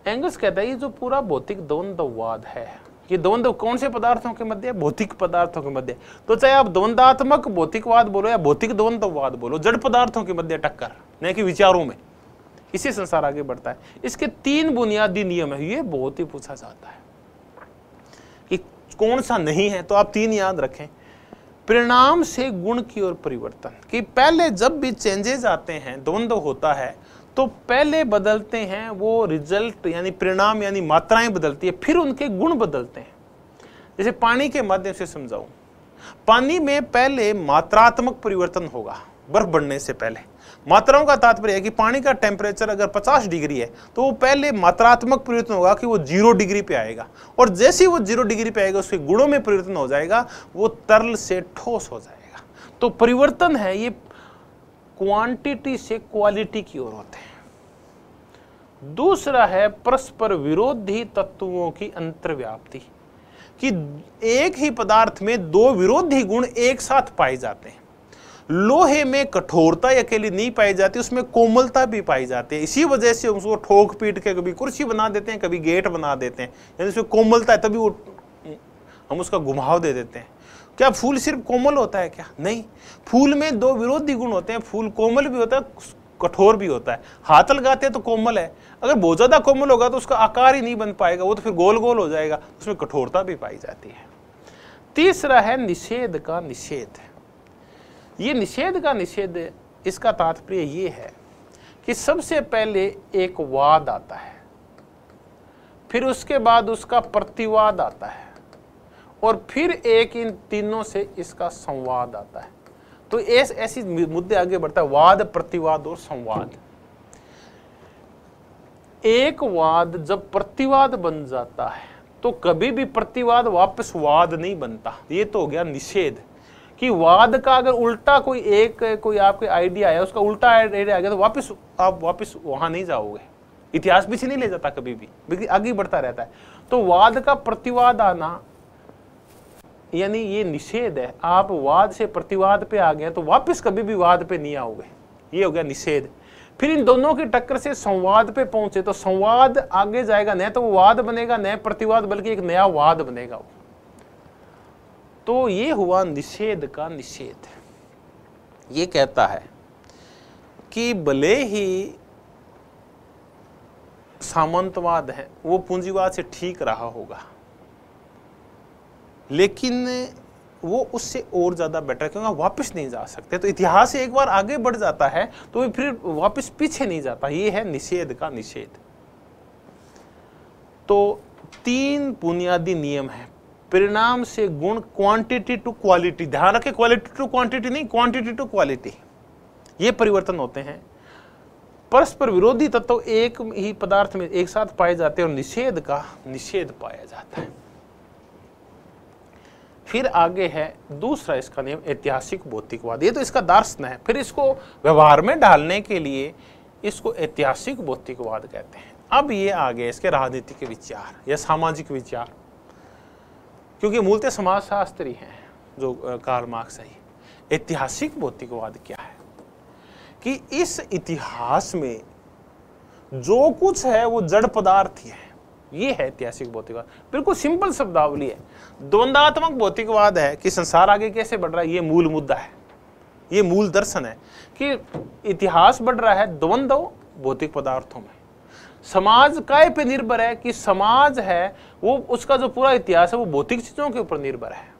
एंगस कहता है ये जो पूरा भौतिक द्वंद्ववाद है ये द्वंद्व कौन से पदार्थों के मध्य भौतिक पदार्थों के मध्य तो चाहे आप द्वंद्वात्मक भौतिकवाद बोलो या भौतिक द्वंद्ववाद बोलो जड़ पदार्थों के मध्य टक्कर न कि विचारों में इसी संसार आगे बढ़ता है इसके तीन बुनियादी नियम है ये बहुत ही पूछा जाता है कि कौन सा नहीं है तो आप तीन याद रखें परिणाम से गुण की ओर परिवर्तन कि पहले जब भी चेंजेस आते हैं द्वंद्व होता है तो पहले बदलते हैं वो रिजल्ट यानी परिणाम यानी मात्राएं बदलती है फिर उनके गुण बदलते हैं जैसे पानी के माध्यम से समझाऊं पानी में पहले मात्रात्मक परिवर्तन होगा बर्फ बढ़ने से पहले मात्राओं का तात्पर्य है कि पानी का टेम्परेचर अगर 50 डिग्री है तो वो पहले मात्रात्मक परिवर्तन होगा कि वो जीरो डिग्री पे आएगा और जैसे ही वो जीरो डिग्री पे आएगा उसके गुणों में परिवर्तन हो जाएगा वो तरल से ठोस हो जाएगा तो परिवर्तन है ये क्वांटिटी से क्वालिटी की ओर होते हैं दूसरा है परस्पर विरोधी तत्वों की अंतर्व्याप्ति कि एक ही पदार्थ में दो विरोधी गुण एक साथ पाए जाते हैं लोहे में कठोरता अकेली नहीं पाई जाती उसमें कोमलता भी पाई जाती है इसी वजह से उसको ठोक पीट के कभी कुर्सी बना देते हैं कभी गेट बना देते हैं यानी उसमें कोमलता है तभी वो हम उसका घुमाव दे देते हैं क्या फूल सिर्फ कोमल होता है क्या नहीं फूल में दो विरोधी गुण होते हैं फूल कोमल भी होता है कठोर भी होता है हाथ लगाते हैं तो कोमल है अगर बहुत ज़्यादा कोमल होगा तो उसका आकार ही नहीं बन पाएगा वो तो फिर गोल गोल हो जाएगा उसमें कठोरता भी पाई जाती है तीसरा है निषेध का निषेध ये निषेध का निषेध इसका तात्पर्य ये है कि सबसे पहले एक वाद आता है फिर उसके बाद उसका प्रतिवाद आता है और फिर एक इन तीनों से इसका संवाद आता है तो एस ऐसी मुद्दे आगे बढ़ता है वाद प्रतिवाद और संवाद एक वाद जब प्रतिवाद बन जाता है तो कभी भी प्रतिवाद वापस वाद नहीं बनता ये तो हो गया निषेध कि वाद का अगर उल्टा कोई एक कोई आपके आइडिया आया उसका उल्टा आइडिया आ गया तो वापस आप वापस वहां नहीं जाओगे इतिहास पीछे नहीं ले जाता कभी भी आगे बढ़ता रहता है तो वाद का प्रतिवाद आना यानी ये निषेध है आप वाद से प्रतिवाद पे आ गए तो वापस कभी भी वाद पे नहीं आओगे ये हो गया निषेध फिर इन दोनों की टक्कर से संवाद पे पहुंचे तो संवाद आगे जाएगा न तो वो वाद बनेगा न प्रतिवाद बल्कि एक नया वाद बनेगा वो तो ये हुआ निषेध का निषेध ये कहता है कि भले ही सामंतवाद है वो पूंजीवाद से ठीक रहा होगा लेकिन वो उससे और ज़्यादा बेटर क्योंकि वापस नहीं जा सकते तो इतिहास एक बार आगे बढ़ जाता है तो फिर वापस पीछे नहीं जाता ये है निषेध का निषेध तो तीन बुनियादी नियम है परिणाम से गुण क्वांटिटी टू क्वालिटी ध्यान रखें क्वालिटी टू क्वांटिटी नहीं क्वांटिटी टू क्वालिटी ये परिवर्तन होते हैं परस्पर विरोधी तत्व एक ही पदार्थ में एक साथ पाए जाते हैं और निषेध का निषेध पाया जाता है फिर आगे है दूसरा इसका नियम ऐतिहासिक भौतिकवाद ये तो इसका दार्शन है फिर इसको व्यवहार में डालने के लिए इसको ऐतिहासिक भौतिकवाद कहते हैं अब ये आगे इसके राजनीतिक विचार या सामाजिक विचार क्योंकि मूलतः तो समाजशास्त्री हैं जो कार्ल मार्क्स है ऐतिहासिक भौतिकवाद क्या है कि इस इतिहास में जो कुछ है वो जड़ पदार्थ ही है ये है ऐतिहासिक भौतिकवाद बिल्कुल सिंपल शब्दावली है द्वंदात्मक भौतिकवाद है कि संसार आगे कैसे बढ़ रहा है ये मूल मुद्दा है ये मूल दर्शन है कि इतिहास बढ़ रहा है द्वंद्व भौतिक पदार्थों में समाज काय पे निर्भर है कि समाज है वो उसका जो पूरा इतिहास है वो भौतिक चीज़ों के ऊपर निर्भर है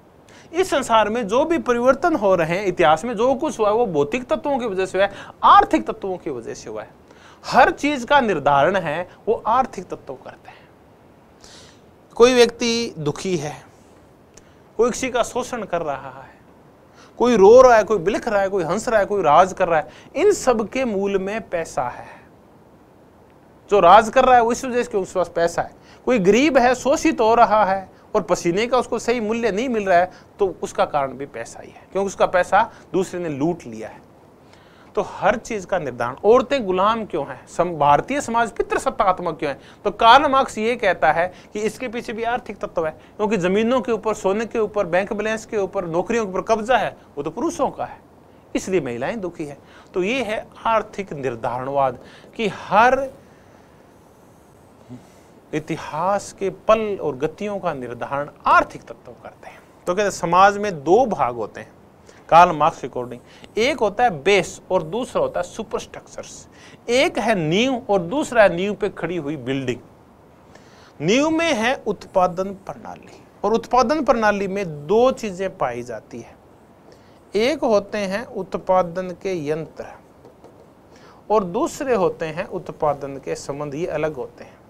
इस संसार में जो भी परिवर्तन हो रहे हैं इतिहास में जो कुछ हुआ है वो भौतिक तत्वों की वजह से हुआ है आर्थिक तत्वों की वजह से हुआ है हर चीज़ का निर्धारण है वो आर्थिक तत्व करते हैं कोई व्यक्ति दुखी है कोई किसी का शोषण कर रहा है कोई रो रहा है कोई बिलख रहा है कोई हंस रहा है कोई राज कर रहा है इन सब के मूल में पैसा है जो राज कर रहा है वो इस वजह से उसके पास पैसा है कोई गरीब है शोषित हो रहा है और पसीने का उसको सही मूल्य नहीं मिल रहा है तो उसका कारण भी पैसा ही है क्योंकि उसका पैसा दूसरे ने लूट लिया है तो हर चीज का निर्धारण औरतें गुलाम क्यों हैं सम भारतीय समाज पितृ सत्तात्मक क्यों है तो कार्ल मार्क्स ये कहता है कि इसके पीछे भी आर्थिक तत्व है क्योंकि जमीनों के ऊपर सोने के ऊपर बैंक बैलेंस के ऊपर नौकरियों के ऊपर कब्जा है वो तो पुरुषों का है इसलिए महिलाएं दुखी है तो ये है आर्थिक निर्धारणवाद कि हर इतिहास के पल और गतियों का निर्धारण आर्थिक तत्व करते हैं तो कहते समाज में दो भाग होते हैं कार्ल मार्क्स अकॉर्डिंग एक होता है बेस और दूसरा होता है सुपरस्ट्रक्चर्स एक है नींव और दूसरा है नींव पे खड़ी हुई बिल्डिंग नींव में है उत्पादन प्रणाली और उत्पादन प्रणाली में दो चीजें पाई जाती है एक होते हैं उत्पादन के यंत्र और दूसरे होते हैं उत्पादन के संबंध ये अलग होते हैं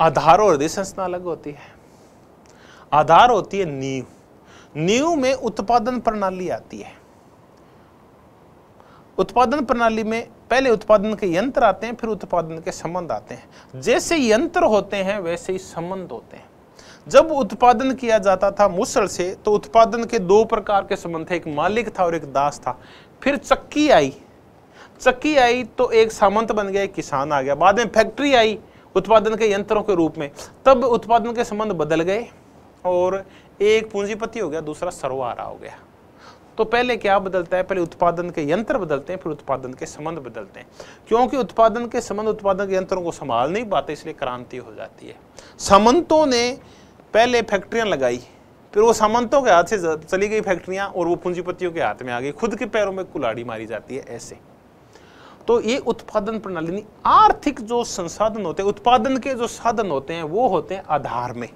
आधार और संस्था अलग होती है आधार होती है नींव नींव में उत्पादन प्रणाली आती है उत्पादन प्रणाली में पहले उत्पादन के यंत्र आते हैं फिर उत्पादन के संबंध आते हैं जैसे यंत्र होते हैं वैसे ही संबंध होते हैं जब उत्पादन किया जाता था मुसल से तो उत्पादन के दो प्रकार के संबंध थे एक मालिक था और एक दास था फिर चक्की आई चक्की आई तो एक सामंत बन गया एक किसान आ गया बाद में फैक्ट्री आई उत्पादन के यंत्रों के रूप में तब उत्पादन के संबंध बदल गए और एक पूंजीपति हो गया दूसरा सर्वहारा हो गया तो पहले क्या बदलता है पहले उत्पादन के यंत्र बदलते हैं फिर उत्पादन के संबंध बदलते हैं क्योंकि उत्पादन के संबंध उत्पादन के यंत्रों को संभाल नहीं पाते इसलिए क्रांति हो जाती है सामंतों ने पहले फैक्ट्रियां लगाई फिर वो सामंतों के हाथ से चली गई फैक्ट्रियां और वो पूंजीपतियों के हाथ में आ गई खुद के पैरों में कुलाड़ी मारी जाती है ऐसे तो ये उत्पादन प्रणाली आर्थिक जो संसाधन होते हैं उत्पादन के जो साधन होते हैं वो होते हैं आधार में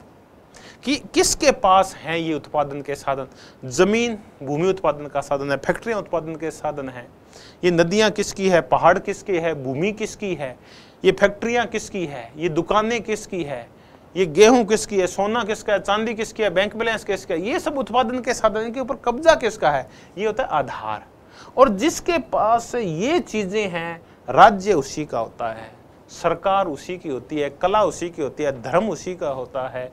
कि किसके पास हैं ये उत्पादन के साधन जमीन भूमि उत्पादन का साधन है फैक्ट्रियां उत्पादन के साधन हैं ये नदियां किसकी है पहाड़ किसके है भूमि किसकी है ये फैक्ट्रियां किसकी है ये दुकानें किसकी है ये गेहूं किसकी है सोना किसका है चांदी किसकी है बैंक बैलेंस किसका है ये सब उत्पादन के साधन के ऊपर कब्जा किसका है ये होता है आधार और जिसके पास ये चीज़ें हैं राज्य उसी का होता है सरकार उसी की होती है कला उसी की होती है धर्म उसी का होता है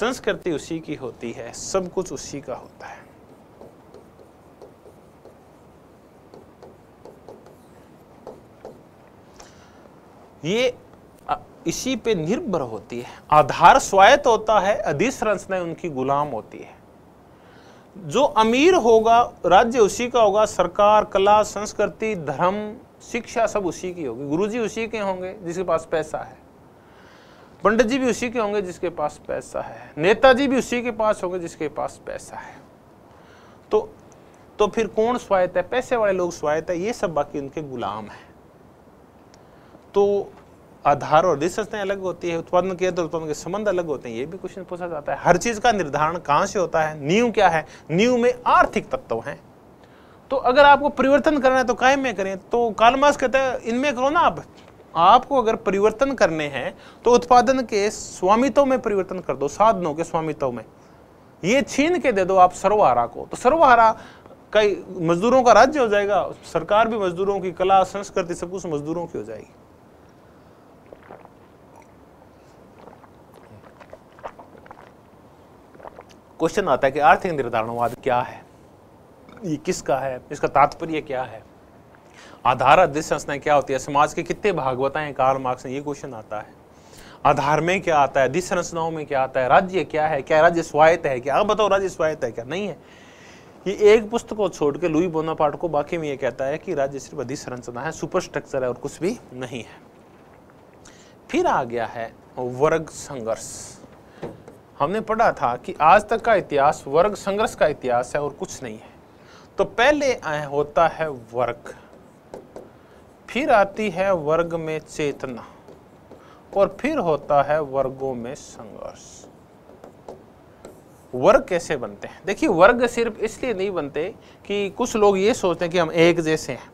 संस्कृति उसी की होती है सब कुछ उसी का होता है ये इसी पे निर्भर होती है आधार स्वायत्त होता है अधिसंरचनाएं उनकी गुलाम होती है जो अमीर होगा राज्य उसी का होगा सरकार कला संस्कृति धर्म शिक्षा सब उसी की होगी गुरुजी उसी के होंगे जिसके पास पैसा है पंडित जी भी उसी के होंगे जिसके पास पैसा है नेताजी भी उसी के पास होंगे जिसके पास पैसा है तो तो फिर कौन स्वायत्त है पैसे वाले लोग स्वायत्त है ये सब बाकी उनके गुलाम हैं तो आधार और रिसर्चें अलग होती है उत्पादन तो उत्पादन के संबंध अलग होते हैं ये भी क्वेश्चन पूछा जाता है हर चीज़ का निर्धारण कहां से होता है न्यू क्या है न्यू में आर्थिक तत्व हैं तो अगर आपको परिवर्तन करना है तो कायम में करें तो कालमास कहते हैं इनमें करो ना आप आपको अगर परिवर्तन करने हैं तो उत्पादन के स्वामित्व में परिवर्तन कर दो साधनों के स्वामित्व में ये छीन के दे दो आप सर्वहारा को तो सर्वहारा कई मजदूरों का राज्य हो जाएगा सरकार भी मजदूरों की कला संस्कृति सब कुछ मजदूरों की हो जाएगी क्वेश्चन आता है कि आर्थिक निर्धारणवाद क्या है ये किसका है इसका तात्पर्य क्या है आधार अध्यय संरचना क्या होती है समाज के कितने भाग बताएं कार्ल मार्क्स ने ये क्वेश्चन आता है आधार में क्या आता है अधि संरचनाओं में क्या आता है राज्य क्या है क्या राज्य स्वायत्त है क्या आप बताओ राज्य स्वायत्त है क्या नहीं है ये एक पुस्तक को छोड़ के लुई बोनापार्ट को बाकी में ये कहता है कि राज्य सिर्फ अधिसंरचना है सुपर स्ट्रक्चर है और कुछ भी नहीं है फिर आ गया है वर्ग संघर्ष हमने पढ़ा था कि आज तक का इतिहास वर्ग संघर्ष का इतिहास है और कुछ नहीं है तो पहले होता है वर्ग फिर आती है वर्ग में चेतना और फिर होता है वर्गों में संघर्ष वर्ग कैसे बनते हैं देखिए वर्ग सिर्फ इसलिए नहीं बनते कि कुछ लोग ये सोचते हैं कि हम एक जैसे हैं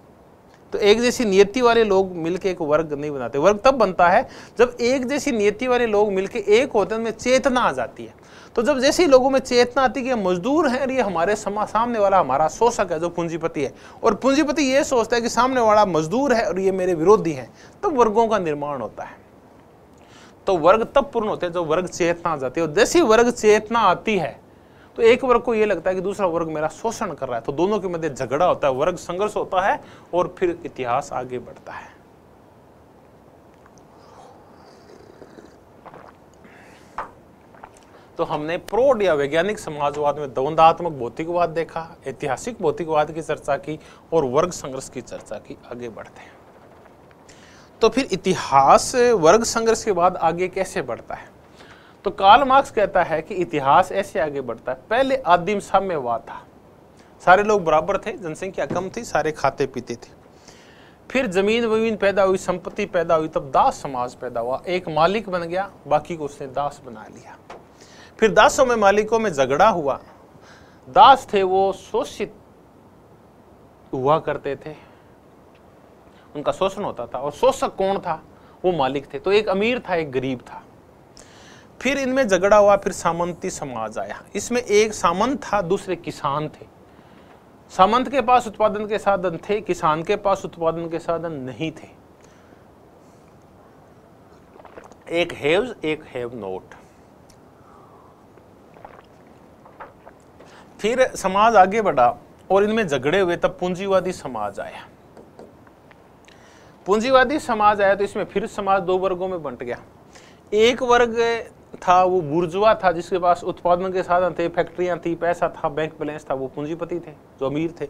तो एक जैसी नियति वाले लोग मिलके एक वर्ग नहीं बनाते वर्ग तब बनता है जब एक जैसी नियति वाले लोग मिलके एक होते हैं उनमें चेतना आ जाती है तो जब जैसे ही लोगों में चेतना आती है कि मजदूर हैं और ये हमारे समा सामने वाला हमारा शोषक है जो पूंजीपति है और पूंजीपति ये सोचता है कि सामने वाला मजदूर है और ये मेरे विरोधी हैं तब तो वर्गों का निर्माण होता है तो वर्ग तब पूर्ण होते हैं जब वर्ग चेतना आ जाती है और जैसी वर्ग चेतना आती है तो एक वर्ग को यह लगता है कि दूसरा वर्ग मेरा शोषण कर रहा है तो दोनों के मध्य झगड़ा होता है वर्ग संघर्ष होता है और फिर इतिहास आगे बढ़ता है तो हमने प्रौढ़ या वैज्ञानिक समाजवाद में द्वंदात्मक भौतिकवाद देखा ऐतिहासिक भौतिकवाद की चर्चा की और वर्ग संघर्ष की चर्चा की आगे बढ़ते हैं तो फिर इतिहास वर्ग संघर्ष के बाद आगे कैसे बढ़ता है तो कार्ल मार्क्स कहता है कि इतिहास ऐसे आगे बढ़ता है पहले आदिम साम्यवाद था सारे लोग बराबर थे जनसंख्या कम थी सारे खाते पीते थे फिर जमीन वमीन पैदा हुई संपत्ति पैदा हुई तब दास समाज पैदा हुआ एक मालिक बन गया बाकी को उसने दास बना लिया फिर दासों में मालिकों में झगड़ा हुआ दास थे वो शोषित हुआ करते थे उनका शोषण होता था और शोषक कौन था वो मालिक थे तो एक अमीर था एक गरीब था फिर इनमें झगड़ा हुआ फिर सामंती समाज आया इसमें एक सामंत था दूसरे किसान थे सामंत के पास उत्पादन के साधन थे किसान के पास उत्पादन के साधन नहीं थे एक हैव एक हैव नोट फिर समाज आगे बढ़ा और इनमें झगड़े हुए तब पूंजीवादी समाज आया पूंजीवादी समाज आया तो इसमें फिर समाज दो वर्गों में बंट गया एक वर्ग था वो बुर्जुआ था जिसके पास उत्पादन के साधन थे फैक्ट्रियां थी पैसा था बैंक बैलेंस था वो पूंजीपति थे जो अमीर थे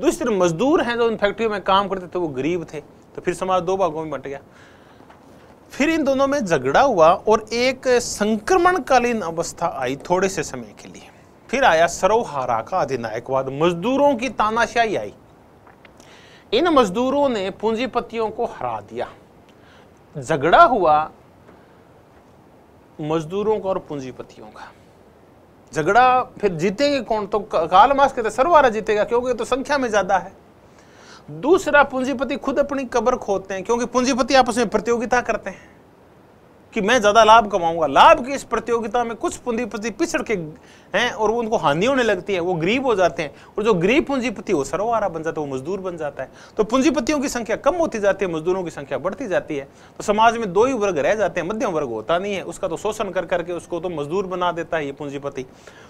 दूसरे मजदूर हैं जो इन फैक्ट्रियों में काम करते थे वो गरीब थे तो फिर समाज दो भागों में बंट गया फिर इन दोनों में झगड़ा हुआ और एक संक्रमणकालीन अवस्था आई थोड़े से समय के लिए फिर आया सरोहारा का अधिनायकवाद मजदूरों की तानाशाही आई इन मजदूरों ने पूंजीपतियों को हरा दिया झगड़ा हुआ मजदूरों का और पूंजीपतियों का झगड़ा फिर जीतेंगे कौन तो काल मास कहते सरवारा जीतेगा क्योंकि तो संख्या में ज्यादा है दूसरा पूंजीपति खुद अपनी कबर खोदते हैं क्योंकि पूंजीपति आपस में प्रतियोगिता करते हैं कि मैं ज़्यादा लाभ कमाऊंगा लाभ की इस प्रतियोगिता में कुछ पूंजीपति पिछड़ के हैं और उनको हानि होने लगती है वो गरीब हो जाते हैं और जो गरीब पूंजीपति वो सरोवारा बन जाता है वो मजदूर बन जाता है तो पूंजीपतियों की संख्या कम होती जाती है मजदूरों की संख्या बढ़ती जाती है तो समाज में दो ही वर्ग रह जाते हैं मध्यम वर्ग होता नहीं है उसका तो शोषण कर करके उसको तो मजदूर बना देता है ये पूंजीपति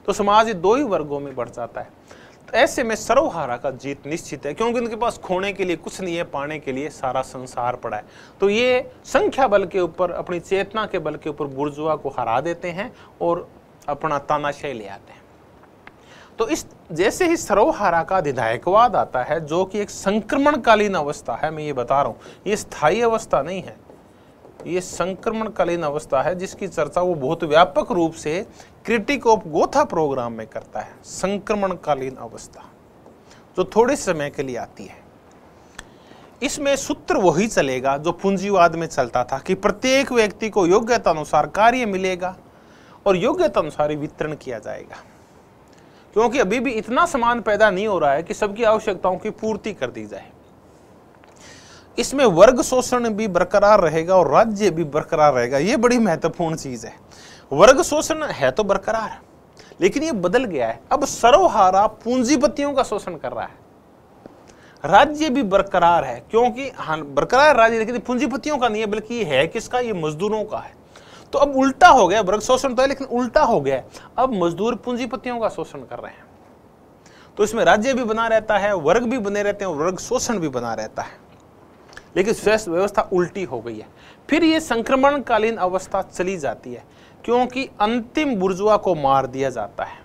तो समाज दो ही वर्गों में बढ़ जाता है ऐसे में सर्वहारा का जीत निश्चित है क्योंकि उनके पास खोने के लिए कुछ नहीं है पाने के लिए सारा संसार पड़ा है तो ये संख्या बल के ऊपर अपनी चेतना के बल के ऊपर बुर्जुआ को हरा देते हैं और अपना तानाशय ले आते हैं तो इस जैसे ही सरोहारा का विधायकवाद आता है जो कि एक संक्रमणकालीन अवस्था है मैं ये बता रहा हूँ ये स्थायी अवस्था नहीं है ये संक्रमणकालीन अवस्था है जिसकी चर्चा वो बहुत व्यापक रूप से क्रिटिक ऑफ गोथा प्रोग्राम में करता है संक्रमणकालीन अवस्था जो थोड़े समय के लिए आती है इसमें सूत्र वही चलेगा जो पूंजीवाद में चलता था कि प्रत्येक व्यक्ति को योग्यता अनुसार कार्य मिलेगा और योग्यता अनुसार वितरण किया जाएगा क्योंकि अभी भी इतना सामान पैदा नहीं हो रहा है कि सबकी आवश्यकताओं की पूर्ति कर दी जाए इसमें वर्ग शोषण भी बरकरार रहेगा और राज्य भी बरकरार रहेगा ये बड़ी महत्वपूर्ण चीज़ है वर्ग शोषण है तो बरकरार लेकिन ये बदल गया है अब सरोहारा पूंजीपतियों का शोषण कर रहा है राज्य भी बरकरार है क्योंकि हाँ बरकरार राज्य लेकिन पूंजीपतियों का नहीं है बल्कि है किसका ये मजदूरों का है तो अब उल्टा हो गया वर्ग शोषण तो है लेकिन उल्टा हो गया अब मजदूर पूंजीपतियों का शोषण कर रहे हैं तो इसमें राज्य भी बना रहता है वर्ग भी बने रहते हैं और वर्ग शोषण भी बना रहता है लेकिन स्वास्थ्य व्यवस्था उल्टी हो गई है फिर ये संक्रमणकालीन अवस्था चली जाती है क्योंकि अंतिम बुर्जुआ को मार दिया जाता है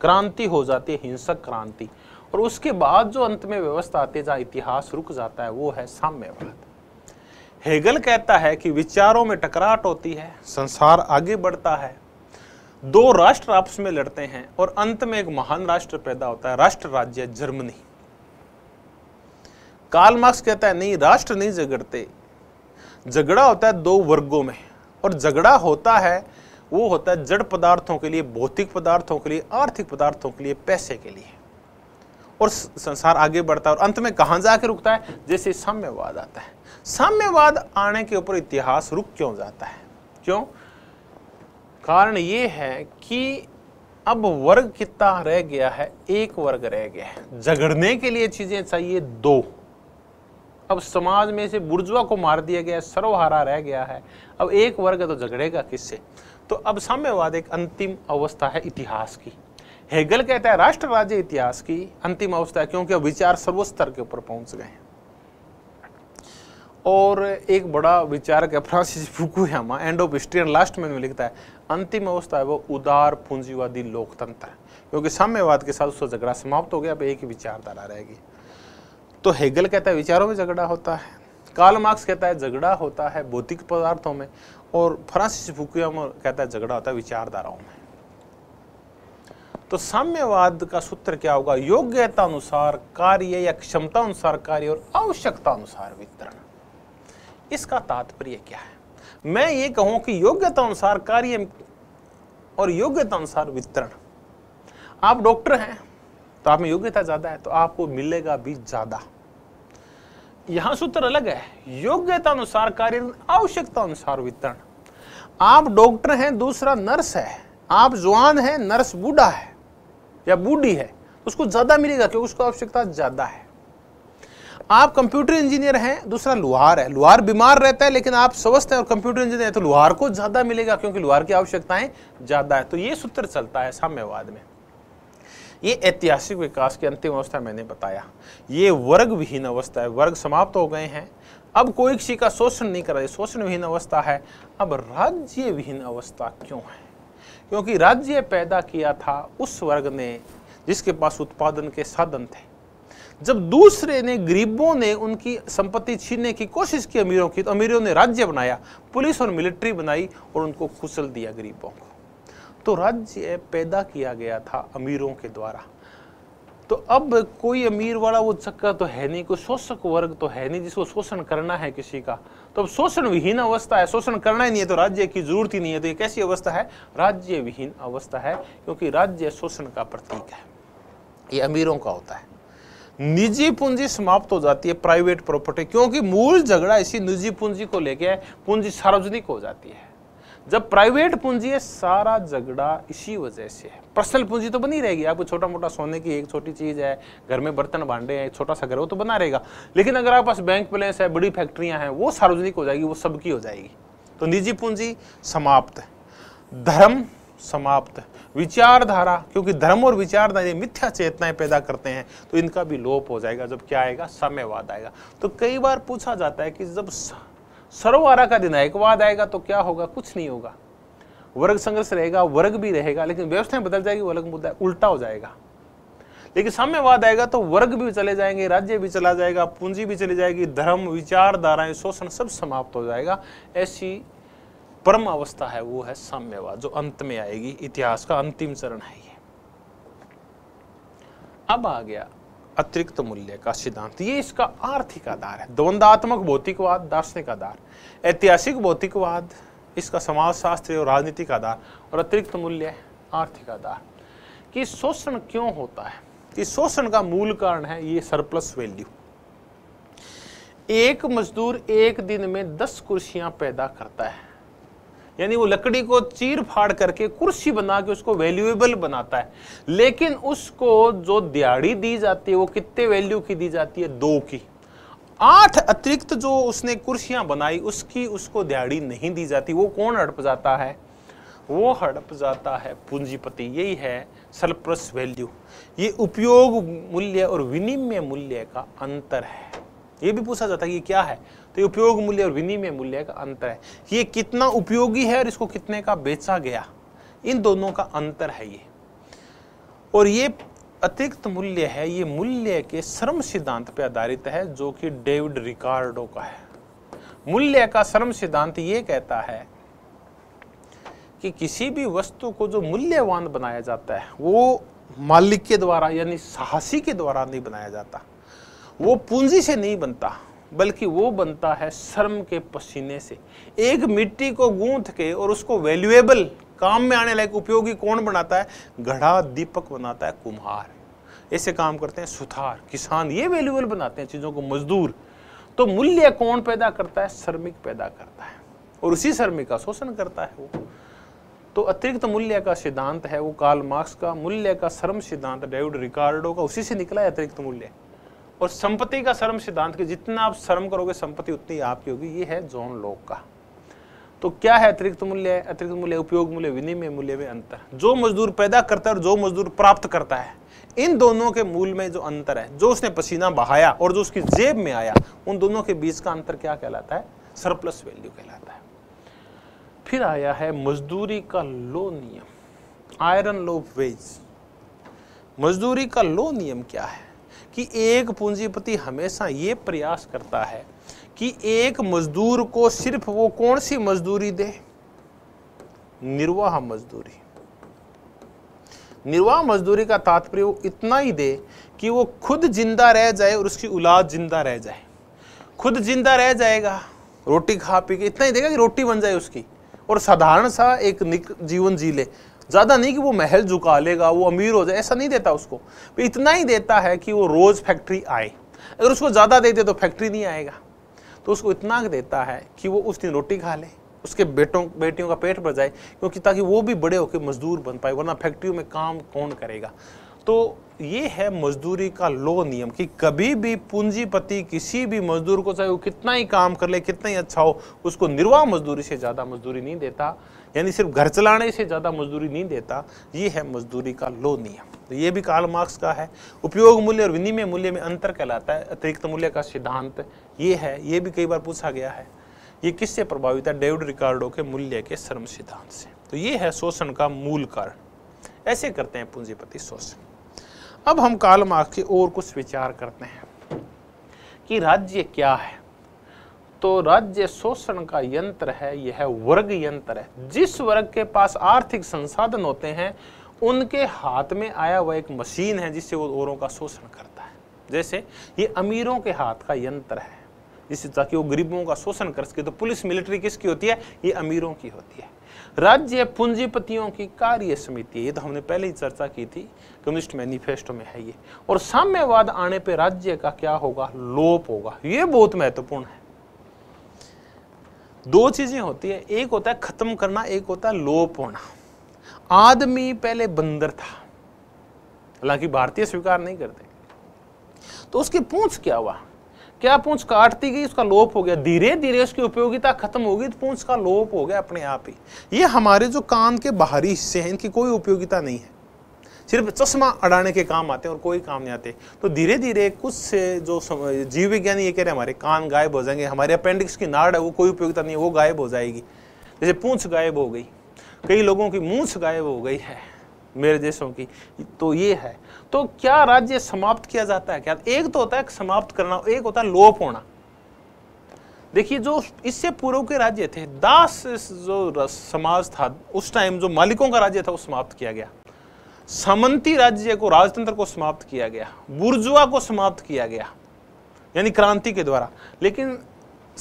क्रांति हो जाती है हिंसक क्रांति और उसके बाद जो अंत में व्यवस्था आती है जहाँ इतिहास रुक जाता है वो है साम्यवाद हेगल कहता है कि विचारों में टकराट होती है संसार आगे बढ़ता है दो राष्ट्र आपस में लड़ते हैं और अंत में एक महान राष्ट्र पैदा होता है राष्ट्र राज्य जर्मनी कार्ल मार्क्स कहता है नहीं राष्ट्र नहीं झगड़ते झगड़ा होता है दो वर्गों में और झगड़ा होता है वो होता है जड़ पदार्थों के लिए भौतिक पदार्थों के लिए आर्थिक पदार्थों के लिए पैसे के लिए और संसार आगे बढ़ता है और अंत में कहाँ जाके रुकता है जैसे साम्यवाद आता है साम्यवाद आने के ऊपर इतिहास रुक क्यों जाता है क्यों कारण ये है कि अब वर्ग कितना रह गया है एक वर्ग रह गया है झगड़ने के लिए चीज़ें चाहिए दो अब समाज में से बुर्जुआ को मार दिया गया सर्वहारा रह गया है अब एक वर्ग तो झगड़ेगा किससे तो अब साम्यवाद एक अंतिम अवस्था है इतिहास की हेगल कहता है राष्ट्र राज्य इतिहास की अंतिम अवस्था है क्योंकि विचार सर्वस्तर के ऊपर पहुंच गए हैं और एक बड़ा विचार है Francis Fukuyama end of history and last में लिखता है अंतिम अवस्था है वो उदार पूंजीवादी लोकतंत्र क्योंकि साम्यवाद के साथ उसका झगड़ा समाप्त हो गया अब एक ही विचारधारा रहेगी तो हेगल कहता है विचारों में झगड़ा होता है कार्ल मार्क्स कहता है झगड़ा होता है भौतिक पदार्थों में और फ्रांसिस फुकुयामा कहता है झगड़ा होता है विचारधाराओं में तो साम्यवाद का सूत्र क्या होगा योग्यता अनुसार कार्य या क्षमता अनुसार कार्य और आवश्यकता अनुसार वितरण इसका तात्पर्य क्या है मैं ये कहूं कि योग्यता अनुसार कार्य और योग्यता अनुसार वितरण आप डॉक्टर हैं तो आप में योग्यता ज्यादा है तो आपको मिलेगा भी ज्यादा यहां सूत्र अलग है अनुसार कार्य आवश्यकता अनुसार वितरण आप डॉक्टर हैं दूसरा नर्स है आप जवान है नर्स बूढ़ा है या बूढ़ी है तो उसको ज़्यादा मिलेगा क्योंकि उसको आवश्यकता ज़्यादा है आप कंप्यूटर इंजीनियर हैं दूसरा लुहार है लुहार बीमार रहता है लेकिन आप स्वस्थ हैं और कंप्यूटर इंजीनियर है तो लुहार को ज़्यादा मिलेगा क्योंकि लुहार की आवश्यकताएं ज़्यादा है तो ये सूत्र चलता है साम्यवाद में ये ऐतिहासिक विकास की अंतिम अवस्था मैंने बताया ये वर्ग विहीन अवस्था है वर्ग समाप्त हो गए हैं अब कोई किसी का शोषण नहीं कर रहा शोषण विहीन अवस्था है अब राज्य विहीन अवस्था क्यों है क्योंकि राज्य पैदा किया था उस वर्ग ने जिसके पास उत्पादन के साधन थे जब दूसरे ने गरीबों ने उनकी संपत्ति छीनने की कोशिश की अमीरों की तो अमीरों ने राज्य बनाया पुलिस और मिलिट्री बनाई और उनको कुचल दिया गरीबों को तो राज्य पैदा किया गया था अमीरों के द्वारा तो अब कोई अमीर वाला वो चक्कर तो है नहीं कोई शोषक वर्ग तो है नहीं जिसको शोषण करना है किसी का तो अब शोषण विहीन अवस्था है शोषण करना ही नहीं है तो राज्य की जरूरत ही नहीं है तो ये कैसी अवस्था है राज्य विहीन अवस्था है क्योंकि राज्य शोषण का प्रतीक है ये अमीरों का होता है निजी पूंजी समाप्त हो जाती है प्राइवेट प्रॉपर्टी क्योंकि मूल झगड़ा इसी निजी पूंजी को लेके पूंजी सार्वजनिक हो जाती है जब प्राइवेट पूंजी है सारा झगड़ा इसी वजह से है पर्सनल पूंजी तो बनी रहेगी आपको छोटा मोटा सोने की एक छोटी चीज़ है घर में बर्तन बांटे हैं एक छोटा सा घर वो तो बना रहेगा लेकिन अगर आपके पास बैंक बैलेंस है बड़ी फैक्ट्रियां हैं वो सार्वजनिक हो जाएगी वो सबकी हो जाएगी तो निजी पूंजी समाप्त धर्म समाप्त विचारधारा क्योंकि धर्म और विचारधारा मिथ्या चेतनाएं पैदा करते हैं तो इनका भी लोप हो जाएगा जब क्या आएगा समयवाद आएगा तो कई बार पूछा जाता है कि जब सर्ववारा का दिन एकवाद आएगा तो क्या होगा कुछ नहीं होगा वर्ग संघर्ष रहेगा वर्ग भी रहेगा लेकिन व्यवस्थाएं बदल जाएगी वर्ग मुद्दा उल्टा हो जाएगा लेकिन साम्यवाद आएगा तो वर्ग भी चले जाएंगे राज्य भी चला जाएगा पूंजी भी चली जाएगी धर्म विचारधाराएं शोषण सब समाप्त हो जाएगा ऐसी परम अवस्था है वो है साम्यवाद जो अंत में आएगी इतिहास का अंतिम चरण है ये अब आ गया अतिरिक्त मूल्य का सिद्धांत ये इसका आर्थिक आधार है द्वंदात्मक भौतिकवाद दार्शनिक आधार ऐतिहासिक भौतिकवाद इसका शास्त्र और राजनीतिक आधार और अतिरिक्त मूल्य आर्थिक आधार कि शोषण क्यों होता है कि शोषण का मूल कारण है ये सरप्लस वैल्यू एक मजदूर एक दिन में दस कुर्सियां पैदा करता है यानी वो लकड़ी को चीर फाड़ करके कुर्सी बना के उसको वैल्यूएबल बनाता है लेकिन उसको जो दिहाड़ी दी जाती है वो कितने वैल्यू की दी जाती है दो की आठ अतिरिक्त जो उसने कुर्सियां बनाई उसकी उसको दिहाड़ी नहीं दी जाती वो कौन हड़प जाता है वो हड़प जाता है पूंजीपति यही है सरप्लस वैल्यू ये उपयोग मूल्य और विनिमय मूल्य का अंतर है ये भी पूछा जाता है कि क्या है तो ये उपयोग मूल्य और विनिमय मूल्य का अंतर है ये कितना उपयोगी है और इसको कितने का बेचा गया इन दोनों का अंतर है ये और ये अतिरिक्त मूल्य है ये मूल्य के श्रम सिद्धांत पर आधारित है जो कि डेविड रिकार्डो का है मूल्य का श्रम सिद्धांत ये कहता है कि किसी भी वस्तु को जो मूल्यवान बनाया जाता है वो मालिक के द्वारा यानी साहसी के द्वारा नहीं बनाया जाता वो पूंजी से नहीं बनता बल्कि वो बनता है श्रम के पसीने से एक मिट्टी को गूंथ के और उसको वैल्यूएबल काम में आने लायक उपयोगी कौन बनाता है घड़ा दीपक बनाता है कुम्हार ऐसे काम करते हैं सुथार किसान ये वैल्यूएबल बनाते हैं चीज़ों को मजदूर तो मूल्य कौन पैदा करता है श्रमिक पैदा करता है और उसी श्रमिक का शोषण करता है वो तो अतिरिक्त मूल्य का सिद्धांत है वो काल मार्क्स का मूल्य का श्रम सिद्धांत डेविड रिकार्डो का उसी से निकला है अतिरिक्त मूल्य और संपत्ति का श्रम सिद्धांत कि जितना आप श्रम करोगे संपत्ति उतनी आपकी होगी ये है जॉन लोक का तो क्या है अतिरिक्त मूल्य अतिरिक्त मूल्य उपयोग मूल्य विनिमय मूल्य में अंतर जो मजदूर पैदा करता है और जो मजदूर प्राप्त करता है इन दोनों के मूल में जो अंतर है जो उसने पसीना बहाया और जो उसकी जेब में आया उन दोनों के बीच का अंतर क्या कहलाता है सरप्लस वैल्यू कहलाता है फिर आया है मजदूरी का लो नियम आयरन लो वेज मजदूरी का लो नियम क्या है कि एक पूंजीपति हमेशा ये प्रयास करता है कि एक मजदूर को सिर्फ वो कौन सी मजदूरी दे निर्वाह मजदूरी निर्वाह मजदूरी का तात्पर्य इतना ही दे कि वो खुद जिंदा रह जाए और उसकी औलाद जिंदा रह जाए खुद जिंदा रह जाएगा रोटी खा पी के इतना ही देगा कि रोटी बन जाए उसकी और साधारण सा एक जीवन जी ले ज़्यादा नहीं कि वो महल झुका लेगा वो अमीर हो जाए ऐसा नहीं देता उसको इतना ही देता है कि वो रोज़ फैक्ट्री आए अगर उसको ज़्यादा दे दे तो फैक्ट्री नहीं आएगा तो उसको इतना देता है कि वो उस दिन रोटी खा ले उसके बेटों बेटियों का पेट भर जाए क्योंकि ताकि वो भी बड़े होकर मजदूर बन पाए वरना फैक्ट्रियों में काम कौन करेगा तो ये है मजदूरी का लो नियम कि कभी भी पूंजीपति किसी भी मजदूर को चाहे वो कितना ही काम कर ले कितना ही अच्छा हो उसको निर्वाह मजदूरी से ज़्यादा मजदूरी नहीं देता यानी सिर्फ घर चलाने से ज़्यादा मजदूरी नहीं देता ये है मजदूरी का लो नियम तो ये भी काल मार्क्स का है उपयोग मूल्य और विनिमय मूल्य में अंतर कहलाता है अतिरिक्त मूल्य का सिद्धांत ये है ये भी कई बार पूछा गया है ये किससे प्रभावित है डेविड रिकार्डो के मूल्य के श्रम सिद्धांत से तो ये है शोषण का मूल कारण ऐसे करते हैं पूंजीपति शोषण अब हम काल मार्ग के और कुछ विचार करते हैं कि राज्य क्या है तो राज्य शोषण का यंत्र है यह वर्ग यंत्र है जिस वर्ग के पास आर्थिक संसाधन होते हैं उनके हाथ में आया हुआ एक मशीन है जिससे वो औरों का शोषण करता है जैसे ये अमीरों के हाथ का यंत्र है जिससे ताकि वो गरीबों का शोषण कर सके तो पुलिस मिलिट्री किसकी होती है ये अमीरों की होती है राज्य पूंजीपतियों की कार्य समिति ये तो हमने पहले ही चर्चा की थी कम्युनिस्ट मैनिफेस्टो में है ये और साम्यवाद आने पर राज्य का क्या होगा लोप होगा ये बहुत महत्वपूर्ण है दो चीजें होती है एक होता है खत्म करना एक होता है लोप होना आदमी पहले बंदर था हालांकि भारतीय स्वीकार नहीं करते तो उसकी पूछ क्या हुआ क्या पूंछ काटती गई उसका लोप हो गया धीरे धीरे उसकी उपयोगिता खत्म होगी तो पूंछ का लोप हो गया अपने आप ही ये हमारे जो कान के बाहरी हिस्से हैं इनकी कोई उपयोगिता नहीं है सिर्फ चश्मा अड़ाने के काम आते हैं और कोई काम नहीं आते तो धीरे धीरे कुछ से जो जीव विज्ञानी ये कह रहे हैं हमारे कान गायब हो जाएंगे हमारे अपेंडिक्स की नाड़ है वो कोई उपयोगिता नहीं है वो गायब हो जाएगी जैसे पूंछ गायब हो गई कई लोगों की मूछ गायब हो गई है मेरे जैसों की तो ये है तो क्या राज्य समाप्त किया जाता है क्या एक तो होता है समाप्त करना एक होता है लोप होना देखिए जो इससे पूर्व के राज्य थे दास जो समाज था उस टाइम जो मालिकों का राज्य था वो समाप्त किया गया सामंती राज्य को राजतंत्र को समाप्त किया गया बुर्जुआ को समाप्त किया गया यानी क्रांति के द्वारा लेकिन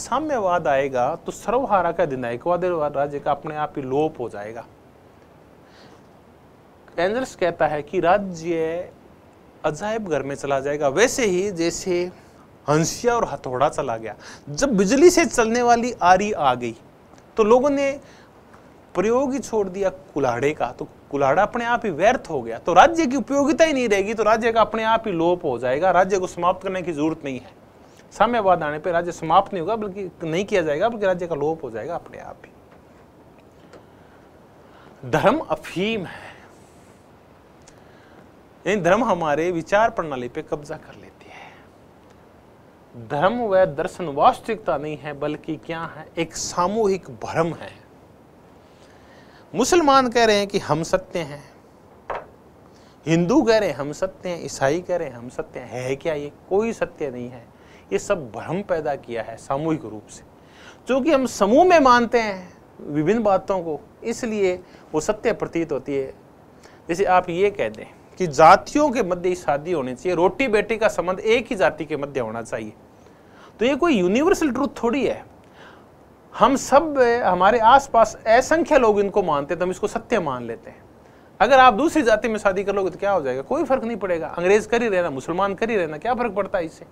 साम्यवाद आएगा तो सर्वहारा का दिन एक राज्य का अपने आप ही लोप हो जाएगा एंजल्स कहता है कि राज्य अजायब घर में चला जाएगा वैसे ही जैसे हंसिया और हथौड़ा चला गया जब बिजली से चलने वाली आरी आ गई तो लोगों ने प्रयोग ही छोड़ दिया कुल्हाड़े का तो कुल्हाड़ा अपने आप ही व्यर्थ हो गया तो राज्य की उपयोगिता ही नहीं रहेगी तो राज्य का अपने आप ही लोप हो जाएगा राज्य को समाप्त करने की जरूरत नहीं है साम्यवाद आने पर राज्य समाप्त नहीं होगा बल्कि नहीं किया जाएगा बल्कि राज्य का लोप हो जाएगा अपने आप ही धर्म अफीम है यानी धर्म हमारे विचार प्रणाली पे कब्जा कर लेती है धर्म व दर्शन वास्तविकता नहीं है बल्कि क्या है एक सामूहिक भ्रम है मुसलमान कह रहे हैं कि हम सत्य हैं हिंदू कह रहे हैं हम सत्य हैं ईसाई कह रहे हैं हम सत्य हैं है क्या ये कोई सत्य नहीं है ये सब भ्रम पैदा किया है सामूहिक रूप से क्योंकि हम समूह में मानते हैं विभिन्न बातों को इसलिए वो सत्य प्रतीत होती है जैसे आप ये कह दें कि जातियों के मध्य ही शादी होनी चाहिए रोटी बेटी का संबंध एक ही जाति के मध्य होना चाहिए तो ये कोई यूनिवर्सल ट्रूथ थोड़ी है हम सब हमारे आसपास असंख्य लोग इनको मानते तो हम इसको सत्य मान लेते हैं अगर आप दूसरी जाति में शादी कर लोगे तो क्या हो जाएगा कोई फर्क नहीं पड़ेगा अंग्रेज कर ही रहना मुसलमान कर ही रहना क्या फर्क पड़ता है इससे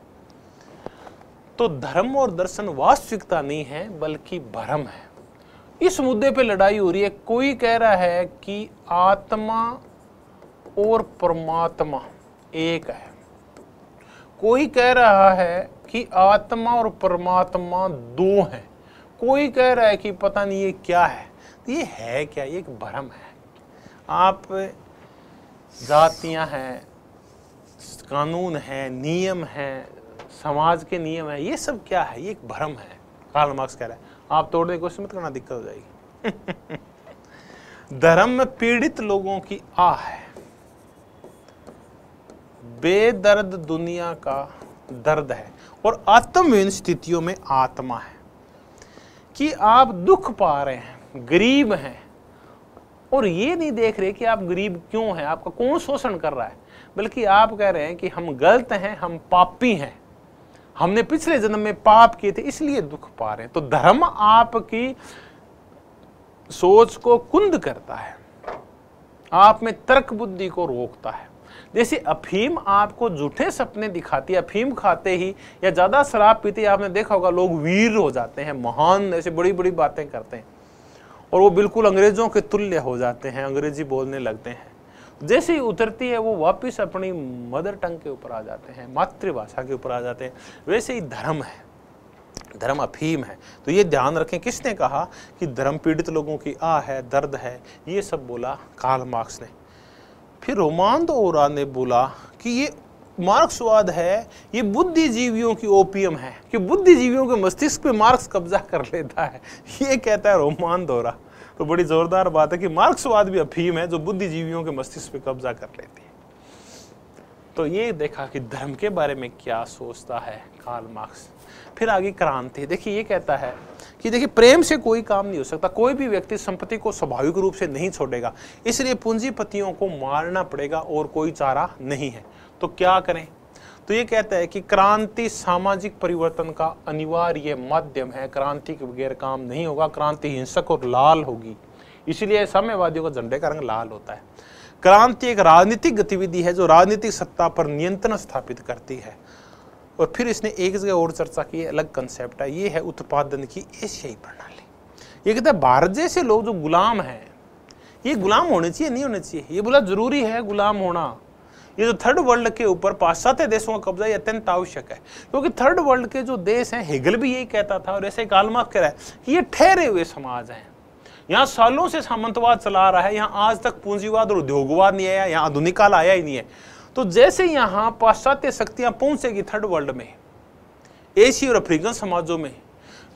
तो धर्म और दर्शन वास्तविकता नहीं है बल्कि भ्रम है इस मुद्दे पे लड़ाई हो रही है कोई कह रहा है कि आत्मा और परमात्मा एक है कोई कह रहा है कि आत्मा और परमात्मा दो हैं कोई कह रहा है कि पता नहीं ये क्या है ये है क्या ये एक भ्रम है आप जातियां हैं कानून है नियम है समाज के नियम है ये सब क्या है ये एक भ्रम है कार्ल मार्क्स कह रहा है आप तोड़ने की कोशिश मत करना दिक्कत हो जाएगी धर्म में पीड़ित लोगों की आ है बेदर्द दुनिया का दर्द है और आत्मविन स्थितियों में आत्मा है कि आप दुख पा रहे हैं गरीब हैं और ये नहीं देख रहे कि आप गरीब क्यों हैं आपका कौन शोषण कर रहा है बल्कि आप कह रहे हैं कि हम गलत हैं हम पापी हैं हमने पिछले जन्म में पाप किए थे इसलिए दुख पा रहे हैं तो धर्म आपकी सोच को कुंद करता है आप में तर्क बुद्धि को रोकता है जैसे अफीम आपको झूठे सपने दिखाती है अफीम खाते ही या ज़्यादा शराब पीते आपने देखा होगा लोग वीर हो जाते हैं महान ऐसी बड़ी बड़ी बातें करते हैं और वो बिल्कुल अंग्रेज़ों के तुल्य हो जाते हैं अंग्रेजी बोलने लगते हैं जैसे ही उतरती है वो वापस अपनी मदर टंग के ऊपर आ जाते हैं मातृभाषा के ऊपर आ जाते हैं वैसे ही धर्म है धर्म अफीम है तो ये ध्यान रखें किसने कहा कि धर्म पीड़ित लोगों की आ है दर्द है ये सब बोला कार्ल मार्क्स ने फिर रोमांत ओरा ने बोला कि ये मार्क्सवाद है ये बुद्धिजीवियों की ओपियम है कि बुद्धिजीवियों के मस्तिष्क पे मार्क्स कब्जा कर लेता है ये कहता है रोमांत दौरा तो बड़ी ज़ोरदार बात है कि मार्क्सवाद भी अफीम है जो बुद्धिजीवियों के मस्तिष्क पे कब्जा कर लेती है तो ये देखा कि धर्म के बारे में क्या सोचता है कार्ल मार्क्स फिर आगे क्रांति देखिए ये कहता है कि देखिए प्रेम से कोई काम नहीं हो सकता कोई भी व्यक्ति संपत्ति को स्वाभाविक रूप से नहीं छोड़ेगा इसलिए पूंजीपतियों को मारना पड़ेगा और कोई चारा नहीं है तो क्या करें तो ये कहता है कि क्रांति सामाजिक परिवर्तन का अनिवार्य माध्यम है क्रांति के बगैर काम नहीं होगा क्रांति हिंसक और लाल होगी इसीलिए साम्यवादियों का झंडे का रंग लाल होता है क्रांति एक राजनीतिक गतिविधि है जो राजनीतिक सत्ता पर नियंत्रण स्थापित करती है और फिर इसने एक जगह और चर्चा की अलग कंसेप्ट है ये है उत्पादन की एशियाई प्रणाली ये कहता है भारत जैसे लोग जो गुलाम हैं ये गुलाम होने चाहिए नहीं होने चाहिए ये बोला जरूरी है गुलाम होना ये जो थर्ड वर्ल्ड के ऊपर पाश्चात्य देशों का कब्जा ये अत्यंत आवश्यक है क्योंकि थर्ड वर्ल्ड के जो देश हैं हेगल भी यही कहता था और ऐसे कालमा कह रहा है कि ये ठहरे हुए समाज हैं यहाँ सालों से सामंतवाद चला रहा है यहाँ आज तक पूंजीवाद और उद्योगवाद नहीं आया यहाँ आधुनिक काल आया ही नहीं है तो जैसे यहाँ पाश्चात्य शक्तियाँ पहुँचेगी थर्ड वर्ल्ड में एशिया और अफ्रीकन समाजों में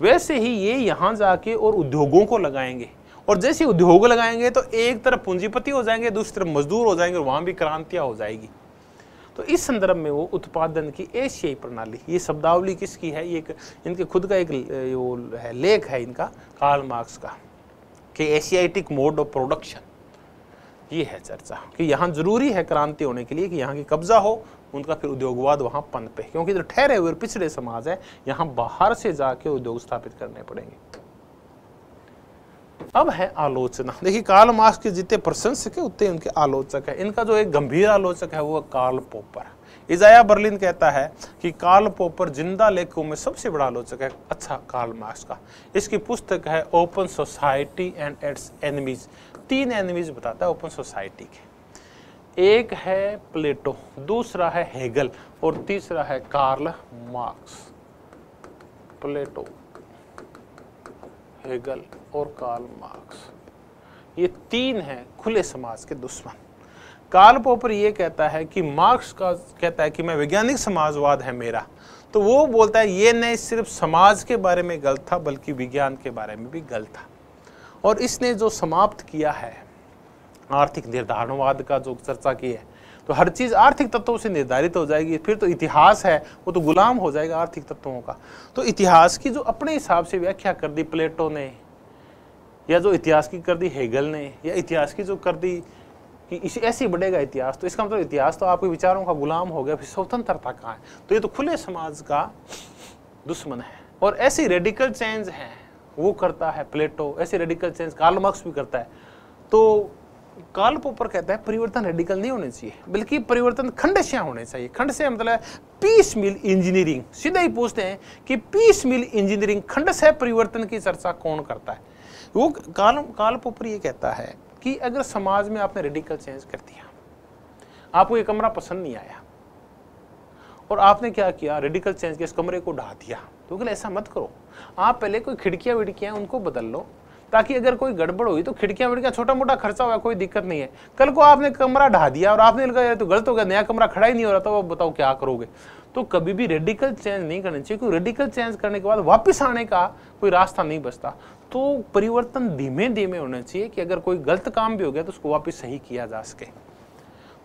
वैसे ही ये यहाँ जाके और उद्योगों को लगाएंगे और जैसे उद्योग लगाएंगे तो एक तरफ पूंजीपति हो जाएंगे दूसरी तरफ मजदूर हो जाएंगे और वहाँ भी क्रांतियाँ हो जाएगी तो इस संदर्भ में वो उत्पादन की एशियाई प्रणाली ये शब्दावली किसकी है ये एक इनके खुद का एक वो है लेख है इनका कार्ल मार्क्स का कि एशियाटिक मोड ऑफ प्रोडक्शन ये है चर्चा कि यहाँ जरूरी है क्रांति होने के लिए कि यहाँ की कब्जा हो उनका फिर उद्योगवाद वहाँ पन पे क्योंकि जो ठहरे हुए पिछड़े समाज है यहाँ बाहर से जाके उद्योग स्थापित करने पड़ेंगे अब है आलोचना देखिए कार्ल मार्क्स के जितने प्रशंसक है उतने उनके आलोचक है इनका जो एक गंभीर आलोचक है वो कार्ल पोपर इजाया बर्लिन कहता है कि कार्ल पोपर जिंदा लेखकों में सबसे बड़ा आलोचक है अच्छा कार्ल मार्क्स का इसकी पुस्तक है open society and its enemies तीन एनिमीज बताता है ओपन सोसाइटी के एक है प्लेटो दूसरा है हेगल और तीसरा है कार्ल मार्क्स प्लेटो हेगल और कार्ल मार्क्स ये तीन हैं खुले समाज के दुश्मन कार्ल पोपर ये कहता है कि मार्क्स का कहता है कि मैं वैज्ञानिक समाजवाद है मेरा तो वो बोलता है ये नहीं सिर्फ समाज के बारे में गलत था बल्कि विज्ञान के बारे में भी गलत था और इसने जो समाप्त किया है आर्थिक निर्धारणवाद का जो चर्चा की है तो हर चीज़ आर्थिक तत्वों से निर्धारित हो जाएगी फिर तो इतिहास है वो तो गुलाम हो जाएगा आर्थिक तत्वों का तो इतिहास की जो अपने हिसाब से व्याख्या कर दी प्लेटो ने या जो इतिहास की कर दी हेगल ने या इतिहास की जो कर दी कि इसे ऐसे ही बढ़ेगा इतिहास तो इसका मतलब इतिहास तो आपके विचारों का गुलाम हो गया फिर स्वतंत्रता कहाँ है तो ये तो खुले समाज का दुश्मन है और ऐसी रेडिकल चेंज हैं वो करता है प्लेटो ऐसे रेडिकल चेंज कार्ल मार्क्स भी करता है तो कार्ल पोपर कहता है परिवर्तन रेडिकल नहीं होने चाहिए बल्कि परिवर्तन खंडस्या होने चाहिए खंडस्या मतलब पीस मिल इंजीनियरिंग सीधा ही पूछते हैं कि पीस मिल इंजीनियरिंग खंडस्या परिवर्तन की चर्चा कौन करता है वो काल काल पोपर ये कहता है कि अगर समाज में आपने रेडिकल चेंज कर दिया आपको ये कमरा पसंद नहीं आया और आपने क्या किया रेडिकल चेंज के इस कमरे को ढा दिया तो ऐसा मत करो आप पहले कोई खिड़कियाँ विड़कियाँ उनको बदल लो ताकि अगर कोई गड़बड़ हुई तो खिड़कियाँ विड़कियाँ छोटा मोटा खर्चा हुआ कोई दिक्कत नहीं है कल को आपने कमरा ढा दिया और आपने लगा तो गलत हो गया नया कमरा खड़ा ही नहीं हो रहा था वो बताओ क्या करोगे तो कभी भी रेडिकल चेंज नहीं करना चाहिए क्योंकि रेडिकल चेंज करने के बाद वापस आने का कोई रास्ता नहीं बचता तो परिवर्तन धीमे धीमे होना चाहिए कि अगर कोई गलत काम भी हो गया तो उसको वापस सही किया जा सके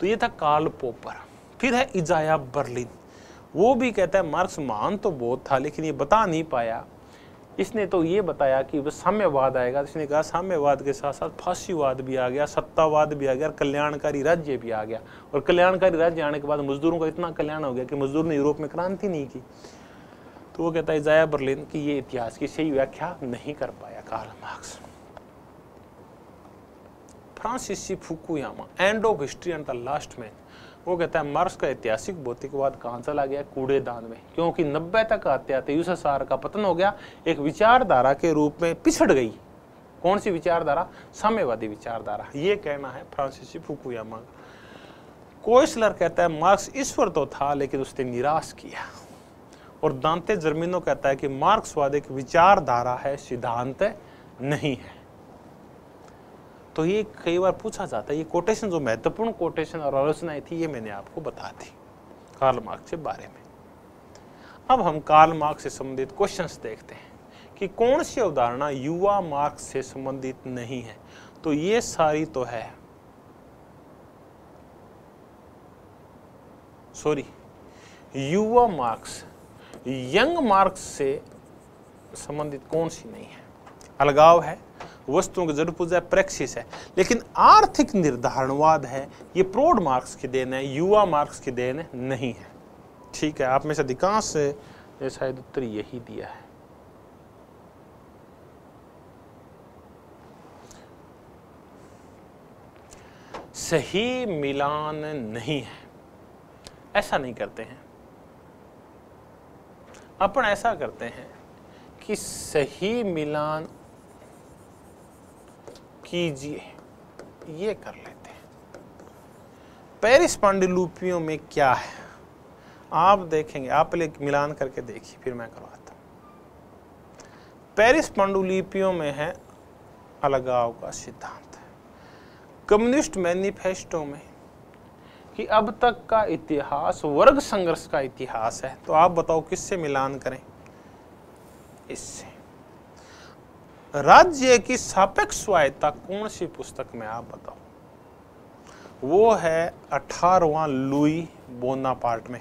तो ये था कार्ल पोपर फिर है इजाया बर्लिन वो भी कहता है मार्क्स मान तो बहुत था लेकिन ये बता नहीं पाया इसने तो ये बताया कि वह साम्यवाद आएगा इसने कहा साम्यवाद के साथ साथ फांसीवाद भी आ गया सत्तावाद भी आ गया और कल्याणकारी राज्य भी आ गया और कल्याणकारी राज्य आने के बाद मजदूरों का इतना कल्याण हो गया कि मजदूर ने यूरोप में क्रांति नहीं की तो वो कहता है जया बर्लिन कि ये इतिहास की सही व्याख्या नहीं कर पाया Karl Marx Francis Fukuyama end of history and the last man वो कहता है मार्क्स का ऐतिहासिक भौतिकवाद कहाँ चला गया कूड़ेदान में क्योंकि नब्बे तक आते आते यूएसएसआर का पतन हो गया एक विचारधारा के रूप में पिछड़ गई कौन सी विचारधारा साम्यवादी विचारधारा ये कहना है फ्रांसिस फुकुयामा का कोइसलर कहता है मार्क्स ईश्वर तो था लेकिन उसने निराश किया और दांते जर्मिनो कहता है कि मार्क्सवाद एक विचारधारा है सिद्धांत नहीं है तो ये कई बार पूछा जाता है ये कोटेशन जो महत्वपूर्ण कोटेशन और आलोचनाएं थी ये मैंने आपको बता दी कार्ल मार्क्स के बारे में अब हम कार्ल मार्क्स से संबंधित क्वेश्चन देखते हैं कि कौन सी अवधारणा युवा मार्क्स से संबंधित नहीं है तो ये सारी तो है सॉरी युवा मार्क्स यंग मार्क्स से संबंधित कौन सी नहीं है अलगाव है वस्तुओं की जरूरत पूजा प्रैक्सिस है लेकिन आर्थिक निर्धारणवाद है ये प्रोड मार्क्स की देन है युवा मार्क्स की देन नहीं है ठीक है आप में से अधिकांश ने शायद उत्तर यही दिया है सही मिलान नहीं है ऐसा नहीं करते हैं अपन ऐसा करते हैं कि सही मिलान कीजिए ये कर लेते हैं पेरिस पांडुलिपियों में क्या है आप देखेंगे आप पहले मिलान करके देखिए फिर मैं करवाता हूँ पेरिस पांडुलिपियों में है अलगाव का सिद्धांत कम्युनिस्ट मैनिफेस्टो में कि अब तक का इतिहास वर्ग संघर्ष का इतिहास है तो आप बताओ किससे मिलान करें इससे राज्य की सापेक्ष स्वायत्ता कौन सी पुस्तक में आप बताओ वो है अठारवा लुई बोना पार्ट में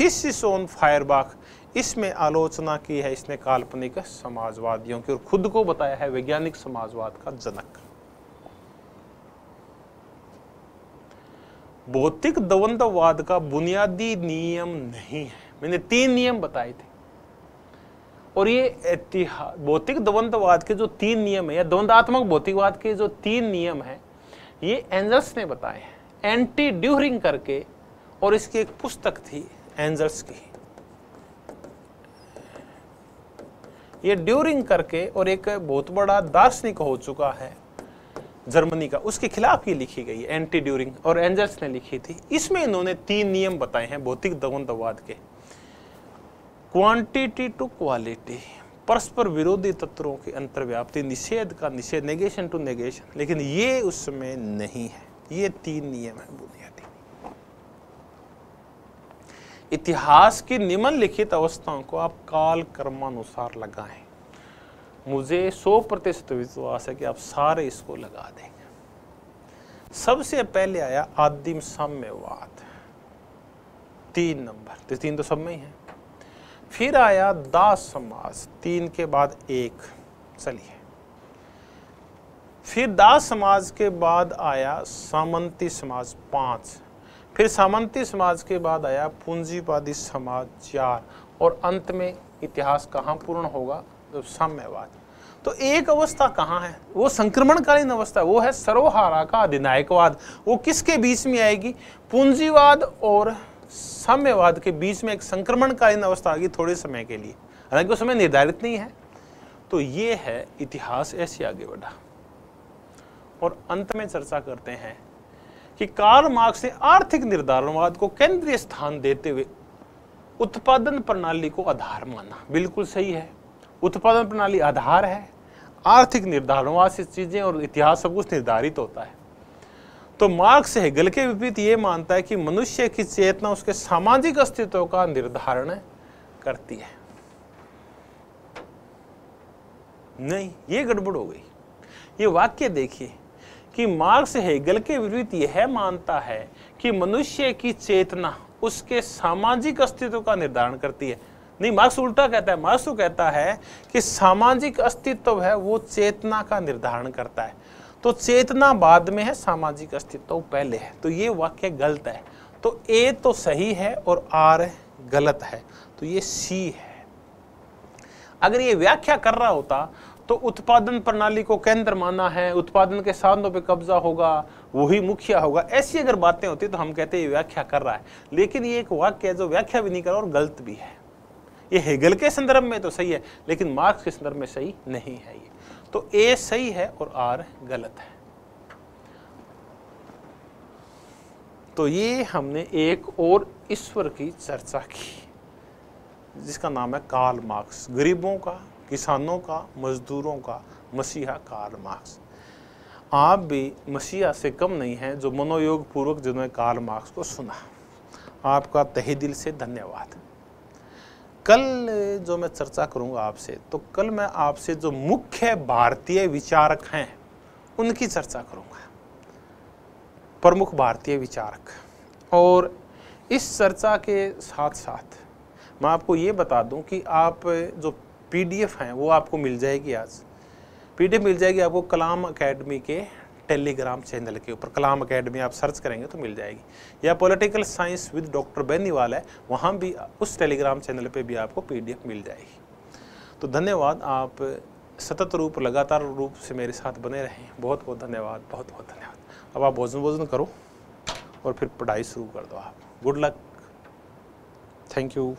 थीसिस ऑन फायरबाग इसमें आलोचना की है इसने काल्पनिक समाजवादियों की और खुद को बताया है वैज्ञानिक समाजवाद का जनक भौतिक द्वंद्ववाद का बुनियादी नियम नहीं है मैंने तीन नियम बताए थे और ये भौतिक द्वंद्ववाद के जो तीन नियम है या द्वंद्वात्मक भौतिकवाद के जो तीन नियम है ये एंजल्स ने बताए हैं एंटी ड्यूरिंग करके और इसकी एक पुस्तक थी एंजल्स की ये ड्यूरिंग करके और एक बहुत बड़ा दार्शनिक हो चुका है जर्मनी का उसके खिलाफ ये लिखी गई एंटी ड्यूरिंग और एंजल्स ने लिखी थी इसमें इन्होंने तीन नियम बताए हैं भौतिक द्वंद्ववाद के क्वांटिटी टू क्वालिटी परस्पर विरोधी तत्वों की अंतर्व्याप्ति निषेध का निषेध नेगेशन टू नेगेशन लेकिन ये उसमें नहीं है ये तीन नियम है बुनियादी इतिहास की निम्नलिखित अवस्थाओं को आप काल कर्मानुसार लगाएं मुझे 100 प्रतिशत विश्वास है कि आप सारे इसको लगा देंगे सबसे पहले आया आदिम साम्यवाद तीन नंबर तो तीन तो सब में ही है फिर आया दास समास तीन के बाद एक चलिए फिर दास समाज के बाद आया सामंती समाज पांच फिर सामंती समाज के बाद आया पूंजीवादी समाज चार और अंत में इतिहास कहाँ पूर्ण होगा जब साम्यवाद तो एक अवस्था कहाँ है वो संक्रमणकालीन अवस्था वो है सर्वहारा का अधिनायकवाद वो किसके बीच में आएगी पूंजीवाद और साम्यवाद के बीच में एक संक्रमणकालीन अवस्था आ गई थोड़े समय के लिए हालांकि वो समय निर्धारित नहीं है तो ये है इतिहास ऐसे आगे बढ़ा और अंत में चर्चा करते हैं कि कार्ल मार्क्स ने आर्थिक निर्धारणवाद को केंद्रीय स्थान देते हुए उत्पादन प्रणाली को आधार माना बिल्कुल सही है उत्पादन प्रणाली आधार है आर्थिक निर्धारणवाद से चीजें और इतिहास सब कुछ निर्धारित होता है तो मार्क्स हेगल के विपरीत ये मानता है कि मनुष्य की चेतना उसके सामाजिक अस्तित्व का निर्धारण करती है नहीं ये गड़बड़ हो गई ये वाक्य देखिए कि मार्क्स हेगल के विपरीत यह मानता है कि मनुष्य की चेतना उसके सामाजिक अस्तित्व का निर्धारण करती है नहीं मार्क्स उल्टा कहता है मार्क्स तो कहता है कि सामाजिक अस्तित्व है वो चेतना का निर्धारण करता है तो चेतना बाद में है सामाजिक अस्तित्व पहले है तो ये वाक्य गलत है तो ए तो सही है और आर गलत है तो ये सी है अगर ये व्याख्या कर रहा होता तो उत्पादन प्रणाली को केंद्र माना है उत्पादन के साधनों पे कब्जा होगा वही मुखिया होगा ऐसी अगर बातें होती तो हम कहते हैं ये व्याख्या कर रहा है लेकिन ये एक वाक्य है जो व्याख्या भी नहीं कर रहा और गलत भी है ये हेगल के संदर्भ में तो सही है लेकिन मार्क्स के संदर्भ में सही नहीं है तो ए सही है और आर गलत है तो ये हमने एक और ईश्वर की चर्चा की जिसका नाम है काल मार्क्स गरीबों का किसानों का मजदूरों का मसीहा काल मार्क्स आप भी मसीहा से कम नहीं हैं जो मनोयोग पूर्वक जिन्होंने काल मार्क्स को सुना आपका तहे दिल से धन्यवाद कल जो मैं चर्चा करूंगा आपसे तो कल मैं आपसे जो मुख्य भारतीय विचारक हैं उनकी चर्चा करूंगा प्रमुख भारतीय विचारक और इस चर्चा के साथ साथ मैं आपको ये बता दूं कि आप जो पीडीएफ हैं वो आपको मिल जाएगी आज पीडीएफ मिल जाएगी आपको कलाम अकेडमी के टेलीग्राम चैनल के ऊपर कलाम अकेडमी आप सर्च करेंगे तो मिल जाएगी या political science with doctor Beniwal है वहाँ भी उस टेलीग्राम चैनल पर भी आपको पी मिल जाएगी तो धन्यवाद आप सतत रूप लगातार रूप से मेरे साथ बने रहें बहुत बहुत धन्यवाद बहुत बहुत धन्यवाद अब आप भोजन वोजन करो और फिर पढ़ाई शुरू कर दो आप गुड लक थैंक यू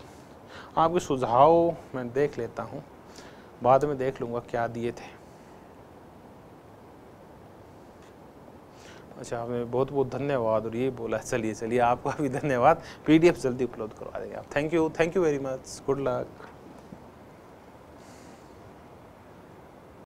आपके सुझाव मैं देख लेता हूँ बाद में देख लूँगा क्या दिए थे अच्छा आपने बहुत बहुत धन्यवाद और ये बोला चलिए चलिए आपका भी धन्यवाद पीडीएफ जल्दी उपलब्ध करवा देंगे आप thank you thank you very much good luck